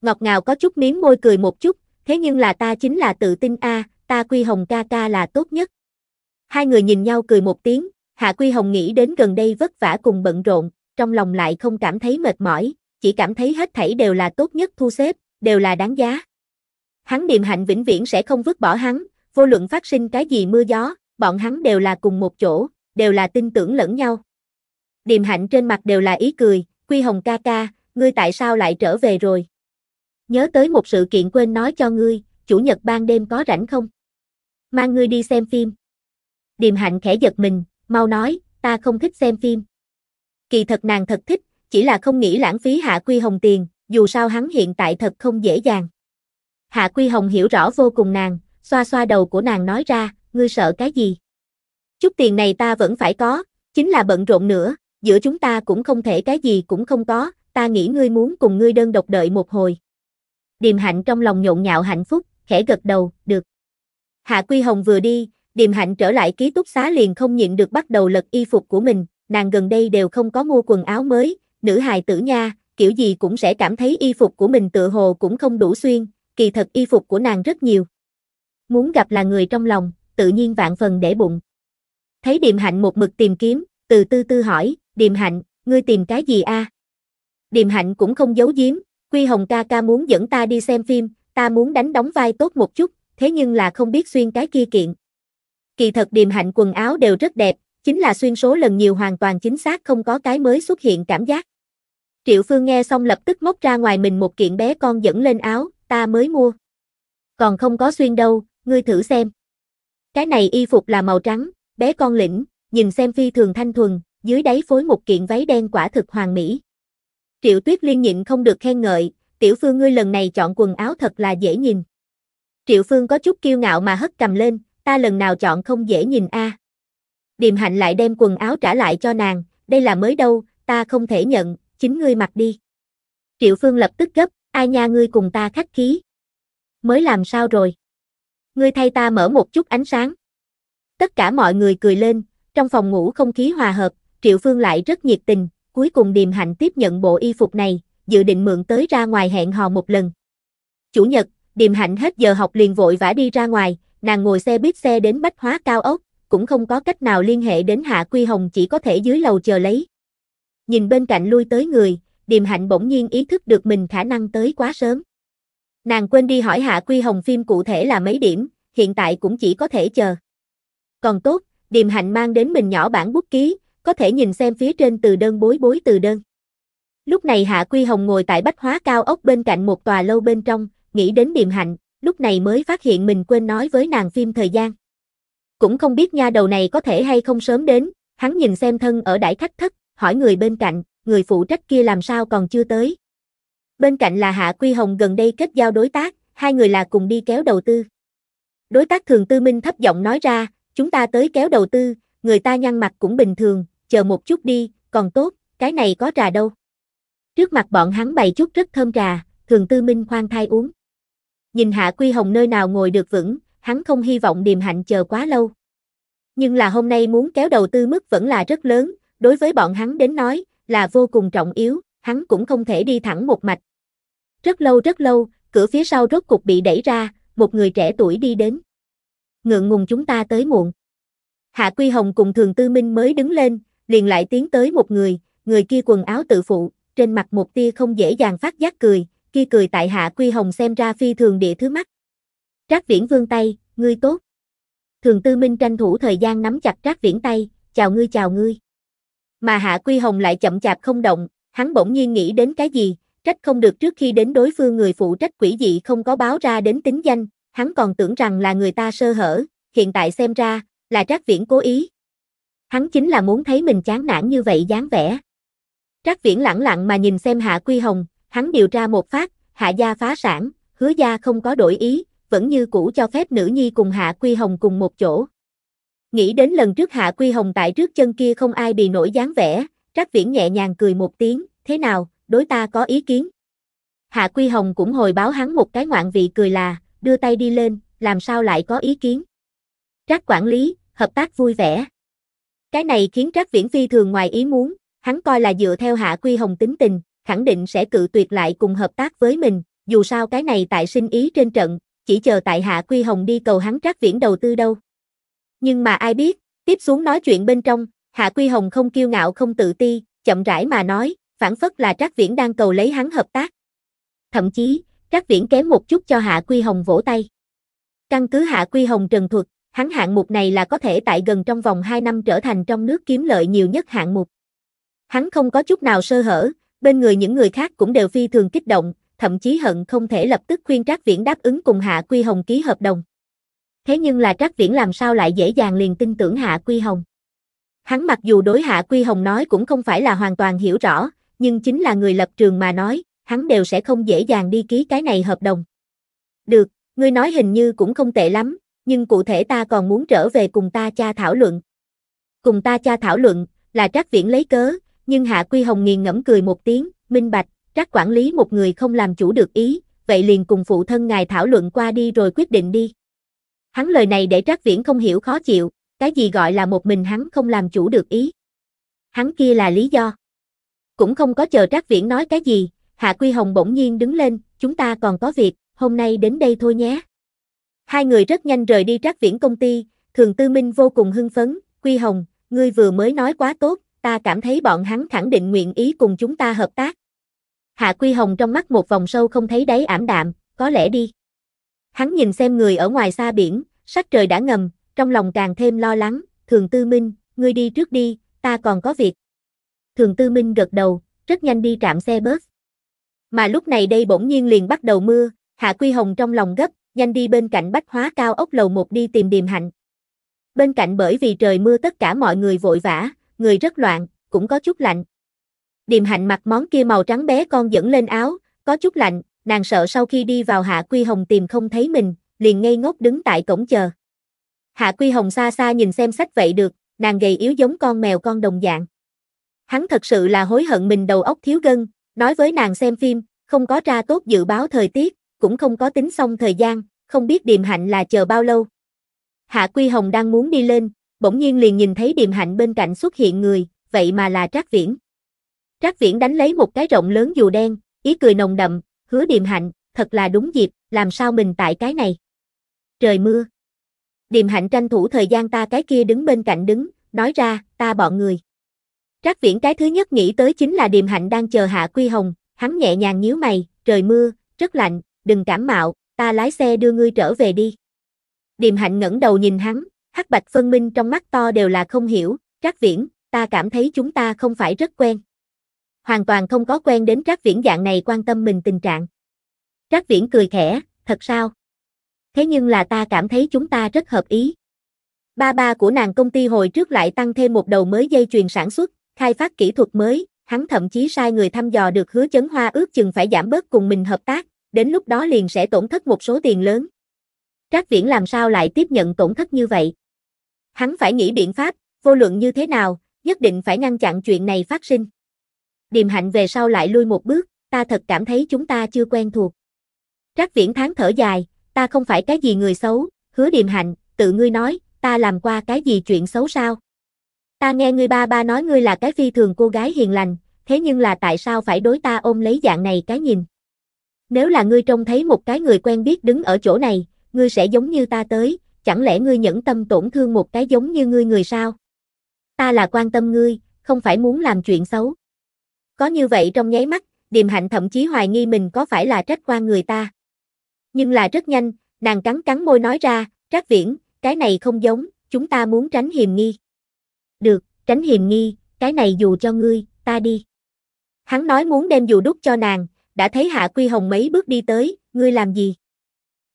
Speaker 1: Ngọt Ngào có chút miếng môi cười một chút, thế nhưng là ta chính là tự tin a, ta Quy Hồng ca ca là tốt nhất. Hai người nhìn nhau cười một tiếng, Hạ Quy Hồng nghĩ đến gần đây vất vả cùng bận rộn, trong lòng lại không cảm thấy mệt mỏi, chỉ cảm thấy hết thảy đều là tốt nhất thu xếp, đều là đáng giá. Hắn điềm hạnh vĩnh viễn sẽ không vứt bỏ hắn, vô luận phát sinh cái gì mưa gió, bọn hắn đều là cùng một chỗ, đều là tin tưởng lẫn nhau. Điềm hạnh trên mặt đều là ý cười, Quy Hồng ca ca, ngươi tại sao lại trở về rồi? Nhớ tới một sự kiện quên nói cho ngươi, chủ nhật ban đêm có rảnh không? Mang ngươi đi xem phim. Điềm hạnh khẽ giật mình, mau nói, ta không thích xem phim. Kỳ thật nàng thật thích, chỉ là không nghĩ lãng phí hạ quy hồng tiền, dù sao hắn hiện tại thật không dễ dàng. Hạ quy hồng hiểu rõ vô cùng nàng, xoa xoa đầu của nàng nói ra, ngươi sợ cái gì? Chút tiền này ta vẫn phải có, chính là bận rộn nữa, giữa chúng ta cũng không thể cái gì cũng không có, ta nghĩ ngươi muốn cùng ngươi đơn độc đợi một hồi. Điềm Hạnh trong lòng nhộn nhạo hạnh phúc, khẽ gật đầu, được. Hạ Quy Hồng vừa đi, Điềm Hạnh trở lại ký túc xá liền không nhịn được bắt đầu lật y phục của mình, nàng gần đây đều không có mua quần áo mới, nữ hài tử nha, kiểu gì cũng sẽ cảm thấy y phục của mình tựa hồ cũng không đủ xuyên, kỳ thật y phục của nàng rất nhiều. Muốn gặp là người trong lòng, tự nhiên vạn phần để bụng. Thấy Điềm Hạnh một mực tìm kiếm, từ tư tư hỏi, Điềm Hạnh, ngươi tìm cái gì a? À? Điềm Hạnh cũng không giấu giếm, Quy Hồng ca ca muốn dẫn ta đi xem phim, ta muốn đánh đóng vai tốt một chút, thế nhưng là không biết xuyên cái kia kiện. Kỳ thật điềm hạnh quần áo đều rất đẹp, chính là xuyên số lần nhiều hoàn toàn chính xác không có cái mới xuất hiện cảm giác. Triệu Phương nghe xong lập tức móc ra ngoài mình một kiện bé con dẫn lên áo, ta mới mua. Còn không có xuyên đâu, ngươi thử xem. Cái này y phục là màu trắng, bé con lĩnh, nhìn xem phi thường thanh thuần, dưới đáy phối một kiện váy đen quả thực hoàn mỹ. Triệu Tuyết Liên nhịn không được khen ngợi, tiểu phương ngươi lần này chọn quần áo thật là dễ nhìn. Triệu Phương có chút kiêu ngạo mà hất cầm lên, ta lần nào chọn không dễ nhìn a. Điềm hạnh lại đem quần áo trả lại cho nàng, đây là mới đâu, ta không thể nhận, chính ngươi mặc đi. Triệu Phương lập tức gấp, ai nha ngươi cùng ta khách khí. Mới làm sao rồi? Ngươi thay ta mở một chút ánh sáng. Tất cả mọi người cười lên, trong phòng ngủ không khí hòa hợp, Triệu Phương lại rất nhiệt tình, cuối cùng Điềm Hạnh tiếp nhận bộ y phục này, dự định mượn tới ra ngoài hẹn hò một lần. Chủ nhật, Điềm Hạnh hết giờ học liền vội vã đi ra ngoài, nàng ngồi xe buýt xe đến Bách Hóa Cao ốc, cũng không có cách nào liên hệ đến Hạ Quy Hồng chỉ có thể dưới lầu chờ lấy. Nhìn bên cạnh lui tới người, Điềm Hạnh bỗng nhiên ý thức được mình khả năng tới quá sớm. Nàng quên đi hỏi Hạ Quy Hồng phim cụ thể là mấy điểm, hiện tại cũng chỉ có thể chờ. Còn tốt, Điềm Hạnh mang đến mình nhỏ bản bút ký, có thể nhìn xem phía trên từ đơn bối bối từ đơn. Lúc này Hạ Quy Hồng ngồi tại bách hóa cao ốc bên cạnh một tòa lâu bên trong, nghĩ đến điềm hạnh, lúc này mới phát hiện mình quên nói với nàng phim thời gian. Cũng không biết nha đầu này có thể hay không sớm đến, hắn nhìn xem thân ở đại khách thất, hỏi người bên cạnh, người phụ trách kia làm sao còn chưa tới. Bên cạnh là Hạ Quy Hồng gần đây kết giao đối tác, hai người là cùng đi kéo đầu tư. Đối tác thường tư minh thấp giọng nói ra, chúng ta tới kéo đầu tư, người ta nhăn mặt cũng bình thường, chờ một chút đi, còn tốt, cái này có trà đâu. Trước mặt bọn hắn bày chút rất thơm trà, thường tư minh khoan thai uống. Nhìn hạ quy hồng nơi nào ngồi được vững, hắn không hy vọng điềm hạnh chờ quá lâu. Nhưng là hôm nay muốn kéo đầu tư mức vẫn là rất lớn, đối với bọn hắn đến nói, là vô cùng trọng yếu, hắn cũng không thể đi thẳng một mạch. Rất lâu rất lâu, cửa phía sau rốt cục bị đẩy ra, một người trẻ tuổi đi đến. Ngượng ngùng chúng ta tới muộn. Hạ Quy Hồng cùng Thường Tư Minh mới đứng lên, liền lại tiến tới một người, người kia quần áo tự phụ, trên mặt một tia không dễ dàng phát giác cười, kia cười tại Hạ Quy Hồng xem ra phi thường địa thứ mắt. Trác Viễn vương tay, ngươi tốt. Thường Tư Minh tranh thủ thời gian nắm chặt Trác Viễn tay, chào ngươi chào ngươi. Mà Hạ Quy Hồng lại chậm chạp không động, hắn bỗng nhiên nghĩ đến cái gì, trách không được trước khi đến đối phương người phụ trách quỷ dị không có báo ra đến tính danh, hắn còn tưởng rằng là người ta sơ hở, hiện tại xem ra, là Trác Viễn cố ý, hắn chính là muốn thấy mình chán nản như vậy dáng vẻ. Trác Viễn lặng lặng mà nhìn xem Hạ Quy Hồng, hắn điều tra một phát, Hạ gia phá sản, hứa gia không có đổi ý, vẫn như cũ cho phép nữ nhi cùng Hạ Quy Hồng cùng một chỗ. Nghĩ đến lần trước Hạ Quy Hồng tại trước chân kia không ai bị nổi dáng vẻ, Trác Viễn nhẹ nhàng cười một tiếng, thế nào, đối ta có ý kiến. Hạ Quy Hồng cũng hồi báo hắn một cái ngoạn vị cười là, đưa tay đi lên, làm sao lại có ý kiến. Trác quản lý, hợp tác vui vẻ. Cái này khiến Trác Viễn phi thường ngoài ý muốn, hắn coi là dựa theo Hạ Quy Hồng tính tình, khẳng định sẽ cự tuyệt lại cùng hợp tác với mình, dù sao cái này tại sinh ý trên trận, chỉ chờ tại Hạ Quy Hồng đi cầu hắn Trác Viễn đầu tư đâu. Nhưng mà ai biết, tiếp xuống nói chuyện bên trong, Hạ Quy Hồng không kiêu ngạo không tự ti, chậm rãi mà nói, phản phất là Trác Viễn đang cầu lấy hắn hợp tác. Thậm chí, Trác Viễn kém một chút cho Hạ Quy Hồng vỗ tay. Căn cứ Hạ Quy Hồng trần thuật, hắn hạng mục này là có thể tại gần trong vòng 2 năm trở thành trong nước kiếm lợi nhiều nhất hạng mục. Hắn không có chút nào sơ hở, bên người những người khác cũng đều phi thường kích động, thậm chí hận không thể lập tức khuyên Trác Viễn đáp ứng cùng Hạ Quy Hồng ký hợp đồng. Thế nhưng là Trác Viễn làm sao lại dễ dàng liền tin tưởng Hạ Quy Hồng. Hắn mặc dù đối Hạ Quy Hồng nói cũng không phải là hoàn toàn hiểu rõ, nhưng chính là người lập trường mà nói, hắn đều sẽ không dễ dàng đi ký cái này hợp đồng. Được, ngươi nói hình như cũng không tệ lắm, nhưng cụ thể ta còn muốn trở về cùng ta cha thảo luận. Cùng ta cha thảo luận, là Trác Viễn lấy cớ, nhưng Hạ Quy Hồng nghiền ngẫm cười một tiếng, minh bạch, Trác quản lý một người không làm chủ được ý, vậy liền cùng phụ thân ngài thảo luận qua đi rồi quyết định đi. Hắn lời này để Trác Viễn không hiểu khó chịu, cái gì gọi là một mình hắn không làm chủ được ý. Hắn kia là lý do. Cũng không có chờ Trác Viễn nói cái gì, Hạ Quy Hồng bỗng nhiên đứng lên, chúng ta còn có việc, hôm nay đến đây thôi nhé. Hai người rất nhanh rời đi trác viễn công ty, thường tư minh vô cùng hưng phấn, Quy Hồng, ngươi vừa mới nói quá tốt, ta cảm thấy bọn hắn khẳng định nguyện ý cùng chúng ta hợp tác. Hạ Quy Hồng trong mắt một vòng sâu không thấy đáy ảm đạm, có lẽ đi. Hắn nhìn xem người ở ngoài xa biển, sắc trời đã ngầm, trong lòng càng thêm lo lắng, Thường Tư Minh, ngươi đi trước đi, ta còn có việc. Thường Tư Minh gật đầu, rất nhanh đi trạm xe bớt Mà lúc này đây bỗng nhiên liền bắt đầu mưa, Hạ Quy Hồng trong lòng gấp, nhanh đi bên cạnh bách hóa cao ốc lầu một đi tìm điềm hạnh. Bên cạnh bởi vì trời mưa tất cả mọi người vội vã, người rất loạn, cũng có chút lạnh. Điềm hạnh mặc món kia màu trắng bé con dẫn lên áo, có chút lạnh, nàng sợ sau khi đi vào Hạ Quy Hồng tìm không thấy mình, liền ngây ngốc đứng tại cổng chờ. Hạ Quy Hồng xa xa nhìn xem sách vậy được, nàng gầy yếu giống con mèo con đồng dạng. Hắn thật sự là hối hận mình đầu óc thiếu gân, nói với nàng xem phim, không có ra tốt dự báo thời tiết, cũng không có tính xong thời gian, không biết Điềm Hạnh là chờ bao lâu. Hạ Quy Hồng đang muốn đi lên, bỗng nhiên liền nhìn thấy Điềm Hạnh bên cạnh xuất hiện người, vậy mà là Trác Viễn. Trác Viễn đánh lấy một cái rộng lớn dù đen, ý cười nồng đậm, hứa Điềm Hạnh, thật là đúng dịp, làm sao mình tại cái này. Trời mưa. Điềm Hạnh tranh thủ thời gian ta cái kia đứng bên cạnh đứng, nói ra, ta bọn người. Trác Viễn cái thứ nhất nghĩ tới chính là Điềm Hạnh đang chờ Hạ Quy Hồng, hắn nhẹ nhàng nhíu mày, trời mưa, rất lạnh, đừng cảm mạo, ta lái xe đưa ngươi trở về đi. Điềm hạnh ngẩng đầu nhìn hắn, hắc bạch phân minh trong mắt to đều là không hiểu, Trác Viễn, ta cảm thấy chúng ta không phải rất quen. Hoàn toàn không có quen đến Trác Viễn dạng này quan tâm mình tình trạng. Trác Viễn cười khẽ, thật sao? Thế nhưng là ta cảm thấy chúng ta rất hợp ý. Ba ba của nàng công ty hồi trước lại tăng thêm một đầu mới dây chuyền sản xuất, khai phát kỹ thuật mới, hắn thậm chí sai người thăm dò được hứa chấn hoa ước chừng phải giảm bớt cùng mình hợp tác, đến lúc đó liền sẽ tổn thất một số tiền lớn. Trác Viễn làm sao lại tiếp nhận tổn thất như vậy? Hắn phải nghĩ biện pháp, vô luận như thế nào, nhất định phải ngăn chặn chuyện này phát sinh. Điềm hạnh về sau lại lui một bước, ta thật cảm thấy chúng ta chưa quen thuộc. Trác Viễn tháng thở dài, ta không phải cái gì người xấu, hứa điềm hạnh, tự ngươi nói, ta làm qua cái gì chuyện xấu sao? Ta nghe ngươi ba ba nói ngươi là cái phi thường cô gái hiền lành, thế nhưng là tại sao phải đối ta ôm lấy dạng này cái nhìn? Nếu là ngươi trông thấy một cái người quen biết đứng ở chỗ này, ngươi sẽ giống như ta tới, chẳng lẽ ngươi nhẫn tâm tổn thương một cái giống như ngươi người sao? Ta là quan tâm ngươi, không phải muốn làm chuyện xấu. Có như vậy trong nháy mắt, Điềm Hạnh thậm chí hoài nghi mình có phải là trách quan người ta. Nhưng là rất nhanh, nàng cắn cắn môi nói ra, Trác Viễn, cái này không giống, chúng ta muốn tránh hiềm nghi. Được, tránh hiềm nghi, cái này dù cho ngươi, ta đi. Hắn nói muốn đem dù đúc cho nàng, đã thấy Hạ Quy Hồng mấy bước đi tới, ngươi làm gì?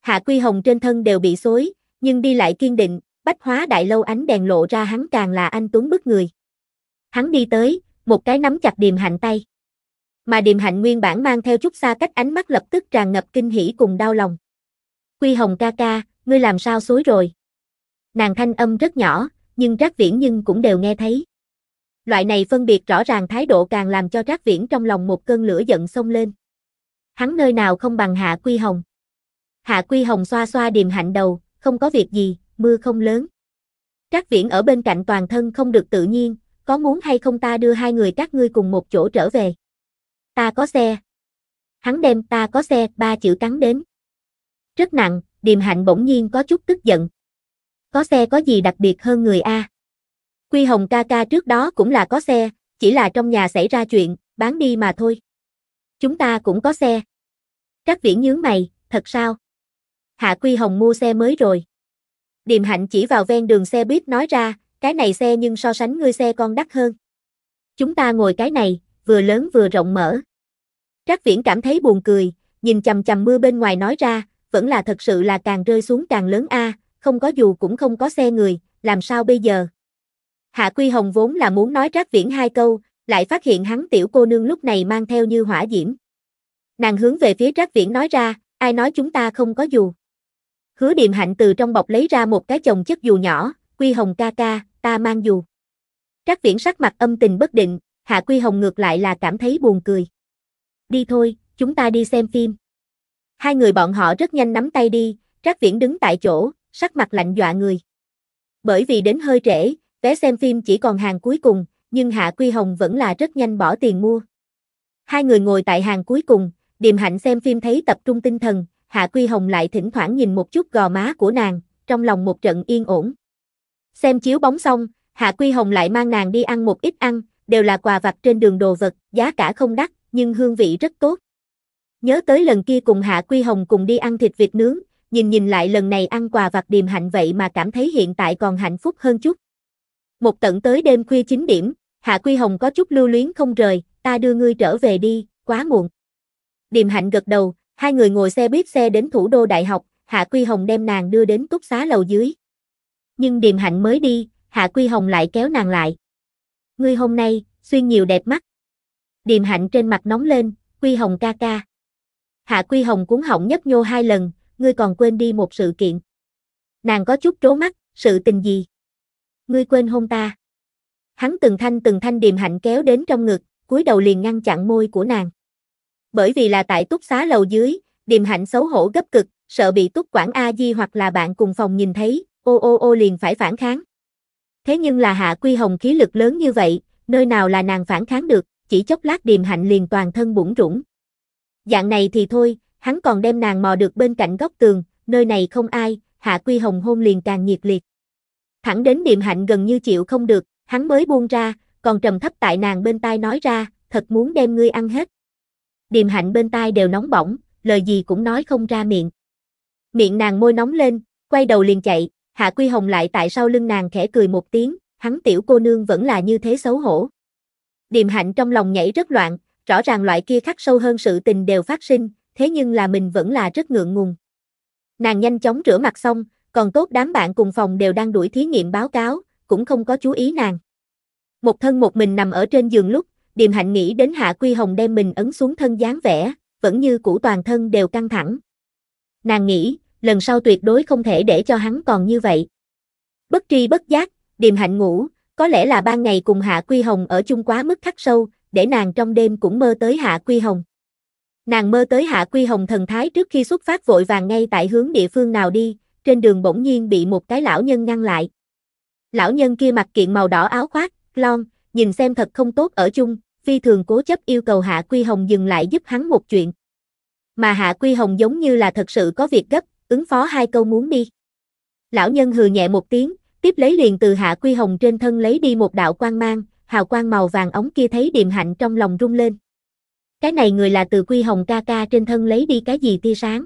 Speaker 1: Hạ Quy Hồng trên thân đều bị xối, nhưng đi lại kiên định, bách hóa đại lâu ánh đèn lộ ra hắn càng là anh tuấn bức người. Hắn đi tới, một cái nắm chặt điềm hạnh tay. Mà điềm hạnh nguyên bản mang theo chút xa cách ánh mắt lập tức tràn ngập kinh hỉ cùng đau lòng. Quy Hồng ca ca, ngươi làm sao xối rồi? Nàng thanh âm rất nhỏ, nhưng rác Viễn nhưng cũng đều nghe thấy. Loại này phân biệt rõ ràng thái độ càng làm cho rác Viễn trong lòng một cơn lửa giận xông lên hắn nơi nào không bằng Hạ Quy Hồng. Hạ Quy Hồng xoa xoa điềm hạnh đầu, không có việc gì, mưa không lớn. Trác Viễn ở bên cạnh toàn thân không được tự nhiên, có muốn hay không ta đưa hai người các ngươi cùng một chỗ trở về. Ta có xe. Hắn đem ta có xe ba chữ cắn đến. Rất nặng, điềm hạnh bỗng nhiên có chút tức giận. Có xe có gì đặc biệt hơn người A? Quy Hồng ca ca trước đó cũng là có xe, chỉ là trong nhà xảy ra chuyện, bán đi mà thôi. Chúng ta cũng có xe. Trác Viễn nhướng mày, thật sao? Hạ Quy Hồng mua xe mới rồi. Điềm Hạnh chỉ vào ven đường xe buýt nói ra, cái này xe nhưng so sánh ngươi xe con đắt hơn. Chúng ta ngồi cái này, vừa lớn vừa rộng mở. Trác Viễn cảm thấy buồn cười, nhìn chầm chầm mưa bên ngoài nói ra, vẫn là thật sự là càng rơi xuống càng lớn a, không có dù cũng không có xe người, làm sao bây giờ? Hạ Quy Hồng vốn là muốn nói Trác Viễn hai câu, lại phát hiện hắn tiểu cô nương lúc này mang theo như hỏa diễm. Nàng hướng về phía Trác Viễn nói ra, ai nói chúng ta không có dù. Hứa Điềm Hạnh từ trong bọc lấy ra một cái chồng chất dù nhỏ, Quy Hồng ca ca, ta mang dù. Trác Viễn sắc mặt âm tình bất định, Hạ Quy Hồng ngược lại là cảm thấy buồn cười. Đi thôi, chúng ta đi xem phim. Hai người bọn họ rất nhanh nắm tay đi, Trác Viễn đứng tại chỗ, sắc mặt lạnh dọa người. Bởi vì đến hơi trễ, vé xem phim chỉ còn hàng cuối cùng, nhưng Hạ Quy Hồng vẫn là rất nhanh bỏ tiền mua. Hai người ngồi tại hàng cuối cùng, Điềm hạnh xem phim thấy tập trung tinh thần, Hạ Quy Hồng lại thỉnh thoảng nhìn một chút gò má của nàng, trong lòng một trận yên ổn. Xem chiếu bóng xong, Hạ Quy Hồng lại mang nàng đi ăn một ít ăn, đều là quà vặt trên đường đồ vật, giá cả không đắt, nhưng hương vị rất tốt. Nhớ tới lần kia cùng Hạ Quy Hồng cùng đi ăn thịt vịt nướng, nhìn nhìn lại lần này ăn quà vặt điềm hạnh vậy mà cảm thấy hiện tại còn hạnh phúc hơn chút. Một tận tới đêm khuya 9 điểm, Hạ Quy Hồng có chút lưu luyến không rời, ta đưa ngươi trở về đi, quá muộn. Điềm Hạnh gật đầu, hai người ngồi xe buýt xe đến thủ đô đại học, Hạ Quy Hồng đem nàng đưa đến túc xá lầu dưới. Nhưng Điềm Hạnh mới đi, Hạ Quy Hồng lại kéo nàng lại. Ngươi hôm nay, xuyên nhiều đẹp mắt. Điềm Hạnh trên mặt nóng lên, Quy Hồng ca ca. Hạ Quy Hồng cuốn họng nhấp nhô hai lần, ngươi còn quên đi một sự kiện. Nàng có chút trố mắt, sự tình gì? Ngươi quên hôn ta. Hắn từng thanh từng thanh Điềm Hạnh kéo đến trong ngực, cúi đầu liền ngăn chặn môi của nàng bởi vì là tại túc xá lầu dưới, điềm hạnh xấu hổ gấp cực, sợ bị túc quản A Di hoặc là bạn cùng phòng nhìn thấy, ô ô ô liền phải phản kháng. Thế nhưng là hạ quy hồng khí lực lớn như vậy, nơi nào là nàng phản kháng được, chỉ chốc lát điềm hạnh liền toàn thân bủng rủng. Dạng này thì thôi, hắn còn đem nàng mò được bên cạnh góc tường, nơi này không ai, hạ quy hồng hôn liền càng nhiệt liệt. Thẳng đến điềm hạnh gần như chịu không được, hắn mới buông ra, còn trầm thấp tại nàng bên tai nói ra, thật muốn đem ngươi ăn hết điềm hạnh bên tai đều nóng bỏng, lời gì cũng nói không ra miệng. Miệng nàng môi nóng lên, quay đầu liền chạy, Hạ Quy Hồng lại tại sau lưng nàng khẽ cười một tiếng, hắn tiểu cô nương vẫn là như thế xấu hổ. Điềm hạnh trong lòng nhảy rất loạn, rõ ràng loại kia khắc sâu hơn sự tình đều phát sinh, thế nhưng là mình vẫn là rất ngượng ngùng. Nàng nhanh chóng rửa mặt xong, còn tốt đám bạn cùng phòng đều đang đuổi thí nghiệm báo cáo, cũng không có chú ý nàng. Một thân một mình nằm ở trên giường lúc, điềm hạnh nghĩ đến hạ quy hồng đem mình ấn xuống thân dáng vẻ, vẫn như cũ toàn thân đều căng thẳng. Nàng nghĩ, lần sau tuyệt đối không thể để cho hắn còn như vậy. Bất tri bất giác, điềm hạnh ngủ, có lẽ là ban ngày cùng hạ quy hồng ở chung quá mức khắc sâu, để nàng trong đêm cũng mơ tới hạ quy hồng. Nàng mơ tới hạ quy hồng thần thái trước khi xuất phát vội vàng ngay tại hướng địa phương nào đi, trên đường bỗng nhiên bị một cái lão nhân ngăn lại. Lão nhân kia mặc kiện màu đỏ áo khoác, lon, nhìn xem thật không tốt ở chung, phi thường cố chấp yêu cầu Hạ Quy Hồng dừng lại giúp hắn một chuyện. Mà Hạ Quy Hồng giống như là thật sự có việc gấp, ứng phó hai câu muốn đi. Lão nhân hừ nhẹ một tiếng, tiếp lấy liền từ Hạ Quy Hồng trên thân lấy đi một đạo quang mang, hào quang màu vàng ống kia thấy điềm hạnh trong lòng rung lên. Cái này người là từ Quy Hồng ca ca trên thân lấy đi cái gì tia sáng.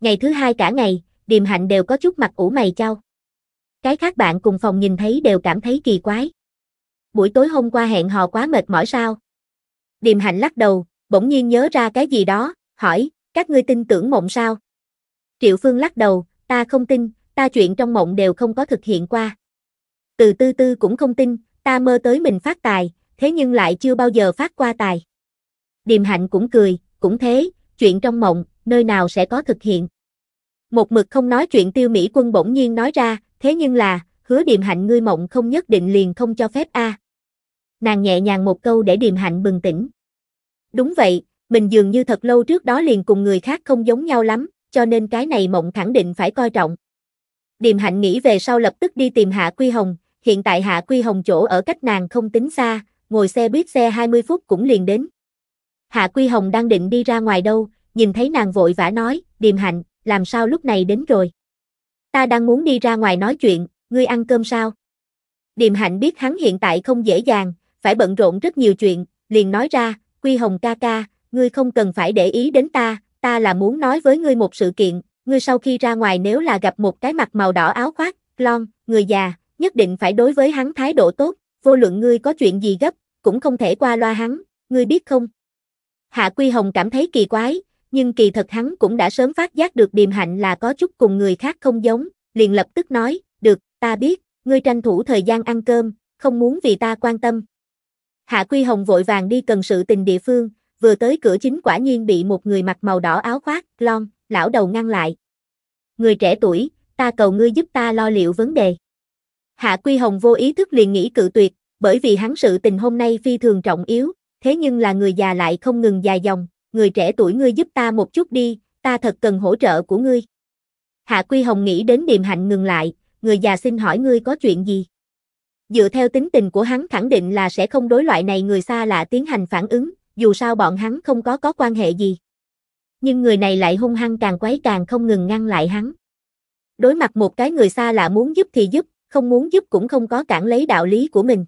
Speaker 1: Ngày thứ hai cả ngày, điềm hạnh đều có chút mặt ủ mày trao, Cái khác bạn cùng phòng nhìn thấy đều cảm thấy kỳ quái buổi tối hôm qua hẹn hò quá mệt mỏi sao? Điềm hạnh lắc đầu, bỗng nhiên nhớ ra cái gì đó, hỏi, các ngươi tin tưởng mộng sao? Triệu Phương lắc đầu, ta không tin, ta chuyện trong mộng đều không có thực hiện qua. Từ tư tư cũng không tin, ta mơ tới mình phát tài, thế nhưng lại chưa bao giờ phát qua tài. Điềm hạnh cũng cười, cũng thế, chuyện trong mộng, nơi nào sẽ có thực hiện. Một mực không nói chuyện tiêu Mỹ quân bỗng nhiên nói ra, thế nhưng là, hứa điềm hạnh ngươi mộng không nhất định liền không cho phép a. À. Nàng nhẹ nhàng một câu để điềm hạnh bừng tỉnh. Đúng vậy, mình dường như thật lâu trước đó liền cùng người khác không giống nhau lắm, cho nên cái này mộng khẳng định phải coi trọng. Điềm hạnh nghĩ về sau lập tức đi tìm Hạ Quy Hồng, hiện tại Hạ Quy Hồng chỗ ở cách nàng không tính xa, ngồi xe buýt xe 20 phút cũng liền đến. Hạ Quy Hồng đang định đi ra ngoài đâu, nhìn thấy nàng vội vã nói, Điềm hạnh, làm sao lúc này đến rồi. Ta đang muốn đi ra ngoài nói chuyện, ngươi ăn cơm sao? Điềm hạnh biết hắn hiện tại không dễ dàng, phải bận rộn rất nhiều chuyện, liền nói ra, Quy Hồng ca ca, ngươi không cần phải để ý đến ta, ta là muốn nói với ngươi một sự kiện, ngươi sau khi ra ngoài nếu là gặp một cái mặt màu đỏ áo khoác, lon, người già, nhất định phải đối với hắn thái độ tốt, vô luận ngươi có chuyện gì gấp, cũng không thể qua loa hắn, ngươi biết không? Hạ Quy Hồng cảm thấy kỳ quái, nhưng kỳ thật hắn cũng đã sớm phát giác được điềm hạnh là có chút cùng người khác không giống, liền lập tức nói, được, Ta biết, ngươi tranh thủ thời gian ăn cơm, không muốn vì ta quan tâm. Hạ Quy Hồng vội vàng đi cần sự tình địa phương, vừa tới cửa chính quả nhiên bị một người mặc màu đỏ áo khoác, lon, lão đầu ngăn lại. Người trẻ tuổi, ta cầu ngươi giúp ta lo liệu vấn đề. Hạ Quy Hồng vô ý thức liền nghĩ cự tuyệt, bởi vì hắn sự tình hôm nay phi thường trọng yếu, thế nhưng là người già lại không ngừng dài dòng, người trẻ tuổi ngươi giúp ta một chút đi, ta thật cần hỗ trợ của ngươi. Hạ Quy Hồng nghĩ đến điềm hạnh ngừng lại, người già xin hỏi ngươi có chuyện gì? Dựa theo tính tình của hắn khẳng định là sẽ không đối loại này người xa lạ tiến hành phản ứng, dù sao bọn hắn không có có quan hệ gì. Nhưng người này lại hung hăng càng quấy càng không ngừng ngăn lại hắn. Đối mặt một cái người xa lạ muốn giúp thì giúp, không muốn giúp cũng không có cản lấy đạo lý của mình.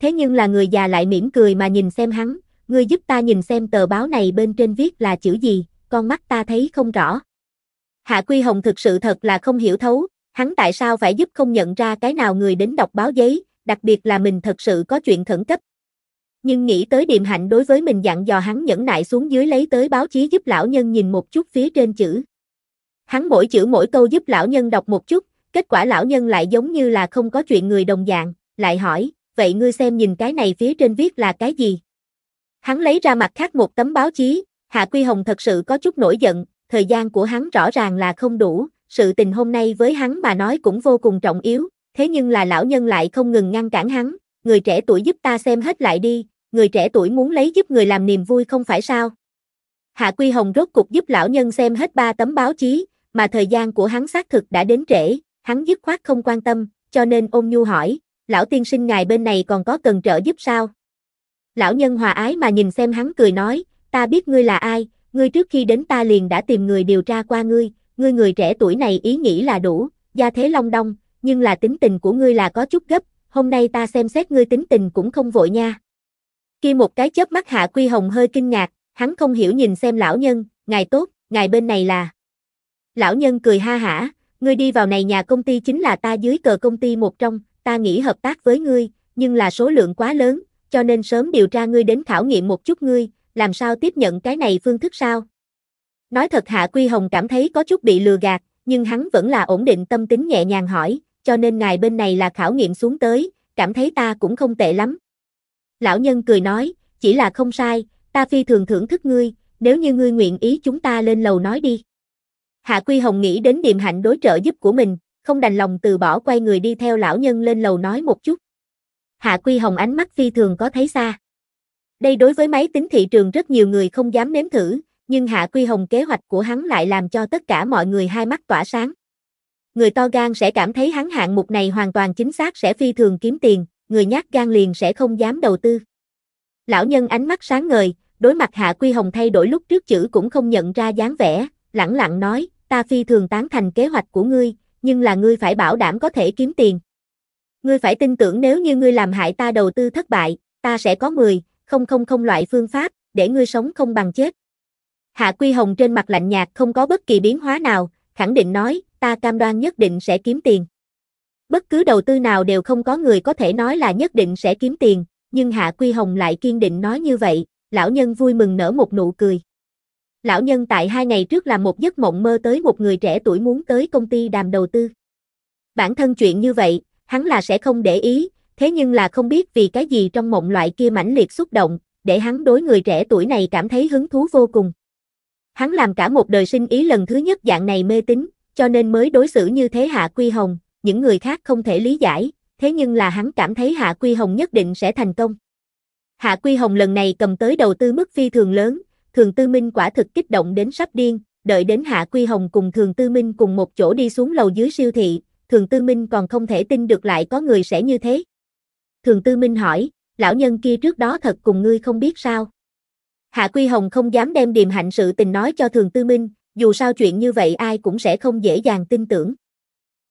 Speaker 1: Thế nhưng là người già lại mỉm cười mà nhìn xem hắn, ngươi giúp ta nhìn xem tờ báo này bên trên viết là chữ gì, con mắt ta thấy không rõ. Hạ Quy Hồng thực sự thật là không hiểu thấu, Hắn tại sao phải giúp không nhận ra cái nào người đến đọc báo giấy, đặc biệt là mình thật sự có chuyện khẩn cấp. Nhưng nghĩ tới điềm hạnh đối với mình dặn dò hắn nhẫn nại xuống dưới lấy tới báo chí giúp lão nhân nhìn một chút phía trên chữ. Hắn mỗi chữ mỗi câu giúp lão nhân đọc một chút, kết quả lão nhân lại giống như là không có chuyện người đồng dạng, lại hỏi, vậy ngươi xem nhìn cái này phía trên viết là cái gì? Hắn lấy ra mặt khác một tấm báo chí, Hạ Quy Hồng thật sự có chút nổi giận, thời gian của hắn rõ ràng là không đủ, sự tình hôm nay với hắn mà nói cũng vô cùng trọng yếu, thế nhưng là lão nhân lại không ngừng ngăn cản hắn, người trẻ tuổi giúp ta xem hết lại đi, người trẻ tuổi muốn lấy giúp người làm niềm vui không phải sao. Hạ Quy Hồng rốt cục giúp lão nhân xem hết ba tấm báo chí, mà thời gian của hắn xác thực đã đến trễ, hắn dứt khoát không quan tâm, cho nên ôm nhu hỏi, lão tiên sinh ngài bên này còn có cần trợ giúp sao? Lão nhân hòa ái mà nhìn xem hắn cười nói, ta biết ngươi là ai, ngươi trước khi đến ta liền đã tìm người điều tra qua ngươi, ngươi người trẻ tuổi này ý nghĩ là đủ, gia thế long đong, nhưng là tính tình của ngươi là có chút gấp, hôm nay ta xem xét ngươi tính tình cũng không vội nha. Khi một cái chớp mắt Hạ Quy Hồng hơi kinh ngạc, hắn không hiểu nhìn xem lão nhân, ngài tốt, ngài bên này là. Lão nhân cười ha hả, ngươi đi vào này nhà công ty chính là ta dưới cờ công ty một trong, ta nghĩ hợp tác với ngươi, nhưng là số lượng quá lớn, cho nên sớm điều tra ngươi đến khảo nghiệm một chút ngươi, làm sao tiếp nhận cái này phương thức sao? Nói thật Hạ Quy Hồng cảm thấy có chút bị lừa gạt, nhưng hắn vẫn là ổn định tâm tính nhẹ nhàng hỏi, cho nên ngài bên này là khảo nghiệm xuống tới, cảm thấy ta cũng không tệ lắm. Lão nhân cười nói, chỉ là không sai, ta phi thường thưởng thức ngươi, nếu như ngươi nguyện ý chúng ta lên lầu nói đi. Hạ Quy Hồng nghĩ đến điềm hạnh đối trợ giúp của mình, không đành lòng từ bỏ quay người đi theo lão nhân lên lầu nói một chút. Hạ Quy Hồng ánh mắt phi thường có thấy xa. Đây đối với máy tính thị trường rất nhiều người không dám nếm thử, nhưng Hạ Quy Hồng kế hoạch của hắn lại làm cho tất cả mọi người hai mắt tỏa sáng. Người to gan sẽ cảm thấy hắn hạng mục này hoàn toàn chính xác sẽ phi thường kiếm tiền, người nhát gan liền sẽ không dám đầu tư. Lão nhân ánh mắt sáng ngời, đối mặt Hạ Quy Hồng thay đổi lúc trước chữ cũng không nhận ra dáng vẻ, lẳng lặng nói, ta phi thường tán thành kế hoạch của ngươi, nhưng là ngươi phải bảo đảm có thể kiếm tiền. Ngươi phải tin tưởng nếu như ngươi làm hại ta đầu tư thất bại, ta sẽ có 10, không không không loại phương pháp, để ngươi sống không bằng chết. Hạ Quy Hồng trên mặt lạnh nhạt không có bất kỳ biến hóa nào, khẳng định nói, ta cam đoan nhất định sẽ kiếm tiền. Bất cứ đầu tư nào đều không có người có thể nói là nhất định sẽ kiếm tiền, nhưng Hạ Quy Hồng lại kiên định nói như vậy, lão nhân vui mừng nở một nụ cười. Lão nhân tại hai ngày trước làm một giấc mộng mơ tới một người trẻ tuổi muốn tới công ty đàm đầu tư. Bản thân chuyện như vậy, hắn là sẽ không để ý, thế nhưng là không biết vì cái gì trong mộng loại kia mãnh liệt xúc động, để hắn đối người trẻ tuổi này cảm thấy hứng thú vô cùng. Hắn làm cả một đời sinh ý lần thứ nhất dạng này mê tín, cho nên mới đối xử như thế Hạ Quy Hồng, những người khác không thể lý giải, thế nhưng là hắn cảm thấy Hạ Quy Hồng nhất định sẽ thành công. Hạ Quy Hồng lần này cầm tới đầu tư mức phi thường lớn, Thường Tư Minh quả thực kích động đến sắp điên, đợi đến Hạ Quy Hồng cùng Thường Tư Minh cùng một chỗ đi xuống lầu dưới siêu thị, Thường Tư Minh còn không thể tin được lại có người sẽ như thế. Thường Tư Minh hỏi, lão nhân kia trước đó thật cùng ngươi không biết sao. Hạ Quy Hồng không dám đem điềm hạnh sự tình nói cho Thường Tư Minh, dù sao chuyện như vậy ai cũng sẽ không dễ dàng tin tưởng.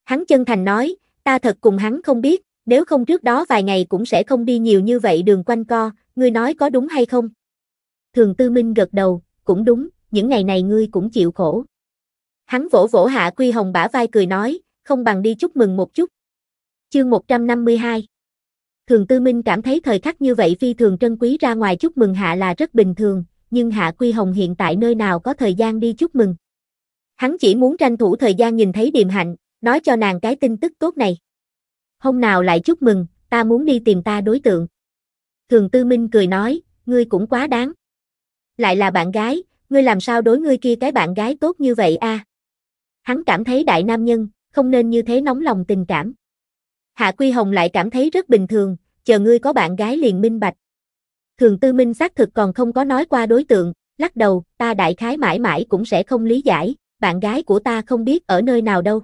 Speaker 1: Hắn chân thành nói, ta thật cùng hắn không biết, nếu không trước đó vài ngày cũng sẽ không đi nhiều như vậy đường quanh co, ngươi nói có đúng hay không? Thường Tư Minh gật đầu, cũng đúng, những ngày này ngươi cũng chịu khổ. Hắn vỗ vỗ Hạ Quy Hồng bả vai cười nói, không bằng đi chúc mừng một chút. Chương 152 Thường Tư Minh cảm thấy thời khắc như vậy phi thường trân quý ra ngoài chúc mừng Hạ là rất bình thường, nhưng Hạ Quy Hồng hiện tại nơi nào có thời gian đi chúc mừng. Hắn chỉ muốn tranh thủ thời gian nhìn thấy Điềm Hạnh, nói cho nàng cái tin tức tốt này. Hôm nào lại chúc mừng, ta muốn đi tìm ta đối tượng. Thường Tư Minh cười nói, ngươi cũng quá đáng. Lại là bạn gái, ngươi làm sao đối ngươi kia cái bạn gái tốt như vậy a? À? Hắn cảm thấy đại nam nhân, không nên như thế nóng lòng tình cảm. Hạ Quy Hồng lại cảm thấy rất bình thường, chờ ngươi có bạn gái liền minh bạch. Thường tư minh xác thực còn không có nói qua đối tượng, lắc đầu, ta đại khái mãi mãi cũng sẽ không lý giải, bạn gái của ta không biết ở nơi nào đâu.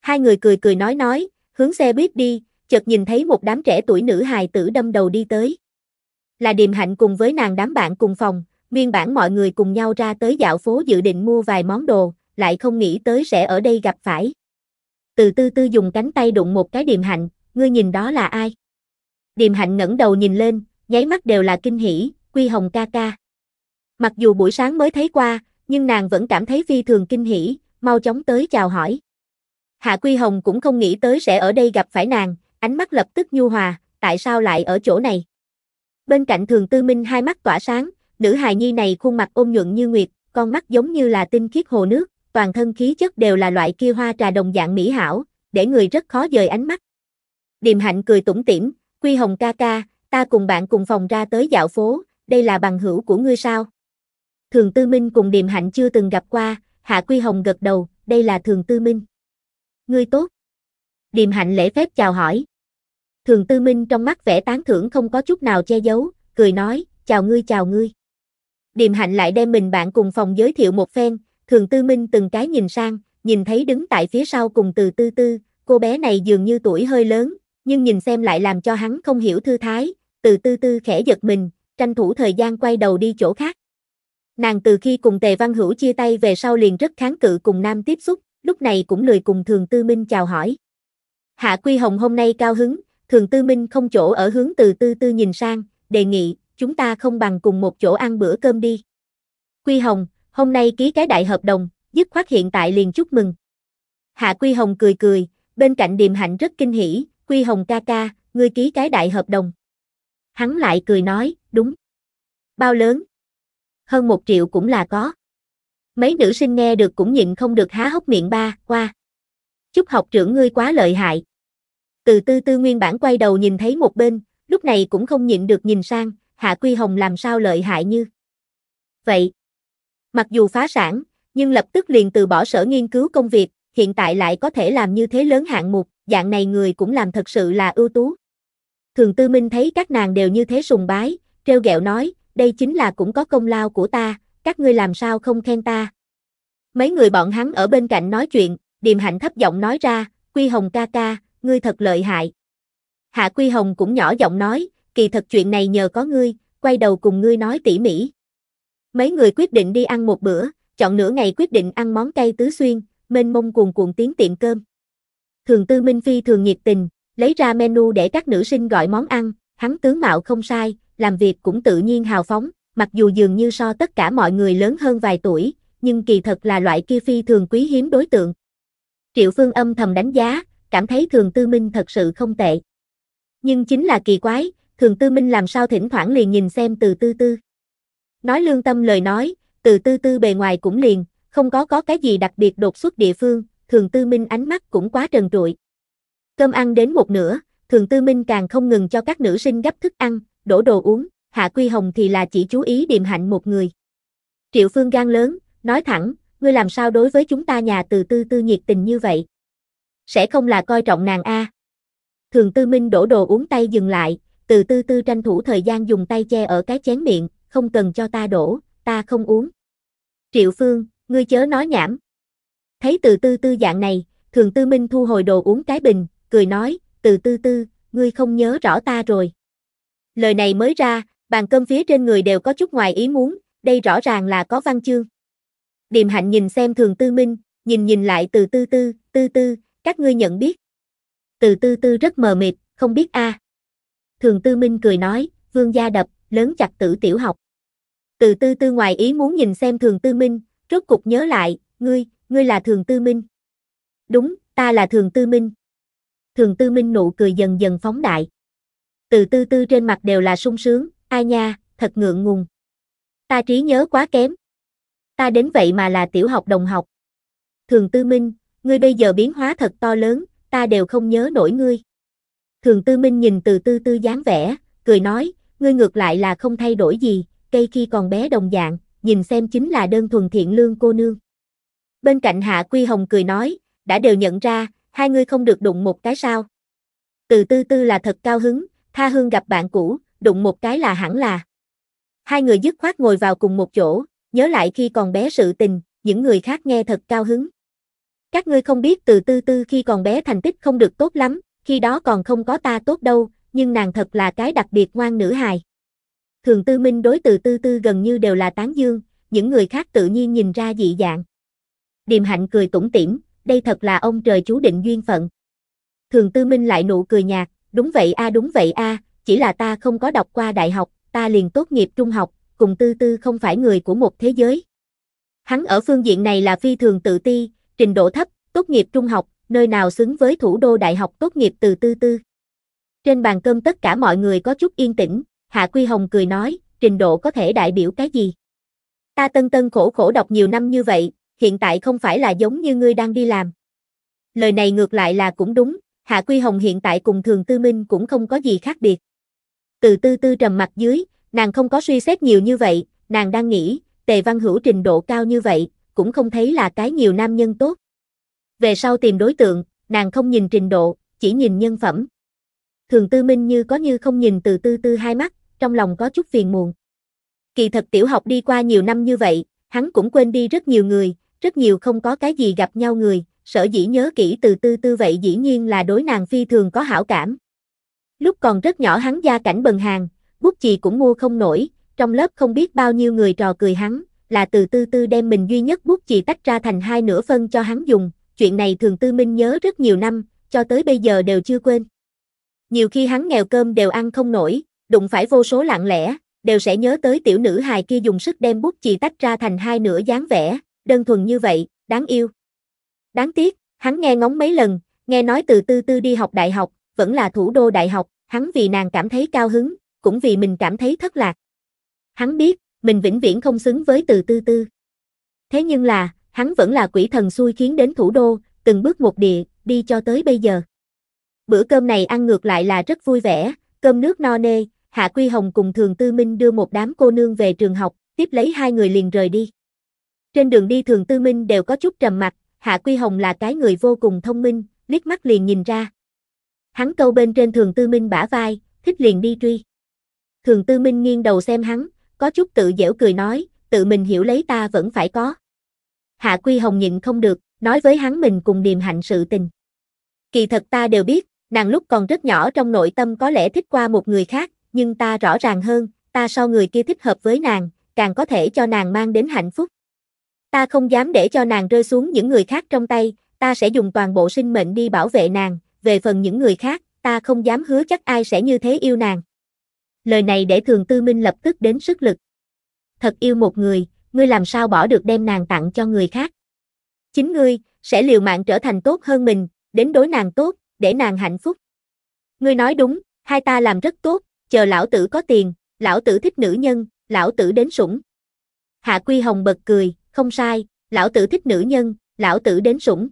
Speaker 1: Hai người cười cười nói nói, hướng xe buýt đi, chợt nhìn thấy một đám trẻ tuổi nữ hài tử đâm đầu đi tới. Là điềm hạnh cùng với nàng đám bạn cùng phòng, nguyên bản mọi người cùng nhau ra tới dạo phố dự định mua vài món đồ, lại không nghĩ tới sẽ ở đây gặp phải. Từ tư tư dùng cánh tay đụng một cái điềm hạnh, ngươi nhìn đó là ai? Điềm hạnh ngẩng đầu nhìn lên, nháy mắt đều là kinh hỉ, Quy Hồng ca ca. Mặc dù buổi sáng mới thấy qua, nhưng nàng vẫn cảm thấy phi thường kinh hỉ, mau chóng tới chào hỏi. Hạ Quy Hồng cũng không nghĩ tới sẽ ở đây gặp phải nàng, ánh mắt lập tức nhu hòa, tại sao lại ở chỗ này? Bên cạnh Thường Tư Minh hai mắt tỏa sáng, nữ hài nhi này khuôn mặt ôn nhuận như nguyệt, con mắt giống như là tinh khiết hồ nước, toàn thân khí chất đều là loại kia hoa trà đồng dạng mỹ hảo, để người rất khó dời ánh mắt. Điềm Hạnh cười tủm tỉm, Quy Hồng ca ca, ta cùng bạn cùng phòng ra tới dạo phố, đây là bằng hữu của ngươi sao? Thường Tư Minh cùng Điềm Hạnh chưa từng gặp qua, Hạ Quy Hồng gật đầu, đây là Thường Tư Minh. Ngươi tốt. Điềm Hạnh lễ phép chào hỏi. Thường Tư Minh trong mắt vẻ tán thưởng không có chút nào che giấu, cười nói, chào ngươi chào ngươi. Điềm Hạnh lại đem mình bạn cùng phòng giới thiệu một phen, Thường Tư Minh từng cái nhìn sang, nhìn thấy đứng tại phía sau cùng từ tư tư, cô bé này dường như tuổi hơi lớn, nhưng nhìn xem lại làm cho hắn không hiểu thư thái, từ tư tư khẽ giật mình, tranh thủ thời gian quay đầu đi chỗ khác. Nàng từ khi cùng Tề Văn Hữu chia tay về sau liền rất kháng cự cùng nam tiếp xúc, lúc này cũng lười cùng Thường Tư Minh chào hỏi. Hạ Quy Hồng hôm nay cao hứng, Thường Tư Minh không chỗ ở hướng từ tư tư nhìn sang, đề nghị, chúng ta không bằng cùng một chỗ ăn bữa cơm đi. Quy Hồng, hôm nay ký cái đại hợp đồng, dứt khoát hiện tại liền chúc mừng. Hạ Quy Hồng cười cười, bên cạnh điềm hạnh rất kinh hỉ, Quy Hồng ca ca, ngươi ký cái đại hợp đồng. Hắn lại cười nói, đúng. Bao lớn? Hơn một triệu cũng là có. Mấy nữ sinh nghe được cũng nhịn không được há hốc miệng ba, qua. Chúc học trưởng ngươi quá lợi hại. Từ tư tư nguyên bản quay đầu nhìn thấy một bên, lúc này cũng không nhịn được nhìn sang, Hạ Quy Hồng làm sao lợi hại như. Vậy, mặc dù phá sản, nhưng lập tức liền từ bỏ sở nghiên cứu công việc, hiện tại lại có thể làm như thế lớn hạng mục dạng này người cũng làm thật sự là ưu tú. Thường Tư Minh thấy các nàng đều như thế sùng bái, treo gẹo nói, đây chính là cũng có công lao của ta, các ngươi làm sao không khen ta. Mấy người bọn hắn ở bên cạnh nói chuyện, Điềm Hạnh thấp giọng nói ra, Quy Hồng ca ca, ngươi thật lợi hại. Hạ Quy Hồng cũng nhỏ giọng nói, kỳ thật chuyện này nhờ có ngươi, quay đầu cùng ngươi nói tỉ mỉ. Mấy người quyết định đi ăn một bữa, chọn nửa ngày quyết định ăn món cây tứ xuyên, mênh mông cuồn cuộn tiếng tiệm cơm thường tư minh phi thường nhiệt tình, lấy ra menu để các nữ sinh gọi món ăn, hắn tướng mạo không sai, làm việc cũng tự nhiên hào phóng, mặc dù dường như so tất cả mọi người lớn hơn vài tuổi, nhưng kỳ thật là loại kia phi thường quý hiếm đối tượng. Triệu Phương âm thầm đánh giá, cảm thấy Thường Tư Minh thật sự không tệ. Nhưng chính là kỳ quái, Thường Tư Minh làm sao thỉnh thoảng liền nhìn xem từ tư tư. Nói lương tâm lời nói, từ tư tư bề ngoài cũng liền, không có có cái gì đặc biệt đột xuất địa phương, Thường Tư Minh ánh mắt cũng quá trần trụi. Cơm ăn đến một nửa, Thường Tư Minh càng không ngừng cho các nữ sinh gấp thức ăn, đổ đồ uống, Hạ Quy Hồng thì là chỉ chú ý điềm hạnh một người. Triệu Phương gan lớn, nói thẳng, ngươi làm sao đối với chúng ta nhà từ tư tư nhiệt tình như vậy? Sẽ không là coi trọng nàng a. Thường Tư Minh đổ đồ uống tay dừng lại, từ tư tư tranh thủ thời gian dùng tay che ở cái chén miệng, không cần cho ta đổ, ta không uống. Triệu Phương, ngươi chớ nói nhảm. Thấy từ tư tư dạng này, thường tư minh thu hồi đồ uống cái bình, cười nói, từ tư tư, ngươi không nhớ rõ ta rồi. Lời này mới ra, bàn cơm phía trên người đều có chút ngoài ý muốn, đây rõ ràng là có văn chương. Điềm hạnh nhìn xem thường tư minh, nhìn nhìn lại từ tư tư, tư tư, các ngươi nhận biết. Từ tư tư rất mờ mịt, không biết a. À. Thường tư minh cười nói, vương gia đập, lớn chặt tử tiểu học. Từ tư tư ngoài ý muốn nhìn xem thường tư minh, rốt cục nhớ lại, ngươi, ngươi là Thường Tư Minh. Đúng, ta là Thường Tư Minh. Thường Tư Minh nụ cười dần dần phóng đại. Từ tư tư trên mặt đều là sung sướng, ai nha, thật ngượng ngùng. Ta trí nhớ quá kém. Ta đến vậy mà là tiểu học đồng học. Thường Tư Minh, ngươi bây giờ biến hóa thật to lớn, ta đều không nhớ nổi ngươi. Thường Tư Minh nhìn từ tư tư dáng vẻ, cười nói, ngươi ngược lại là không thay đổi gì, cây khi còn bé đồng dạng, nhìn xem chính là đơn thuần thiện lương cô nương. Bên cạnh Hạ Quy Hồng cười nói, đã đều nhận ra, hai người không được đụng một cái sao. Từ tư tư là thật cao hứng, tha hương gặp bạn cũ, đụng một cái là hẳn là. Hai người dứt khoát ngồi vào cùng một chỗ, nhớ lại khi còn bé sự tình, những người khác nghe thật cao hứng. Các ngươi không biết từ tư tư khi còn bé thành tích không được tốt lắm, khi đó còn không có ta tốt đâu, nhưng nàng thật là cái đặc biệt ngoan nữ hài. Thường tư minh đối từ tư tư gần như đều là tán dương, những người khác tự nhiên nhìn ra dị dạng. Điềm hạnh cười tủm tỉm, đây thật là ông trời chú định duyên phận. Thường tư minh lại nụ cười nhạt, đúng vậy a đúng vậy a, chỉ là ta không có đọc qua đại học, ta liền tốt nghiệp trung học, cùng tư tư không phải người của một thế giới. Hắn ở phương diện này là phi thường tự ti, trình độ thấp, tốt nghiệp trung học, nơi nào xứng với thủ đô đại học tốt nghiệp từ tư tư. Trên bàn cơm tất cả mọi người có chút yên tĩnh, Hạ Quy Hồng cười nói, trình độ có thể đại biểu cái gì? Ta tân tân khổ khổ đọc nhiều năm như vậy, hiện tại không phải là giống như ngươi đang đi làm. Lời này ngược lại là cũng đúng, Hạ Quy Hồng hiện tại cùng Thường Tư Minh cũng không có gì khác biệt. Từ tư tư trầm mặt dưới, nàng không có suy xét nhiều như vậy, nàng đang nghĩ, tề văn hữu trình độ cao như vậy, cũng không thấy là cái nhiều nam nhân tốt. Về sau tìm đối tượng, nàng không nhìn trình độ, chỉ nhìn nhân phẩm. Thường tư minh như có như không nhìn từ tư tư hai mắt, trong lòng có chút phiền muộn. Kỳ thật tiểu học đi qua nhiều năm như vậy, hắn cũng quên đi rất nhiều người, rất nhiều không có cái gì gặp nhau người, sở dĩ nhớ kỹ từ tư tư vậy dĩ nhiên là đối nàng phi thường có hảo cảm. Lúc còn rất nhỏ hắn gia cảnh bần hàng, bút chì cũng mua không nổi, trong lớp không biết bao nhiêu người trò cười hắn, là từ tư tư đem mình duy nhất bút chì tách ra thành hai nửa phân cho hắn dùng, chuyện này thường tư minh nhớ rất nhiều năm, cho tới bây giờ đều chưa quên. Nhiều khi hắn nghèo cơm đều ăn không nổi, đụng phải vô số lặng lẽ, đều sẽ nhớ tới tiểu nữ hài kia dùng sức đem bút chì tách ra thành hai nửa dáng vẻ, đơn thuần như vậy, đáng yêu. Đáng tiếc, hắn nghe ngóng mấy lần, nghe nói từ tư tư đi học đại học, vẫn là thủ đô đại học, hắn vì nàng cảm thấy cao hứng, cũng vì mình cảm thấy thất lạc. Hắn biết, mình vĩnh viễn không xứng với từ tư tư. Thế nhưng là, hắn vẫn là quỷ thần xui khiến đến thủ đô, từng bước một địa, đi cho tới bây giờ. Bữa cơm này ăn ngược lại là rất vui vẻ, cơm nước no nê, Hạ Quy Hồng cùng Thường Tư Minh đưa một đám cô nương về trường học, tiếp lấy hai người liền rời đi. Trên đường đi thường tư minh đều có chút trầm mặt, Hạ Quy Hồng là cái người vô cùng thông minh, liếc mắt liền nhìn ra. Hắn câu bên trên thường tư minh bả vai, thích liền đi truy. Thường tư minh nghiêng đầu xem hắn, có chút tự dễu cười nói, tự mình hiểu lấy ta vẫn phải có. Hạ Quy Hồng nhịn không được, nói với hắn mình cùng điềm hạnh sự tình. Kỳ thật ta đều biết, nàng lúc còn rất nhỏ trong nội tâm có lẽ thích qua một người khác, nhưng ta rõ ràng hơn, ta so người kia thích hợp với nàng, càng có thể cho nàng mang đến hạnh phúc. Ta không dám để cho nàng rơi xuống những người khác trong tay, ta sẽ dùng toàn bộ sinh mệnh đi bảo vệ nàng, về phần những người khác, ta không dám hứa chắc ai sẽ như thế yêu nàng. Lời này để Thường Tư Minh lập tức đến sức lực. Thật yêu một người, ngươi làm sao bỏ được đem nàng tặng cho người khác. Chính ngươi, sẽ liều mạng trở thành tốt hơn mình, đến đối nàng tốt, để nàng hạnh phúc. Ngươi nói đúng, hai ta làm rất tốt, chờ lão tử có tiền, lão tử thích nữ nhân, lão tử đến sủng. Hạ Quy Hồng bật cười, không sai, lão tử thích nữ nhân, lão tử đến sủng.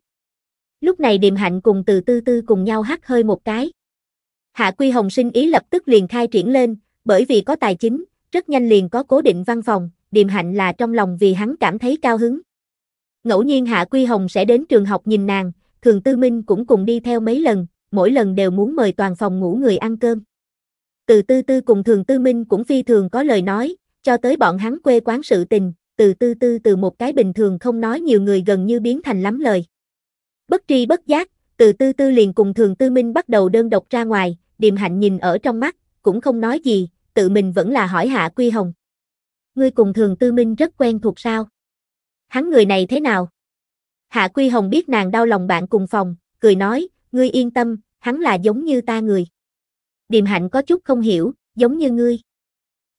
Speaker 1: Lúc này điềm hạnh cùng từ tư tư cùng nhau hắt hơi một cái. Hạ Quy Hồng sinh ý lập tức liền khai triển lên, bởi vì có tài chính, rất nhanh liền có cố định văn phòng, điềm hạnh là trong lòng vì hắn cảm thấy cao hứng. Ngẫu nhiên Hạ Quy Hồng sẽ đến trường học nhìn nàng, thường tư minh cũng cùng đi theo mấy lần, mỗi lần đều muốn mời toàn phòng ngủ người ăn cơm. Từ tư tư cùng thường tư minh cũng phi thường có lời nói, cho tới bọn hắn quê quán sự tình, từ tư tư từ một cái bình thường không nói nhiều người gần như biến thành lắm lời. Bất tri bất giác, từ tư tư liền cùng thường tư minh bắt đầu đơn độc ra ngoài, điềm hạnh nhìn ở trong mắt, cũng không nói gì, tự mình vẫn là hỏi hạ quy hồng. Ngươi cùng thường tư minh rất quen thuộc sao? Hắn người này thế nào? Hạ quy hồng biết nàng đau lòng bạn cùng phòng, cười nói, ngươi yên tâm, hắn là giống như ta người. Điềm hạnh có chút không hiểu, giống như ngươi.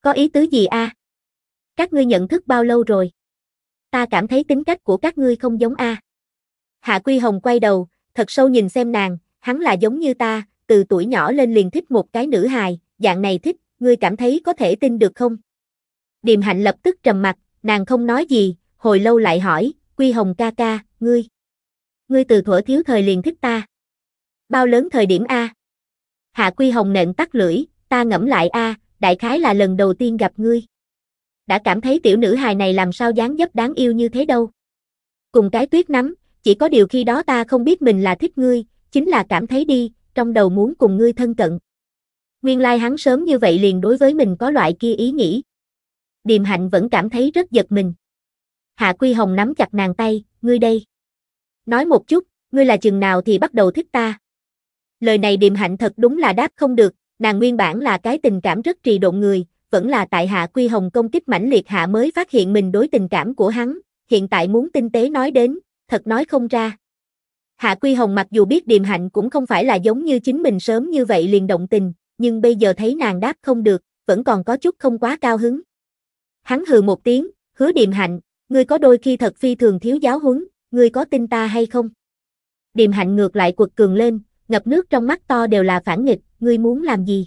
Speaker 1: Có ý tứ gì a? À? Các ngươi nhận thức bao lâu rồi? Ta cảm thấy tính cách của các ngươi không giống a. Hạ Quy Hồng quay đầu, thật sâu nhìn xem nàng, hắn là giống như ta, từ tuổi nhỏ lên liền thích một cái nữ hài, dạng này thích, ngươi cảm thấy có thể tin được không? Điềm hạnh lập tức trầm mặt, nàng không nói gì, hồi lâu lại hỏi, Quy Hồng ca ca, ngươi. Ngươi từ thuở thiếu thời liền thích ta. Bao lớn thời điểm A? Hạ Quy Hồng nện tắt lưỡi, ta ngẫm lại A, đại khái là lần đầu tiên gặp ngươi đã cảm thấy tiểu nữ hài này làm sao dáng dấp đáng yêu như thế đâu. Cùng cái tuyết nắm, chỉ có điều khi đó ta không biết mình là thích ngươi, chính là cảm thấy đi, trong đầu muốn cùng ngươi thân cận. Nguyên lai like hắn sớm như vậy liền đối với mình có loại kia ý nghĩ. Điềm hạnh vẫn cảm thấy rất giật mình. Hạ Quy Hồng nắm chặt nàng tay, ngươi đây. Nói một chút, ngươi là chừng nào thì bắt đầu thích ta. Lời này điềm hạnh thật đúng là đáp không được, nàng nguyên bản là cái tình cảm rất trì độn người, vẫn là tại Hạ Quy Hồng công kích mãnh liệt Hạ mới phát hiện mình đối tình cảm của hắn, hiện tại muốn tinh tế nói đến, thật nói không ra. Hạ Quy Hồng mặc dù biết điềm hạnh cũng không phải là giống như chính mình sớm như vậy liền động tình, nhưng bây giờ thấy nàng đáp không được, vẫn còn có chút không quá cao hứng. Hắn hừ một tiếng, hứa điềm hạnh, ngươi có đôi khi thật phi thường thiếu giáo huấn, ngươi có tin ta hay không? Điềm hạnh ngược lại quật cường lên, ngập nước trong mắt to đều là phản nghịch, ngươi muốn làm gì?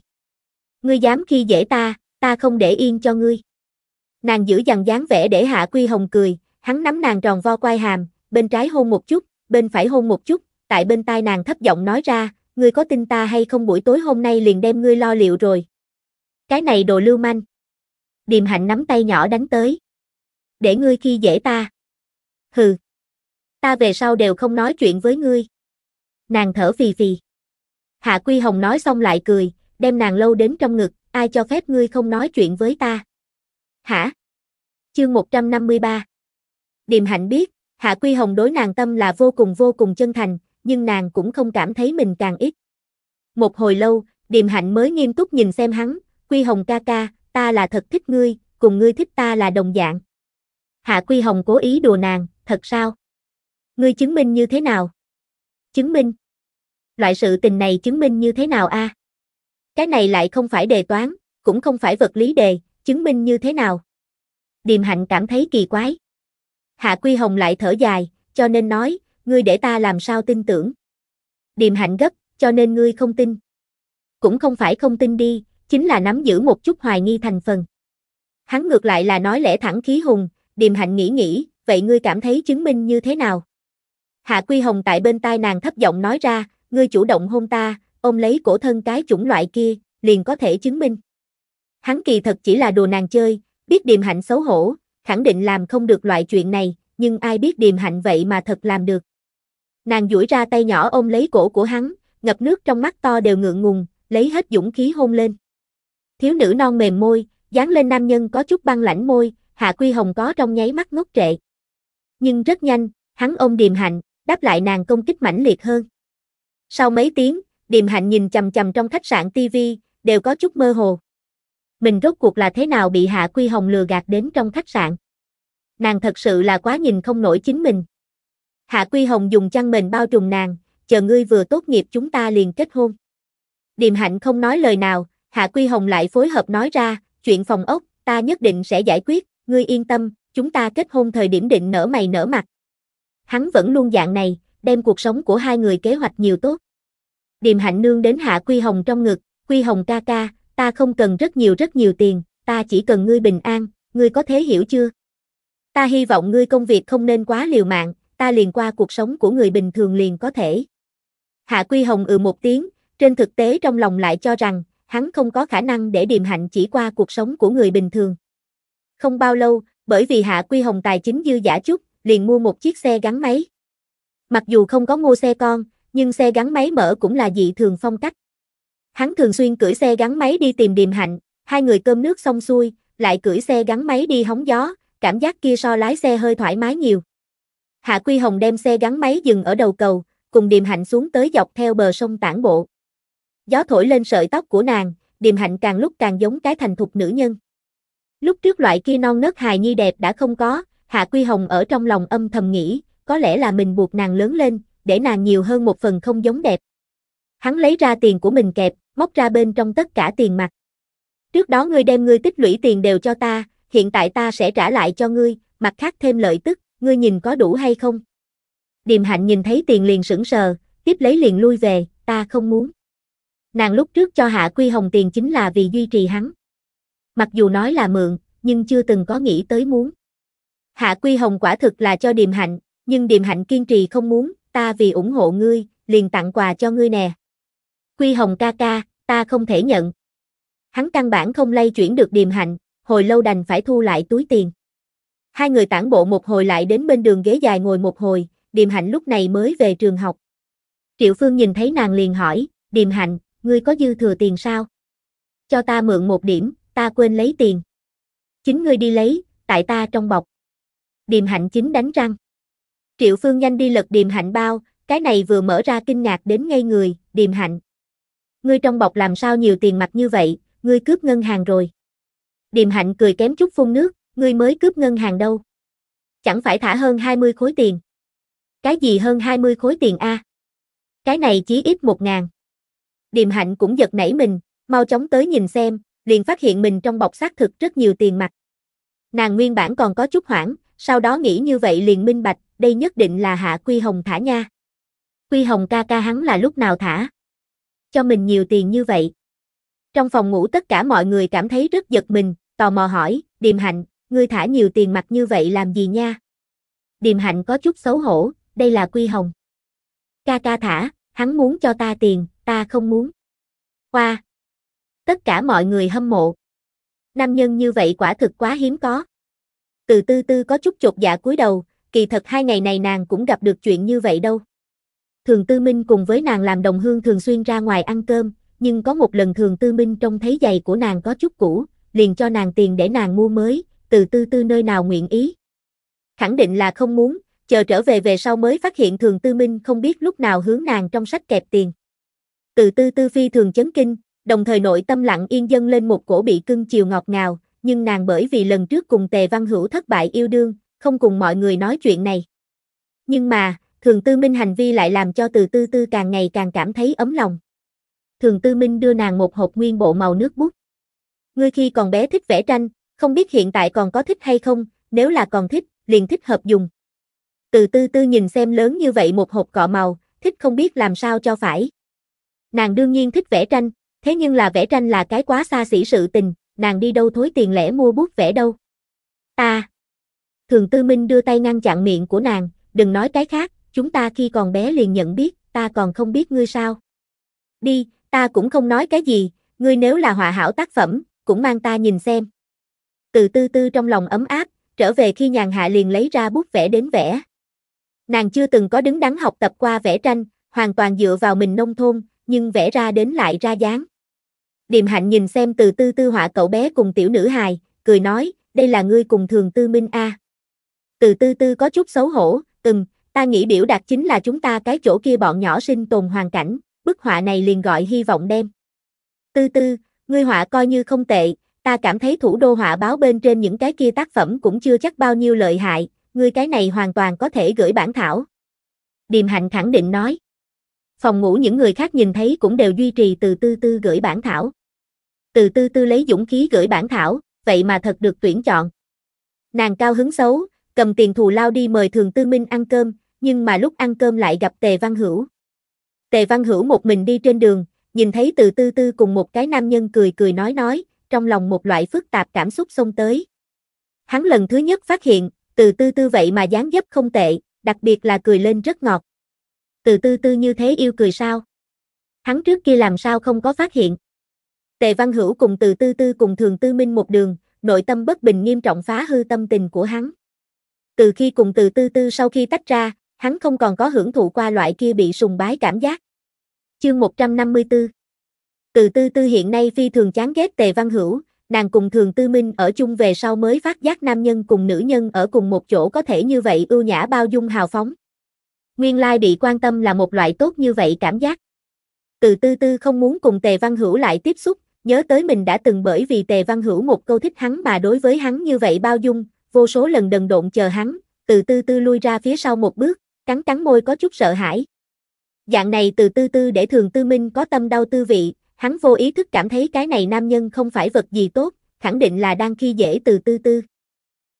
Speaker 1: Ngươi dám khi dễ ta, ta không để yên cho ngươi. Nàng giữ dằn dáng vẻ để Hạ Quy Hồng cười, hắn nắm nàng tròn vo quai hàm, bên trái hôn một chút, bên phải hôn một chút, tại bên tai nàng thấp giọng nói ra, ngươi có tin ta hay không buổi tối hôm nay liền đem ngươi lo liệu rồi. Cái này đồ lưu manh. Điềm hạnh nắm tay nhỏ đánh tới. Để ngươi khi dễ ta. Hừ. Ta về sau đều không nói chuyện với ngươi. Nàng thở phì phì. Hạ Quy Hồng nói xong lại cười, đem nàng lâu đến trong ngực, ai cho phép ngươi không nói chuyện với ta? Hả? Chương 153 Điềm hạnh biết, Hạ Quy Hồng đối nàng tâm là vô cùng vô cùng chân thành, nhưng nàng cũng không cảm thấy mình càng ít. Một hồi lâu, Điềm hạnh mới nghiêm túc nhìn xem hắn, Quy Hồng ca ca, ta là thật thích ngươi, cùng ngươi thích ta là đồng dạng. Hạ Quy Hồng cố ý đùa nàng, thật sao? Ngươi chứng minh như thế nào? Chứng minh? Loại sự tình này chứng minh như thế nào a? À? Cái này lại không phải đề toán, cũng không phải vật lý đề, chứng minh như thế nào. Điềm hạnh cảm thấy kỳ quái. Hạ Quy Hồng lại thở dài, cho nên nói, ngươi để ta làm sao tin tưởng. Điềm hạnh gấp, cho nên ngươi không tin. Cũng không phải không tin đi, chính là nắm giữ một chút hoài nghi thành phần. Hắn ngược lại là nói lẽ thẳng khí hùng, điềm hạnh nghĩ nghĩ, vậy ngươi cảm thấy chứng minh như thế nào? Hạ Quy Hồng tại bên tai nàng thấp giọng nói ra, ngươi chủ động hôn ta, ôm lấy cổ thân cái chủng loại kia, liền có thể chứng minh. Hắn kỳ thật chỉ là đùa nàng chơi, biết điềm hạnh xấu hổ, khẳng định làm không được loại chuyện này, nhưng ai biết điềm hạnh vậy mà thật làm được. Nàng duỗi ra tay nhỏ ôm lấy cổ của hắn, ngập nước trong mắt to đều ngượng ngùng, lấy hết dũng khí hôn lên. Thiếu nữ non mềm môi, dán lên nam nhân có chút băng lãnh môi, Hạ Quy Hồng có trong nháy mắt ngốc trệ. Nhưng rất nhanh, hắn ôm điềm hạnh, đáp lại nàng công kích mãnh liệt hơn. Sau mấy tiếng, Điềm Hạnh nhìn chầm chầm trong khách sạn TV, đều có chút mơ hồ. Mình rốt cuộc là thế nào bị Hạ Quy Hồng lừa gạt đến trong khách sạn? Nàng thật sự là quá nhìn không nổi chính mình. Hạ Quy Hồng dùng chăn mền bao trùm nàng, chờ ngươi vừa tốt nghiệp chúng ta liền kết hôn. Điềm Hạnh không nói lời nào, Hạ Quy Hồng lại phối hợp nói ra, chuyện phòng ốc, ta nhất định sẽ giải quyết, ngươi yên tâm, chúng ta kết hôn thời điểm định nở mày nở mặt. Hắn vẫn luôn dạng này, đem cuộc sống của hai người kế hoạch nhiều tốt điềm hạnh nương đến hạ Quy Hồng trong ngực, Quy Hồng ca ca, ta không cần rất nhiều rất nhiều tiền, ta chỉ cần ngươi bình an, ngươi có thế hiểu chưa? Ta hy vọng ngươi công việc không nên quá liều mạng, ta liền qua cuộc sống của người bình thường liền có thể. Hạ Quy Hồng ừ một tiếng, trên thực tế trong lòng lại cho rằng, hắn không có khả năng để điềm hạnh chỉ qua cuộc sống của người bình thường. Không bao lâu, bởi vì Hạ Quy Hồng tài chính dư giả chút, liền mua một chiếc xe gắn máy. Mặc dù không có mua xe con, nhưng xe gắn máy mở cũng là dị thường phong cách. Hắn thường xuyên cưỡi xe gắn máy đi tìm điềm hạnh, hai người cơm nước xong xuôi, lại cưỡi xe gắn máy đi hóng gió, cảm giác kia so lái xe hơi thoải mái nhiều. Hạ Quy Hồng đem xe gắn máy dừng ở đầu cầu, cùng điềm hạnh xuống tới dọc theo bờ sông tản bộ. Gió thổi lên sợi tóc của nàng, điềm hạnh càng lúc càng giống cái thành thục nữ nhân. Lúc trước loại kia non nớt hài nhi đẹp đã không có, Hạ Quy Hồng ở trong lòng âm thầm nghĩ, có lẽ là mình buộc nàng lớn lên, để nàng nhiều hơn một phần không giống đẹp. Hắn lấy ra tiền của mình kẹp, móc ra bên trong tất cả tiền mặt. Trước đó ngươi đem ngươi tích lũy tiền đều cho ta, hiện tại ta sẽ trả lại cho ngươi, mặt khác thêm lợi tức, ngươi nhìn có đủ hay không? Điềm hạnh nhìn thấy tiền liền sững sờ, tiếp lấy liền lui về, ta không muốn. Nàng lúc trước cho Hạ Quy Hồng tiền chính là vì duy trì hắn. Mặc dù nói là mượn, nhưng chưa từng có nghĩ tới muốn. Hạ Quy Hồng quả thực là cho Điềm Hạnh, nhưng Điềm Hạnh kiên trì không muốn, ta vì ủng hộ ngươi, liền tặng quà cho ngươi nè. Quy Hồng ca ca, ta không thể nhận. Hắn căn bản không lay chuyển được điềm hạnh, hồi lâu đành phải thu lại túi tiền. Hai người tản bộ một hồi lại đến bên đường ghế dài ngồi một hồi, điềm hạnh lúc này mới về trường học. Triệu Phương nhìn thấy nàng liền hỏi, điềm hạnh, ngươi có dư thừa tiền sao? Cho ta mượn một điểm, ta quên lấy tiền. Chính ngươi đi lấy, tại ta trong bọc. Điềm hạnh chính đánh răng. Triệu Phương nhanh đi lật điềm hạnh bao, cái này vừa mở ra kinh ngạc đến ngây người, điềm hạnh. Ngươi trong bọc làm sao nhiều tiền mặt như vậy, ngươi cướp ngân hàng rồi. Điềm hạnh cười kém chút phun nước, ngươi mới cướp ngân hàng đâu. Chẳng phải thả hơn 20 khối tiền. Cái gì hơn 20 khối tiền a? Cái này chỉ ít 1 ngàn. Điềm hạnh cũng giật nảy mình, mau chóng tới nhìn xem, liền phát hiện mình trong bọc xác thực rất nhiều tiền mặt. Nàng nguyên bản còn có chút hoảng, sau đó nghĩ như vậy liền minh bạch, đây nhất định là hạ quy hồng thả nha. Quy hồng ca ca hắn là lúc nào thả? Cho mình nhiều tiền như vậy. Trong phòng ngủ tất cả mọi người cảm thấy rất giật mình, tò mò hỏi, điềm hạnh, ngươi thả nhiều tiền mặt như vậy làm gì nha? Điềm hạnh có chút xấu hổ, đây là quy hồng. Ca ca thả, hắn muốn cho ta tiền, ta không muốn. qua Tất cả mọi người hâm mộ. Nam nhân như vậy quả thực quá hiếm có. Từ tư tư có chút chột dạ cúi đầu, kỳ thật hai ngày này nàng cũng gặp được chuyện như vậy đâu. Thường Tư Minh cùng với nàng làm đồng hương thường xuyên ra ngoài ăn cơm, nhưng có một lần Thường Tư Minh trông thấy giày của nàng có chút cũ, liền cho nàng tiền để nàng mua mới, từ tư tư nơi nào nguyện ý. Khẳng định là không muốn, chờ trở về về sau mới phát hiện Thường Tư Minh không biết lúc nào hướng nàng trong sách kẹp tiền. Từ tư tư phi thường chấn kinh, đồng thời nội tâm lặng yên dâng lên một cổ bị cưng chiều ngọt ngào, nhưng nàng bởi vì lần trước cùng Tề Văn Hữu thất bại yêu đương, không cùng mọi người nói chuyện này. Nhưng mà, Thường Tư Minh hành vi lại làm cho Từ Tư Tư càng ngày càng cảm thấy ấm lòng. Thường Tư Minh đưa nàng một hộp nguyên bộ màu nước bút. Ngươi khi còn bé thích vẽ tranh, không biết hiện tại còn có thích hay không, nếu là còn thích, liền thích hợp dùng. Từ Tư Tư nhìn xem lớn như vậy một hộp cọ màu, thích không biết làm sao cho phải. Nàng đương nhiên thích vẽ tranh, thế nhưng là vẽ tranh là cái quá xa xỉ sự tình, nàng đi đâu thối tiền lẻ mua bút vẽ đâu. Ta, à, Thường Tư Minh đưa tay ngăn chặn miệng của nàng, đừng nói cái khác, chúng ta khi còn bé liền nhận biết, ta còn không biết ngươi sao. Đi, ta cũng không nói cái gì, ngươi nếu là họa hảo tác phẩm, cũng mang ta nhìn xem. Từ tư tư trong lòng ấm áp, trở về khi nhàn hạ liền lấy ra bút vẽ đến vẽ. Nàng chưa từng có đứng đắn học tập qua vẽ tranh, hoàn toàn dựa vào mình nông thôn, nhưng vẽ ra đến lại ra dáng. Điềm hạnh nhìn xem từ tư tư họa cậu bé cùng tiểu nữ hài, cười nói, đây là ngươi cùng thường tư minh A. À từ tư tư có chút xấu hổ, ừm, ta nghĩ biểu đạt chính là chúng ta cái chỗ kia bọn nhỏ sinh tồn hoàn cảnh, bức họa này liền gọi hy vọng đem. Tư tư, ngươi họa coi như không tệ, ta cảm thấy thủ đô họa báo bên trên những cái kia tác phẩm cũng chưa chắc bao nhiêu lợi hại, ngươi cái này hoàn toàn có thể gửi bản thảo. Điềm Hạnh khẳng định nói. Phòng ngủ những người khác nhìn thấy cũng đều duy trì từ tư tư gửi bản thảo. Từ tư tư lấy dũng khí gửi bản thảo, vậy mà thật được tuyển chọn. Nàng cao hứng xấu, cầm tiền thù lao đi mời Thường Tư Minh ăn cơm, nhưng mà lúc ăn cơm lại gặp Tề Văn Hữu. Tề Văn Hữu một mình đi trên đường, nhìn thấy từ tư tư cùng một cái nam nhân cười cười nói nói, trong lòng một loại phức tạp cảm xúc xông tới. Hắn lần thứ nhất phát hiện, từ tư tư vậy mà dáng dấp không tệ, đặc biệt là cười lên rất ngọt. Từ tư tư như thế yêu cười sao? Hắn trước kia làm sao không có phát hiện. Tề Văn Hữu cùng từ tư tư cùng Thường Tư Minh một đường, nội tâm bất bình nghiêm trọng phá hư tâm tình của hắn từ khi cùng từ tư tư sau khi tách ra, hắn không còn có hưởng thụ qua loại kia bị sùng bái cảm giác. Chương 154 Từ tư tư hiện nay phi thường chán ghét tề văn hữu, nàng cùng thường tư minh ở chung về sau mới phát giác nam nhân cùng nữ nhân ở cùng một chỗ có thể như vậy ưu nhã bao dung hào phóng. Nguyên lai bị quan tâm là một loại tốt như vậy cảm giác. Từ tư tư không muốn cùng tề văn hữu lại tiếp xúc, nhớ tới mình đã từng bởi vì tề văn hữu một câu thích hắn mà đối với hắn như vậy bao dung, vô số lần đần độn chờ hắn, từ tư tư lui ra phía sau một bước, cắn cắn môi có chút sợ hãi. Dạng này từ tư tư để thường tư minh có tâm đau tư vị, hắn vô ý thức cảm thấy cái này nam nhân không phải vật gì tốt, khẳng định là đang khi dễ từ tư tư.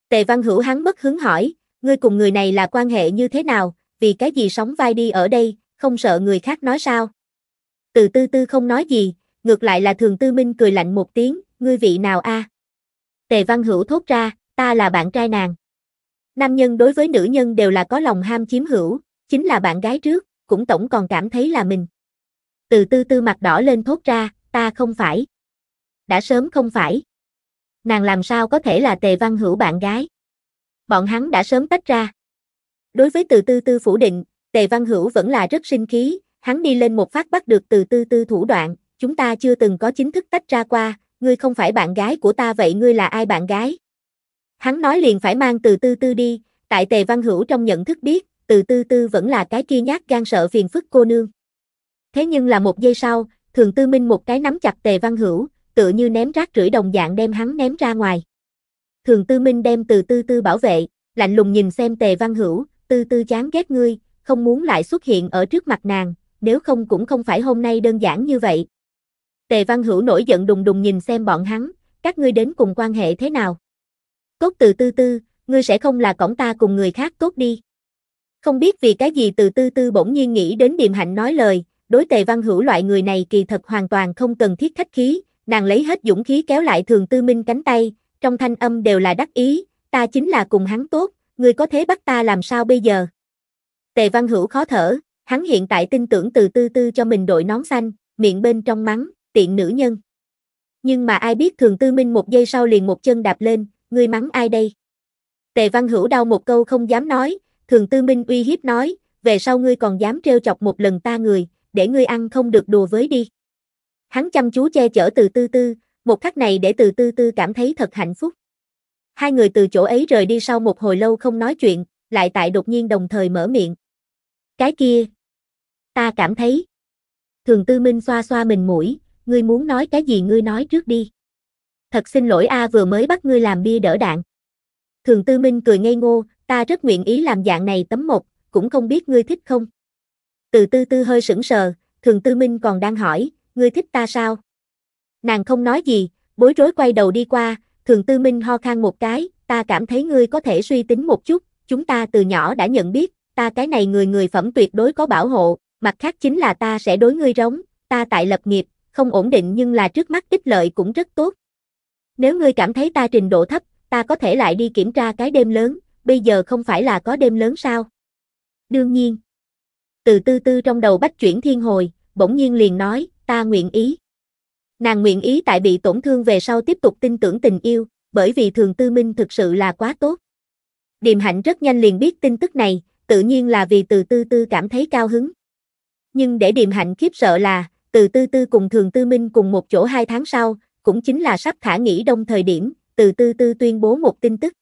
Speaker 1: Tề văn hữu hắn bất hứng hỏi, ngươi cùng người này là quan hệ như thế nào, vì cái gì sống vai đi ở đây, không sợ người khác nói sao. Từ tư tư không nói gì, ngược lại là thường tư minh cười lạnh một tiếng, ngươi vị nào a? À? Tề văn hữu thốt ra, ta là bạn trai nàng. Nam nhân đối với nữ nhân đều là có lòng ham chiếm hữu, chính là bạn gái trước, cũng tổng còn cảm thấy là mình. Từ tư tư mặt đỏ lên thốt ra, ta không phải. Đã sớm không phải. Nàng làm sao có thể là tề văn hữu bạn gái. Bọn hắn đã sớm tách ra. Đối với từ tư tư phủ định, tề văn hữu vẫn là rất sinh khí, hắn đi lên một phát bắt được từ tư tư thủ đoạn, chúng ta chưa từng có chính thức tách ra qua, ngươi không phải bạn gái của ta vậy ngươi là ai bạn gái? Hắn nói liền phải mang từ tư tư đi, tại tề văn hữu trong nhận thức biết, từ tư tư vẫn là cái kia nhát gan sợ phiền phức cô nương. Thế nhưng là một giây sau, thường tư minh một cái nắm chặt tề văn hữu, tựa như ném rác rưởi đồng dạng đem hắn ném ra ngoài. Thường tư minh đem từ tư tư bảo vệ, lạnh lùng nhìn xem tề văn hữu, tư tư chán ghét ngươi, không muốn lại xuất hiện ở trước mặt nàng, nếu không cũng không phải hôm nay đơn giản như vậy. Tề văn hữu nổi giận đùng đùng nhìn xem bọn hắn, các ngươi đến cùng quan hệ thế nào? cốt từ tư tư, ngươi sẽ không là cổng ta cùng người khác tốt đi. Không biết vì cái gì từ tư tư bỗng nhiên nghĩ đến điềm hạnh nói lời, đối tề văn hữu loại người này kỳ thật hoàn toàn không cần thiết khách khí, nàng lấy hết dũng khí kéo lại thường tư minh cánh tay, trong thanh âm đều là đắc ý, ta chính là cùng hắn tốt, ngươi có thế bắt ta làm sao bây giờ. Tề văn hữu khó thở, hắn hiện tại tin tưởng từ tư tư cho mình đội nón xanh, miệng bên trong mắng, tiện nữ nhân. Nhưng mà ai biết thường tư minh một giây sau liền một chân đạp lên, ngươi mắng ai đây? Tề Văn Hữu đau một câu không dám nói, Thường Tư Minh uy hiếp nói, về sau ngươi còn dám trêu chọc một lần ta người, để ngươi ăn không được đùa với đi. Hắn chăm chú che chở từ tư tư, một khắc này để từ tư tư cảm thấy thật hạnh phúc. Hai người từ chỗ ấy rời đi sau một hồi lâu không nói chuyện, lại tại đột nhiên đồng thời mở miệng. Cái kia, ta cảm thấy. Thường Tư Minh xoa xoa mình mũi, ngươi muốn nói cái gì ngươi nói trước đi thật xin lỗi a vừa mới bắt ngươi làm bia đỡ đạn. Thường Tư Minh cười ngây ngô, ta rất nguyện ý làm dạng này tấm một, cũng không biết ngươi thích không. Từ tư tư hơi sững sờ, Thường Tư Minh còn đang hỏi, ngươi thích ta sao? Nàng không nói gì, bối rối quay đầu đi qua, Thường Tư Minh ho khan một cái, ta cảm thấy ngươi có thể suy tính một chút, chúng ta từ nhỏ đã nhận biết, ta cái này người người phẩm tuyệt đối có bảo hộ, mặt khác chính là ta sẽ đối ngươi rống, ta tại lập nghiệp, không ổn định nhưng là trước mắt ích lợi cũng rất tốt, nếu ngươi cảm thấy ta trình độ thấp, ta có thể lại đi kiểm tra cái đêm lớn, bây giờ không phải là có đêm lớn sao? Đương nhiên. Từ tư tư trong đầu bách chuyển thiên hồi, bỗng nhiên liền nói, ta nguyện ý. Nàng nguyện ý tại bị tổn thương về sau tiếp tục tin tưởng tình yêu, bởi vì thường tư minh thực sự là quá tốt. Điềm hạnh rất nhanh liền biết tin tức này, tự nhiên là vì từ tư tư cảm thấy cao hứng. Nhưng để điềm hạnh khiếp sợ là, từ tư tư cùng thường tư minh cùng một chỗ hai tháng sau, cũng chính là sắp thả nghỉ đông thời điểm, từ tư tư tuyên bố một tin tức.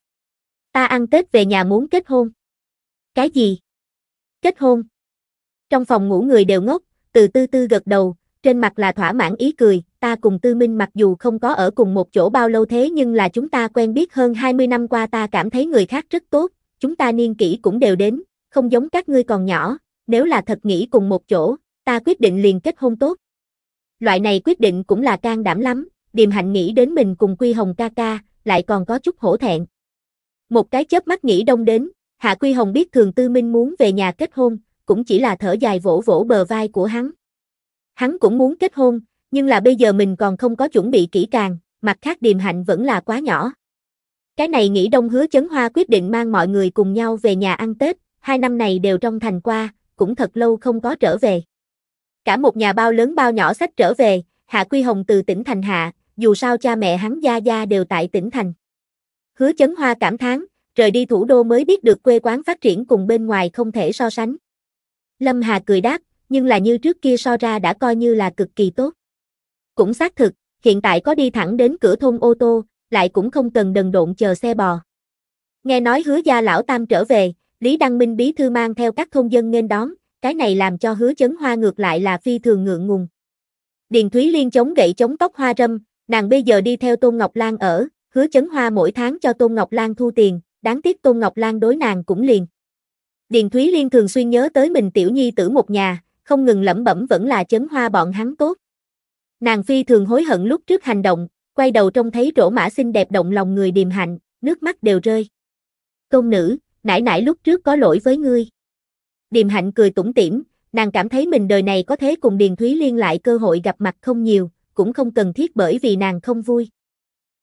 Speaker 1: Ta ăn Tết về nhà muốn kết hôn. Cái gì? Kết hôn. Trong phòng ngủ người đều ngốc, từ tư tư gật đầu, trên mặt là thỏa mãn ý cười, ta cùng tư minh mặc dù không có ở cùng một chỗ bao lâu thế nhưng là chúng ta quen biết hơn 20 năm qua ta cảm thấy người khác rất tốt, chúng ta niên kỷ cũng đều đến, không giống các ngươi còn nhỏ, nếu là thật nghĩ cùng một chỗ, ta quyết định liền kết hôn tốt. Loại này quyết định cũng là can đảm lắm, điềm hạnh nghĩ đến mình cùng Quy Hồng ca ca, lại còn có chút hổ thẹn. Một cái chớp mắt nghĩ đông đến, Hạ Quy Hồng biết Thường Tư Minh muốn về nhà kết hôn, cũng chỉ là thở dài vỗ vỗ bờ vai của hắn. Hắn cũng muốn kết hôn, nhưng là bây giờ mình còn không có chuẩn bị kỹ càng, mặt khác điềm hạnh vẫn là quá nhỏ. Cái này nghĩ đông hứa chấn hoa quyết định mang mọi người cùng nhau về nhà ăn Tết, hai năm này đều trong thành qua, cũng thật lâu không có trở về. Cả một nhà bao lớn bao nhỏ sách trở về, Hạ Quy Hồng từ tỉnh Thành Hạ, dù sao cha mẹ hắn gia gia đều tại tỉnh thành. Hứa chấn hoa cảm thán, rời đi thủ đô mới biết được quê quán phát triển cùng bên ngoài không thể so sánh. Lâm Hà cười đáp, nhưng là như trước kia so ra đã coi như là cực kỳ tốt. Cũng xác thực, hiện tại có đi thẳng đến cửa thôn ô tô, lại cũng không cần đần độn chờ xe bò. Nghe nói hứa gia lão tam trở về, Lý Đăng Minh bí thư mang theo các thôn dân nên đón, cái này làm cho hứa chấn hoa ngược lại là phi thường ngượng ngùng. Điền Thúy Liên chống gậy chống tóc hoa râm, Nàng bây giờ đi theo Tôn Ngọc Lan ở, hứa chấn hoa mỗi tháng cho Tôn Ngọc Lan thu tiền, đáng tiếc Tôn Ngọc Lan đối nàng cũng liền. Điền Thúy Liên thường xuyên nhớ tới mình tiểu nhi tử một nhà, không ngừng lẩm bẩm vẫn là chấn hoa bọn hắn tốt. Nàng phi thường hối hận lúc trước hành động, quay đầu trông thấy rỗ mã xinh đẹp động lòng người điềm hạnh, nước mắt đều rơi. Công nữ, nãy nãy lúc trước có lỗi với ngươi. Điềm hạnh cười tủm tỉm, nàng cảm thấy mình đời này có thế cùng Điền Thúy Liên lại cơ hội gặp mặt không nhiều, cũng không cần thiết bởi vì nàng không vui.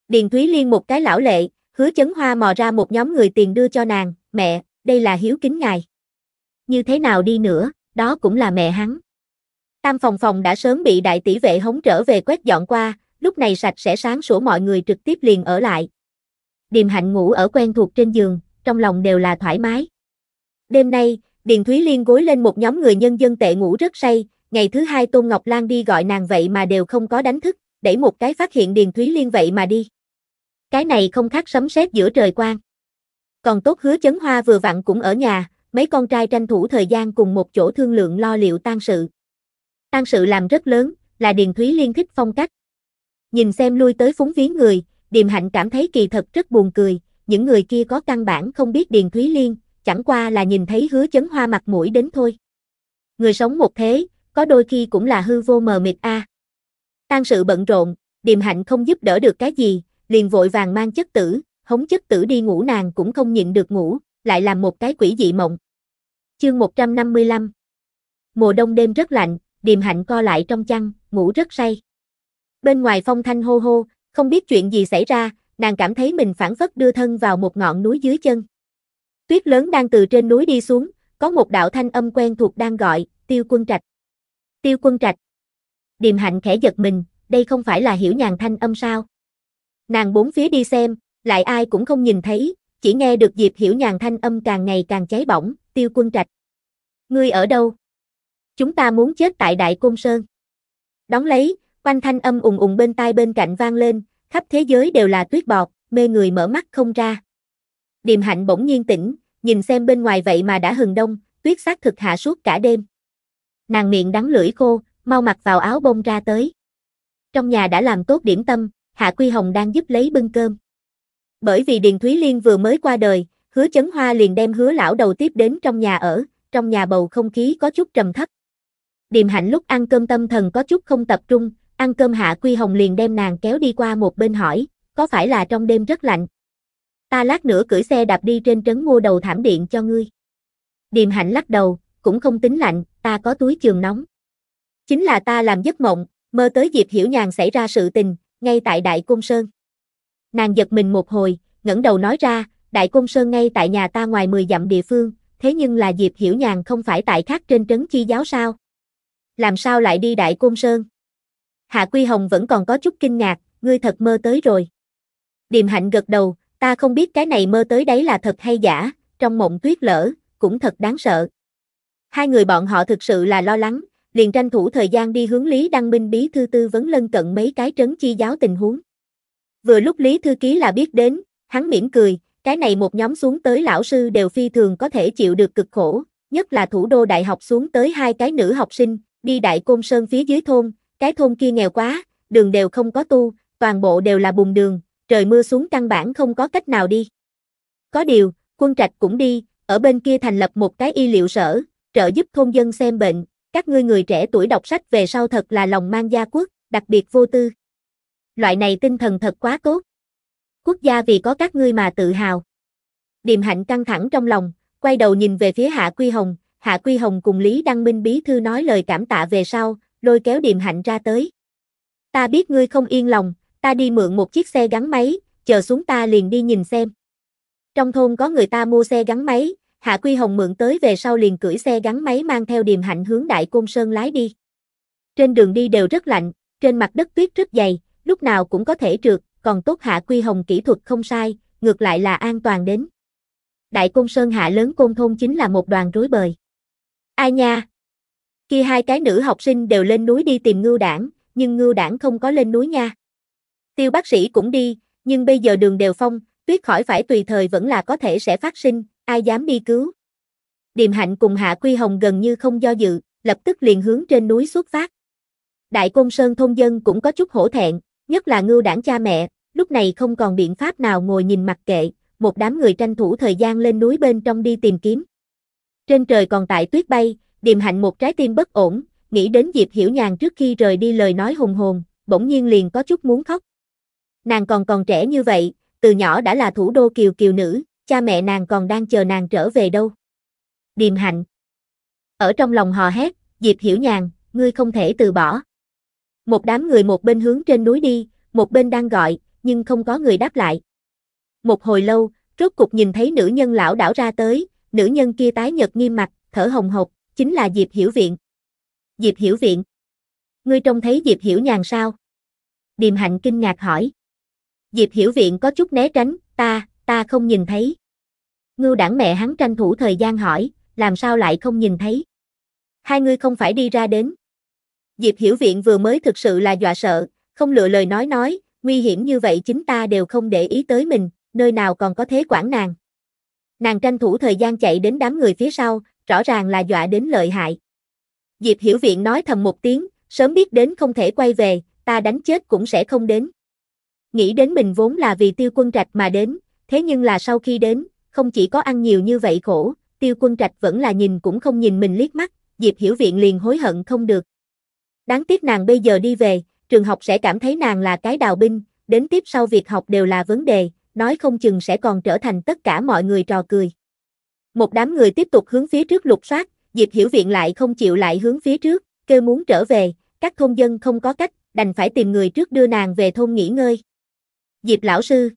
Speaker 1: Điền Thúy Liên một cái lão lệ, hứa chấn hoa mò ra một nhóm người tiền đưa cho nàng, mẹ, đây là hiếu kính ngài. Như thế nào đi nữa, đó cũng là mẹ hắn. Tam phòng phòng đã sớm bị đại tỷ vệ hống trở về quét dọn qua, lúc này sạch sẽ sáng sủa mọi người trực tiếp liền ở lại. Điềm hạnh ngủ ở quen thuộc trên giường, trong lòng đều là thoải mái. Đêm nay, Điền Thúy Liên gối lên một nhóm người nhân dân tệ ngủ rất say, ngày thứ hai Tôn Ngọc Lan đi gọi nàng vậy mà đều không có đánh thức, đẩy một cái phát hiện Điền Thúy Liên vậy mà đi. Cái này không khác sấm sét giữa trời quang. Còn tốt hứa chấn hoa vừa vặn cũng ở nhà, mấy con trai tranh thủ thời gian cùng một chỗ thương lượng lo liệu tan sự. Tan sự làm rất lớn, là Điền Thúy Liên thích phong cách. Nhìn xem lui tới phúng viếng người, Điềm Hạnh cảm thấy kỳ thật rất buồn cười, những người kia có căn bản không biết Điền Thúy Liên, chẳng qua là nhìn thấy hứa chấn hoa mặt mũi đến thôi. Người sống một thế, có đôi khi cũng là hư vô mờ mịt a. À. Tan sự bận rộn, điềm hạnh không giúp đỡ được cái gì, liền vội vàng mang chất tử, hống chất tử đi ngủ nàng cũng không nhịn được ngủ, lại làm một cái quỷ dị mộng. Chương 155 Mùa đông đêm rất lạnh, điềm hạnh co lại trong chăn, ngủ rất say. Bên ngoài phong thanh hô hô, không biết chuyện gì xảy ra, nàng cảm thấy mình phản phất đưa thân vào một ngọn núi dưới chân. Tuyết lớn đang từ trên núi đi xuống, có một đạo thanh âm quen thuộc đang gọi, tiêu quân trạch. Tiêu quân trạch. Điềm hạnh khẽ giật mình, đây không phải là hiểu nhàn thanh âm sao. Nàng bốn phía đi xem, lại ai cũng không nhìn thấy, chỉ nghe được dịp hiểu nhàn thanh âm càng ngày càng cháy bỏng, tiêu quân trạch. Ngươi ở đâu? Chúng ta muốn chết tại Đại Côn Sơn. Đóng lấy, quanh thanh âm ùng ùng bên tai bên cạnh vang lên, khắp thế giới đều là tuyết bọt, mê người mở mắt không ra. Điềm hạnh bỗng nhiên tỉnh, nhìn xem bên ngoài vậy mà đã hừng đông, tuyết xác thực hạ suốt cả đêm nàng miệng đắng lưỡi khô, mau mặc vào áo bông ra tới. Trong nhà đã làm tốt điểm tâm, Hạ Quy Hồng đang giúp lấy bưng cơm. Bởi vì Điền Thúy Liên vừa mới qua đời, hứa chấn hoa liền đem hứa lão đầu tiếp đến trong nhà ở, trong nhà bầu không khí có chút trầm thấp. Điềm hạnh lúc ăn cơm tâm thần có chút không tập trung, ăn cơm Hạ Quy Hồng liền đem nàng kéo đi qua một bên hỏi, có phải là trong đêm rất lạnh? Ta lát nữa cưỡi xe đạp đi trên trấn mua đầu thảm điện cho ngươi. Điềm hạnh lắc đầu, cũng không tính lạnh, ta có túi trường nóng. Chính là ta làm giấc mộng, mơ tới Diệp Hiểu Nhàn xảy ra sự tình, ngay tại Đại Côn Sơn. Nàng giật mình một hồi, ngẩng đầu nói ra, Đại Côn Sơn ngay tại nhà ta ngoài 10 dặm địa phương, thế nhưng là Diệp Hiểu Nhàn không phải tại khác trên trấn chi giáo sao? Làm sao lại đi Đại Côn Sơn? Hạ Quy Hồng vẫn còn có chút kinh ngạc, ngươi thật mơ tới rồi. Điềm hạnh gật đầu, ta không biết cái này mơ tới đấy là thật hay giả, trong mộng tuyết lỡ, cũng thật đáng sợ. Hai người bọn họ thực sự là lo lắng, liền tranh thủ thời gian đi hướng Lý Đăng Minh bí thư tư vấn lân cận mấy cái trấn chi giáo tình huống. Vừa lúc Lý thư ký là biết đến, hắn mỉm cười, cái này một nhóm xuống tới lão sư đều phi thường có thể chịu được cực khổ, nhất là thủ đô đại học xuống tới hai cái nữ học sinh, đi đại côn sơn phía dưới thôn, cái thôn kia nghèo quá, đường đều không có tu, toàn bộ đều là bùn đường, trời mưa xuống căn bản không có cách nào đi. Có điều, quân trạch cũng đi, ở bên kia thành lập một cái y liệu sở, trợ giúp thôn dân xem bệnh, các ngươi người trẻ tuổi đọc sách về sau thật là lòng mang gia quốc, đặc biệt vô tư. Loại này tinh thần thật quá tốt. Quốc gia vì có các ngươi mà tự hào. Điềm hạnh căng thẳng trong lòng, quay đầu nhìn về phía Hạ Quy Hồng, Hạ Quy Hồng cùng Lý Đăng Minh bí thư nói lời cảm tạ về sau, lôi kéo Điềm hạnh ra tới. Ta biết ngươi không yên lòng, ta đi mượn một chiếc xe gắn máy, chờ xuống ta liền đi nhìn xem. Trong thôn có người ta mua xe gắn máy, Hạ Quy Hồng mượn tới về sau liền cưỡi xe gắn máy mang theo điềm hạnh hướng Đại Côn Sơn lái đi. Trên đường đi đều rất lạnh, trên mặt đất tuyết rất dày, lúc nào cũng có thể trượt, còn tốt Hạ Quy Hồng kỹ thuật không sai, ngược lại là an toàn đến. Đại Côn Sơn hạ lớn côn thôn chính là một đoàn rối bời. Ai nha? Khi hai cái nữ học sinh đều lên núi đi tìm ngưu đảng, nhưng ngưu đảng không có lên núi nha. Tiêu bác sĩ cũng đi, nhưng bây giờ đường đều phong, tuyết khỏi phải tùy thời vẫn là có thể sẽ phát sinh, ai dám đi cứu. Điềm hạnh cùng Hạ Quy Hồng gần như không do dự, lập tức liền hướng trên núi xuất phát. Đại Côn Sơn thôn dân cũng có chút hổ thẹn, nhất là ngưu đảng cha mẹ, lúc này không còn biện pháp nào ngồi nhìn mặc kệ, một đám người tranh thủ thời gian lên núi bên trong đi tìm kiếm. Trên trời còn tại tuyết bay, điềm hạnh một trái tim bất ổn, nghĩ đến Diệp Hiểu Nhàn trước khi rời đi lời nói hùng hồn, bỗng nhiên liền có chút muốn khóc. Nàng còn còn trẻ như vậy, từ nhỏ đã là thủ đô kiều kiều nữ, cha mẹ nàng còn đang chờ nàng trở về đâu. Điềm hạnh. Ở trong lòng hò hét, Diệp Hiểu Nhàn, ngươi không thể từ bỏ. Một đám người một bên hướng trên núi đi, một bên đang gọi, nhưng không có người đáp lại. Một hồi lâu, rốt cục nhìn thấy nữ nhân lão đảo ra tới, nữ nhân kia tái nhật nghiêm mặt, thở hồng hộc, chính là Diệp Hiểu Viện. Diệp Hiểu Viện. Ngươi trông thấy Diệp Hiểu Nhàn sao? Điềm Hạnh kinh ngạc hỏi. Diệp Hiểu Viện có chút né tránh, ta, ta không nhìn thấy. Ngưu đảng mẹ hắn tranh thủ thời gian hỏi, làm sao lại không nhìn thấy. Hai ngươi không phải đi ra đến. Diệp hiểu viện vừa mới thực sự là dọa sợ, không lựa lời nói nói, nguy hiểm như vậy chính ta đều không để ý tới mình, nơi nào còn có thế quản nàng. Nàng tranh thủ thời gian chạy đến đám người phía sau, rõ ràng là dọa đến lợi hại. Diệp hiểu viện nói thầm một tiếng, sớm biết đến không thể quay về, ta đánh chết cũng sẽ không đến. Nghĩ đến mình vốn là vì tiêu quân trạch mà đến, thế nhưng là sau khi đến, không chỉ có ăn nhiều như vậy khổ, tiêu quân trạch vẫn là nhìn cũng không nhìn mình liếc mắt, Diệp Hiểu Viện liền hối hận không được. Đáng tiếc nàng bây giờ đi về, trường học sẽ cảm thấy nàng là cái đào binh, đến tiếp sau việc học đều là vấn đề, nói không chừng sẽ còn trở thành tất cả mọi người trò cười. Một đám người tiếp tục hướng phía trước lục soát, Diệp Hiểu Viện lại không chịu lại hướng phía trước, kêu muốn trở về, các thôn dân không có cách, đành phải tìm người trước đưa nàng về thôn nghỉ ngơi. Diệp lão sư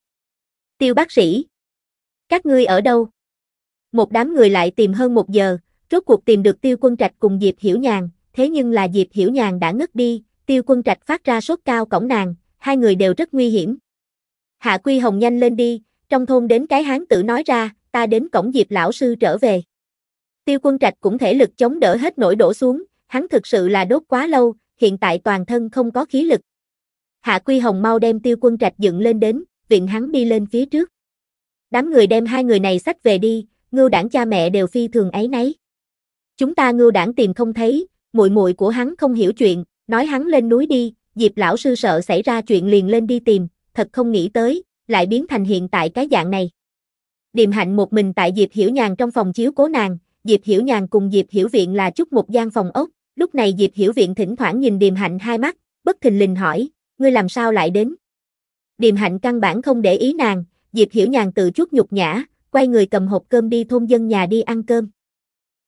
Speaker 1: Tiêu bác sĩ. Các ngươi ở đâu? Một đám người lại tìm hơn một giờ, rốt cuộc tìm được tiêu quân trạch cùng Diệp Hiểu Nhàn, thế nhưng là Diệp Hiểu Nhàn đã ngất đi, tiêu quân trạch phát ra sốt cao cổng nàng, hai người đều rất nguy hiểm. Hạ Quy Hồng nhanh lên đi, trong thôn đến cái hán tử nói ra, ta đến cổng Diệp lão sư trở về. Tiêu quân trạch cũng thể lực chống đỡ hết nổi đổ xuống, hắn thực sự là đốt quá lâu, hiện tại toàn thân không có khí lực. Hạ Quy Hồng mau đem tiêu quân trạch dựng lên đến, viện hắn đi lên phía trước. Đám người đem hai người này sách về đi, ngưu đảng cha mẹ đều phi thường ấy nấy. Chúng ta ngưu đảng tìm không thấy, muội muội của hắn không hiểu chuyện, nói hắn lên núi đi, Diệp lão sư sợ xảy ra chuyện liền lên đi tìm, thật không nghĩ tới, lại biến thành hiện tại cái dạng này. Điềm hạnh một mình tại Diệp Hiểu Nhàn trong phòng chiếu cố nàng, Diệp Hiểu Nhàn cùng Diệp Hiểu Viện là chút một gian phòng ốc, lúc này Diệp Hiểu Viện thỉnh thoảng nhìn Điềm hạnh hai mắt, bất thình lình hỏi, ngươi làm sao lại đến? Điềm hạnh căn bản không để ý nàng, Diệp Hiểu Nhàn tự chút nhục nhã, quay người cầm hộp cơm đi thôn dân nhà đi ăn cơm.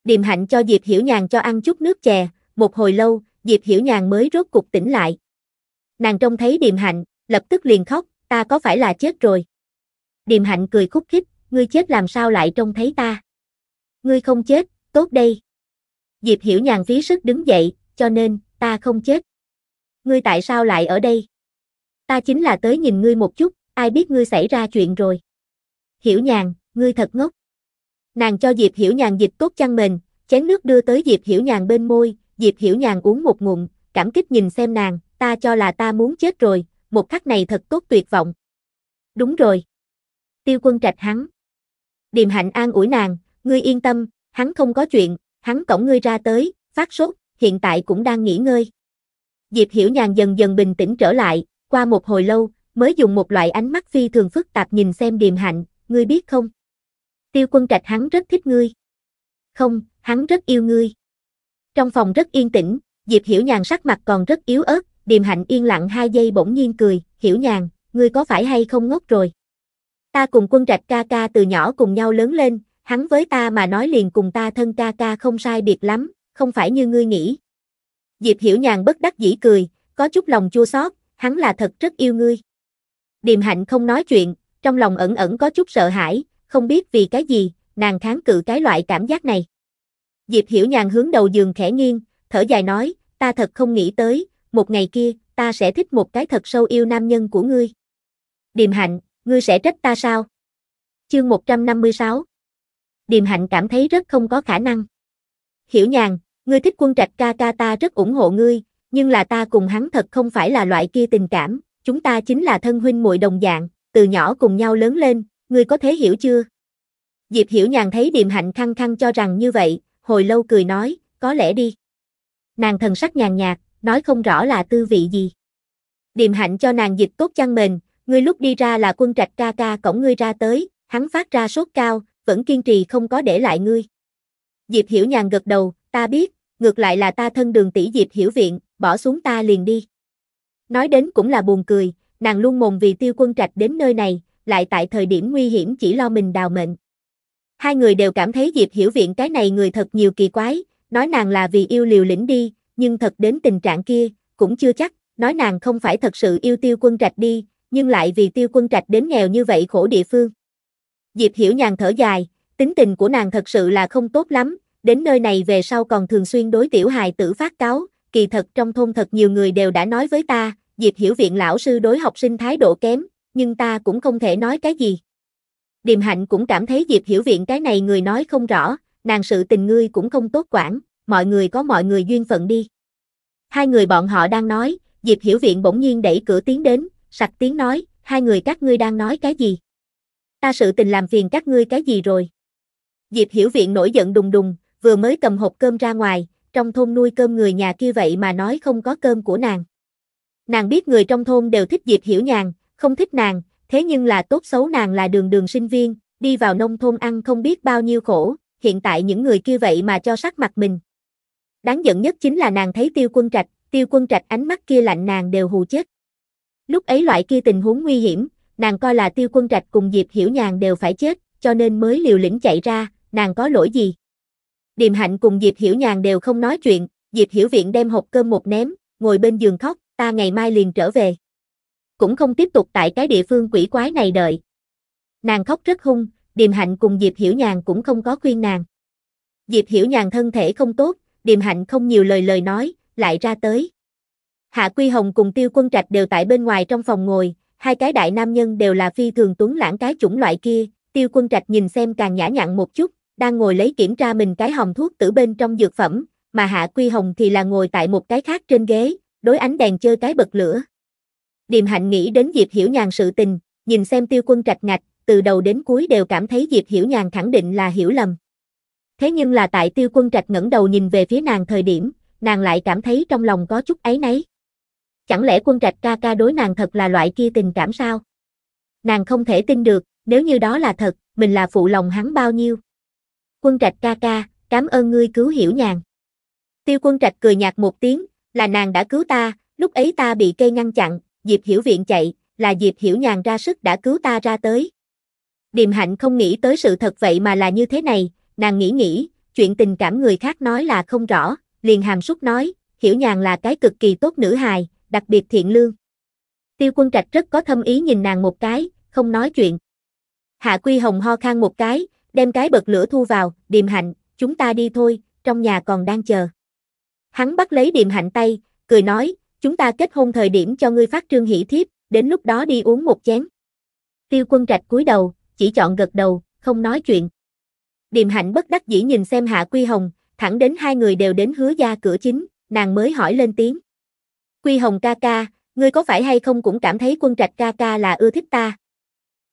Speaker 1: Điềm hạnh cho Diệp Hiểu Nhàn cho ăn chút nước chè, một hồi lâu, Diệp Hiểu Nhàn mới rốt cục tỉnh lại. Nàng trông thấy Điềm hạnh, lập tức liền khóc, ta có phải là chết rồi. Điềm hạnh cười khúc khích, ngươi chết làm sao lại trông thấy ta. Ngươi không chết, tốt đây. Diệp Hiểu Nhàn phí sức đứng dậy, cho nên, ta không chết. Ngươi tại sao lại ở đây? ta chính là tới nhìn ngươi một chút, ai biết ngươi xảy ra chuyện rồi. Hiểu nhàn, ngươi thật ngốc. Nàng cho Diệp Hiểu nhàn dịch tốt chăn mình, chén nước đưa tới Diệp Hiểu nhàn bên môi, Diệp Hiểu nhàn uống một ngụm, cảm kích nhìn xem nàng, ta cho là ta muốn chết rồi, một khắc này thật tốt tuyệt vọng. Đúng rồi. Tiêu quân trạch hắn. Điềm hạnh an ủi nàng, ngươi yên tâm, hắn không có chuyện, hắn cổng ngươi ra tới, phát sốt, hiện tại cũng đang nghỉ ngơi. Diệp Hiểu Nhàn dần dần bình tĩnh trở lại, qua một hồi lâu, mới dùng một loại ánh mắt phi thường phức tạp nhìn xem điềm hạnh, ngươi biết không? Tiêu quân trạch hắn rất thích ngươi. Không, hắn rất yêu ngươi. Trong phòng rất yên tĩnh, Diệp Hiểu Nhàn sắc mặt còn rất yếu ớt, điềm hạnh yên lặng hai giây bỗng nhiên cười, Hiểu Nhàn, ngươi có phải hay không ngốc rồi? Ta cùng quân trạch ca ca từ nhỏ cùng nhau lớn lên, hắn với ta mà nói liền cùng ta thân ca ca không sai biệt lắm, không phải như ngươi nghĩ. Diệp Hiểu Nhàn bất đắc dĩ cười, có chút lòng chua xót, hắn là thật rất yêu ngươi. Điềm hạnh không nói chuyện, trong lòng ẩn ẩn có chút sợ hãi, không biết vì cái gì, nàng kháng cự cái loại cảm giác này. Diệp hiểu nhàn hướng đầu giường khẽ nghiêng, thở dài nói, ta thật không nghĩ tới, một ngày kia, ta sẽ thích một cái thật sâu yêu nam nhân của ngươi. Điềm hạnh, ngươi sẽ trách ta sao? Chương 156 Điềm hạnh cảm thấy rất không có khả năng. Hiểu nhàn, ngươi thích quân trạch ca ca ta rất ủng hộ ngươi, nhưng là ta cùng hắn thật không phải là loại kia tình cảm, chúng ta chính là thân huynh muội đồng dạng, từ nhỏ cùng nhau lớn lên, ngươi có thể hiểu chưa? Diệp Hiểu Nhàn thấy Điềm Hạnh khăng khăng cho rằng như vậy, hồi lâu cười nói, có lẽ đi. Nàng thần sắc nhàn nhạt, nói không rõ là tư vị gì. Điềm Hạnh cho nàng dịch tốt chăn mền, ngươi lúc đi ra là quân trạch ca ca cổng ngươi ra tới, hắn phát ra sốt cao, vẫn kiên trì không có để lại ngươi. Diệp Hiểu Nhàn gật đầu, ta biết, ngược lại là ta thân đường tỷ Diệp Hiểu Viện, bỏ xuống ta liền đi. Nói đến cũng là buồn cười, nàng luôn mồm vì tiêu quân trạch đến nơi này, lại tại thời điểm nguy hiểm chỉ lo mình đào mệnh. Hai người đều cảm thấy Diệp Hiểu Viện cái này người thật nhiều kỳ quái, nói nàng là vì yêu liều lĩnh đi, nhưng thật đến tình trạng kia, cũng chưa chắc, nói nàng không phải thật sự yêu tiêu quân trạch đi, nhưng lại vì tiêu quân trạch đến nghèo như vậy khổ địa phương. Diệp Hiểu nhàn thở dài, tính tình của nàng thật sự là không tốt lắm, đến nơi này về sau còn thường xuyên đối tiểu hài tử phát cáo, kỳ thật trong thôn thật nhiều người đều đã nói với ta, Diệp Hiểu Viện lão sư đối học sinh thái độ kém, nhưng ta cũng không thể nói cái gì. Điềm Hạnh cũng cảm thấy Diệp Hiểu Viện cái này người nói không rõ, nàng sự tình ngươi cũng không tốt quản, mọi người có mọi người duyên phận đi. Hai người bọn họ đang nói, Diệp Hiểu Viện bỗng nhiên đẩy cửa tiến đến, sặc tiếng nói, hai người các ngươi đang nói cái gì? Ta sự tình làm phiền các ngươi cái gì rồi? Diệp Hiểu Viện nổi giận đùng đùng, vừa mới cầm hộp cơm ra ngoài, trong thôn nuôi cơm người nhà kia vậy mà nói không có cơm của nàng. Nàng biết người trong thôn đều thích Diệp Hiểu Nhàn, không thích nàng, thế nhưng là tốt xấu nàng là đường đường sinh viên, đi vào nông thôn ăn không biết bao nhiêu khổ, hiện tại những người kia vậy mà cho sắc mặt mình. Đáng giận nhất chính là nàng thấy tiêu quân trạch, tiêu quân trạch ánh mắt kia lạnh nàng đều hù chết. Lúc ấy loại kia tình huống nguy hiểm, nàng coi là tiêu quân trạch cùng Diệp Hiểu Nhàn đều phải chết, cho nên mới liều lĩnh chạy ra, nàng có lỗi gì. Điềm Hạnh cùng Diệp Hiểu Nhàn đều không nói chuyện, Diệp Hiểu Viện đem hộp cơm một ném, ngồi bên giường khóc, ta ngày mai liền trở về. Cũng không tiếp tục tại cái địa phương quỷ quái này đợi. Nàng khóc rất hung, Điềm Hạnh cùng Diệp Hiểu Nhàn cũng không có khuyên nàng. Diệp Hiểu Nhàn thân thể không tốt, Điềm Hạnh không nhiều lời lời nói, lại ra tới. Hạ Quy Hồng cùng Tiêu Quân Trạch đều tại bên ngoài trong phòng ngồi, hai cái đại nam nhân đều là phi thường tuấn lãng cái chủng loại kia, Tiêu Quân Trạch nhìn xem càng nhã nhặn một chút, đang ngồi lấy kiểm tra mình cái hồng thuốc tử bên trong dược phẩm, mà Hạ Quy Hồng thì là ngồi tại một cái khác trên ghế, đối ánh đèn chơi cái bật lửa. Điềm Hạnh nghĩ đến Diệp Hiểu Nhàn sự tình, nhìn xem Tiêu Quân trạch ngạch, từ đầu đến cuối đều cảm thấy Diệp Hiểu Nhàn khẳng định là hiểu lầm. Thế nhưng là tại Tiêu Quân trạch ngẩng đầu nhìn về phía nàng thời điểm, nàng lại cảm thấy trong lòng có chút ấy nấy. Chẳng lẽ Quân trạch ca ca đối nàng thật là loại kia tình cảm sao? Nàng không thể tin được, nếu như đó là thật, mình là phụ lòng hắn bao nhiêu quân trạch ca ca, cảm ơn ngươi cứu hiểu nhàn. Tiêu quân trạch cười nhạt một tiếng, là nàng đã cứu ta, lúc ấy ta bị cây ngăn chặn, Diệp hiểu viện chạy, là Diệp hiểu nhàn ra sức đã cứu ta ra tới. Điềm hạnh không nghĩ tới sự thật vậy mà là như thế này, nàng nghĩ nghĩ, chuyện tình cảm người khác nói là không rõ, liền hàm xúc nói, hiểu nhàn là cái cực kỳ tốt nữ hài, đặc biệt thiện lương. Tiêu quân trạch rất có thâm ý nhìn nàng một cái, không nói chuyện. Hạ Quy Hồng ho khan một cái, đem cái bật lửa thu vào, điềm hạnh, chúng ta đi thôi, trong nhà còn đang chờ. Hắn bắt lấy điềm hạnh tay, cười nói, chúng ta kết hôn thời điểm cho ngươi phát trương hỷ thiếp, đến lúc đó đi uống một chén. Tiêu quân trạch cúi đầu, chỉ chọn gật đầu, không nói chuyện. Điềm hạnh bất đắc dĩ nhìn xem hạ quy hồng, thẳng đến hai người đều đến hứa gia cửa chính, nàng mới hỏi lên tiếng. Quy hồng ca ca, ngươi có phải hay không cũng cảm thấy quân trạch ca ca là ưa thích ta?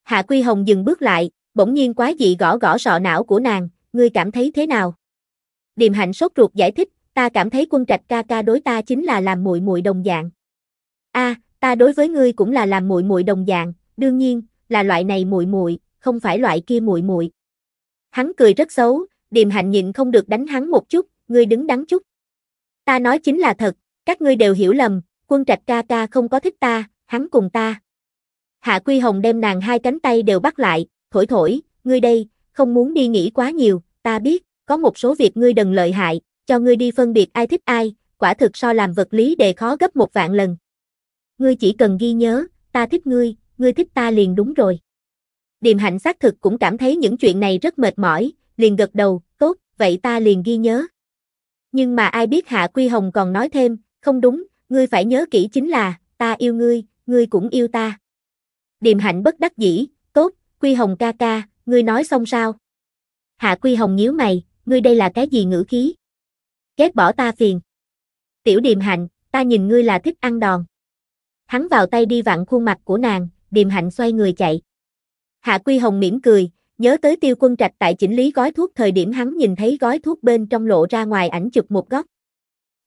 Speaker 1: Hạ quy hồng dừng bước lại, bỗng nhiên quá dị gõ gõ sọ não của nàng, ngươi cảm thấy thế nào? Điềm hạnh sốt ruột giải thích, ta cảm thấy quân trạch ca ca đối ta chính là làm muội muội đồng dạng. A, à, ta đối với ngươi cũng là làm muội muội đồng dạng, đương nhiên, là loại này muội muội, không phải loại kia muội muội. Hắn cười rất xấu, Điềm Hạnh nhịn không được đánh hắn một chút, ngươi đứng đắn chút. Ta nói chính là thật, các ngươi đều hiểu lầm, Quân Trạch ca ca không có thích ta, hắn cùng ta. Hạ Quy Hồng đem nàng hai cánh tay đều bắt lại, thổi thổi, ngươi đây, không muốn đi nghĩ quá nhiều, ta biết, có một số việc ngươi đừng lợi hại, cho ngươi đi phân biệt ai thích ai, quả thực so làm vật lý đề khó gấp một vạn lần. Ngươi chỉ cần ghi nhớ, ta thích ngươi, ngươi thích ta liền đúng rồi. Điềm hạnh xác thực cũng cảm thấy những chuyện này rất mệt mỏi, liền gật đầu, tốt, vậy ta liền ghi nhớ. Nhưng mà ai biết Hạ Quy Hồng còn nói thêm, không đúng, ngươi phải nhớ kỹ chính là, ta yêu ngươi, ngươi cũng yêu ta. Điềm hạnh bất đắc dĩ, Quy Hồng ca ca, ngươi nói xong sao? Hạ Quy Hồng nhíu mày, ngươi đây là cái gì ngữ khí? Ghét bỏ ta phiền. Tiểu Điềm Hạnh, ta nhìn ngươi là thích ăn đòn. Hắn vào tay đi vặn khuôn mặt của nàng, Điềm Hạnh xoay người chạy. Hạ Quy Hồng mỉm cười, nhớ tới tiêu quân trạch tại chỉnh lý gói thuốc thời điểm hắn nhìn thấy gói thuốc bên trong lộ ra ngoài ảnh chụp một góc.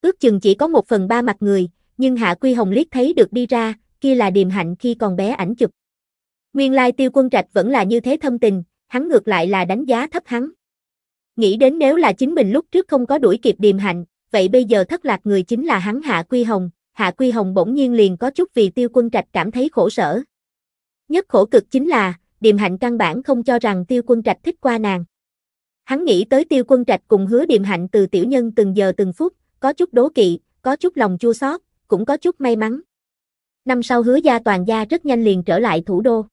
Speaker 1: Ước chừng chỉ có một phần ba mặt người, nhưng Hạ Quy Hồng liếc thấy được đi ra, kia là Điềm Hạnh khi còn bé ảnh chụp. Nguyên lai tiêu quân trạch vẫn là như thế thâm tình, hắn ngược lại là đánh giá thấp hắn. Nghĩ đến nếu là chính mình lúc trước không có đuổi kịp điềm hạnh, vậy bây giờ thất lạc người chính là hắn Hạ Quy Hồng, Hạ Quy Hồng bỗng nhiên liền có chút vì tiêu quân trạch cảm thấy khổ sở. Nhất khổ cực chính là, điềm hạnh căn bản không cho rằng tiêu quân trạch thích qua nàng. Hắn nghĩ tới tiêu quân trạch cùng hứa điềm hạnh từ tiểu nhân từng giờ từng phút, có chút đố kỵ, có chút lòng chua xót, cũng có chút may mắn. Năm sau hứa gia toàn gia rất nhanh liền trở lại thủ đô.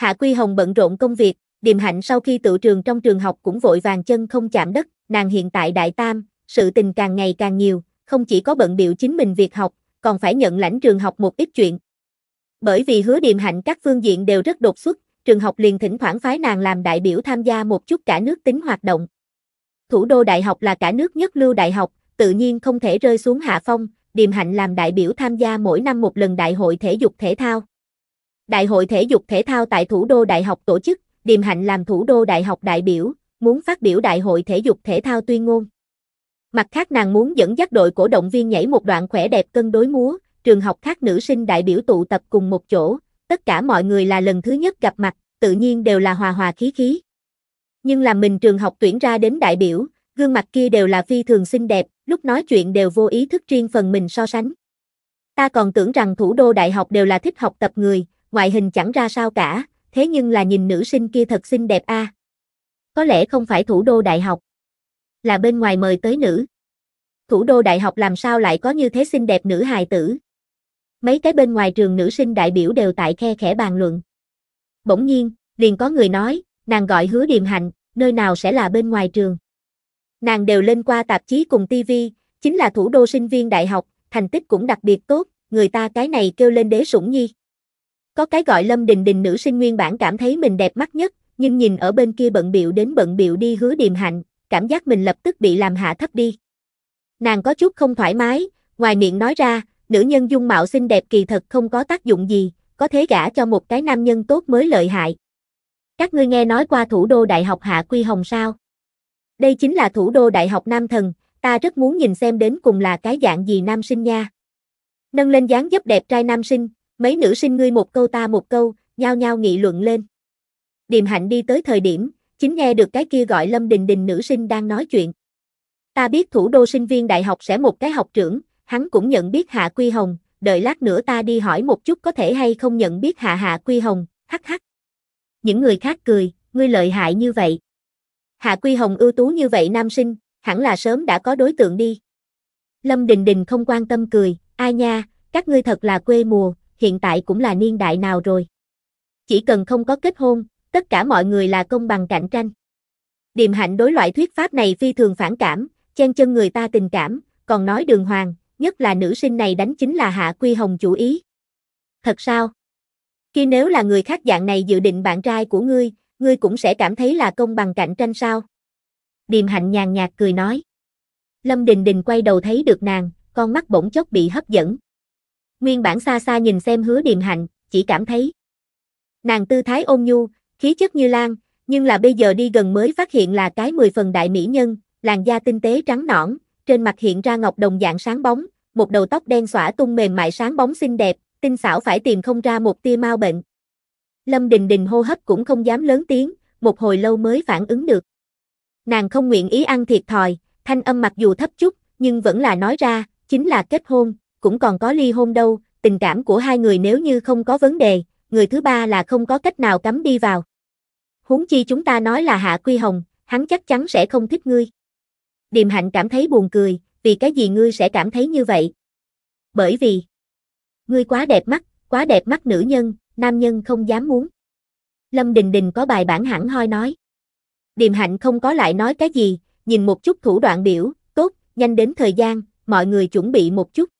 Speaker 1: Hạ Quy Hồng bận rộn công việc, Điềm Hạnh sau khi tự trường trong trường học cũng vội vàng chân không chạm đất, nàng hiện tại đại tam, sự tình càng ngày càng nhiều, không chỉ có bận biểu chính mình việc học, còn phải nhận lãnh trường học một ít chuyện. Bởi vì hứa Điềm Hạnh các phương diện đều rất đột xuất, trường học liền thỉnh thoảng phái nàng làm đại biểu tham gia một chút cả nước tính hoạt động. Thủ đô đại học là cả nước nhất lưu đại học, tự nhiên không thể rơi xuống hạ phong, Điềm Hạnh làm đại biểu tham gia mỗi năm một lần đại hội thể dục thể thao. Đại hội thể dục thể thao tại thủ đô đại học tổ chức, Điềm Hạnh làm thủ đô đại học đại biểu, muốn phát biểu đại hội thể dục thể thao tuyên ngôn. Mặt khác nàng muốn dẫn dắt đội cổ động viên nhảy một đoạn khỏe đẹp cân đối múa, trường học khác nữ sinh đại biểu tụ tập cùng một chỗ, tất cả mọi người là lần thứ nhất gặp mặt, tự nhiên đều là hòa hòa khí khí. Nhưng làm mình trường học tuyển ra đến đại biểu, gương mặt kia đều là phi thường xinh đẹp, lúc nói chuyện đều vô ý thức riêng phần mình so sánh. Ta còn tưởng rằng thủ đô đại học đều là thích học tập người, ngoại hình chẳng ra sao cả, thế nhưng là nhìn nữ sinh kia thật xinh đẹp a. À. Có lẽ không phải thủ đô đại học, là bên ngoài mời tới nữ. Thủ đô đại học làm sao lại có như thế xinh đẹp nữ hài tử? Mấy cái bên ngoài trường nữ sinh đại biểu đều tại khe khẽ bàn luận. Bỗng nhiên, liền có người nói, nàng gọi hứa điềm hạnh, nơi nào sẽ là bên ngoài trường. Nàng đều lên qua tạp chí cùng TV, chính là thủ đô sinh viên đại học, thành tích cũng đặc biệt tốt, người ta cái này kêu lên đế sủng nhi. Có cái gọi Lâm Đình Đình nữ sinh nguyên bản cảm thấy mình đẹp mắt nhất, nhưng nhìn ở bên kia bận biệu đến bận biệu đi hứa điềm hạnh, cảm giác mình lập tức bị làm hạ thấp đi. Nàng có chút không thoải mái, ngoài miệng nói ra, nữ nhân dung mạo xinh đẹp kỳ thật không có tác dụng gì, có thế gả cho một cái nam nhân tốt mới lợi hại. Các ngươi nghe nói qua thủ đô Đại học Hạ Quy Hồng sao? Đây chính là thủ đô Đại học Nam Thần, ta rất muốn nhìn xem đến cùng là cái dạng gì nam sinh nha. Nâng lên dáng dấp đẹp trai nam sinh, Mấy nữ sinh ngươi một câu ta một câu, nhao nhao nghị luận lên. Điềm hạnh đi tới thời điểm, chính nghe được cái kia gọi Lâm Đình Đình nữ sinh đang nói chuyện. Ta biết thủ đô sinh viên đại học sẽ một cái học trưởng, hắn cũng nhận biết Hạ Quy Hồng, đợi lát nữa ta đi hỏi một chút có thể hay không nhận biết Hạ Hạ Quy Hồng, hắc hắc. Những người khác cười, ngươi lợi hại như vậy. Hạ Quy Hồng ưu tú như vậy nam sinh, hẳn là sớm đã có đối tượng đi. Lâm Đình Đình không quan tâm cười, ai nha, các ngươi thật là quê mùa, hiện tại cũng là niên đại nào rồi. Chỉ cần không có kết hôn, tất cả mọi người là công bằng cạnh tranh. Điềm hạnh đối loại thuyết pháp này phi thường phản cảm, chen chân người ta tình cảm, còn nói đường hoàng, nhất là nữ sinh này đánh chính là hạ quy hồng chủ ý. Thật sao? Khi nếu là người khác dạng này dự định bạn trai của ngươi, ngươi cũng sẽ cảm thấy là công bằng cạnh tranh sao? Điềm hạnh nhàn nhạt cười nói. Lâm Đình Đình quay đầu thấy được nàng, con mắt bỗng chốc bị hấp dẫn nguyên bản xa xa nhìn xem hứa điềm hạnh, chỉ cảm thấy. Nàng tư thái ôn nhu, khí chất như lan, nhưng là bây giờ đi gần mới phát hiện là cái mười phần đại mỹ nhân, làn da tinh tế trắng nõn, trên mặt hiện ra ngọc đồng dạng sáng bóng, một đầu tóc đen xõa tung mềm mại sáng bóng xinh đẹp, tinh xảo phải tìm không ra một tia mau bệnh. Lâm Đình Đình hô hấp cũng không dám lớn tiếng, một hồi lâu mới phản ứng được. Nàng không nguyện ý ăn thiệt thòi, thanh âm mặc dù thấp chút, nhưng vẫn là nói ra, chính là kết hôn, cũng còn có ly hôn đâu, tình cảm của hai người nếu như không có vấn đề, người thứ ba là không có cách nào cấm đi vào. Huống chi chúng ta nói là Hạ Quy Hồng, hắn chắc chắn sẽ không thích ngươi. Điềm Hạnh cảm thấy buồn cười, vì cái gì ngươi sẽ cảm thấy như vậy? Bởi vì, ngươi quá đẹp mắt, quá đẹp mắt nữ nhân, nam nhân không dám muốn. Lâm Đình Đình có bài bản hẳn hoi nói. Điềm Hạnh không có lại nói cái gì, nhìn một chút thủ đoạn biểu, tốt, nhanh đến thời gian, mọi người chuẩn bị một chút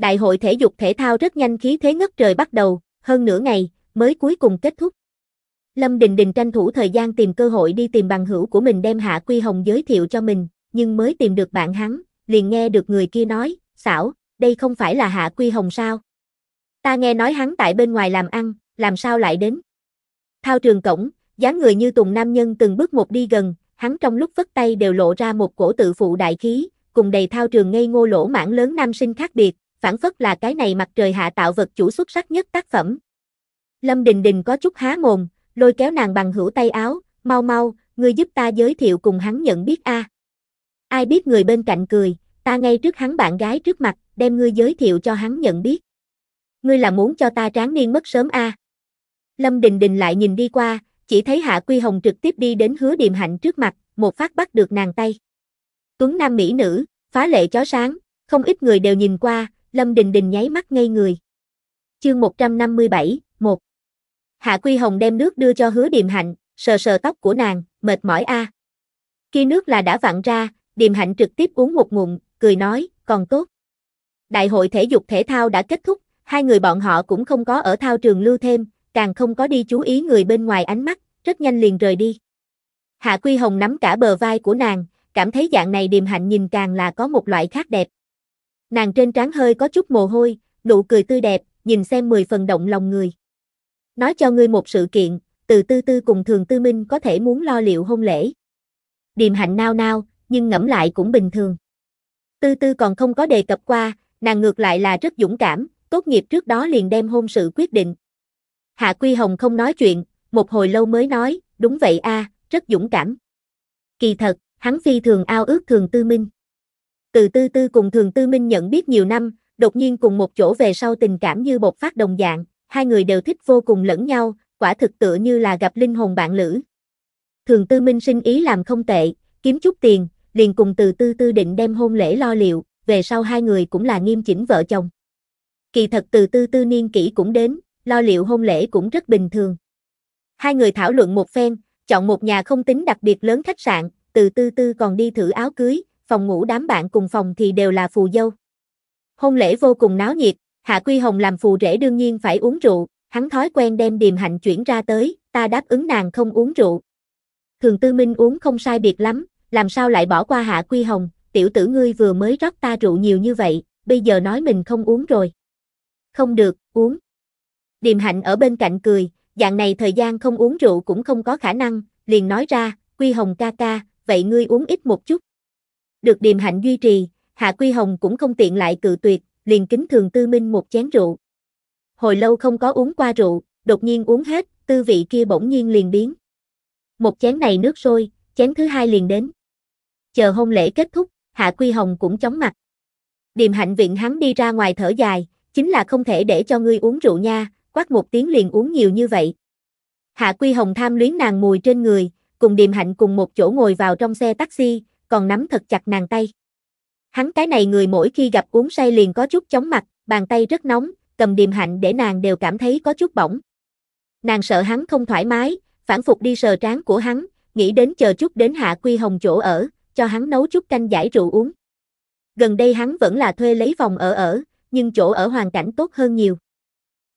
Speaker 1: đại hội thể dục thể thao rất nhanh khí thế ngất trời bắt đầu, hơn nửa ngày, mới cuối cùng kết thúc. Lâm Đình Đình tranh thủ thời gian tìm cơ hội đi tìm bằng hữu của mình đem Hạ Quy Hồng giới thiệu cho mình, nhưng mới tìm được bạn hắn, liền nghe được người kia nói, xảo, đây không phải là Hạ Quy Hồng sao? Ta nghe nói hắn tại bên ngoài làm ăn, làm sao lại đến? Thao trường cổng, dáng người như tùng nam nhân từng bước một đi gần, hắn trong lúc vất tay đều lộ ra một cổ tự phụ đại khí, cùng đầy thao trường ngây ngô lỗ mảng lớn nam sinh khác biệt, phản phất là cái này mặt trời hạ tạo vật chủ xuất sắc nhất tác phẩm. Lâm Đình Đình có chút há mồm, lôi kéo nàng bằng hữu tay áo, mau mau, ngươi giúp ta giới thiệu cùng hắn nhận biết a. À. Ai biết người bên cạnh cười, ta ngay trước hắn bạn gái trước mặt, đem ngươi giới thiệu cho hắn nhận biết. Ngươi là muốn cho ta tráng niên mất sớm a. À. Lâm Đình Đình lại nhìn đi qua, chỉ thấy Hạ Quy Hồng trực tiếp đi đến hứa điềm hạnh trước mặt, một phát bắt được nàng tay. Tuấn Nam Mỹ nữ, phá lệ chó sáng, không ít người đều nhìn qua, Lâm Đình Đình nháy mắt ngây người. Chương 157, 1 Hạ Quy Hồng đem nước đưa cho hứa điềm hạnh, sờ sờ tóc của nàng, mệt mỏi a. À. Khi nước là đã vặn ra, điềm hạnh trực tiếp uống một ngụm, cười nói, còn tốt. Đại hội thể dục thể thao đã kết thúc, hai người bọn họ cũng không có ở thao trường lưu thêm, càng không có đi chú ý người bên ngoài ánh mắt, rất nhanh liền rời đi. Hạ Quy Hồng nắm cả bờ vai của nàng, cảm thấy dạng này điềm hạnh nhìn càng là có một loại khác đẹp. Nàng trên trán hơi có chút mồ hôi, nụ cười tươi đẹp, nhìn xem mười phần động lòng người. Nói cho ngươi một sự kiện, từ tư tư cùng thường tư minh có thể muốn lo liệu hôn lễ. Điềm hạnh nao nao, nhưng ngẫm lại cũng bình thường. Tư tư còn không có đề cập qua, nàng ngược lại là rất dũng cảm, tốt nghiệp trước đó liền đem hôn sự quyết định. Hạ Quy Hồng không nói chuyện, một hồi lâu mới nói, đúng vậy a, rất dũng cảm. Kỳ thật, hắn phi thường ao ước thường tư minh từ tư tư cùng thường tư minh nhận biết nhiều năm, đột nhiên cùng một chỗ về sau tình cảm như bột phát đồng dạng, hai người đều thích vô cùng lẫn nhau, quả thực tựa như là gặp linh hồn bạn lữ. Thường tư minh sinh ý làm không tệ, kiếm chút tiền, liền cùng từ tư tư định đem hôn lễ lo liệu, về sau hai người cũng là nghiêm chỉnh vợ chồng. Kỳ thật từ tư tư niên kỷ cũng đến, lo liệu hôn lễ cũng rất bình thường. Hai người thảo luận một phen, chọn một nhà không tính đặc biệt lớn khách sạn, từ tư tư còn đi thử áo cưới, phòng ngủ đám bạn cùng phòng thì đều là phù dâu. Hôn lễ vô cùng náo nhiệt, Hạ Quy Hồng làm phù rể đương nhiên phải uống rượu, hắn thói quen đem điềm hạnh chuyển ra tới, ta đáp ứng nàng không uống rượu. Thường Tư Minh uống không sai biệt lắm, làm sao lại bỏ qua Hạ Quy Hồng, tiểu tử ngươi vừa mới rót ta rượu nhiều như vậy, bây giờ nói mình không uống rồi. Không được, uống. Điềm hạnh ở bên cạnh cười, dạng này thời gian không uống rượu cũng không có khả năng, liền nói ra, Quy Hồng ca ca, vậy ngươi uống ít một chút được điềm hạnh duy trì, Hạ Quy Hồng cũng không tiện lại cự tuyệt, liền kính thường Tư Minh một chén rượu. Hồi lâu không có uống qua rượu, đột nhiên uống hết, tư vị kia bỗng nhiên liền biến. Một chén này nước sôi, chén thứ hai liền đến. Chờ hôn lễ kết thúc, Hạ Quy Hồng cũng chóng mặt. Điềm hạnh viện hắn đi ra ngoài thở dài, chính là không thể để cho ngươi uống rượu nha, quát một tiếng liền uống nhiều như vậy. Hạ Quy Hồng tham luyến nàng mùi trên người, cùng điềm hạnh cùng một chỗ ngồi vào trong xe taxi, còn nắm thật chặt nàng tay. Hắn cái này người mỗi khi gặp uống say liền có chút chóng mặt, bàn tay rất nóng, cầm điềm hạnh để nàng đều cảm thấy có chút bỏng. Nàng sợ hắn không thoải mái, phản phục đi sờ trán của hắn, nghĩ đến chờ chút đến Hạ Quy Hồng chỗ ở, cho hắn nấu chút canh giải rượu uống. Gần đây hắn vẫn là thuê lấy phòng ở ở, nhưng chỗ ở hoàn cảnh tốt hơn nhiều.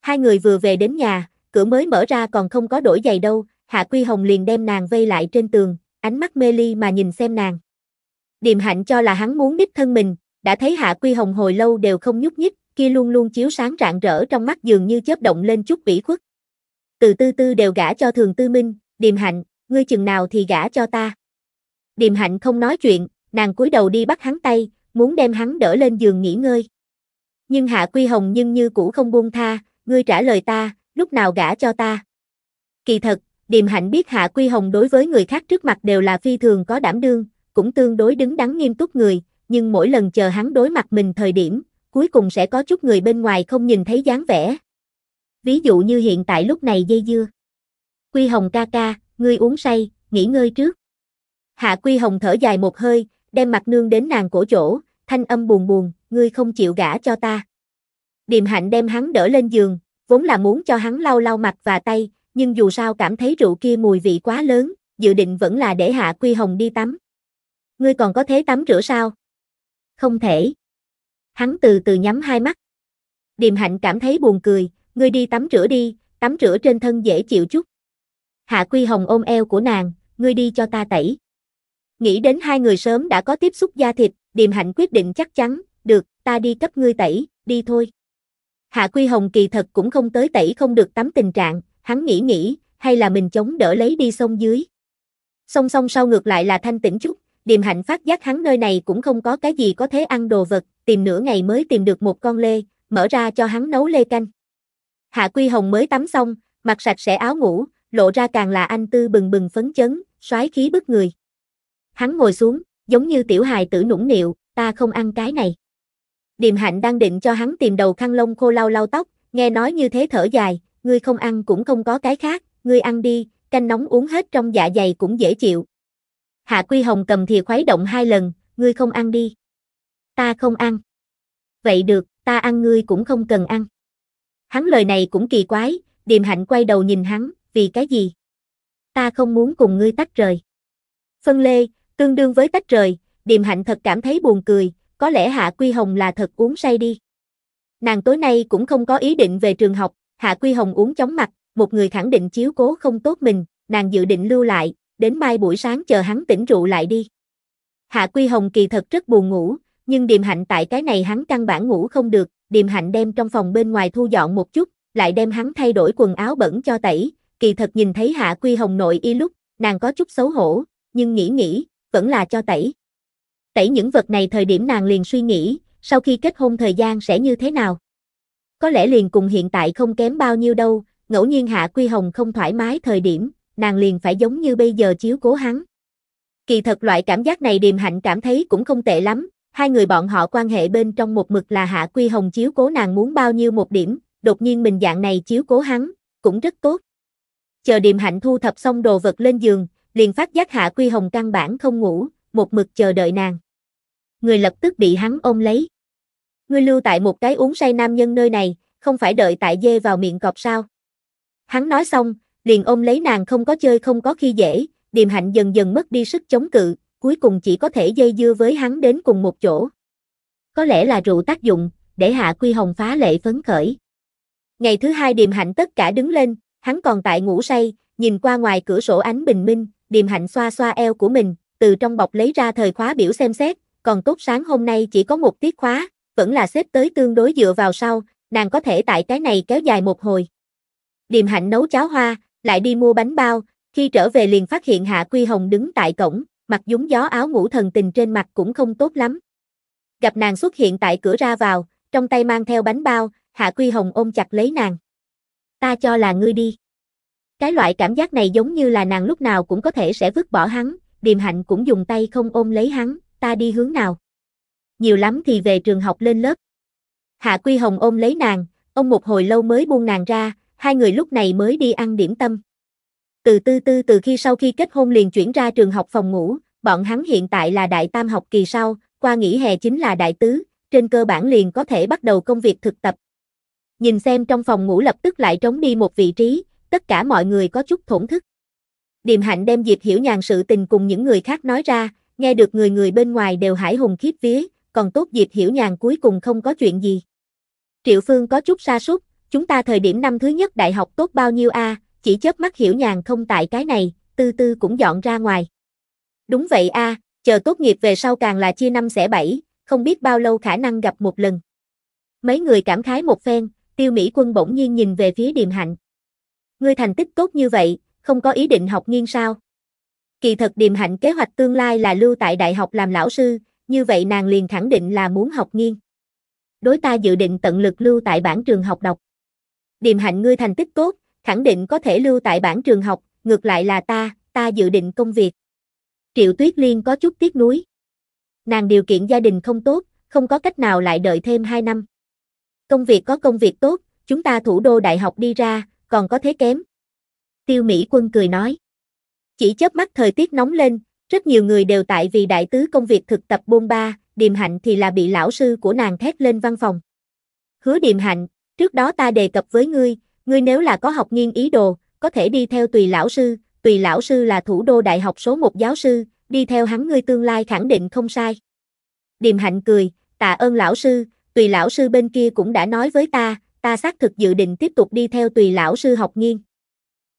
Speaker 1: Hai người vừa về đến nhà, cửa mới mở ra còn không có đổi giày đâu, Hạ Quy Hồng liền đem nàng vây lại trên tường, ánh mắt mê ly mà nhìn xem nàng điềm hạnh cho là hắn muốn đích thân mình, đã thấy hạ quy hồng hồi lâu đều không nhúc nhích, kia luôn luôn chiếu sáng rạng rỡ trong mắt dường như chớp động lên chút ủy khuất. Từ tư tư đều gả cho thường tư minh, điềm hạnh, ngươi chừng nào thì gả cho ta. Điềm hạnh không nói chuyện, nàng cúi đầu đi bắt hắn tay, muốn đem hắn đỡ lên giường nghỉ ngơi. Nhưng hạ quy hồng nhưng như cũ không buông tha, ngươi trả lời ta, lúc nào gả cho ta. Kỳ thật, điềm hạnh biết hạ quy hồng đối với người khác trước mặt đều là phi thường có đảm đương, cũng tương đối đứng đắn nghiêm túc người, nhưng mỗi lần chờ hắn đối mặt mình thời điểm, cuối cùng sẽ có chút người bên ngoài không nhìn thấy dáng vẻ. Ví dụ như hiện tại lúc này dây dưa. Quy Hồng ca ca, ngươi uống say, nghỉ ngơi trước. Hạ Quy Hồng thở dài một hơi, đem mặt nương đến nàng cổ chỗ, thanh âm buồn buồn, ngươi không chịu gả cho ta. Điềm hạnh đem hắn đỡ lên giường, vốn là muốn cho hắn lau lau mặt và tay, nhưng dù sao cảm thấy rượu kia mùi vị quá lớn, dự định vẫn là để Hạ Quy Hồng đi tắm. Ngươi còn có thế tắm rửa sao? Không thể. Hắn từ từ nhắm hai mắt. Điềm hạnh cảm thấy buồn cười, ngươi đi tắm rửa đi, tắm rửa trên thân dễ chịu chút. Hạ Quy Hồng ôm eo của nàng, ngươi đi cho ta tẩy. Nghĩ đến hai người sớm đã có tiếp xúc da thịt, Điềm Hạnh quyết định chắc chắn, được, ta đi cấp ngươi tẩy, đi thôi. Hạ Quy Hồng kỳ thật cũng không tới tẩy không được tắm tình trạng, hắn nghĩ nghĩ, hay là mình chống đỡ lấy đi sông dưới. Song song sau ngược lại là thanh tĩnh chút, điềm hạnh phát giác hắn nơi này cũng không có cái gì có thể ăn đồ vật, tìm nửa ngày mới tìm được một con lê, mở ra cho hắn nấu lê canh. Hạ Quy Hồng mới tắm xong, mặc sạch sẽ áo ngủ, lộ ra càng là anh tư bừng bừng phấn chấn, soái khí bức người. Hắn ngồi xuống, giống như tiểu hài tử nũng nịu, ta không ăn cái này. Điềm hạnh đang định cho hắn tìm đầu khăn lông khô lau lau tóc, nghe nói như thế thở dài, ngươi không ăn cũng không có cái khác, ngươi ăn đi, canh nóng uống hết trong dạ dày cũng dễ chịu, Hạ Quy Hồng cầm thìa khuấy động hai lần, ngươi không ăn đi. Ta không ăn. Vậy được, ta ăn ngươi cũng không cần ăn. Hắn lời này cũng kỳ quái, điềm hạnh quay đầu nhìn hắn, vì cái gì? Ta không muốn cùng ngươi tách rời. Phân lê, tương đương với tách rời, điềm hạnh thật cảm thấy buồn cười, có lẽ Hạ Quy Hồng là thật uống say đi. Nàng tối nay cũng không có ý định về trường học, Hạ Quy Hồng uống chóng mặt, một người khẳng định chiếu cố không tốt mình, nàng dự định lưu lại, đến mai buổi sáng chờ hắn tỉnh rượu lại đi. Hạ Quy Hồng kỳ thật rất buồn ngủ, nhưng điềm hạnh tại cái này hắn căn bản ngủ không được, điềm hạnh đem trong phòng bên ngoài thu dọn một chút, lại đem hắn thay đổi quần áo bẩn cho tẩy, kỳ thật nhìn thấy Hạ Quy Hồng nội y lúc, nàng có chút xấu hổ, nhưng nghĩ nghĩ, vẫn là cho tẩy. Tẩy những vật này thời điểm nàng liền suy nghĩ, sau khi kết hôn thời gian sẽ như thế nào? Có lẽ liền cùng hiện tại không kém bao nhiêu đâu, ngẫu nhiên Hạ Quy Hồng không thoải mái thời điểm, nàng liền phải giống như bây giờ chiếu cố hắn. Kỳ thật loại cảm giác này điềm hạnh cảm thấy cũng không tệ lắm, hai người bọn họ quan hệ bên trong một mực là Hạ Quy Hồng chiếu cố nàng muốn bao nhiêu một điểm, đột nhiên mình dạng này chiếu cố hắn, cũng rất tốt. Chờ điềm hạnh thu thập xong đồ vật lên giường, liền phát giác Hạ Quy Hồng căn bản không ngủ, một mực chờ đợi nàng. Người lập tức bị hắn ôm lấy. Ngươi lưu tại một cái uống say nam nhân nơi này, không phải đợi tại dê vào miệng cọp sao. Hắn nói xong, liền ôm lấy nàng không có chơi không có khi dễ, điềm hạnh dần dần mất đi sức chống cự, cuối cùng chỉ có thể dây dưa với hắn đến cùng một chỗ. Có lẽ là rượu tác dụng, để Hạ Quy Hồng phá lệ phấn khởi. Ngày thứ hai điềm hạnh tất cả đứng lên, hắn còn tại ngủ say, nhìn qua ngoài cửa sổ ánh bình minh, điềm hạnh xoa xoa eo của mình, từ trong bọc lấy ra thời khóa biểu xem xét, còn tốt sáng hôm nay chỉ có một tiết khóa, vẫn là xếp tới tương đối dựa vào sau, nàng có thể tại cái này kéo dài một hồi. Điềm hạnh nấu cháo hoa, lại đi mua bánh bao, khi trở về liền phát hiện Hạ Quy Hồng đứng tại cổng, mặt dúng gió áo ngủ thần tình trên mặt cũng không tốt lắm. Gặp nàng xuất hiện tại cửa ra vào, trong tay mang theo bánh bao, Hạ Quy Hồng ôm chặt lấy nàng. Ta cho là ngươi đi. Cái loại cảm giác này giống như là nàng lúc nào cũng có thể sẽ vứt bỏ hắn, điềm hạnh cũng dùng tay không ôm lấy hắn, ta đi hướng nào. Nhiều lắm thì về trường học lên lớp. Hạ Quy Hồng ôm lấy nàng, ông một hồi lâu mới buông nàng ra, hai người lúc này mới đi ăn điểm tâm. Từ tư tư từ khi sau khi kết hôn liền chuyển ra trường học phòng ngủ, bọn hắn hiện tại là đại tam học kỳ sau, qua nghỉ hè chính là đại tứ, trên cơ bản liền có thể bắt đầu công việc thực tập. Nhìn xem trong phòng ngủ lập tức lại trống đi một vị trí, tất cả mọi người có chút thổn thức. Điềm hạnh đem Diệp Hiểu Nhàn sự tình cùng những người khác nói ra, nghe được người người bên ngoài đều hải hùng khiếp vía, còn tốt Diệp Hiểu Nhàn cuối cùng không có chuyện gì. Triệu Phương có chút sa sút, chúng ta thời điểm năm thứ nhất đại học tốt bao nhiêu a, chỉ chớp mắt hiểu nhàn không tại cái này, tư tư cũng dọn ra ngoài. Đúng vậy a, chờ tốt nghiệp về sau càng là chia năm xẻ bảy, không biết bao lâu khả năng gặp một lần. Mấy người cảm khái một phen, tiêu Mỹ quân bỗng nhiên nhìn về phía điềm hạnh. Ngươi thành tích tốt như vậy, không có ý định học nghiên sao? Kỳ thật điềm hạnh kế hoạch tương lai là lưu tại đại học làm lão sư, như vậy nàng liền khẳng định là muốn học nghiên. Đối ta dự định tận lực lưu tại bản trường học đọc. Điềm hạnh ngươi thành tích tốt, khẳng định có thể lưu tại bản trường học, ngược lại là ta, ta dự định công việc. Triệu Tuyết Liên có chút tiếc nuối. Nàng điều kiện gia đình không tốt, không có cách nào lại đợi thêm 2 năm. Công việc có công việc tốt, chúng ta thủ đô đại học đi ra, còn có thế kém. Tiêu Mỹ Quân cười nói. Chỉ chớp mắt thời tiết nóng lên, rất nhiều người đều tại vì đại tứ công việc thực tập bôn ba, điềm hạnh thì là bị lão sư của nàng thét lên văn phòng. Hứa điềm hạnh, Trước đó ta đề cập với ngươi, ngươi nếu là có học nghiên ý đồ, có thể đi theo tùy lão sư, tùy lão sư là thủ đô đại học số một giáo sư, đi theo hắn ngươi tương lai khẳng định không sai. Điềm hạnh cười, tạ ơn lão sư, tùy lão sư bên kia cũng đã nói với ta, ta xác thực dự định tiếp tục đi theo tùy lão sư học nghiên.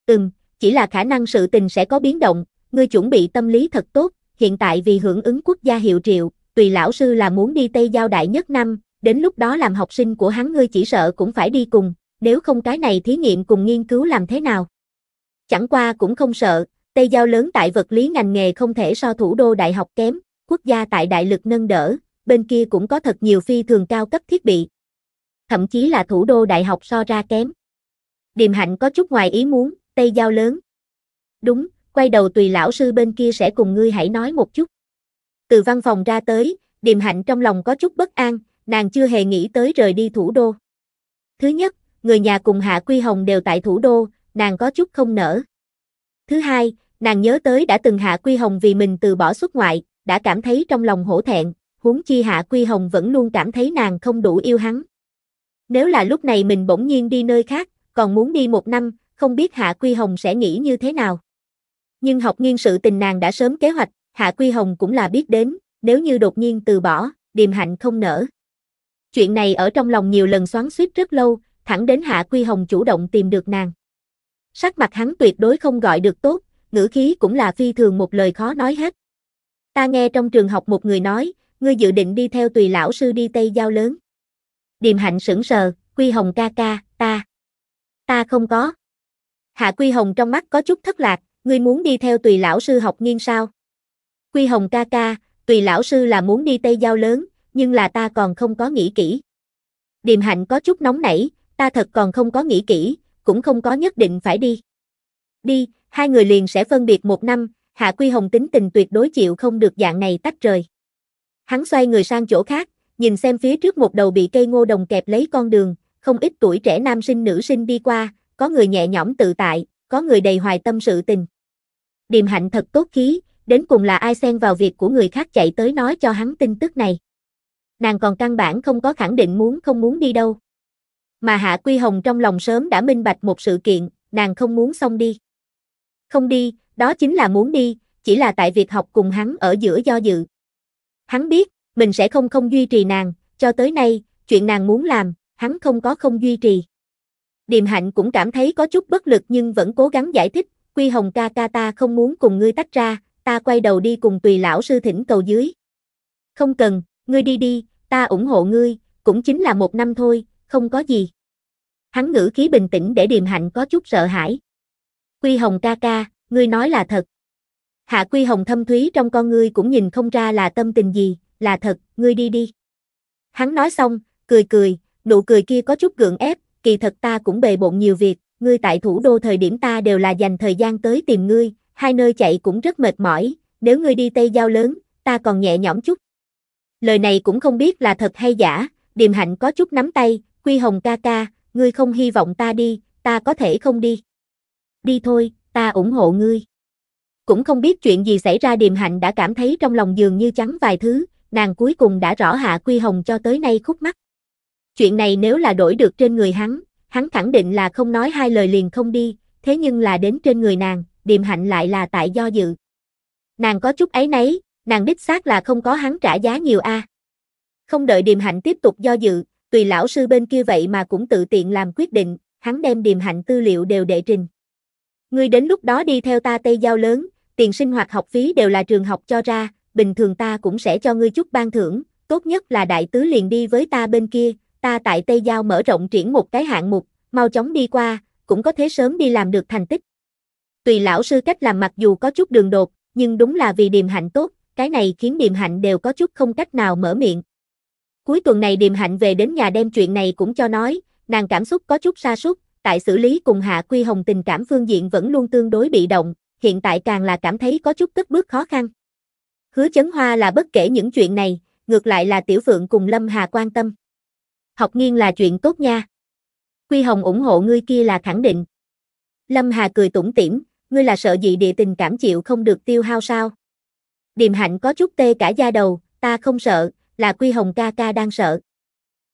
Speaker 1: Ừm, chỉ là khả năng sự tình sẽ có biến động, ngươi chuẩn bị tâm lý thật tốt, hiện tại vì hưởng ứng quốc gia hiệu triệu, tùy lão sư là muốn đi Tây Giao Đại nhất năm, đến lúc đó làm học sinh của hắn ngươi chỉ sợ cũng phải đi cùng, nếu không cái này thí nghiệm cùng nghiên cứu làm thế nào. Chẳng qua cũng không sợ, Tây Giao lớn tại vật lý ngành nghề không thể so thủ đô đại học kém, quốc gia tại đại lực nâng đỡ, bên kia cũng có thật nhiều phi thường cao cấp thiết bị. Thậm chí là thủ đô đại học so ra kém. Điềm hạnh có chút ngoài ý muốn, Tây Giao lớn. Đúng, quay đầu tùy lão sư bên kia sẽ cùng ngươi hãy nói một chút. Từ văn phòng ra tới, Điềm hạnh trong lòng có chút bất an, nàng chưa hề nghĩ tới rời đi thủ đô. Thứ nhất, người nhà cùng Hạ Quy Hồng đều tại thủ đô, nàng có chút không nở. Thứ hai, nàng nhớ tới đã từng Hạ Quy Hồng vì mình từ bỏ xuất ngoại, đã cảm thấy trong lòng hổ thẹn, huống chi Hạ Quy Hồng vẫn luôn cảm thấy nàng không đủ yêu hắn. Nếu là lúc này mình bỗng nhiên đi nơi khác, còn muốn đi một năm, không biết Hạ Quy Hồng sẽ nghĩ như thế nào. Nhưng học nghiên sự tình nàng đã sớm kế hoạch, Hạ Quy Hồng cũng là biết đến, nếu như đột nhiên từ bỏ, điềm hạnh không nở. Chuyện này ở trong lòng nhiều lần xoắn suýt rất lâu, thẳng đến Hạ Quy Hồng chủ động tìm được nàng. Sắc mặt hắn tuyệt đối không gọi được tốt, ngữ khí cũng là phi thường một lời khó nói hết. Ta nghe trong trường học một người nói, ngươi dự định đi theo tùy lão sư đi Tây Giao lớn. Điềm hạnh sững sờ, Quy Hồng ca ca, ta. Ta không có. Hạ Quy Hồng trong mắt có chút thất lạc, ngươi muốn đi theo tùy lão sư học nghiên sao? Quy Hồng ca ca, tùy lão sư là muốn đi Tây Giao lớn, nhưng là ta còn không có nghĩ kỹ. Điềm hạnh có chút nóng nảy, ta thật còn không có nghĩ kỹ, cũng không có nhất định phải đi. Đi, hai người liền sẽ phân biệt một năm, Hạ Quy Hồng tính tình tuyệt đối chịu không được dạng này tách rời. Hắn xoay người sang chỗ khác, nhìn xem phía trước một đầu bị cây ngô đồng kẹp lấy con đường, không ít tuổi trẻ nam sinh nữ sinh đi qua, có người nhẹ nhõm tự tại, có người đầy hoài tâm sự tình. Điềm hạnh thật tốt khí, đến cùng là ai xen vào việc của người khác chạy tới nói cho hắn tin tức này nàng còn căn bản không có khẳng định muốn không muốn đi đâu. Mà Hạ Quy Hồng trong lòng sớm đã minh bạch một sự kiện, nàng không muốn xong đi. Không đi, đó chính là muốn đi, chỉ là tại việc học cùng hắn ở giữa do dự. Hắn biết, mình sẽ không không duy trì nàng, cho tới nay, chuyện nàng muốn làm, hắn không có không duy trì. Điềm hạnh cũng cảm thấy có chút bất lực nhưng vẫn cố gắng giải thích, Quy Hồng ca ca ta không muốn cùng ngươi tách ra, ta quay đầu đi cùng tùy lão sư thỉnh cầu dưới. Không cần, ngươi đi đi, ta ủng hộ ngươi, cũng chính là một năm thôi, không có gì. Hắn ngữ khí bình tĩnh để điềm hạnh có chút sợ hãi. Quy Hồng ca ca, ngươi nói là thật. Hạ Quy Hồng thâm thúy trong con ngươi cũng nhìn không ra là tâm tình gì, là thật, ngươi đi đi. Hắn nói xong, cười cười, nụ cười kia có chút gượng ép, kỳ thật ta cũng bề bộn nhiều việc, ngươi tại thủ đô thời điểm ta đều là dành thời gian tới tìm ngươi, hai nơi chạy cũng rất mệt mỏi, nếu ngươi đi Tây Giao lớn, ta còn nhẹ nhõm chút lời này cũng không biết là thật hay giả, điềm hạnh có chút nắm tay, quy hồng ca ca, ngươi không hy vọng ta đi, ta có thể không đi. Đi thôi, ta ủng hộ ngươi. Cũng không biết chuyện gì xảy ra điềm hạnh đã cảm thấy trong lòng dường như trắng vài thứ, nàng cuối cùng đã rõ hạ quy hồng cho tới nay khúc mắt. Chuyện này nếu là đổi được trên người hắn, hắn khẳng định là không nói hai lời liền không đi, thế nhưng là đến trên người nàng, điềm hạnh lại là tại do dự. Nàng có chút ấy nấy, nàng đích xác là không có hắn trả giá nhiều a. À. Không đợi Điềm Hạnh tiếp tục do dự, tùy lão sư bên kia vậy mà cũng tự tiện làm quyết định, hắn đem Điềm Hạnh tư liệu đều đệ trình. Ngươi đến lúc đó đi theo ta Tây Giao lớn, tiền sinh hoạt học phí đều là trường học cho ra, bình thường ta cũng sẽ cho ngươi chút ban thưởng, tốt nhất là đại tứ liền đi với ta bên kia, ta tại Tây Giao mở rộng triển một cái hạng mục, mau chóng đi qua, cũng có thể sớm đi làm được thành tích. Tùy lão sư cách làm mặc dù có chút đường đột, nhưng đúng là vì điềm hạnh tốt, cái này khiến Điềm Hạnh đều có chút không cách nào mở miệng. Cuối tuần này Điềm Hạnh về đến nhà đem chuyện này cũng cho nói, nàng cảm xúc có chút xa sút, tại xử lý cùng Hạ Quy Hồng tình cảm phương diện vẫn luôn tương đối bị động, hiện tại càng là cảm thấy có chút cất bước khó khăn. Hứa chấn hoa là bất kể những chuyện này, ngược lại là Tiểu Phượng cùng Lâm Hà quan tâm. Học nghiên là chuyện tốt nha. Quy Hồng ủng hộ ngươi kia là khẳng định. Lâm Hà cười tủm tỉm, ngươi là sợ gì địa tình cảm chịu không được tiêu hao sao? Điềm hạnh có chút tê cả da đầu, ta không sợ, là Quy Hồng ca ca đang sợ.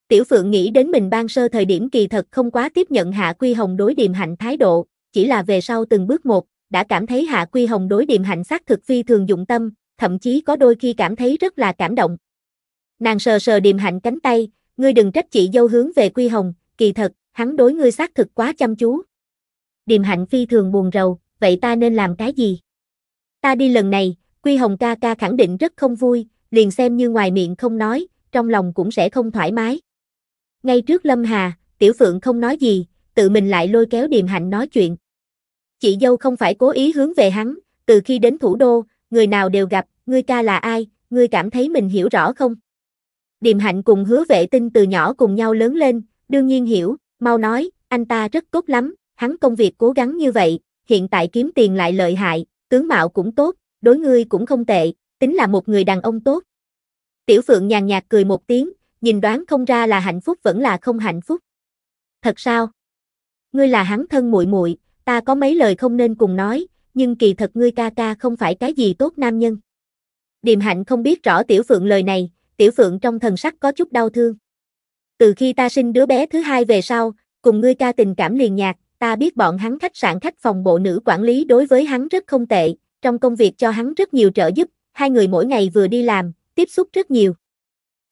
Speaker 1: Tiểu Phượng nghĩ đến mình ban sơ thời điểm kỳ thật không quá tiếp nhận Hạ Quy Hồng đối Điềm hạnh thái độ, chỉ là về sau từng bước một, đã cảm thấy Hạ Quy Hồng đối Điềm hạnh xác thực phi thường dụng tâm, thậm chí có đôi khi cảm thấy rất là cảm động. Nàng sờ sờ Điềm hạnh cánh tay, ngươi đừng trách chị dâu hướng về Quy Hồng, kỳ thật, hắn đối ngươi xác thực quá chăm chú. Điềm hạnh phi thường buồn rầu, vậy ta nên làm cái gì? Ta đi lần này, Quy Hồng ca ca khẳng định rất không vui, liền xem như ngoài miệng không nói, trong lòng cũng sẽ không thoải mái. Ngay trước Lâm Hà, Tiểu Phượng không nói gì, tự mình lại lôi kéo Điềm Hạnh nói chuyện. Chị dâu không phải cố ý hướng về hắn, từ khi đến thủ đô, người nào đều gặp, ngươi ca là ai, ngươi cảm thấy mình hiểu rõ không? Điềm Hạnh cùng hứa vệ tinh từ nhỏ cùng nhau lớn lên, đương nhiên hiểu, mau nói, anh ta rất tốt lắm, hắn công việc cố gắng như vậy, hiện tại kiếm tiền lại lợi hại, tướng mạo cũng tốt, đối ngươi cũng không tệ, tính là một người đàn ông tốt. Tiểu Phượng nhàn nhạt cười một tiếng, nhìn đoán không ra là hạnh phúc vẫn là không hạnh phúc. Thật sao? Ngươi là hắn thân muội muội, ta có mấy lời không nên cùng nói, nhưng kỳ thật ngươi ca ca không phải cái gì tốt nam nhân. Điềm hạnh không biết rõ Tiểu Phượng lời này, Tiểu Phượng trong thần sắc có chút đau thương. Từ khi ta sinh đứa bé thứ hai về sau, cùng ngươi ca tình cảm liền nhạt, ta biết bọn hắn khách sạn khách phòng bộ nữ quản lý đối với hắn rất không tệ, trong công việc cho hắn rất nhiều trợ giúp, hai người mỗi ngày vừa đi làm, tiếp xúc rất nhiều.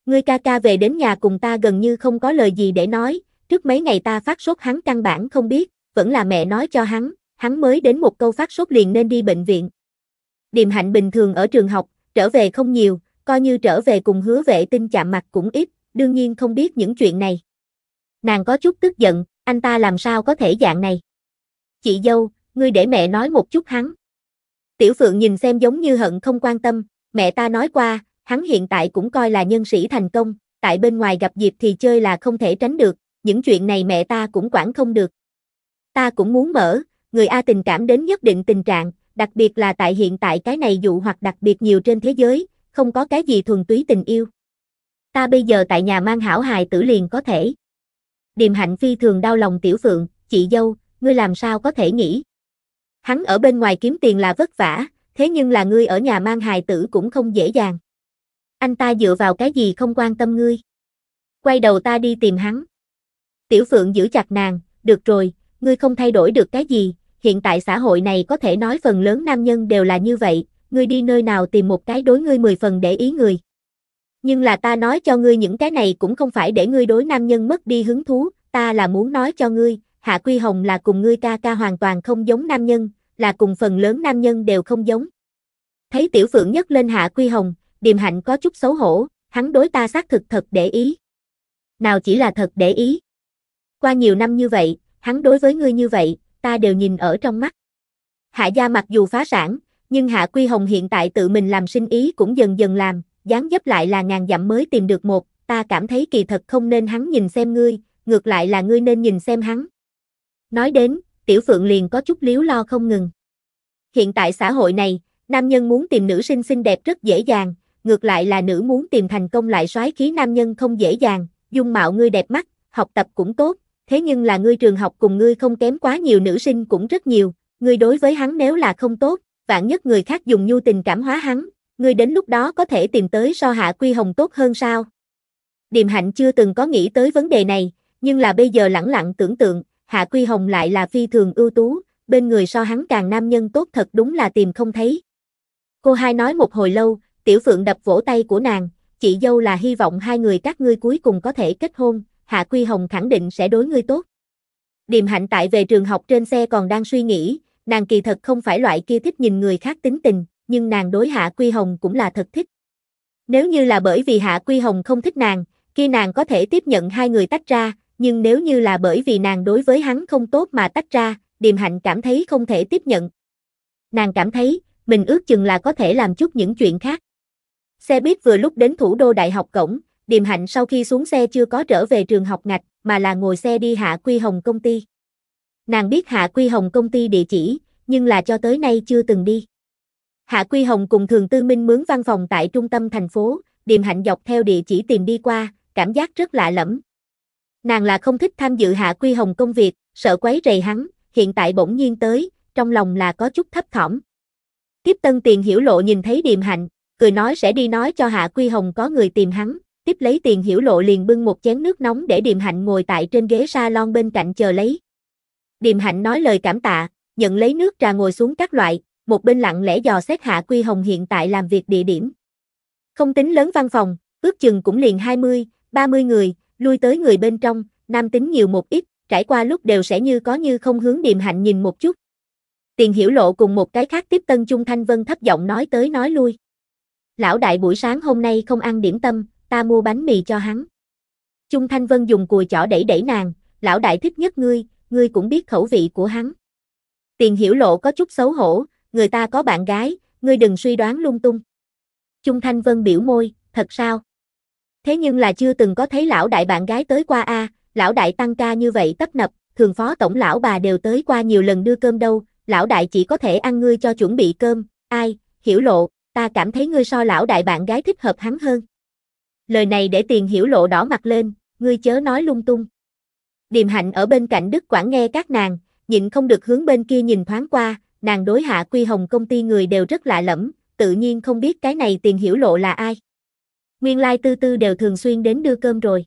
Speaker 1: Ngươi ca ca về đến nhà cùng ta gần như không có lời gì để nói, trước mấy ngày ta phát sốt hắn căn bản không biết, vẫn là mẹ nói cho hắn, hắn mới đến một câu phát sốt liền nên đi bệnh viện. Điềm hạnh bình thường ở trường học, trở về không nhiều, coi như trở về cùng hứa vệ tinh chạm mặt cũng ít, đương nhiên không biết những chuyện này. Nàng có chút tức giận, anh ta làm sao có thể dạng này. Chị dâu, ngươi để mẹ nói một chút hắn. Tiểu Phượng nhìn xem giống như hận không quan tâm, mẹ ta nói qua, hắn hiện tại cũng coi là nhân sĩ thành công, tại bên ngoài gặp dịp thì chơi là không thể tránh được, những chuyện này mẹ ta cũng quản không được. Ta cũng muốn mở, người A tình cảm đến nhất định tình trạng, đặc biệt là tại hiện tại cái này dụ hoặc đặc biệt nhiều trên thế giới, không có cái gì thuần túy tình yêu. Ta bây giờ tại nhà mang hảo hài tử liền có thể. Điềm hạnh phi thường đau lòng tiểu phượng, chị dâu, ngươi làm sao có thể nghĩ. Hắn ở bên ngoài kiếm tiền là vất vả, thế nhưng là ngươi ở nhà mang hài tử cũng không dễ dàng. Anh ta dựa vào cái gì không quan tâm ngươi. Quay đầu ta đi tìm hắn. Tiểu Phượng giữ chặt nàng, được rồi, ngươi không thay đổi được cái gì, hiện tại xã hội này có thể nói phần lớn nam nhân đều là như vậy, ngươi đi nơi nào tìm một cái đối ngươi mười phần để ý người. Nhưng là ta nói cho ngươi những cái này cũng không phải để ngươi đối nam nhân mất đi hứng thú, ta là muốn nói cho ngươi, Hạ Quy Hồng là cùng ngươi ca ca hoàn toàn không giống nam nhân, là cùng phần lớn nam nhân đều không giống. Thấy Tiểu Phượng nhấc lên Hạ Quy Hồng, điềm hạnh có chút xấu hổ, hắn đối ta xác thực thật để ý. Nào chỉ là thật để ý. Qua nhiều năm như vậy, hắn đối với ngươi như vậy, ta đều nhìn ở trong mắt. Hạ gia mặc dù phá sản, nhưng Hạ Quy Hồng hiện tại tự mình làm sinh ý cũng dần dần làm, dáng dấp lại là ngàn dặm mới tìm được một, ta cảm thấy kỳ thật không nên hắn nhìn xem ngươi, ngược lại là ngươi nên nhìn xem hắn. Nói đến, Tiểu Phượng liền có chút liếu lo không ngừng. Hiện tại xã hội này, nam nhân muốn tìm nữ sinh xinh đẹp rất dễ dàng, ngược lại là nữ muốn tìm thành công lại soái khí nam nhân không dễ dàng, dung mạo ngươi đẹp mắt, học tập cũng tốt, thế nhưng là ngươi trường học cùng ngươi không kém quá nhiều nữ sinh cũng rất nhiều, ngươi đối với hắn nếu là không tốt, vạn nhất người khác dùng nhu tình cảm hóa hắn, ngươi đến lúc đó có thể tìm tới so hạ quy hồng tốt hơn sao? Điềm hạnh chưa từng có nghĩ tới vấn đề này, nhưng là bây giờ lẳng lặng tưởng tượng, Hạ Quy Hồng lại là phi thường ưu tú, bên người so hắn càng nam nhân tốt thật đúng là tìm không thấy. Cô hai nói một hồi lâu, Tiểu Phượng đập vỗ tay của nàng, chị dâu là hy vọng hai người các ngươi cuối cùng có thể kết hôn, Hạ Quy Hồng khẳng định sẽ đối ngươi tốt. Điềm hạnh tại về trường học trên xe còn đang suy nghĩ, nàng kỳ thật không phải loại kia thích nhìn người khác tính tình, nhưng nàng đối Hạ Quy Hồng cũng là thật thích. Nếu như là bởi vì Hạ Quy Hồng không thích nàng, khi nàng có thể tiếp nhận hai người tách ra, nhưng nếu như là bởi vì nàng đối với hắn không tốt mà tách ra, điềm hạnh cảm thấy không thể tiếp nhận. Nàng cảm thấy, mình ước chừng là có thể làm chút những chuyện khác. Xe buýt vừa lúc đến thủ đô đại học cổng, điềm hạnh sau khi xuống xe chưa có trở về trường học ngạch, mà là ngồi xe đi hạ quy hồng công ty. Nàng biết hạ quy hồng công ty địa chỉ, nhưng là cho tới nay chưa từng đi. Hạ Quy Hồng cùng Thường Tư Minh mướn văn phòng tại trung tâm thành phố, Điềm Hạnh dọc theo địa chỉ tìm đi qua, cảm giác rất lạ lẫm, Nàng là không thích tham dự Hạ Quy Hồng công việc, sợ quấy rầy hắn, hiện tại bỗng nhiên tới, trong lòng là có chút thấp thỏm. Tiếp tân tiền hiểu lộ nhìn thấy điềm hạnh, cười nói sẽ đi nói cho Hạ Quy Hồng có người tìm hắn, tiếp lấy tiền hiểu lộ liền bưng một chén nước nóng để điềm hạnh ngồi tại trên ghế salon bên cạnh chờ lấy. Điềm hạnh nói lời cảm tạ, nhận lấy nước trà ngồi xuống các loại, một bên lặng lẽ dò xét Hạ Quy Hồng hiện tại làm việc địa điểm. Không tính lớn văn phòng, ước chừng cũng liền 20, 30 người, lui tới người bên trong, nam tính nhiều một ít, trải qua lúc đều sẽ như có như không hướng điềm hạnh nhìn một chút. Tiền hiểu lộ cùng một cái khác tiếp tân Trung Thanh Vân thấp giọng nói tới nói lui. Lão đại buổi sáng hôm nay không ăn điểm tâm, ta mua bánh mì cho hắn. Trung Thanh Vân dùng cùi chỏ đẩy đẩy nàng, lão đại thích nhất ngươi, ngươi cũng biết khẩu vị của hắn. Tiền hiểu lộ có chút xấu hổ, người ta có bạn gái, ngươi đừng suy đoán lung tung. Trung Thanh Vân biểu môi, thật sao? Thế nhưng là chưa từng có thấy lão đại bạn gái tới qua a, lão đại tăng ca như vậy tấp nập, thường phó tổng lão bà đều tới qua nhiều lần đưa cơm đâu, lão đại chỉ có thể ăn ngươi cho chuẩn bị cơm, ai, hiểu lộ, ta cảm thấy ngươi so lão đại bạn gái thích hợp hắn hơn. Lời này để tiền hiểu lộ đỏ mặt lên, ngươi chớ nói lung tung. Điềm hạnh ở bên cạnh Đức Quảng nghe các nàng, nhịn không được hướng bên kia nhìn thoáng qua, nàng đối hạ quy hồng công ty người đều rất lạ lẫm, tự nhiên không biết cái này tiền hiểu lộ là ai nguyên lai tư tư đều thường xuyên đến đưa cơm rồi.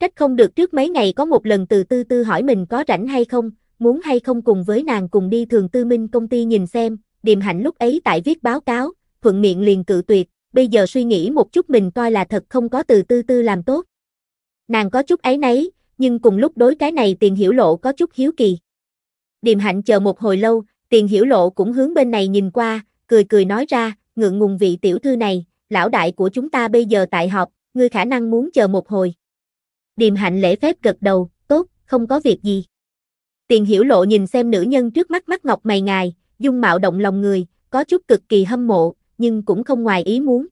Speaker 1: Trách không được trước mấy ngày có một lần từ tư tư hỏi mình có rảnh hay không, muốn hay không cùng với nàng cùng đi thường tư minh công ty nhìn xem, điềm hạnh lúc ấy tại viết báo cáo, thuận miệng liền cự tuyệt, bây giờ suy nghĩ một chút mình coi là thật không có từ tư tư làm tốt. Nàng có chút ấy nấy, nhưng cùng lúc đối cái này tiền hiểu lộ có chút hiếu kỳ. Điềm hạnh chờ một hồi lâu, tiền hiểu lộ cũng hướng bên này nhìn qua, cười cười nói ra, ngượng ngùng vị tiểu thư này, lão đại của chúng ta bây giờ tại họp, ngươi khả năng muốn chờ một hồi. Điềm hạnh lễ phép gật đầu, tốt, không có việc gì. Tiền hiểu lộ nhìn xem nữ nhân trước mắt mắt ngọc mày ngài, dung mạo động lòng người, có chút cực kỳ hâm mộ, nhưng cũng không ngoài ý muốn.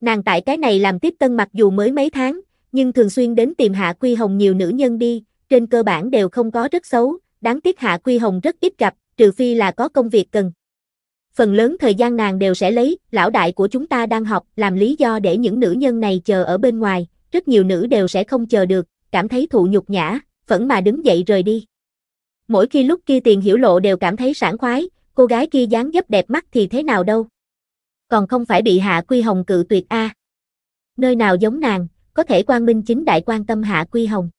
Speaker 1: Nàng tại cái này làm tiếp tân mặc dù mới mấy tháng, nhưng thường xuyên đến tìm Hạ Quy Hồng nhiều nữ nhân đi, trên cơ bản đều không có rất xấu, đáng tiếc Hạ Quy Hồng rất ít gặp, trừ phi là có công việc cần phần lớn thời gian nàng đều sẽ lấy, lão đại của chúng ta đang học, làm lý do để những nữ nhân này chờ ở bên ngoài, rất nhiều nữ đều sẽ không chờ được, cảm thấy thụ nhục nhã, phẫn mà đứng dậy rời đi. Mỗi khi lúc kia tiền hiểu lộ đều cảm thấy sảng khoái, cô gái kia dáng dấp đẹp mắt thì thế nào đâu. Còn không phải bị hạ quy hồng cự tuyệt a. Nơi nào giống nàng, có thể quan minh chính đại quan tâm hạ quy hồng.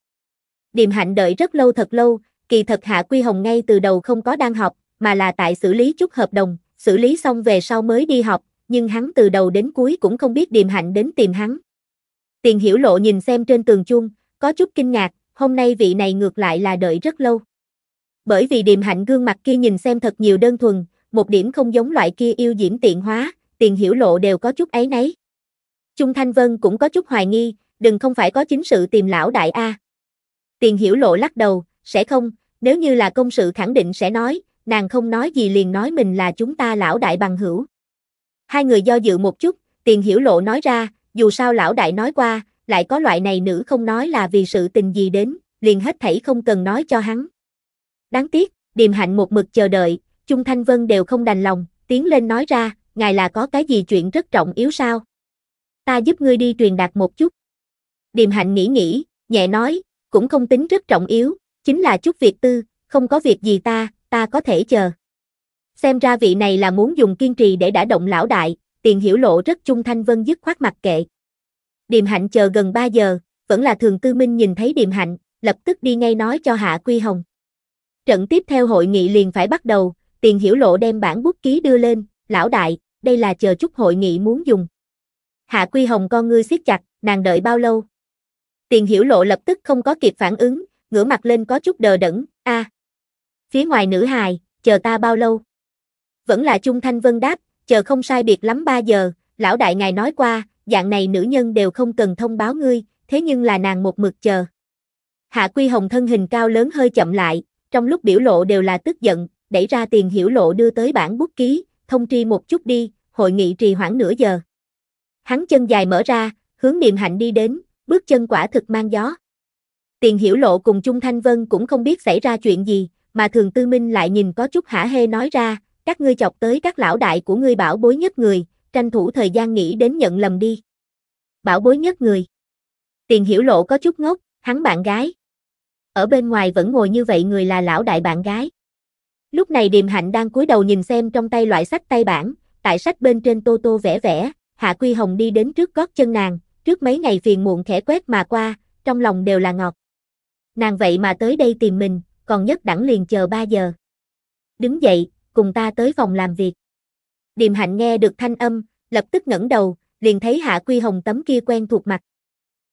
Speaker 1: Điềm hạnh đợi rất lâu thật lâu, kỳ thật hạ quy hồng ngay từ đầu không có đang học, mà là tại xử lý chút hợp đồng, xử lý xong về sau mới đi học, nhưng hắn từ đầu đến cuối cũng không biết điềm hạnh đến tìm hắn. Tiền hiểu lộ nhìn xem trên tường chuông, có chút kinh ngạc, hôm nay vị này ngược lại là đợi rất lâu. Bởi vì điềm hạnh gương mặt kia nhìn xem thật nhiều đơn thuần, một điểm không giống loại kia yêu diễm tiện hóa, tiền hiểu lộ đều có chút ấy nấy. Trung Thanh Vân cũng có chút hoài nghi, đừng không phải có chính sự tìm lão đại A. Tiền hiểu lộ lắc đầu, sẽ không, nếu như là công sự khẳng định sẽ nói, nàng không nói gì liền nói mình là chúng ta lão đại bằng hữu. Hai người do dự một chút, tiền hiểu lộ nói ra, dù sao lão đại nói qua, lại có loại này nữ không nói là vì sự tình gì đến, liền hết thảy không cần nói cho hắn. Đáng tiếc, điềm hạnh một mực chờ đợi, trung Thanh Vân đều không đành lòng, tiến lên nói ra, ngài là có cái gì chuyện rất trọng yếu sao? Ta giúp ngươi đi truyền đạt một chút. Điềm hạnh nghĩ nghĩ, nhẹ nói, cũng không tính rất trọng yếu, chính là chút việc tư, không có việc gì ta, ta có thể chờ. Xem ra vị này là muốn dùng kiên trì để đã động lão đại, tiền hiểu lộ rất trung thanh vân dứt khoát mặt kệ. Điềm hạnh chờ gần 3 giờ, vẫn là thường tư minh nhìn thấy điềm hạnh, lập tức đi ngay nói cho Hạ Quy Hồng. Trận tiếp theo hội nghị liền phải bắt đầu, tiền hiểu lộ đem bản bút ký đưa lên, lão đại, đây là chờ chút hội nghị muốn dùng. Hạ Quy Hồng con ngươi siết chặt, nàng đợi bao lâu? Tiền hiểu lộ lập tức không có kịp phản ứng, ngửa mặt lên có chút đờ đẫn, a à, phía ngoài nữ hài, chờ ta bao lâu? Vẫn là Trung Thanh Vân đáp, chờ không sai biệt lắm 3 giờ, lão đại ngài nói qua, dạng này nữ nhân đều không cần thông báo ngươi, thế nhưng là nàng một mực chờ. Hạ Quy Hồng thân hình cao lớn hơi chậm lại, trong lúc biểu lộ đều là tức giận, đẩy ra tiền hiểu lộ đưa tới bản bút ký, thông tri một chút đi, hội nghị trì hoãn nửa giờ. Hắn chân dài mở ra, hướng niềm hạnh đi đến, bước chân quả thực mang gió. Tiền hiểu lộ cùng Trung Thanh Vân cũng không biết xảy ra chuyện gì, mà thường tư minh lại nhìn có chút hả hê nói ra, các ngươi chọc tới các lão đại của ngươi bảo bối nhất người, tranh thủ thời gian nghĩ đến nhận lầm đi. Bảo bối nhất người. Tiền hiểu lộ có chút ngốc, hắn bạn gái. Ở bên ngoài vẫn ngồi như vậy người là lão đại bạn gái. Lúc này Điềm Hạnh đang cúi đầu nhìn xem trong tay loại sách tay bản, tại sách bên trên tô tô vẽ vẽ, Hạ Quy Hồng đi đến trước gót chân nàng, trước mấy ngày phiền muộn khẽ quét mà qua, trong lòng đều là ngọt. Nàng vậy mà tới đây tìm mình, còn nhất đẳng liền chờ 3 giờ. Đứng dậy, cùng ta tới phòng làm việc. Điềm hạnh nghe được thanh âm, lập tức ngẩng đầu, liền thấy Hạ Quy Hồng tấm kia quen thuộc mặt.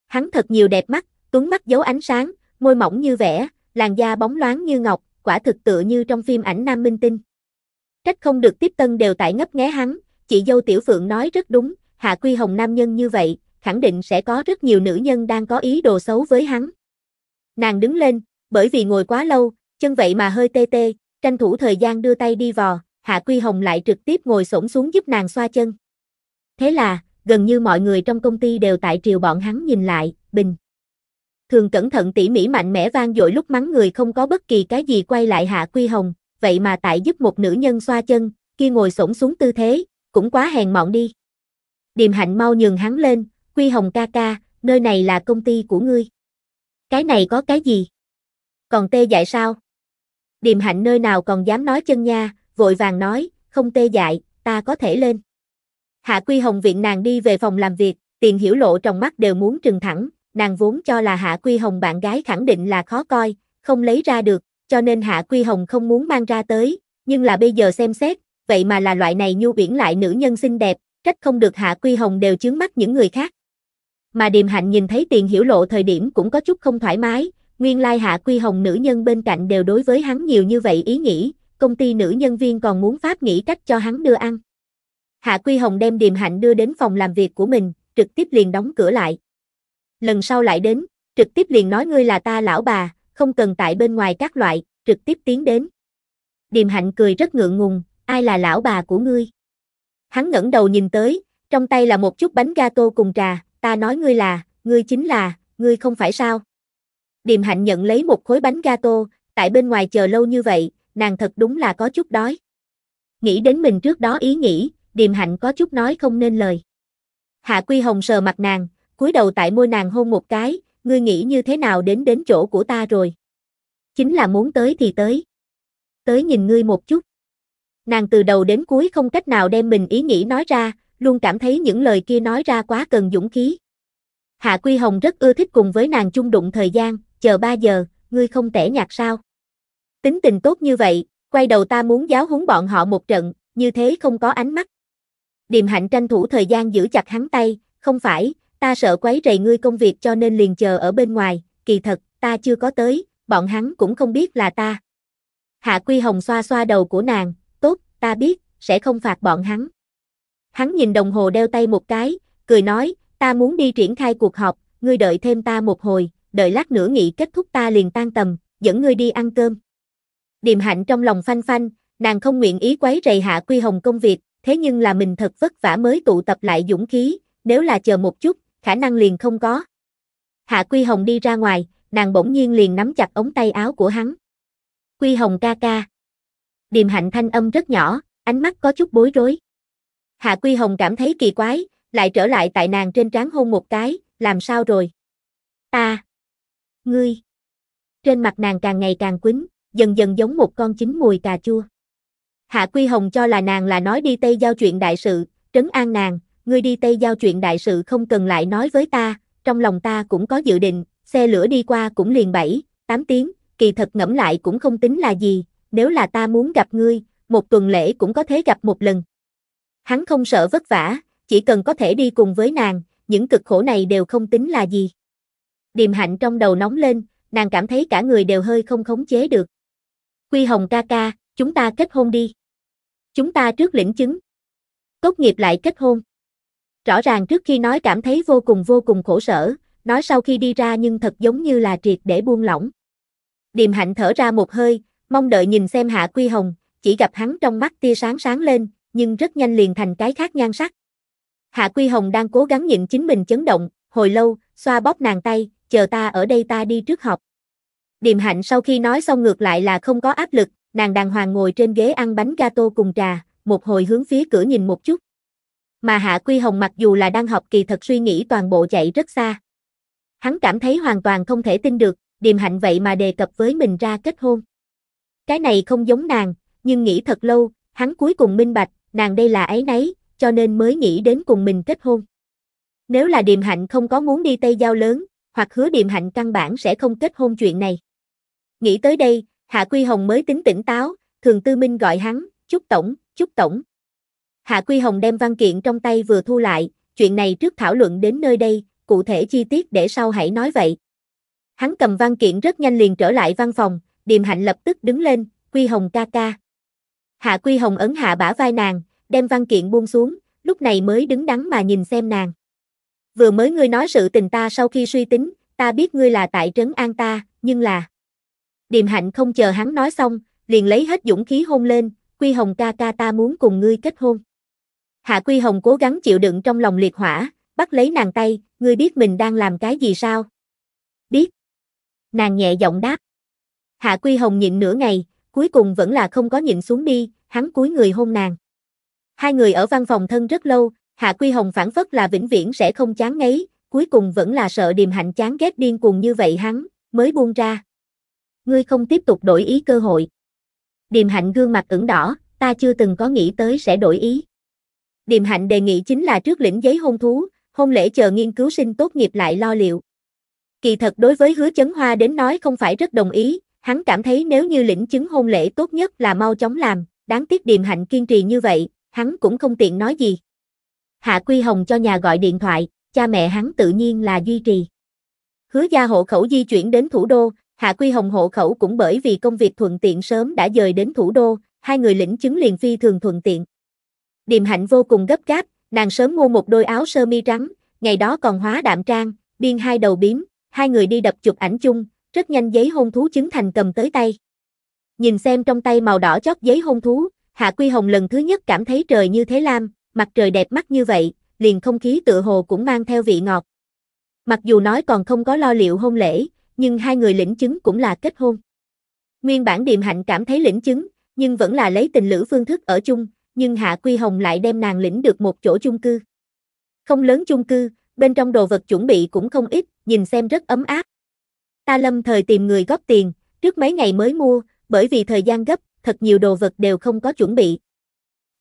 Speaker 1: Hắn thật nhiều đẹp mắt, tuấn mắt giấu ánh sáng, môi mỏng như vẽ, làn da bóng loáng như ngọc, quả thực tựa như trong phim ảnh Nam Minh Tinh. Trách không được tiếp tân đều tại ngấp nghé hắn, chị dâu Tiểu Phượng nói rất đúng, Hạ Quy Hồng nam nhân như vậy, khẳng định sẽ có rất nhiều nữ nhân đang có ý đồ xấu với hắn. Nàng đứng lên, bởi vì ngồi quá lâu, chân vậy mà hơi tê tê, tranh thủ thời gian đưa tay đi vò, Hạ Quy Hồng lại trực tiếp ngồi xổm xuống giúp nàng xoa chân. Thế là, gần như mọi người trong công ty đều tại triều bọn hắn nhìn lại, bình. Thường cẩn thận tỉ mỉ mạnh mẽ vang dội lúc mắng người không có bất kỳ cái gì quay lại Hạ Quy Hồng, vậy mà tại giúp một nữ nhân xoa chân, kia ngồi xổm xuống tư thế, cũng quá hèn mọn đi. Điềm hạnh mau nhường hắn lên, Quy Hồng ca ca, nơi này là công ty của ngươi. Cái này có cái gì? Còn tê dại sao? Điềm hạnh nơi nào còn dám nói chân nha, vội vàng nói, không tê dại, ta có thể lên. Hạ Quy Hồng viện nàng đi về phòng làm việc, tiền hiểu lộ trong mắt đều muốn trừng thẳng, nàng vốn cho là Hạ Quy Hồng bạn gái khẳng định là khó coi, không lấy ra được, cho nên Hạ Quy Hồng không muốn mang ra tới, nhưng là bây giờ xem xét, vậy mà là loại này nhu biển lại nữ nhân xinh đẹp, trách không được Hạ Quy Hồng đều chướng mắt những người khác. Mà Điềm Hạnh nhìn thấy tiền hiểu lộ thời điểm cũng có chút không thoải mái, nguyên lai hạ quy hồng nữ nhân bên cạnh đều đối với hắn nhiều như vậy ý nghĩ, công ty nữ nhân viên còn muốn pháp nghĩ cách cho hắn đưa ăn. Hạ Quy Hồng đem Điềm Hạnh đưa đến phòng làm việc của mình, trực tiếp liền đóng cửa lại. Lần sau lại đến, trực tiếp liền nói ngươi là ta lão bà, không cần tại bên ngoài các loại, trực tiếp tiến đến. Điềm Hạnh cười rất ngượng ngùng, ai là lão bà của ngươi? Hắn ngẩng đầu nhìn tới, trong tay là một chút bánh gato cùng trà, ta nói ngươi là, ngươi chính là, ngươi không phải sao? Điềm Hạnh nhận lấy một khối bánh gato, tại bên ngoài chờ lâu như vậy, nàng thật đúng là có chút đói. Nghĩ đến mình trước đó ý nghĩ, Điềm Hạnh có chút nói không nên lời. Hạ Quy Hồng sờ mặt nàng, cúi đầu tại môi nàng hôn một cái, ngươi nghĩ như thế nào đến đến chỗ của ta rồi. Chính là muốn tới thì tới. Tới nhìn ngươi một chút. Nàng từ đầu đến cuối không cách nào đem mình ý nghĩ nói ra, luôn cảm thấy những lời kia nói ra quá cần dũng khí. Hạ Quy Hồng rất ưa thích cùng với nàng chung đụng thời gian, chờ 3 giờ, ngươi không tẻ nhạt sao? Tính tình tốt như vậy, quay đầu ta muốn giáo huấn bọn họ một trận, như thế không có ánh mắt. Điềm hạnh tranh thủ thời gian giữ chặt hắn tay, không phải, ta sợ quấy rầy ngươi công việc cho nên liền chờ ở bên ngoài, kỳ thật, ta chưa có tới, bọn hắn cũng không biết là ta. Hạ Quy Hồng xoa xoa đầu của nàng, tốt, ta biết, sẽ không phạt bọn hắn. Hắn nhìn đồng hồ đeo tay một cái, cười nói, ta muốn đi triển khai cuộc họp, ngươi đợi thêm ta một hồi đợi lát nữa nghị kết thúc ta liền tan tầm, dẫn ngươi đi ăn cơm. Điềm hạnh trong lòng phanh phanh, nàng không nguyện ý quấy rầy hạ quy hồng công việc, thế nhưng là mình thật vất vả mới tụ tập lại dũng khí, nếu là chờ một chút, khả năng liền không có. Hạ quy hồng đi ra ngoài, nàng bỗng nhiên liền nắm chặt ống tay áo của hắn. Quy hồng ca ca. Điềm hạnh thanh âm rất nhỏ, ánh mắt có chút bối rối. Hạ quy hồng cảm thấy kỳ quái, lại trở lại tại nàng trên trán hôn một cái, làm sao rồi? Ta, ngươi. Trên mặt nàng càng ngày càng quýnh, dần dần giống một con chín mùi cà chua. Hạ Quy Hồng cho là nàng là nói đi Tây giao chuyện đại sự, trấn an nàng, ngươi đi Tây giao chuyện đại sự không cần lại nói với ta, trong lòng ta cũng có dự định, xe lửa đi qua cũng liền 7, 8 tiếng, kỳ thật ngẫm lại cũng không tính là gì, nếu là ta muốn gặp ngươi, một tuần lễ cũng có thể gặp một lần. Hắn không sợ vất vả, chỉ cần có thể đi cùng với nàng, những cực khổ này đều không tính là gì. Điềm hạnh trong đầu nóng lên, nàng cảm thấy cả người đều hơi không khống chế được. Quy Hồng ca ca, chúng ta kết hôn đi. Chúng ta trước lĩnh chứng. Cốt nghiệp lại kết hôn. Rõ ràng trước khi nói cảm thấy vô cùng vô cùng khổ sở, nói sau khi đi ra nhưng thật giống như là triệt để buông lỏng. Điềm hạnh thở ra một hơi, mong đợi nhìn xem Hạ Quy Hồng, chỉ gặp hắn trong mắt tia sáng sáng lên, nhưng rất nhanh liền thành cái khác nhan sắc. Hạ Quy Hồng đang cố gắng nhịn chính mình chấn động, hồi lâu, xoa bóp nàng tay, chờ ta ở đây ta đi trước học. Điềm hạnh sau khi nói xong ngược lại là không có áp lực, nàng đàng hoàng ngồi trên ghế ăn bánh gato cùng trà, một hồi hướng phía cửa nhìn một chút. Mà Hạ Quy Hồng mặc dù là đang học kỳ thật suy nghĩ toàn bộ chạy rất xa. Hắn cảm thấy hoàn toàn không thể tin được, điềm hạnh vậy mà đề cập với mình ra kết hôn. Cái này không giống nàng, nhưng nghĩ thật lâu, hắn cuối cùng minh bạch, nàng đây là ấy nấy, cho nên mới nghĩ đến cùng mình kết hôn. Nếu là điềm hạnh không có muốn đi Tây Giao lớn, hoặc hứa điềm hạnh căn bản sẽ không kết hôn chuyện này. Nghĩ tới đây, Hạ Quy Hồng mới tính tỉnh táo, thường tư minh gọi hắn, chúc tổng, chúc tổng. Hạ Quy Hồng đem văn kiện trong tay vừa thu lại, chuyện này trước thảo luận đến nơi đây, cụ thể chi tiết để sau hãy nói vậy. Hắn cầm văn kiện rất nhanh liền trở lại văn phòng, điềm hạnh lập tức đứng lên, Quy Hồng ca ca. Hạ Quy Hồng ấn hạ bả vai nàng, đem văn kiện buông xuống, lúc này mới đứng đắn mà nhìn xem nàng vừa mới ngươi nói sự tình ta sau khi suy tính, ta biết ngươi là tại trấn an ta, nhưng là... Điềm hạnh không chờ hắn nói xong, liền lấy hết dũng khí hôn lên, Quy Hồng ca ca ta muốn cùng ngươi kết hôn. Hạ Quy Hồng cố gắng chịu đựng trong lòng liệt hỏa, bắt lấy nàng tay, ngươi biết mình đang làm cái gì sao? Biết. Nàng nhẹ giọng đáp. Hạ Quy Hồng nhịn nửa ngày, cuối cùng vẫn là không có nhịn xuống đi, hắn cúi người hôn nàng. Hai người ở văn phòng thân rất lâu, Hạ Quy Hồng phản phất là vĩnh viễn sẽ không chán ngấy, cuối cùng vẫn là sợ điềm hạnh chán ghét điên cuồng như vậy hắn, mới buông ra. Ngươi không tiếp tục đổi ý cơ hội. Điềm hạnh gương mặt ửng đỏ, ta chưa từng có nghĩ tới sẽ đổi ý. Điềm hạnh đề nghị chính là trước lĩnh giấy hôn thú, hôn lễ chờ nghiên cứu sinh tốt nghiệp lại lo liệu. Kỳ thật đối với hứa chấn hoa đến nói không phải rất đồng ý, hắn cảm thấy nếu như lĩnh chứng hôn lễ tốt nhất là mau chóng làm, đáng tiếc điềm hạnh kiên trì như vậy, hắn cũng không tiện nói gì. Hạ Quy Hồng cho nhà gọi điện thoại, cha mẹ hắn tự nhiên là duy trì. Hứa gia hộ khẩu di chuyển đến thủ đô, Hạ Quy Hồng hộ khẩu cũng bởi vì công việc thuận tiện sớm đã dời đến thủ đô, hai người lĩnh chứng liền phi thường thuận tiện. Điềm hạnh vô cùng gấp gáp, nàng sớm mua một đôi áo sơ mi trắng, ngày đó còn hóa đạm trang, biên hai đầu bím. hai người đi đập chụp ảnh chung, rất nhanh giấy hôn thú chứng thành cầm tới tay. Nhìn xem trong tay màu đỏ chót giấy hôn thú, Hạ Quy Hồng lần thứ nhất cảm thấy trời như thế lam, mặt trời đẹp mắt như vậy, liền không khí tựa hồ cũng mang theo vị ngọt. Mặc dù nói còn không có lo liệu hôn lễ, nhưng hai người lĩnh chứng cũng là kết hôn. Nguyên bản Điềm Hạnh cảm thấy lĩnh chứng, nhưng vẫn là lấy tình lữ phương thức ở chung, nhưng Hạ Quy Hồng lại đem nàng lĩnh được một chỗ chung cư. Không lớn chung cư, bên trong đồ vật chuẩn bị cũng không ít, nhìn xem rất ấm áp. Ta lâm thời tìm người góp tiền, trước mấy ngày mới mua, bởi vì thời gian gấp, thật nhiều đồ vật đều không có chuẩn bị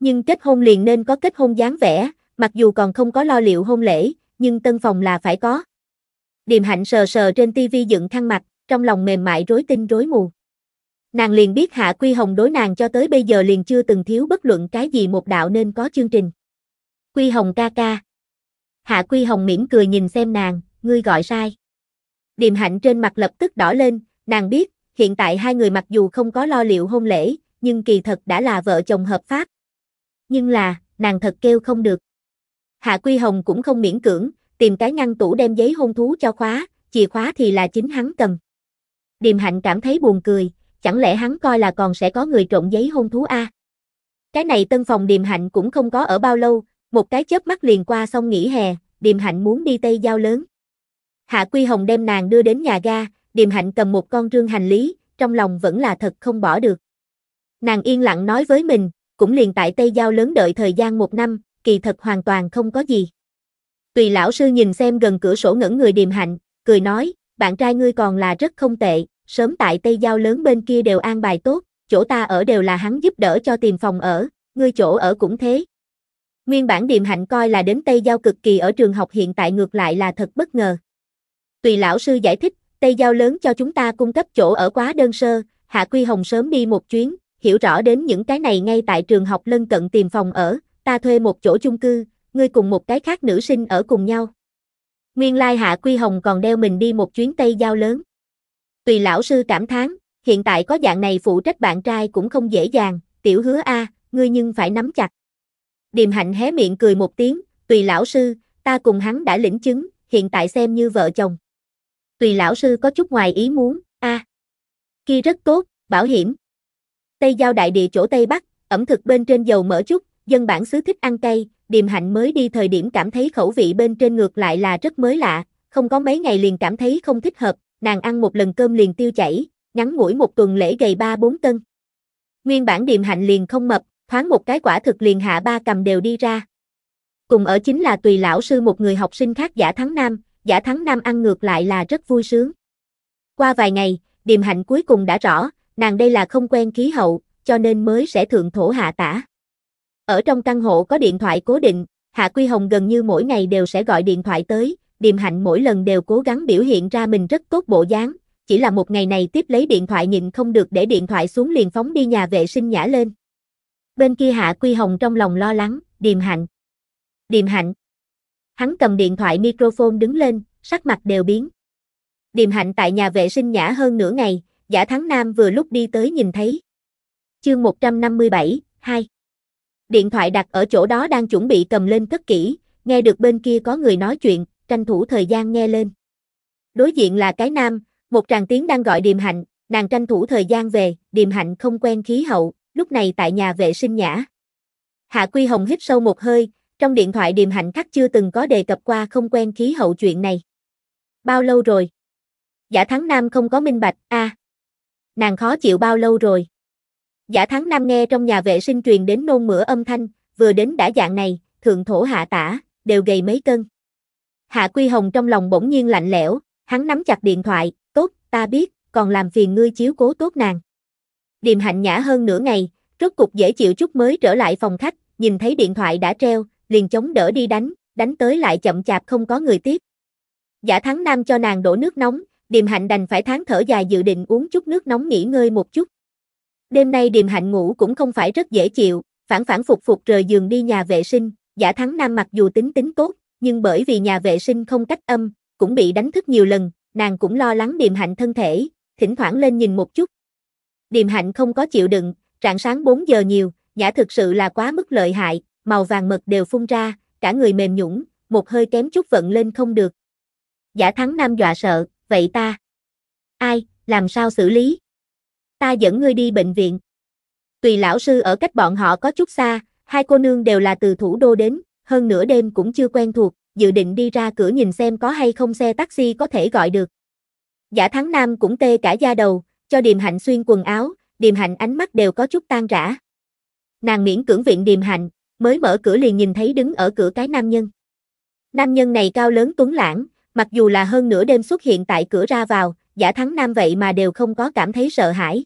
Speaker 1: nhưng kết hôn liền nên có kết hôn dáng vẻ, mặc dù còn không có lo liệu hôn lễ, nhưng tân phòng là phải có. Điềm hạnh sờ sờ trên tivi dựng thăng mặt, trong lòng mềm mại rối tinh rối mù. Nàng liền biết Hạ Quy Hồng đối nàng cho tới bây giờ liền chưa từng thiếu bất luận cái gì một đạo nên có chương trình. Quy Hồng ca ca. Hạ Quy Hồng mỉm cười nhìn xem nàng, ngươi gọi sai. Điềm hạnh trên mặt lập tức đỏ lên, nàng biết, hiện tại hai người mặc dù không có lo liệu hôn lễ, nhưng kỳ thật đã là vợ chồng hợp pháp, nhưng là, nàng thật kêu không được. Hạ Quy Hồng cũng không miễn cưỡng, tìm cái ngăn tủ đem giấy hôn thú cho khóa, chìa khóa thì là chính hắn cầm. Điềm Hạnh cảm thấy buồn cười, chẳng lẽ hắn coi là còn sẽ có người trộn giấy hôn thú a? Cái này tân phòng Điềm Hạnh cũng không có ở bao lâu, một cái chớp mắt liền qua xong nghỉ hè, Điềm Hạnh muốn đi Tây Giao lớn. Hạ Quy Hồng đem nàng đưa đến nhà ga, Điềm Hạnh cầm một con trương hành lý, trong lòng vẫn là thật không bỏ được. Nàng yên lặng nói với mình, cũng liền tại Tây Giao lớn đợi thời gian một năm, kỳ thật hoàn toàn không có gì. Tùy lão sư nhìn xem gần cửa sổ ngẩn người điềm hạnh, cười nói, bạn trai ngươi còn là rất không tệ, sớm tại Tây Giao lớn bên kia đều an bài tốt, chỗ ta ở đều là hắn giúp đỡ cho tìm phòng ở, ngươi chỗ ở cũng thế. Nguyên bản điềm hạnh coi là đến Tây Giao cực kỳ ở trường học hiện tại ngược lại là thật bất ngờ. Tùy lão sư giải thích, Tây Giao lớn cho chúng ta cung cấp chỗ ở quá đơn sơ, Hạ Quy Hồng sớm đi một chuyến, hiểu rõ đến những cái này ngay tại trường học lân cận tìm phòng ở, ta thuê một chỗ chung cư, ngươi cùng một cái khác nữ sinh ở cùng nhau. Nguyên lai Hạ Quy Hồng còn đeo mình đi một chuyến Tây Giao lớn. Tùy lão sư cảm thán, hiện tại có dạng này phụ trách bạn trai cũng không dễ dàng, tiểu hứa A, ngươi nhưng phải nắm chặt. Điềm hạnh hé miệng cười một tiếng, tùy lão sư, ta cùng hắn đã lĩnh chứng, hiện tại xem như vợ chồng. Tùy lão sư có chút ngoài ý muốn, a Kia rất tốt, bảo hiểm. Tây Giao đại địa chỗ Tây Bắc, ẩm thực bên trên dầu mỡ chút, dân bản xứ thích ăn cay, điềm hạnh mới đi thời điểm cảm thấy khẩu vị bên trên ngược lại là rất mới lạ, không có mấy ngày liền cảm thấy không thích hợp, nàng ăn một lần cơm liền tiêu chảy, ngắn ngủi một tuần lễ gầy 3-4 cân. Nguyên bản điềm hạnh liền không mập, thoáng một cái quả thực liền hạ ba cầm đều đi ra. Cùng ở chính là tùy lão sư một người học sinh khác giả thắng nam, giả thắng nam ăn ngược lại là rất vui sướng. Qua vài ngày, điềm hạnh cuối cùng đã rõ, nàng đây là không quen khí hậu, cho nên mới sẽ thượng thổ hạ tả. Ở trong căn hộ có điện thoại cố định, Hạ Quy Hồng gần như mỗi ngày đều sẽ gọi điện thoại tới, Điềm Hạnh mỗi lần đều cố gắng biểu hiện ra mình rất tốt bộ dáng, chỉ là một ngày này tiếp lấy điện thoại nhịn không được để điện thoại xuống liền phóng đi nhà vệ sinh nhả lên. Bên kia Hạ Quy Hồng trong lòng lo lắng, Điềm Hạnh. Điềm Hạnh. Hắn cầm điện thoại microphone đứng lên, sắc mặt đều biến. Điềm Hạnh tại nhà vệ sinh nhả hơn nửa ngày, Giả Thắng Nam vừa lúc đi tới nhìn thấy. Chương 157, 2 Điện thoại đặt ở chỗ đó đang chuẩn bị cầm lên cất kỹ, nghe được bên kia có người nói chuyện, tranh thủ thời gian nghe lên. Đối diện là cái nam, một tràng tiếng đang gọi điềm hạnh, nàng tranh thủ thời gian về, điềm hạnh không quen khí hậu, lúc này tại nhà vệ sinh nhã. Hạ Quy Hồng hít sâu một hơi, trong điện thoại điềm hạnh khắc chưa từng có đề cập qua không quen khí hậu chuyện này. Bao lâu rồi? Giả Thắng Nam không có minh bạch, a à, nàng khó chịu bao lâu rồi. Giả tháng năm nghe trong nhà vệ sinh truyền đến nôn mửa âm thanh, vừa đến đã dạng này, thượng thổ hạ tả, đều gầy mấy cân. Hạ Quy Hồng trong lòng bỗng nhiên lạnh lẽo, hắn nắm chặt điện thoại, tốt, ta biết, còn làm phiền ngươi chiếu cố tốt nàng. Điềm hạnh nhã hơn nửa ngày, rốt cục dễ chịu chút mới trở lại phòng khách, nhìn thấy điện thoại đã treo, liền chống đỡ đi đánh, đánh tới lại chậm chạp không có người tiếp. Giả thắng nam cho nàng đổ nước nóng, Điềm Hạnh đành phải tháng thở dài dự định uống chút nước nóng nghỉ ngơi một chút. Đêm nay Điềm Hạnh ngủ cũng không phải rất dễ chịu, phản phản phục phục rời giường đi nhà vệ sinh, giả thắng nam mặc dù tính tính tốt, nhưng bởi vì nhà vệ sinh không cách âm, cũng bị đánh thức nhiều lần, nàng cũng lo lắng Điềm Hạnh thân thể, thỉnh thoảng lên nhìn một chút. Điềm Hạnh không có chịu đựng, rạng sáng 4 giờ nhiều, giả thực sự là quá mức lợi hại, màu vàng mật đều phun ra, cả người mềm nhũng, một hơi kém chút vận lên không được. Giả thắng nam dọa sợ, vậy ta? Ai, làm sao xử lý? Ta dẫn ngươi đi bệnh viện. Tùy lão sư ở cách bọn họ có chút xa, hai cô nương đều là từ thủ đô đến, hơn nửa đêm cũng chưa quen thuộc, dự định đi ra cửa nhìn xem có hay không xe taxi có thể gọi được. Giả Thắng Nam cũng tê cả da đầu, cho Điềm Hạnh xuyên quần áo, Điềm Hạnh ánh mắt đều có chút tan rã. Nàng miễn cưỡng viện Điềm Hạnh, mới mở cửa liền nhìn thấy đứng ở cửa cái nam nhân. Nam nhân này cao lớn tuấn lãng, Mặc dù là hơn nửa đêm xuất hiện tại cửa ra vào, giả thắng nam vậy mà đều không có cảm thấy sợ hãi.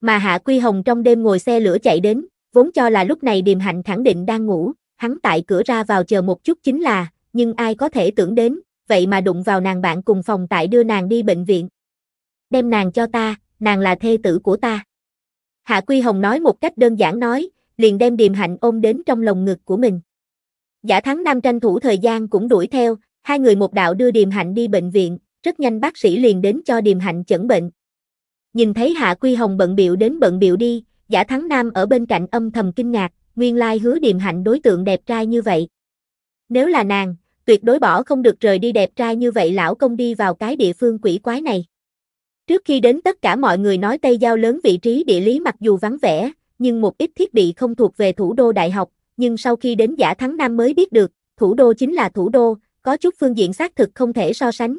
Speaker 1: Mà Hạ Quy Hồng trong đêm ngồi xe lửa chạy đến, vốn cho là lúc này điềm hạnh khẳng định đang ngủ, hắn tại cửa ra vào chờ một chút chính là, nhưng ai có thể tưởng đến, vậy mà đụng vào nàng bạn cùng phòng tại đưa nàng đi bệnh viện. Đem nàng cho ta, nàng là thê tử của ta. Hạ Quy Hồng nói một cách đơn giản nói, liền đem điềm hạnh ôm đến trong lồng ngực của mình. Giả thắng nam tranh thủ thời gian cũng đuổi theo, Hai người một đạo đưa Điềm Hạnh đi bệnh viện, rất nhanh bác sĩ liền đến cho Điềm Hạnh chẩn bệnh. Nhìn thấy Hạ Quy Hồng bận biệu đến bận biệu đi, giả thắng nam ở bên cạnh âm thầm kinh ngạc, nguyên lai hứa Điềm Hạnh đối tượng đẹp trai như vậy. Nếu là nàng, tuyệt đối bỏ không được rời đi đẹp trai như vậy lão công đi vào cái địa phương quỷ quái này. Trước khi đến tất cả mọi người nói Tây Giao lớn vị trí địa lý mặc dù vắng vẻ, nhưng một ít thiết bị không thuộc về thủ đô đại học, nhưng sau khi đến giả thắng Nam mới biết được, thủ đô chính là thủ đô, có chút phương diện xác thực không thể so sánh.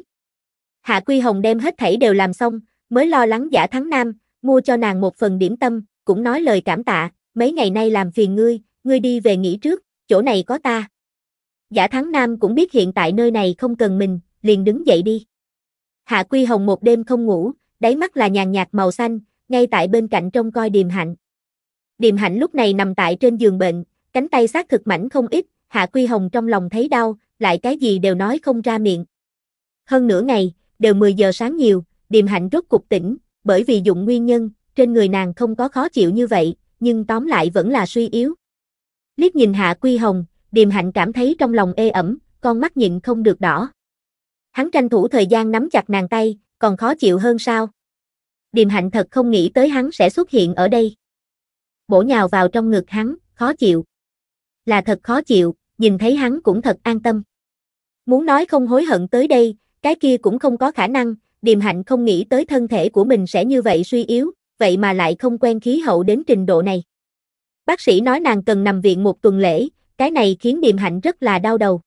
Speaker 1: Hạ Quy Hồng đem hết thảy đều làm xong, mới lo lắng giả thắng nam, mua cho nàng một phần điểm tâm, cũng nói lời cảm tạ, mấy ngày nay làm phiền ngươi, ngươi đi về nghỉ trước, chỗ này có ta. Giả thắng nam cũng biết hiện tại nơi này không cần mình, liền đứng dậy đi. Hạ Quy Hồng một đêm không ngủ, đáy mắt là nhàn nhạt màu xanh, ngay tại bên cạnh trông coi điềm hạnh. Điềm hạnh lúc này nằm tại trên giường bệnh, cánh tay xác thực mảnh không ít, Hạ Quy Hồng trong lòng thấy đau, lại cái gì đều nói không ra miệng. Hơn nửa ngày, đều 10 giờ sáng nhiều, điềm hạnh rốt cục tỉnh, bởi vì dụng nguyên nhân, trên người nàng không có khó chịu như vậy, nhưng tóm lại vẫn là suy yếu. Liếc nhìn Hạ Quy Hồng, điềm hạnh cảm thấy trong lòng ê ẩm, con mắt nhịn không được đỏ. Hắn tranh thủ thời gian nắm chặt nàng tay, còn khó chịu hơn sao? Điềm hạnh thật không nghĩ tới hắn sẽ xuất hiện ở đây. Bổ nhào vào trong ngực hắn, khó chịu. Là thật khó chịu, nhìn thấy hắn cũng thật an tâm. Muốn nói không hối hận tới đây, cái kia cũng không có khả năng, điềm hạnh không nghĩ tới thân thể của mình sẽ như vậy suy yếu, vậy mà lại không quen khí hậu đến trình độ này. Bác sĩ nói nàng cần nằm viện một tuần lễ, cái này khiến điềm hạnh rất là đau đầu.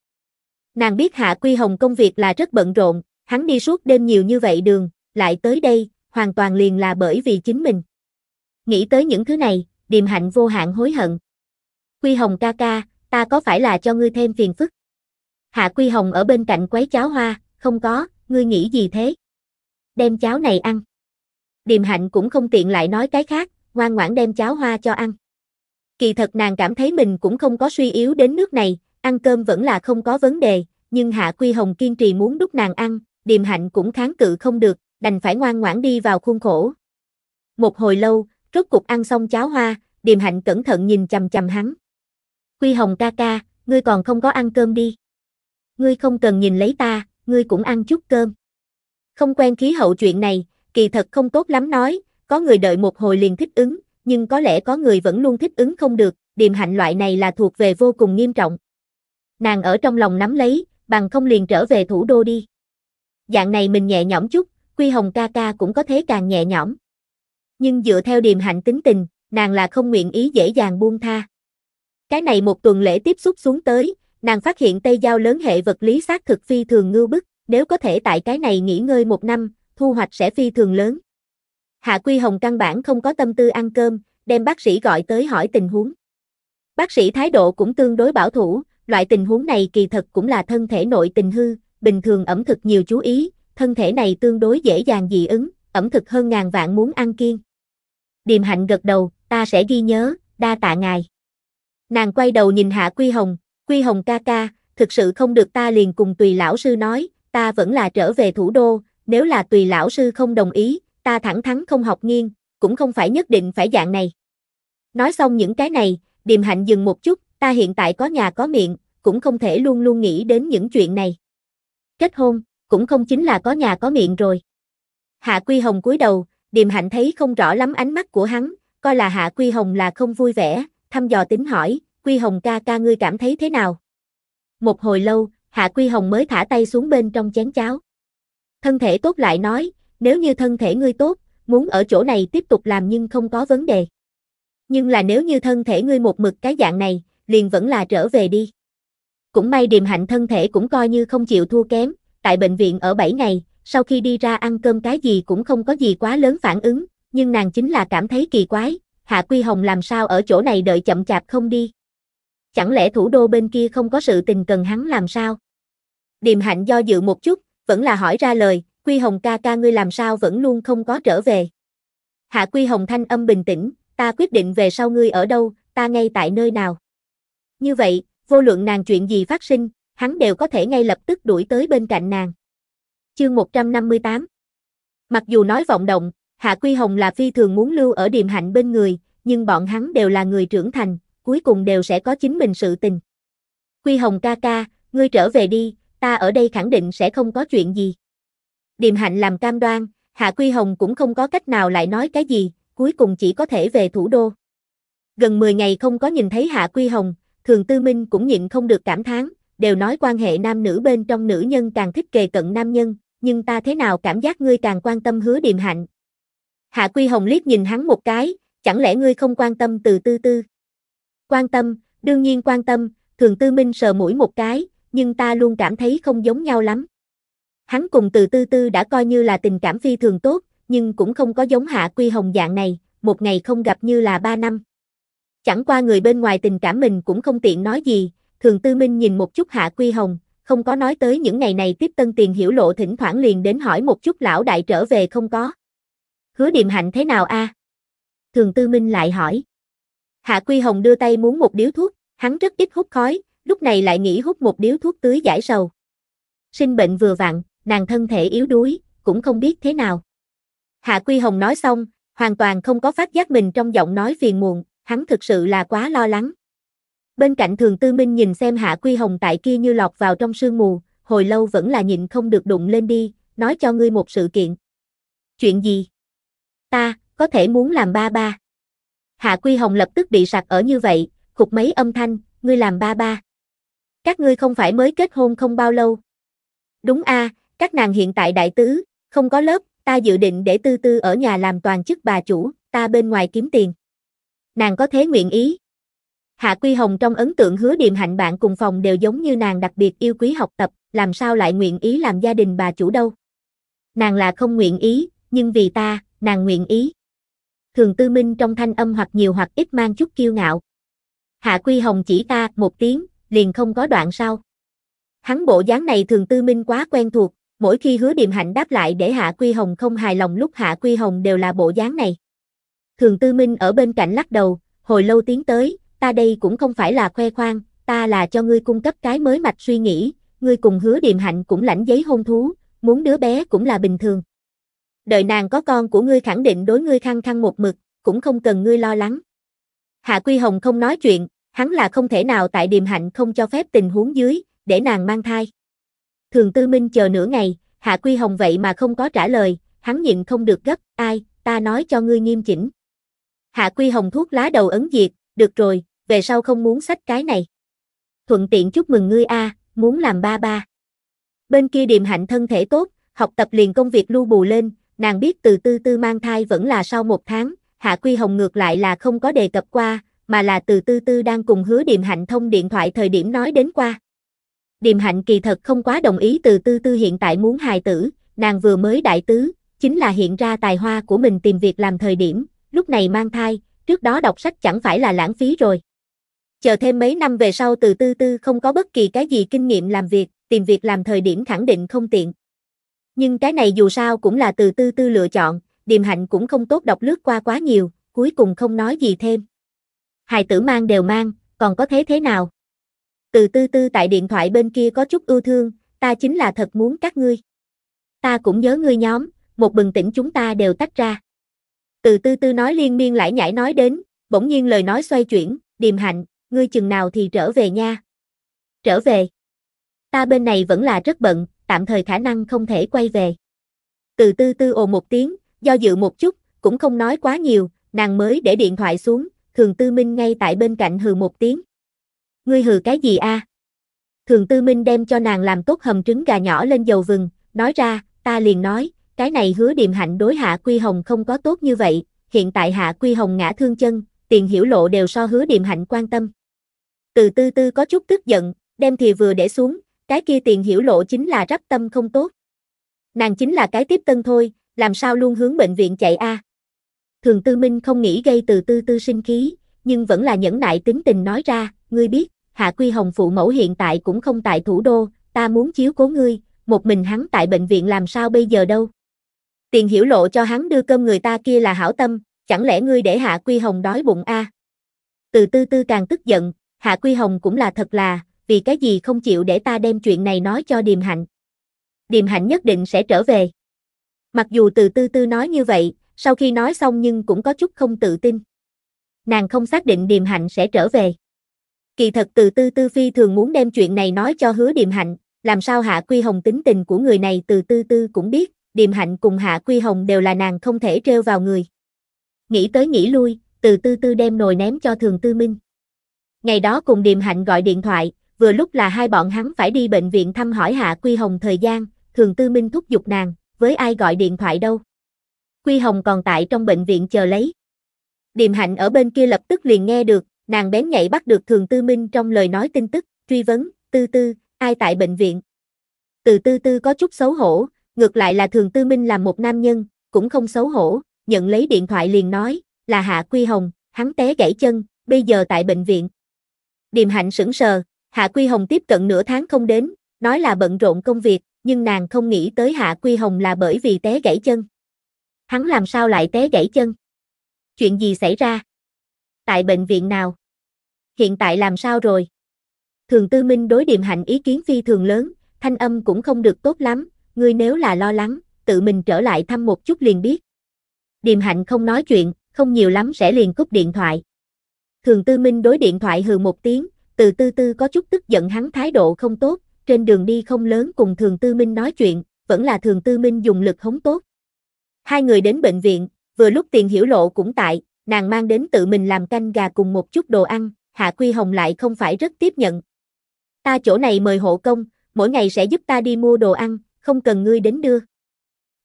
Speaker 1: Nàng biết Hạ Quy Hồng công việc là rất bận rộn, hắn đi suốt đêm nhiều như vậy đường, lại tới đây, hoàn toàn liền là bởi vì chính mình. Nghĩ tới những thứ này, điềm hạnh vô hạn hối hận. Quy Hồng ca ca, ta có phải là cho ngươi thêm phiền phức? Hạ Quy Hồng ở bên cạnh quấy cháo hoa, không có, ngươi nghĩ gì thế? Đem cháo này ăn. Điềm hạnh cũng không tiện lại nói cái khác, ngoan ngoãn đem cháo hoa cho ăn. Kỳ thật nàng cảm thấy mình cũng không có suy yếu đến nước này, ăn cơm vẫn là không có vấn đề, nhưng Hạ Quy Hồng kiên trì muốn đút nàng ăn, điềm hạnh cũng kháng cự không được, đành phải ngoan ngoãn đi vào khuôn khổ. Một hồi lâu, rốt cục ăn xong cháo hoa, điềm hạnh cẩn thận nhìn chầm chầm hắn. Quy Hồng ca ca, ngươi còn không có ăn cơm đi. Ngươi không cần nhìn lấy ta, ngươi cũng ăn chút cơm. Không quen khí hậu chuyện này, kỳ thật không tốt lắm nói, có người đợi một hồi liền thích ứng, nhưng có lẽ có người vẫn luôn thích ứng không được, điềm hạnh loại này là thuộc về vô cùng nghiêm trọng. Nàng ở trong lòng nắm lấy, bằng không liền trở về thủ đô đi. Dạng này mình nhẹ nhõm chút, Quy Hồng ca ca cũng có thế càng nhẹ nhõm. Nhưng dựa theo điềm hạnh tính tình, nàng là không nguyện ý dễ dàng buông tha. Cái này một tuần lễ tiếp xúc xuống tới, nàng phát hiện Tây Giao lớn hệ vật lý xác thực phi thường ngư bức, nếu có thể tại cái này nghỉ ngơi một năm, thu hoạch sẽ phi thường lớn. Hạ Quy Hồng căn bản không có tâm tư ăn cơm, đem bác sĩ gọi tới hỏi tình huống. Bác sĩ thái độ cũng tương đối bảo thủ, loại tình huống này kỳ thật cũng là thân thể nội tình hư, bình thường ẩm thực nhiều chú ý, thân thể này tương đối dễ dàng dị ứng, ẩm thực hơn ngàn vạn muốn ăn kiêng. Điềm hạnh gật đầu, ta sẽ ghi nhớ, đa tạ ngài. Nàng quay đầu nhìn Hạ Quy Hồng, Quy Hồng ca ca, thực sự không được ta liền cùng tùy lão sư nói, ta vẫn là trở về thủ đô, nếu là tùy lão sư không đồng ý, ta thẳng thắn không học nghiêng, cũng không phải nhất định phải dạng này. Nói xong những cái này, điềm hạnh dừng một chút, ta hiện tại có nhà có miệng, cũng không thể luôn luôn nghĩ đến những chuyện này. Kết hôn, cũng không chính là có nhà có miệng rồi. Hạ Quy Hồng cúi đầu, điềm hạnh thấy không rõ lắm ánh mắt của hắn, coi là Hạ Quy Hồng là không vui vẻ, thăm dò tính hỏi, Quy Hồng ca ca ngươi cảm thấy thế nào? Một hồi lâu, Hạ Quy Hồng mới thả tay xuống bên trong chén cháo. Thân thể tốt lại nói, nếu như thân thể ngươi tốt, muốn ở chỗ này tiếp tục làm nhưng không có vấn đề. Nhưng là nếu như thân thể ngươi một mực cái dạng này, liền vẫn là trở về đi. Cũng may điềm hạnh thân thể cũng coi như không chịu thua kém, tại bệnh viện ở 7 ngày, sau khi đi ra ăn cơm cái gì cũng không có gì quá lớn phản ứng, nhưng nàng chính là cảm thấy kỳ quái, Hạ Quy Hồng làm sao ở chỗ này đợi chậm chạp không đi? Chẳng lẽ thủ đô bên kia không có sự tình cần hắn làm sao? Điềm hạnh do dự một chút, vẫn là hỏi ra lời, Quy Hồng ca ca ngươi làm sao vẫn luôn không có trở về. Hạ Quy Hồng thanh âm bình tĩnh, ta quyết định về sau ngươi ở đâu, ta ngay tại nơi nào. Như vậy, vô luận nàng chuyện gì phát sinh, hắn đều có thể ngay lập tức đuổi tới bên cạnh nàng. Chương 158 Mặc dù nói vọng động, Hạ Quy Hồng là phi thường muốn lưu ở điềm hạnh bên người, nhưng bọn hắn đều là người trưởng thành, cuối cùng đều sẽ có chính mình sự tình. Quy Hồng ca ca, ngươi trở về đi, ta ở đây khẳng định sẽ không có chuyện gì. Điềm hạnh làm cam đoan, Hạ Quy Hồng cũng không có cách nào lại nói cái gì, cuối cùng chỉ có thể về thủ đô. Gần 10 ngày không có nhìn thấy Hạ Quy Hồng, Thường Tư Minh cũng nhịn không được cảm thán, đều nói quan hệ nam nữ bên trong nữ nhân càng thích kề cận nam nhân, nhưng ta thế nào cảm giác ngươi càng quan tâm hứa điềm hạnh, Hạ Quy Hồng liếc nhìn hắn một cái, chẳng lẽ ngươi không quan tâm từ tư tư? Quan tâm, đương nhiên quan tâm, thường tư minh sờ mũi một cái, nhưng ta luôn cảm thấy không giống nhau lắm. Hắn cùng từ tư tư đã coi như là tình cảm phi thường tốt, nhưng cũng không có giống Hạ Quy Hồng dạng này, một ngày không gặp như là ba năm. Chẳng qua người bên ngoài tình cảm mình cũng không tiện nói gì, thường tư minh nhìn một chút Hạ Quy Hồng, không có nói tới những ngày này tiếp tân tiền hiểu lộ thỉnh thoảng liền đến hỏi một chút lão đại trở về không có hứa điềm hạnh thế nào a? À? Thường Tư Minh lại hỏi. Hạ Quy Hồng đưa tay muốn một điếu thuốc, hắn rất ít hút khói, lúc này lại nghĩ hút một điếu thuốc tưới giải sầu. Sinh bệnh vừa vặn, nàng thân thể yếu đuối, cũng không biết thế nào. Hạ Quy Hồng nói xong, hoàn toàn không có phát giác mình trong giọng nói phiền muộn, hắn thực sự là quá lo lắng. Bên cạnh Thường Tư Minh nhìn xem Hạ Quy Hồng tại kia như lọt vào trong sương mù, hồi lâu vẫn là nhịn không được đụng lên đi, nói cho ngươi một sự kiện. Chuyện gì? ta, có thể muốn làm ba ba. Hạ Quy Hồng lập tức bị sặc ở như vậy, khục mấy âm thanh, ngươi làm ba ba. Các ngươi không phải mới kết hôn không bao lâu. Đúng a, các nàng hiện tại đại tứ, không có lớp, ta dự định để tư tư ở nhà làm toàn chức bà chủ, ta bên ngoài kiếm tiền. Nàng có thế nguyện ý. Hạ Quy Hồng trong ấn tượng hứa điềm hạnh bạn cùng phòng đều giống như nàng đặc biệt yêu quý học tập, làm sao lại nguyện ý làm gia đình bà chủ đâu. Nàng là không nguyện ý, nhưng vì ta, nàng nguyện ý. Thường tư minh trong thanh âm hoặc nhiều hoặc ít mang chút kiêu ngạo. Hạ Quy Hồng chỉ ta một tiếng, liền không có đoạn sau. Hắn bộ dáng này thường tư minh quá quen thuộc, mỗi khi hứa điềm hạnh đáp lại để Hạ Quy Hồng không hài lòng lúc Hạ Quy Hồng đều là bộ dáng này. Thường tư minh ở bên cạnh lắc đầu, hồi lâu tiến tới, ta đây cũng không phải là khoe khoang, ta là cho ngươi cung cấp cái mới mạch suy nghĩ, ngươi cùng hứa điềm hạnh cũng lãnh giấy hôn thú, muốn đứa bé cũng là bình thường đợi nàng có con của ngươi khẳng định đối ngươi khăng khăng một mực, cũng không cần ngươi lo lắng. Hạ Quy Hồng không nói chuyện, hắn là không thể nào tại điềm hạnh không cho phép tình huống dưới, để nàng mang thai. Thường Tư Minh chờ nửa ngày, Hạ Quy Hồng vậy mà không có trả lời, hắn nhịn không được gấp, ai, ta nói cho ngươi nghiêm chỉnh. Hạ Quy Hồng thuốc lá đầu ấn diệt, được rồi, về sau không muốn sách cái này. Thuận tiện chúc mừng ngươi a, muốn làm ba ba. Bên kia điềm hạnh thân thể tốt, học tập liền công việc lưu bù lên, nàng biết từ tư tư mang thai vẫn là sau một tháng, Hạ Quy Hồng ngược lại là không có đề cập qua, mà là từ tư tư đang cùng hứa Điềm Hạnh thông điện thoại thời điểm nói đến qua. Điềm Hạnh kỳ thật không quá đồng ý từ tư tư hiện tại muốn hài tử, nàng vừa mới đại tứ, chính là hiện ra tài hoa của mình tìm việc làm thời điểm, lúc này mang thai, trước đó đọc sách chẳng phải là lãng phí rồi. Chờ thêm mấy năm về sau từ tư tư không có bất kỳ cái gì kinh nghiệm làm việc, tìm việc làm thời điểm khẳng định không tiện. Nhưng cái này dù sao cũng là từ tư tư lựa chọn, điềm hạnh cũng không tốt đọc lướt qua quá nhiều, cuối cùng không nói gì thêm. Hài tử mang đều mang, còn có thế thế nào? Từ tư tư tại điện thoại bên kia có chút ưu thương, ta chính là thật muốn các ngươi. Ta cũng nhớ ngươi nhóm, một bừng tỉnh chúng ta đều tách ra. Từ tư tư nói liên miên lại nhảy nói đến, bỗng nhiên lời nói xoay chuyển, điềm hạnh, ngươi chừng nào thì trở về nha. Trở về. Ta bên này vẫn là rất bận, tạm thời khả năng không thể quay về. Từ tư tư ồ một tiếng, do dự một chút, cũng không nói quá nhiều, nàng mới để điện thoại xuống, thường tư minh ngay tại bên cạnh hừ một tiếng. Ngươi hừ cái gì a? Thường tư minh đem cho nàng làm tốt hầm trứng gà nhỏ lên dầu vừng, nói ra, ta liền nói, cái này hứa điềm hạnh đối hạ quy hồng không có tốt như vậy, hiện tại hạ quy hồng ngã thương chân, tiền hiểu lộ đều so hứa điềm hạnh quan tâm. Từ tư tư có chút tức giận, đem thì vừa để xuống, cái kia tiền hiểu lộ chính là rắc tâm không tốt. Nàng chính là cái tiếp tân thôi, làm sao luôn hướng bệnh viện chạy a? À? Thường Tư Minh không nghĩ gây từ tư tư sinh khí, nhưng vẫn là nhẫn nại tính tình nói ra, ngươi biết, Hạ Quy Hồng phụ mẫu hiện tại cũng không tại thủ đô, ta muốn chiếu cố ngươi, một mình hắn tại bệnh viện làm sao bây giờ đâu. Tiền hiểu lộ cho hắn đưa cơm người ta kia là hảo tâm, chẳng lẽ ngươi để Hạ Quy Hồng đói bụng a? À? Từ tư tư càng tức giận, Hạ Quy Hồng cũng là thật là, vì cái gì không chịu để ta đem chuyện này nói cho Điềm Hạnh. Điềm Hạnh nhất định sẽ trở về. Mặc dù từ tư tư nói như vậy, sau khi nói xong nhưng cũng có chút không tự tin. Nàng không xác định Điềm Hạnh sẽ trở về. Kỳ thật từ tư tư phi thường muốn đem chuyện này nói cho hứa Điềm Hạnh, làm sao Hạ Quy Hồng tính tình của người này từ tư tư cũng biết, Điềm Hạnh cùng Hạ Quy Hồng đều là nàng không thể treo vào người. Nghĩ tới nghĩ lui, từ tư tư đem nồi ném cho thường tư minh. Ngày đó cùng Điềm Hạnh gọi điện thoại, vừa lúc là hai bọn hắn phải đi bệnh viện thăm hỏi Hạ Quy Hồng thời gian, Thường Tư Minh thúc giục nàng, với ai gọi điện thoại đâu. Quy Hồng còn tại trong bệnh viện chờ lấy. Điềm Hạnh ở bên kia lập tức liền nghe được, nàng bén nhạy bắt được Thường Tư Minh trong lời nói tin tức, truy vấn, tư tư, ai tại bệnh viện. Từ tư tư có chút xấu hổ, ngược lại là Thường Tư Minh là một nam nhân, cũng không xấu hổ, nhận lấy điện thoại liền nói, là Hạ Quy Hồng, hắn té gãy chân, bây giờ tại bệnh viện. Điềm Hạnh sững sờ, Hạ Quy Hồng tiếp cận nửa tháng không đến, nói là bận rộn công việc, nhưng nàng không nghĩ tới Hạ Quy Hồng là bởi vì té gãy chân. Hắn làm sao lại té gãy chân? Chuyện gì xảy ra? Tại bệnh viện nào? Hiện tại làm sao rồi? Thường Tư Minh đối Điềm Hạnh ý kiến phi thường lớn, thanh âm cũng không được tốt lắm, ngươi nếu là lo lắng, tự mình trở lại thăm một chút liền biết. Điềm Hạnh không nói chuyện, không nhiều lắm sẽ liền cúp điện thoại. Thường Tư Minh đối điện thoại hừ một tiếng, từ tư tư có chút tức giận hắn thái độ không tốt, trên đường đi không lớn cùng thường tư minh nói chuyện, vẫn là thường tư minh dùng lực hống tốt. Hai người đến bệnh viện, vừa lúc tiền hiểu lộ cũng tại, nàng mang đến tự mình làm canh gà cùng một chút đồ ăn, Hạ Quy Hồng lại không phải rất tiếp nhận. Ta chỗ này mời hộ công, mỗi ngày sẽ giúp ta đi mua đồ ăn, không cần ngươi đến đưa.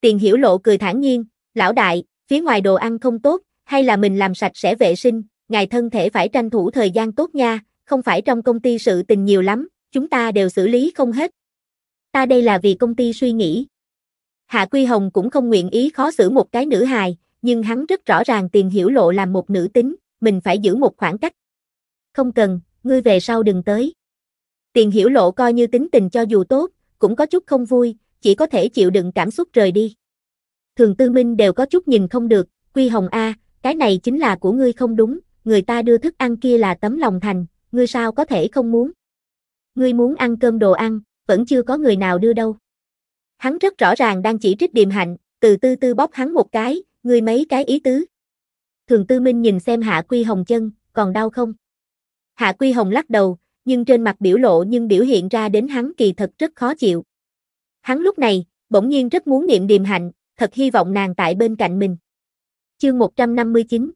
Speaker 1: Tiền hiểu lộ cười thản nhiên, lão đại, phía ngoài đồ ăn không tốt, hay là mình làm sạch sẽ vệ sinh, ngài thân thể phải tranh thủ thời gian tốt nha, không phải trong công ty sự tình nhiều lắm, chúng ta đều xử lý không hết. Ta đây là vì công ty suy nghĩ. Hạ Quy Hồng cũng không nguyện ý khó xử một cái nữ hài, nhưng hắn rất rõ ràng tiền hiểu lộ làm một nữ tính, mình phải giữ một khoảng cách. Không cần, ngươi về sau đừng tới. Tiền hiểu lộ coi như tính tình cho dù tốt, cũng có chút không vui, chỉ có thể chịu đựng cảm xúc rời đi. Thường tư minh đều có chút nhìn không được, Quy Hồng A, cái này chính là của ngươi không đúng, người ta đưa thức ăn kia là tấm lòng thành, ngươi sao có thể không muốn? Ngươi muốn ăn cơm đồ ăn, vẫn chưa có người nào đưa đâu. Hắn rất rõ ràng đang chỉ trích điềm hạnh, từ tư tư bóp hắn một cái, ngươi mấy cái ý tứ. Thường tư minh nhìn xem hạ quy hồng chân, còn đau không? Hạ quy hồng lắc đầu, nhưng trên mặt biểu lộ nhưng biểu hiện ra đến hắn kỳ thật rất khó chịu. Hắn lúc này, bỗng nhiên rất muốn niệm điềm hạnh, thật hy vọng nàng tại bên cạnh mình. Chương 159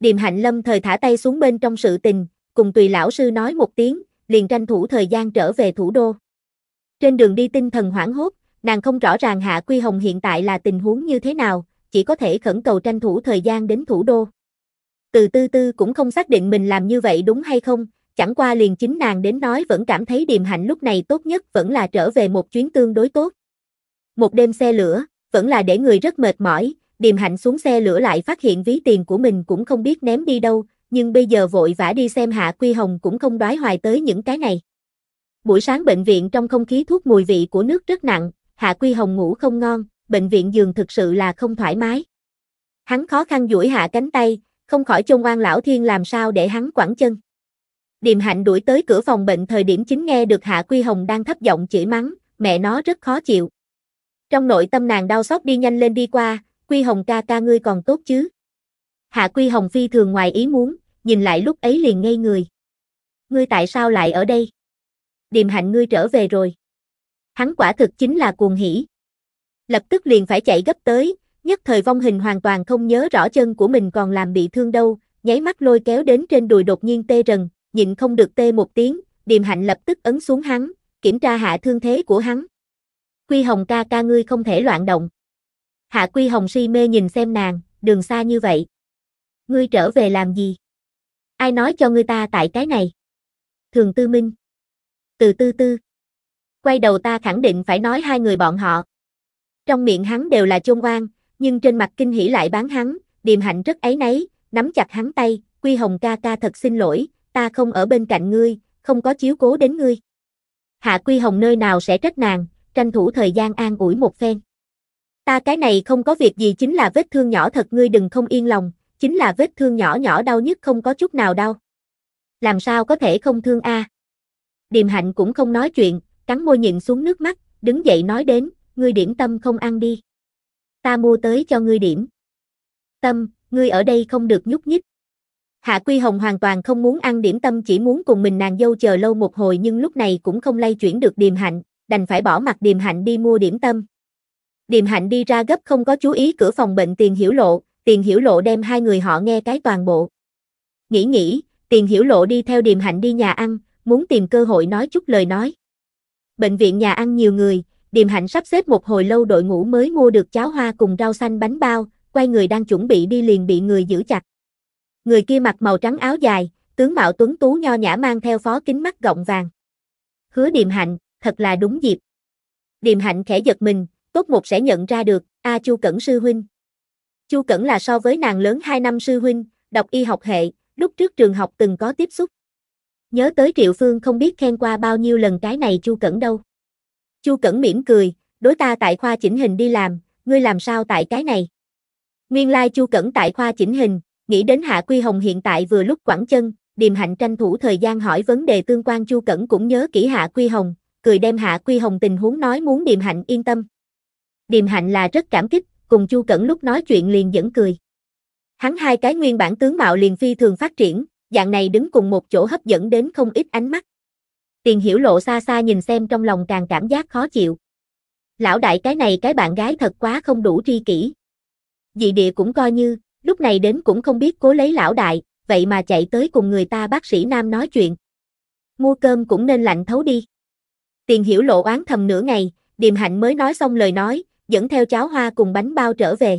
Speaker 1: Điềm hạnh lâm thời thả tay xuống bên trong sự tình, cùng tùy lão sư nói một tiếng, liền tranh thủ thời gian trở về thủ đô. Trên đường đi tinh thần hoảng hốt, nàng không rõ ràng Hạ Quy Hồng hiện tại là tình huống như thế nào, chỉ có thể khẩn cầu tranh thủ thời gian đến thủ đô. Từ tư tư cũng không xác định mình làm như vậy đúng hay không, chẳng qua liền chính nàng đến nói vẫn cảm thấy điềm hạnh lúc này tốt nhất vẫn là trở về một chuyến tương đối tốt. Một đêm xe lửa, vẫn là để người rất mệt mỏi, điềm hạnh xuống xe lửa lại phát hiện ví tiền của mình cũng không biết ném đi đâu, nhưng bây giờ vội vã đi xem Hạ Quy Hồng cũng không đoái hoài tới những cái này. Buổi sáng bệnh viện trong không khí thuốc mùi vị của nước rất nặng, Hạ Quy Hồng ngủ không ngon, bệnh viện giường thực sự là không thoải mái. Hắn khó khăn duỗi hạ cánh tay, không khỏi trông oan lão thiên làm sao để hắn quản chân. Điềm hạnh đuổi tới cửa phòng bệnh thời điểm chính nghe được Hạ Quy Hồng đang thấp giọng chửi mắng, mẹ nó rất khó chịu. Trong nội tâm nàng đau xót đi nhanh lên đi qua, Quy Hồng ca ca ngươi còn tốt chứ. Hạ Quy Hồng phi thường ngoài ý muốn, nhìn lại lúc ấy liền ngây người. Ngươi tại sao lại ở đây? Điềm hạnh ngươi trở về rồi. Hắn quả thực chính là cuồng hỉ. Lập tức liền phải chạy gấp tới, nhất thời vong hình hoàn toàn không nhớ rõ chân của mình còn làm bị thương đâu, nháy mắt lôi kéo đến trên đùi đột nhiên tê rần, nhịn không được tê một tiếng, điềm hạnh lập tức ấn xuống hắn, kiểm tra hạ thương thế của hắn. Quy Hồng ca ca ngươi không thể loạn động. Hạ Quy Hồng si mê nhìn xem nàng, đường xa như vậy. Ngươi trở về làm gì? Ai nói cho ngươi ta tại cái này? Thường Tư Minh. Từ Tư Tư. Quay đầu ta khẳng định phải nói hai người bọn họ. Trong miệng hắn đều là chôn oan, nhưng trên mặt kinh hỉ lại bán hắn, điềm hạnh rất ấy nấy, nắm chặt hắn tay, Quy Hồng ca ca thật xin lỗi, ta không ở bên cạnh ngươi, không có chiếu cố đến ngươi. Hạ Quy Hồng nơi nào sẽ trách nàng, tranh thủ thời gian an ủi một phen. Ta cái này không có việc gì chính là vết thương nhỏ thật ngươi đừng không yên lòng, chính là vết thương nhỏ nhỏ đau nhất không có chút nào đau. Làm sao có thể không thương a? Điềm hạnh cũng không nói chuyện, cắn môi nhịn xuống nước mắt, đứng dậy nói đến, ngươi điểm tâm không ăn đi. Ta mua tới cho ngươi điểm. Tâm, ngươi ở đây không được nhúc nhích. Hạ Quy Hồng hoàn toàn không muốn ăn điểm tâm chỉ muốn cùng mình nàng dâu chờ lâu một hồi nhưng lúc này cũng không lay chuyển được điềm hạnh, đành phải bỏ mặt điềm hạnh đi mua điểm tâm. Điềm hạnh đi ra gấp không có chú ý cửa phòng bệnh tiền hiểu lộ, tiền hiểu lộ đem hai người họ nghe cái toàn bộ. Nghĩ nghĩ, tiền hiểu lộ đi theo điềm hạnh đi nhà ăn, muốn tìm cơ hội nói chút lời nói. Bệnh viện nhà ăn nhiều người, điềm hạnh sắp xếp một hồi lâu đội ngũ mới mua được cháo hoa cùng rau xanh bánh bao, quay người đang chuẩn bị đi liền bị người giữ chặt. Người kia mặc màu trắng áo dài, tướng mạo tuấn tú nho nhã mang theo phó kính mắt gọng vàng. Hứa điềm hạnh, thật là đúng dịp. Điềm hạnh khẽ giật mình, tốt một sẽ nhận ra được, A Chu Cẩn Sư Huynh. Chu Cẩn là so với nàng lớn 2 năm sư huynh, đọc y học hệ, lúc trước trường học từng có tiếp xúc. Nhớ tới Triệu Phương không biết khen qua bao nhiêu lần cái này Chu Cẩn đâu. Chu Cẩn mỉm cười, đối ta tại khoa chỉnh hình đi làm, ngươi làm sao tại cái này? Nguyên lai Chu Cẩn tại khoa chỉnh hình, nghĩ đến Hạ Quy Hồng hiện tại vừa lúc quẳng chân, Điềm Hạnh tranh thủ thời gian hỏi vấn đề tương quan Chu Cẩn cũng nhớ kỹ Hạ Quy Hồng, cười đem Hạ Quy Hồng tình huống nói muốn Điềm Hạnh yên tâm. Điềm Hạnh là rất cảm kích, cùng Chu Cẩn lúc nói chuyện liền dẫn cười. Hắn hai cái nguyên bản tướng mạo liền phi thường phát triển, dạng này đứng cùng một chỗ hấp dẫn đến không ít ánh mắt. Tiền hiểu lộ xa xa nhìn xem trong lòng càng cảm giác khó chịu. Lão đại cái này cái bạn gái thật quá không đủ tri kỷ. Dị địa cũng coi như, lúc này đến cũng không biết cố lấy lão đại, vậy mà chạy tới cùng người ta bác sĩ nam nói chuyện. Mua cơm cũng nên lạnh thấu đi. Tiền hiểu lộ oán thầm nửa ngày, điềm hạnh mới nói xong lời nói, dẫn theo cháo hoa cùng bánh bao trở về.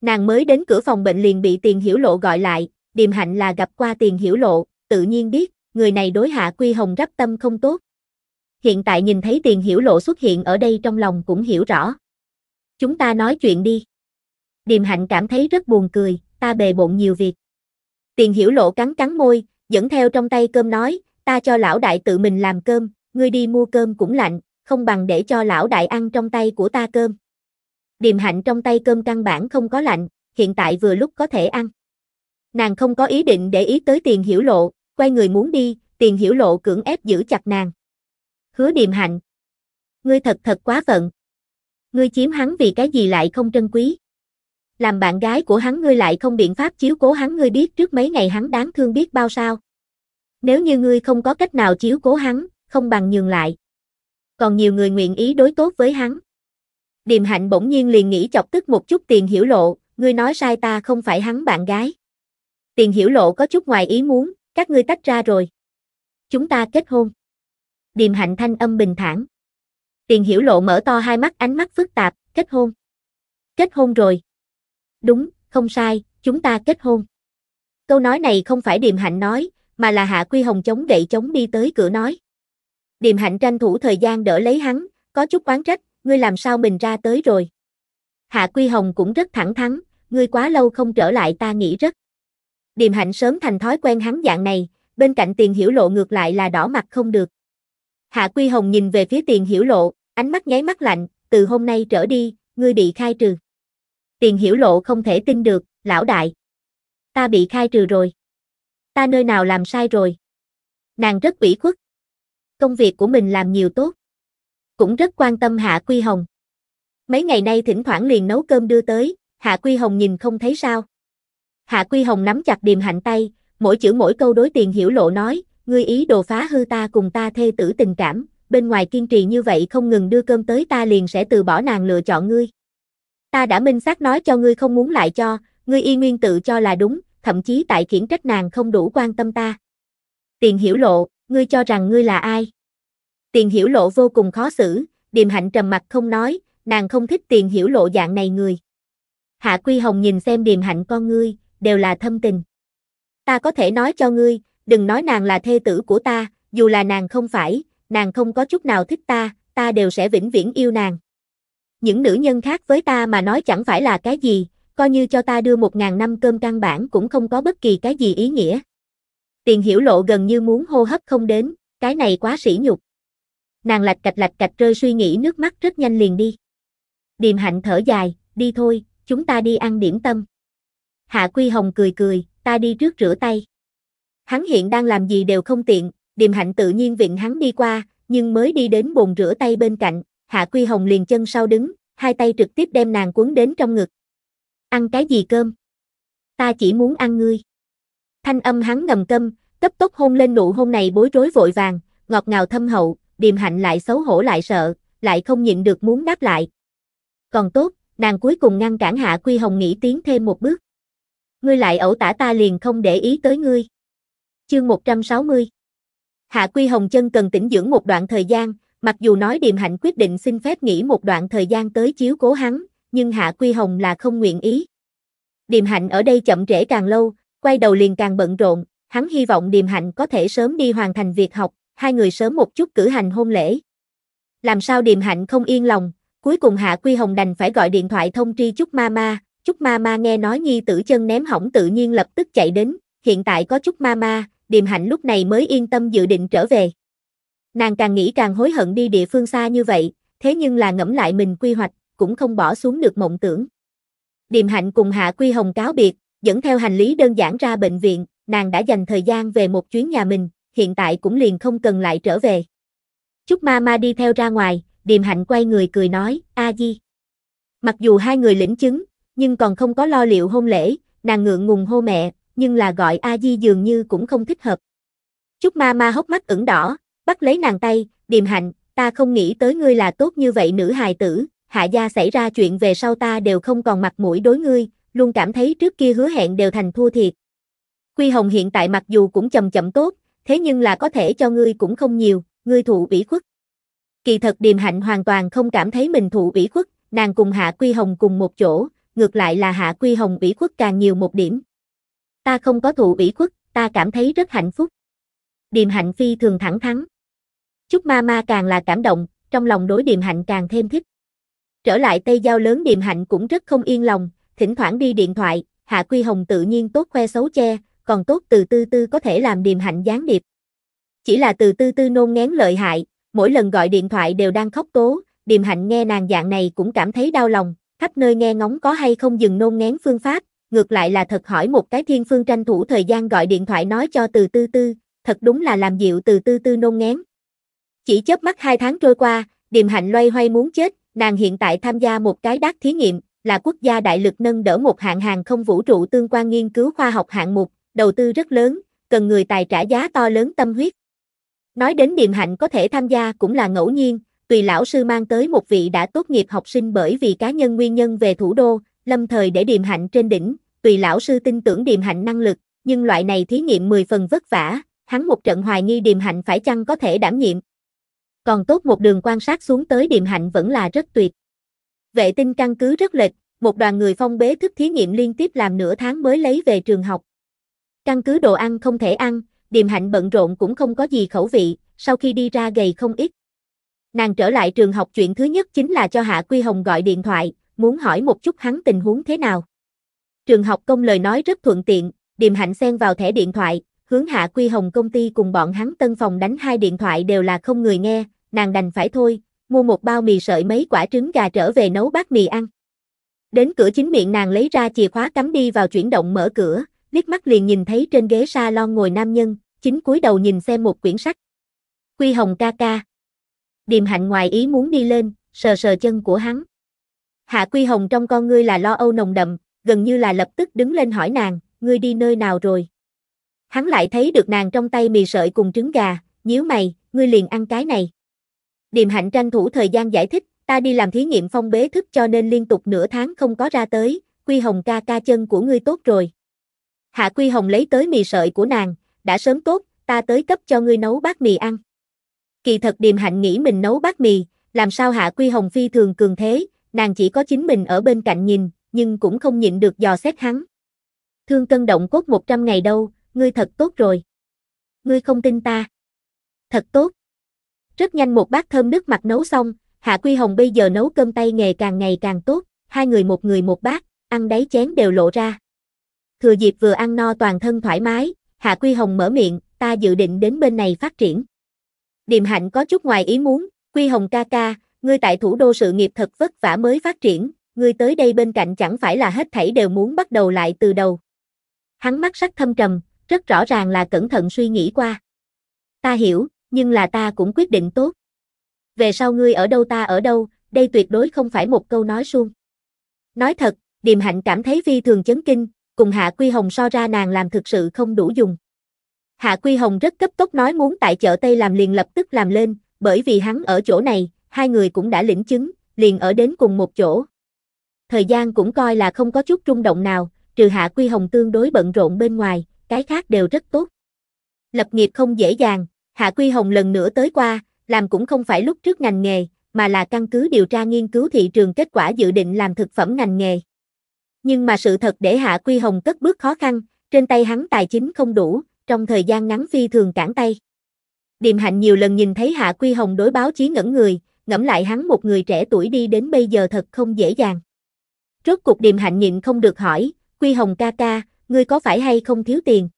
Speaker 1: Nàng mới đến cửa phòng bệnh liền bị tiền hiểu lộ gọi lại, điềm hạnh là gặp qua tiền hiểu lộ, tự nhiên biết, người này đối hạ quy hồng rắp tâm không tốt. Hiện tại nhìn thấy tiền hiểu lộ xuất hiện ở đây trong lòng cũng hiểu rõ. Chúng ta nói chuyện đi. Điềm hạnh cảm thấy rất buồn cười, ta bề bộn nhiều việc. Tiền hiểu lộ cắn cắn môi, dẫn theo trong tay cơm nói, ta cho lão đại tự mình làm cơm, ngươi đi mua cơm cũng lạnh, không bằng để cho lão đại ăn trong tay của ta cơm. Điềm hạnh trong tay cơm căn bản không có lạnh, hiện tại vừa lúc có thể ăn. Nàng không có ý định để ý tới tiền hiểu lộ, quay người muốn đi, tiền hiểu lộ cưỡng ép giữ chặt nàng. Hứa điềm hạnh. Ngươi thật thật quá phận. Ngươi chiếm hắn vì cái gì lại không trân quý. Làm bạn gái của hắn ngươi lại không biện pháp chiếu cố hắn ngươi biết trước mấy ngày hắn đáng thương biết bao sao. Nếu như ngươi không có cách nào chiếu cố hắn, không bằng nhường lại còn nhiều người nguyện ý đối tốt với hắn. Điềm hạnh bỗng nhiên liền nghĩ chọc tức một chút tiền hiểu lộ, ngươi nói sai ta không phải hắn bạn gái. Tiền hiểu lộ có chút ngoài ý muốn, các ngươi tách ra rồi. Chúng ta kết hôn. Điềm hạnh thanh âm bình thản. Tiền hiểu lộ mở to hai mắt ánh mắt phức tạp, kết hôn. Kết hôn rồi. Đúng, không sai, chúng ta kết hôn. Câu nói này không phải điềm hạnh nói, mà là hạ quy hồng chống gậy chống đi tới cửa nói. Điềm hạnh tranh thủ thời gian đỡ lấy hắn, có chút oán trách, ngươi làm sao mình ra tới rồi. Hạ Quy Hồng cũng rất thẳng thắn, ngươi quá lâu không trở lại ta nghĩ rất. Điềm hạnh sớm thành thói quen hắn dạng này, bên cạnh tiền hiểu lộ ngược lại là đỏ mặt không được. Hạ Quy Hồng nhìn về phía tiền hiểu lộ, ánh mắt nháy mắt lạnh, từ hôm nay trở đi, ngươi bị khai trừ. Tiền hiểu lộ không thể tin được, lão đại. Ta bị khai trừ rồi. Ta nơi nào làm sai rồi. Nàng rất ủy khuất, công việc của mình làm nhiều tốt. Cũng rất quan tâm Hạ Quy Hồng. Mấy ngày nay thỉnh thoảng liền nấu cơm đưa tới, Hạ Quy Hồng nhìn không thấy sao. Hạ Quy Hồng nắm chặt điềm hạnh tay, mỗi chữ mỗi câu đối tiền hiểu lộ nói, ngươi ý đồ phá hư ta cùng ta thê tử tình cảm, bên ngoài kiên trì như vậy không ngừng đưa cơm tới ta liền sẽ từ bỏ nàng lựa chọn ngươi. Ta đã minh xác nói cho ngươi không muốn lại cho, ngươi y nguyên tự cho là đúng, thậm chí tại khiển trách nàng không đủ quan tâm ta. Tiền hiểu lộ, ngươi cho rằng ngươi là ai? Tiền hiểu lộ vô cùng khó xử, điềm hạnh trầm mặt không nói, nàng không thích tiền hiểu lộ dạng này người. Hạ Quy Hồng nhìn xem điềm hạnh con ngươi, đều là thâm tình. Ta có thể nói cho ngươi, đừng nói nàng là thê tử của ta, dù là nàng không phải, nàng không có chút nào thích ta, ta đều sẽ vĩnh viễn yêu nàng. Những nữ nhân khác với ta mà nói chẳng phải là cái gì, coi như cho ta đưa một ngàn năm cơm căn bản cũng không có bất kỳ cái gì ý nghĩa. Tiền hiểu lộ gần như muốn hô hấp không đến, cái này quá sỉ nhục. Nàng lạch cạch lạch cạch rơi suy nghĩ nước mắt rất nhanh liền đi. Điềm hạnh thở dài, đi thôi, chúng ta đi ăn điểm tâm. Hạ Quy Hồng cười cười, ta đi trước rửa tay. Hắn hiện đang làm gì đều không tiện, điềm hạnh tự nhiên viện hắn đi qua, nhưng mới đi đến bồn rửa tay bên cạnh, Hạ Quy Hồng liền chân sau đứng, hai tay trực tiếp đem nàng cuốn đến trong ngực. Ăn cái gì cơm? Ta chỉ muốn ăn ngươi. Thanh âm hắn ngầm câm, cấp tốc hôn lên nụ hôn này bối rối vội vàng, ngọt ngào thâm hậu, điềm hạnh lại xấu hổ lại sợ, lại không nhịn được muốn đáp lại. Còn tốt, nàng cuối cùng ngăn cản Hạ Quy Hồng nghĩ tiến thêm một bước. Ngươi lại ẩu tả ta liền không để ý tới ngươi. Chương 160 Hạ Quy Hồng chân cần tĩnh dưỡng một đoạn thời gian, mặc dù nói điềm hạnh quyết định xin phép nghỉ một đoạn thời gian tới chiếu cố hắn, nhưng Hạ Quy Hồng là không nguyện ý. Điềm hạnh ở đây chậm trễ càng lâu, quay đầu liền càng bận rộn, hắn hy vọng Điềm Hạnh có thể sớm đi hoàn thành việc học, hai người sớm một chút cử hành hôn lễ. Làm sao Điềm Hạnh không yên lòng, cuối cùng Hạ Quy Hồng đành phải gọi điện thoại thông tri Trúc Mama, Trúc Mama nghe nói nhi tử chân ném hỏng tự nhiên lập tức chạy đến, hiện tại có Trúc Mama, Điềm Hạnh lúc này mới yên tâm dự định trở về. Nàng càng nghĩ càng hối hận đi địa phương xa như vậy, thế nhưng là ngẫm lại mình quy hoạch, cũng không bỏ xuống được mộng tưởng. Điềm Hạnh cùng Hạ Quy Hồng cáo biệt, Dẫn theo hành lý đơn giản ra bệnh viện, nàng đã dành thời gian về một chuyến nhà mình, hiện tại cũng liền không cần lại trở về. Chúc ma ma đi theo ra ngoài, điềm hạnh quay người cười nói, a di. Mặc dù hai người lĩnh chứng, nhưng còn không có lo liệu hôn lễ, nàng ngượng ngùng hô mẹ, nhưng là gọi a di dường như cũng không thích hợp. Chúc ma ma hốc mắt ửng đỏ, bắt lấy nàng tay, điềm hạnh, ta không nghĩ tới ngươi là tốt như vậy nữ hài tử, hạ gia xảy ra chuyện về sau ta đều không còn mặt mũi đối ngươi, luôn cảm thấy trước kia hứa hẹn đều thành thua thiệt. Quy Hồng hiện tại mặc dù cũng chậm chậm tốt, thế nhưng là có thể cho ngươi cũng không nhiều, ngươi thụ ủy khuất. Kỳ thật Điềm Hạnh hoàn toàn không cảm thấy mình thụ ủy khuất, nàng cùng Hạ Quy Hồng cùng một chỗ, ngược lại là Hạ Quy Hồng ủy khuất càng nhiều một điểm. Ta không có thụ ủy khuất, ta cảm thấy rất hạnh phúc. Điềm Hạnh phi thường thẳng thắn. Chúc ma ma càng là cảm động, trong lòng đối Điềm Hạnh càng thêm thích. Trở lại Tây Giao lớn Điềm Hạnh cũng rất không yên lòng, thỉnh thoảng đi điện thoại, Hạ Quy Hồng tự nhiên tốt khoe xấu che, còn tốt từ tư tư có thể làm điềm hạnh gián điệp. Chỉ là từ tư tư nôn ngén lợi hại, mỗi lần gọi điện thoại đều đang khóc tố, điềm hạnh nghe nàng dạng này cũng cảm thấy đau lòng, khắp nơi nghe ngóng có hay không dừng nôn ngén phương pháp, ngược lại là thật hỏi một cái thiên phương tranh thủ thời gian gọi điện thoại nói cho từ tư tư, thật đúng là làm dịu từ tư tư nôn ngén. Chỉ chớp mắt hai tháng trôi qua, điềm hạnh loay hoay muốn chết, nàng hiện tại tham gia một cái đắc thí nghiệm, là quốc gia đại lực nâng đỡ một hạng hàng không vũ trụ tương quan nghiên cứu khoa học hạng mục, đầu tư rất lớn, cần người tài trả giá to lớn tâm huyết. Nói đến điềm hạnh có thể tham gia cũng là ngẫu nhiên, tùy lão sư mang tới một vị đã tốt nghiệp học sinh bởi vì cá nhân nguyên nhân về thủ đô, lâm thời để điềm hạnh trên đỉnh, tùy lão sư tin tưởng điềm hạnh năng lực, nhưng loại này thí nghiệm 10 phần vất vả, hắn một trận hoài nghi điềm hạnh phải chăng có thể đảm nhiệm. Còn tốt một đường quan sát xuống tới điềm hạnh vẫn là rất tuyệt. Vệ tinh căn cứ rất lệch, một đoàn người phong bế thức thí nghiệm liên tiếp làm nửa tháng mới lấy về trường học. Căn cứ đồ ăn không thể ăn, điềm hạnh bận rộn cũng không có gì khẩu vị, sau khi đi ra gầy không ít. Nàng trở lại trường học chuyện thứ nhất chính là cho Hạ Quy Hồng gọi điện thoại, muốn hỏi một chút hắn tình huống thế nào. Trường học công lời nói rất thuận tiện, điềm hạnh xen vào thẻ điện thoại, hướng Hạ Quy Hồng công ty cùng bọn hắn tân phòng đánh hai điện thoại đều là không người nghe, nàng đành phải thôi, mua một bao mì sợi mấy quả trứng gà trở về nấu bát mì ăn. Đến cửa chính miệng nàng lấy ra chìa khóa cắm đi vào chuyển động mở cửa, liếc mắt liền nhìn thấy trên ghế salon ngồi nam nhân, chính cúi đầu nhìn xem một quyển sách. Quy Hồng ca ca. Điềm hạnh ngoài ý muốn đi lên, sờ sờ chân của hắn. Hạ Quy Hồng trong con ngươi là lo âu nồng đậm, gần như là lập tức đứng lên hỏi nàng, ngươi đi nơi nào rồi? Hắn lại thấy được nàng trong tay mì sợi cùng trứng gà, nhíu mày, ngươi liền ăn cái này. Điềm Hạnh tranh thủ thời gian giải thích, ta đi làm thí nghiệm phong bế thức cho nên liên tục nửa tháng không có ra tới, Quy Hồng ca ca chân của ngươi tốt rồi. Hạ Quy Hồng lấy tới mì sợi của nàng, đã sớm tốt, ta tới cấp cho ngươi nấu bát mì ăn. Kỳ thật Điềm Hạnh nghĩ mình nấu bát mì, làm sao Hạ Quy Hồng phi thường cường thế, nàng chỉ có chính mình ở bên cạnh nhìn, nhưng cũng không nhịn được dò xét hắn. Thương cân động cốt 100 ngày đâu, ngươi thật tốt rồi. Ngươi không tin ta. Thật tốt. Rất nhanh một bát thơm nước mặt nấu xong, Hạ Quy Hồng bây giờ nấu cơm tay nghề càng ngày càng tốt, hai người một người một bát, ăn đáy chén đều lộ ra. Thừa dịp vừa ăn no toàn thân thoải mái, Hạ Quy Hồng mở miệng, ta dự định đến bên này phát triển. Điềm hạnh có chút ngoài ý muốn, Quy Hồng ca ca, ngươi tại thủ đô sự nghiệp thật vất vả mới phát triển, ngươi tới đây bên cạnh chẳng phải là hết thảy đều muốn bắt đầu lại từ đầu. Hắn mắt sắc thâm trầm, rất rõ ràng là cẩn thận suy nghĩ qua. Ta hiểu, nhưng là ta cũng quyết định tốt. Về sau ngươi ở đâu ta ở đâu, đây tuyệt đối không phải một câu nói suông. Nói thật, Điềm Hạnh cảm thấy phi thường chấn kinh, cùng Hạ Quy Hồng so ra nàng làm thực sự không đủ dùng. Hạ Quy Hồng rất cấp tốc nói muốn tại chợ Tây làm liền lập tức làm lên, bởi vì hắn ở chỗ này, hai người cũng đã lĩnh chứng, liền ở đến cùng một chỗ. Thời gian cũng coi là không có chút rung động nào, trừ Hạ Quy Hồng tương đối bận rộn bên ngoài, cái khác đều rất tốt. Lập nghiệp không dễ dàng, Hạ Quy Hồng lần nữa tới qua, làm cũng không phải lúc trước ngành nghề, mà là căn cứ điều tra nghiên cứu thị trường kết quả dự định làm thực phẩm ngành nghề. Nhưng mà sự thật để Hạ Quy Hồng cất bước khó khăn, trên tay hắn tài chính không đủ, trong thời gian ngắn phi thường cản tay. Điềm Hạnh nhiều lần nhìn thấy Hạ Quy Hồng đối báo chí ngẩn người, ngẫm lại hắn một người trẻ tuổi đi đến bây giờ thật không dễ dàng. Rốt cuộc Điềm Hạnh nhịn không được hỏi, Quy Hồng ca ca, ngươi có phải hay không thiếu tiền?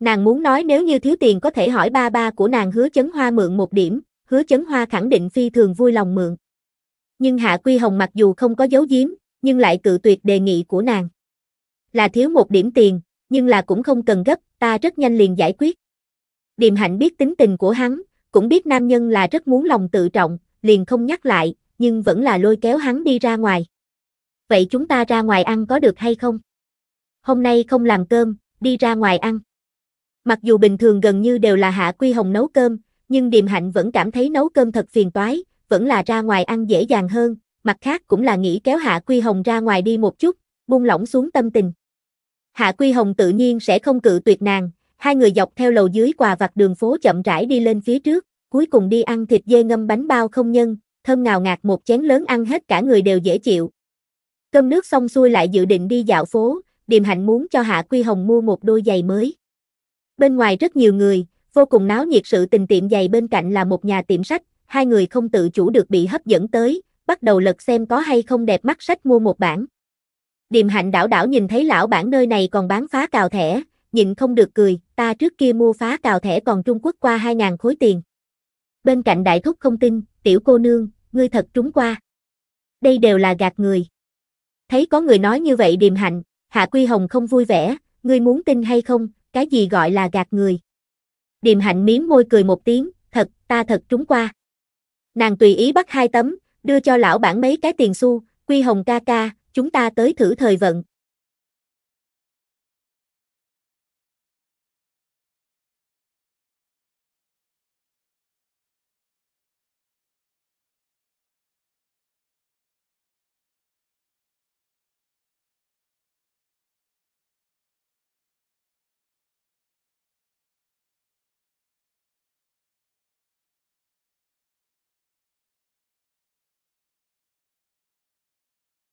Speaker 1: Nàng muốn nói nếu như thiếu tiền có thể hỏi ba ba của nàng hứa chấn hoa mượn một điểm, hứa chấn hoa khẳng định phi thường vui lòng mượn. Nhưng Hạ Quy Hồng mặc dù không có dấu giếm, nhưng lại cự tuyệt đề nghị của nàng. Là thiếu một điểm tiền, nhưng là cũng không cần gấp, ta rất nhanh liền giải quyết. Điềm hạnh biết tính tình của hắn, cũng biết nam nhân là rất muốn lòng tự trọng, liền không nhắc lại, nhưng vẫn là lôi kéo hắn đi ra ngoài. Vậy chúng ta ra ngoài ăn có được hay không? Hôm nay không làm cơm, đi ra ngoài ăn. Mặc dù bình thường gần như đều là Hạ Quy Hồng nấu cơm, nhưng Điềm Hạnh vẫn cảm thấy nấu cơm thật phiền toái, vẫn là ra ngoài ăn dễ dàng hơn, mặt khác cũng là nghĩ kéo Hạ Quy Hồng ra ngoài đi một chút, buông lỏng xuống tâm tình. Hạ Quy Hồng tự nhiên sẽ không cự tuyệt nàng, hai người dọc theo lầu dưới quà vặt đường phố chậm rãi đi lên phía trước, cuối cùng đi ăn thịt dê ngâm bánh bao không nhân, thơm ngào ngạt một chén lớn ăn hết cả người đều dễ chịu. Cơm nước xong xuôi lại dự định đi dạo phố, Điềm Hạnh muốn cho Hạ Quy Hồng mua một đôi giày mới. Bên ngoài rất nhiều người, vô cùng náo nhiệt sự tình tiệm giày bên cạnh là một nhà tiệm sách, hai người không tự chủ được bị hấp dẫn tới, bắt đầu lật xem có hay không đẹp mắt sách mua một bản. Điềm hạnh đảo đảo nhìn thấy lão bản nơi này còn bán phá cào thẻ, nhịn không được cười, ta trước kia mua phá cào thẻ còn Trung Quốc qua 2.000 khối tiền. Bên cạnh đại thúc không tin, tiểu cô nương, ngươi thật trúng qua. Đây đều là gạt người. Thấy có người nói như vậy điềm hạnh, Hạ Quy Hồng không vui vẻ, ngươi muốn tin hay không, cái gì gọi là gạt người. Điềm hạnh miếm môi cười một tiếng, thật, ta thật trúng qua. Nàng tùy ý bắt hai tấm, đưa cho lão bản mấy cái tiền xu, quy hồng ca ca, chúng ta tới thử thời vận.